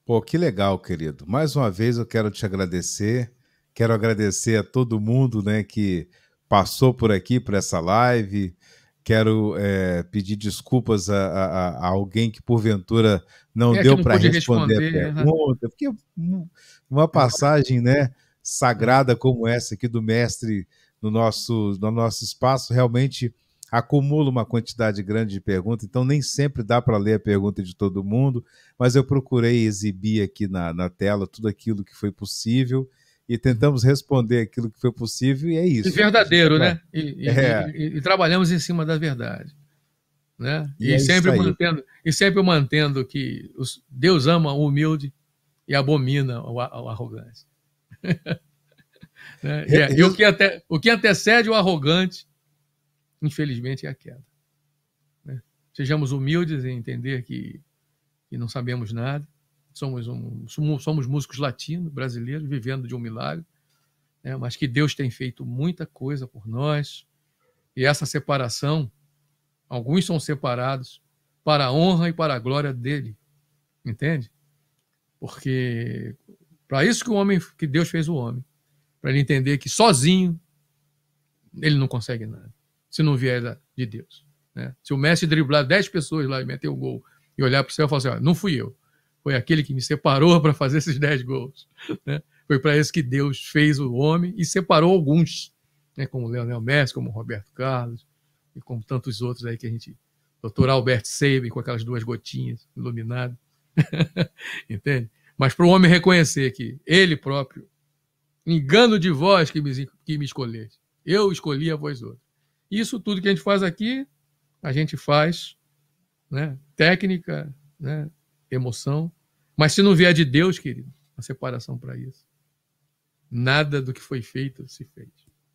[SPEAKER 1] Pô, que legal, querido. Mais uma vez eu quero te agradecer, quero agradecer a todo mundo né, que passou por aqui, por essa live, Quero é, pedir desculpas a, a, a, alguém que porventura não é, deu para responder, responder, a pergunta, porque uma passagem né, sagrada como essa aqui do mestre no nosso, no nosso espaço realmente acumula uma quantidade grande de perguntas, então nem sempre dá para ler a pergunta de todo mundo, mas eu procurei exibir aqui na, na tela tudo aquilo que foi possível e tentamos responder aquilo que foi possível e é isso. E verdadeiro, né? E, é.
[SPEAKER 3] e, e, trabalhamos em cima da verdade. Né? E, é sempre mantendo, e sempre mantendo que os, Deus ama o humilde e abomina o, o arrogante. né? É, e o que, ante, o que antecede o arrogante, infelizmente, é a queda. Né? Sejamos humildes em entender que, que não sabemos nada, somos, um, somos músicos latinos, brasileiros, vivendo de um milagre, né? mas que Deus tem feito muita coisa por nós. E essa separação, alguns são separados para a honra e para a glória dele, entende? Porque para isso que o homem, que Deus fez o homem, para ele entender que sozinho ele não consegue nada, se não vier de Deus. Né? Se o Messi driblar 10 pessoas lá e meter o gol e olhar para o céu e falar assim: ah, não fui eu, foi aquele que me separou para fazer esses dez gols. Né? Foi para isso que Deus fez o homem e separou alguns, né? como Leonel Messi, como Roberto Carlos e como tantos outros aí que a gente. Doutor Albert Sabin com aquelas duas gotinhas iluminado. Entende? Mas para o homem reconhecer que ele próprio, engano de vós que me, que me escolheste, eu escolhi a vós outros. Isso tudo que a gente faz aqui, a gente faz né? técnica, né? emoção. Mas se não vier de Deus, querido, a separação para isso. Nada do que foi feito se fez.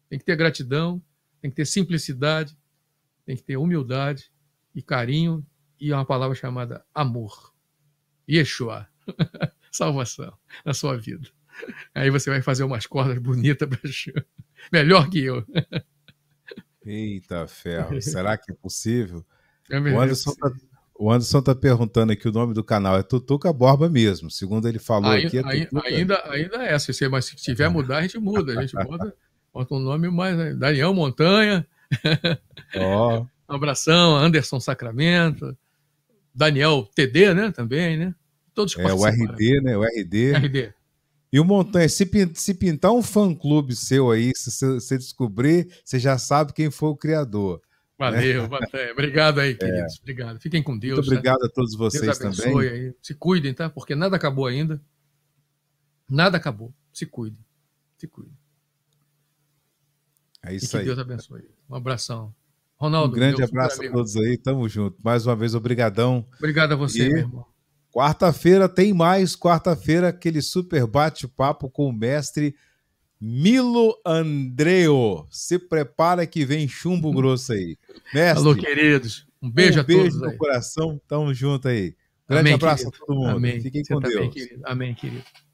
[SPEAKER 3] Tem que ter gratidão, tem que ter simplicidade, tem que ter humildade e carinho e uma palavra chamada amor. Yeshua. Salvação na sua vida. Aí você vai fazer umas cordas bonitas para Melhor que eu.
[SPEAKER 1] Eita ferro, será que é possível? É o Anderson, o Anderson está perguntando aqui o nome do canal. É Tutuca Borba mesmo. Segundo ele falou ainda, aqui. É
[SPEAKER 3] ainda, ainda é, se, mas se tiver mudar, a gente muda. A gente bota, bota um nome mais. Né? Daniel Montanha. Oh. um abração, Anderson Sacramento. Daniel TD, né? Também, né? Todos É, o
[SPEAKER 1] RD, né? O RD. RD. E o Montanha, se, se pintar um fã-clube seu aí, se você descobrir, você já sabe quem foi o criador.
[SPEAKER 3] Valeu, Baté. Obrigado aí, é. queridos. É. Obrigado. Fiquem com Deus. Muito tá? obrigado tá? a todos vocês também. Aí. Se cuidem, tá? Porque nada acabou ainda. Nada acabou. Se cuidem. Se cuidem. É isso e que aí. Que Deus abençoe. Um abração. Ronaldo. Um grande abraço a todos
[SPEAKER 1] aí. Tamo junto. Mais uma vez, obrigadão. Obrigado a você, e... meu irmão. Quarta-feira tem mais. Quarta-feira, aquele super bate-papo com o mestre Milo Andreo, se prepara que vem chumbo grosso aí. Mestre, Alô, queridos. Um beijo um a beijo todos. beijo no aí. coração. Tamo junto aí. Grande Amém, abraço querido. a todo mundo. Amém.
[SPEAKER 3] Fiquem Você com Deus. Bem, querido. Amém,
[SPEAKER 2] querido.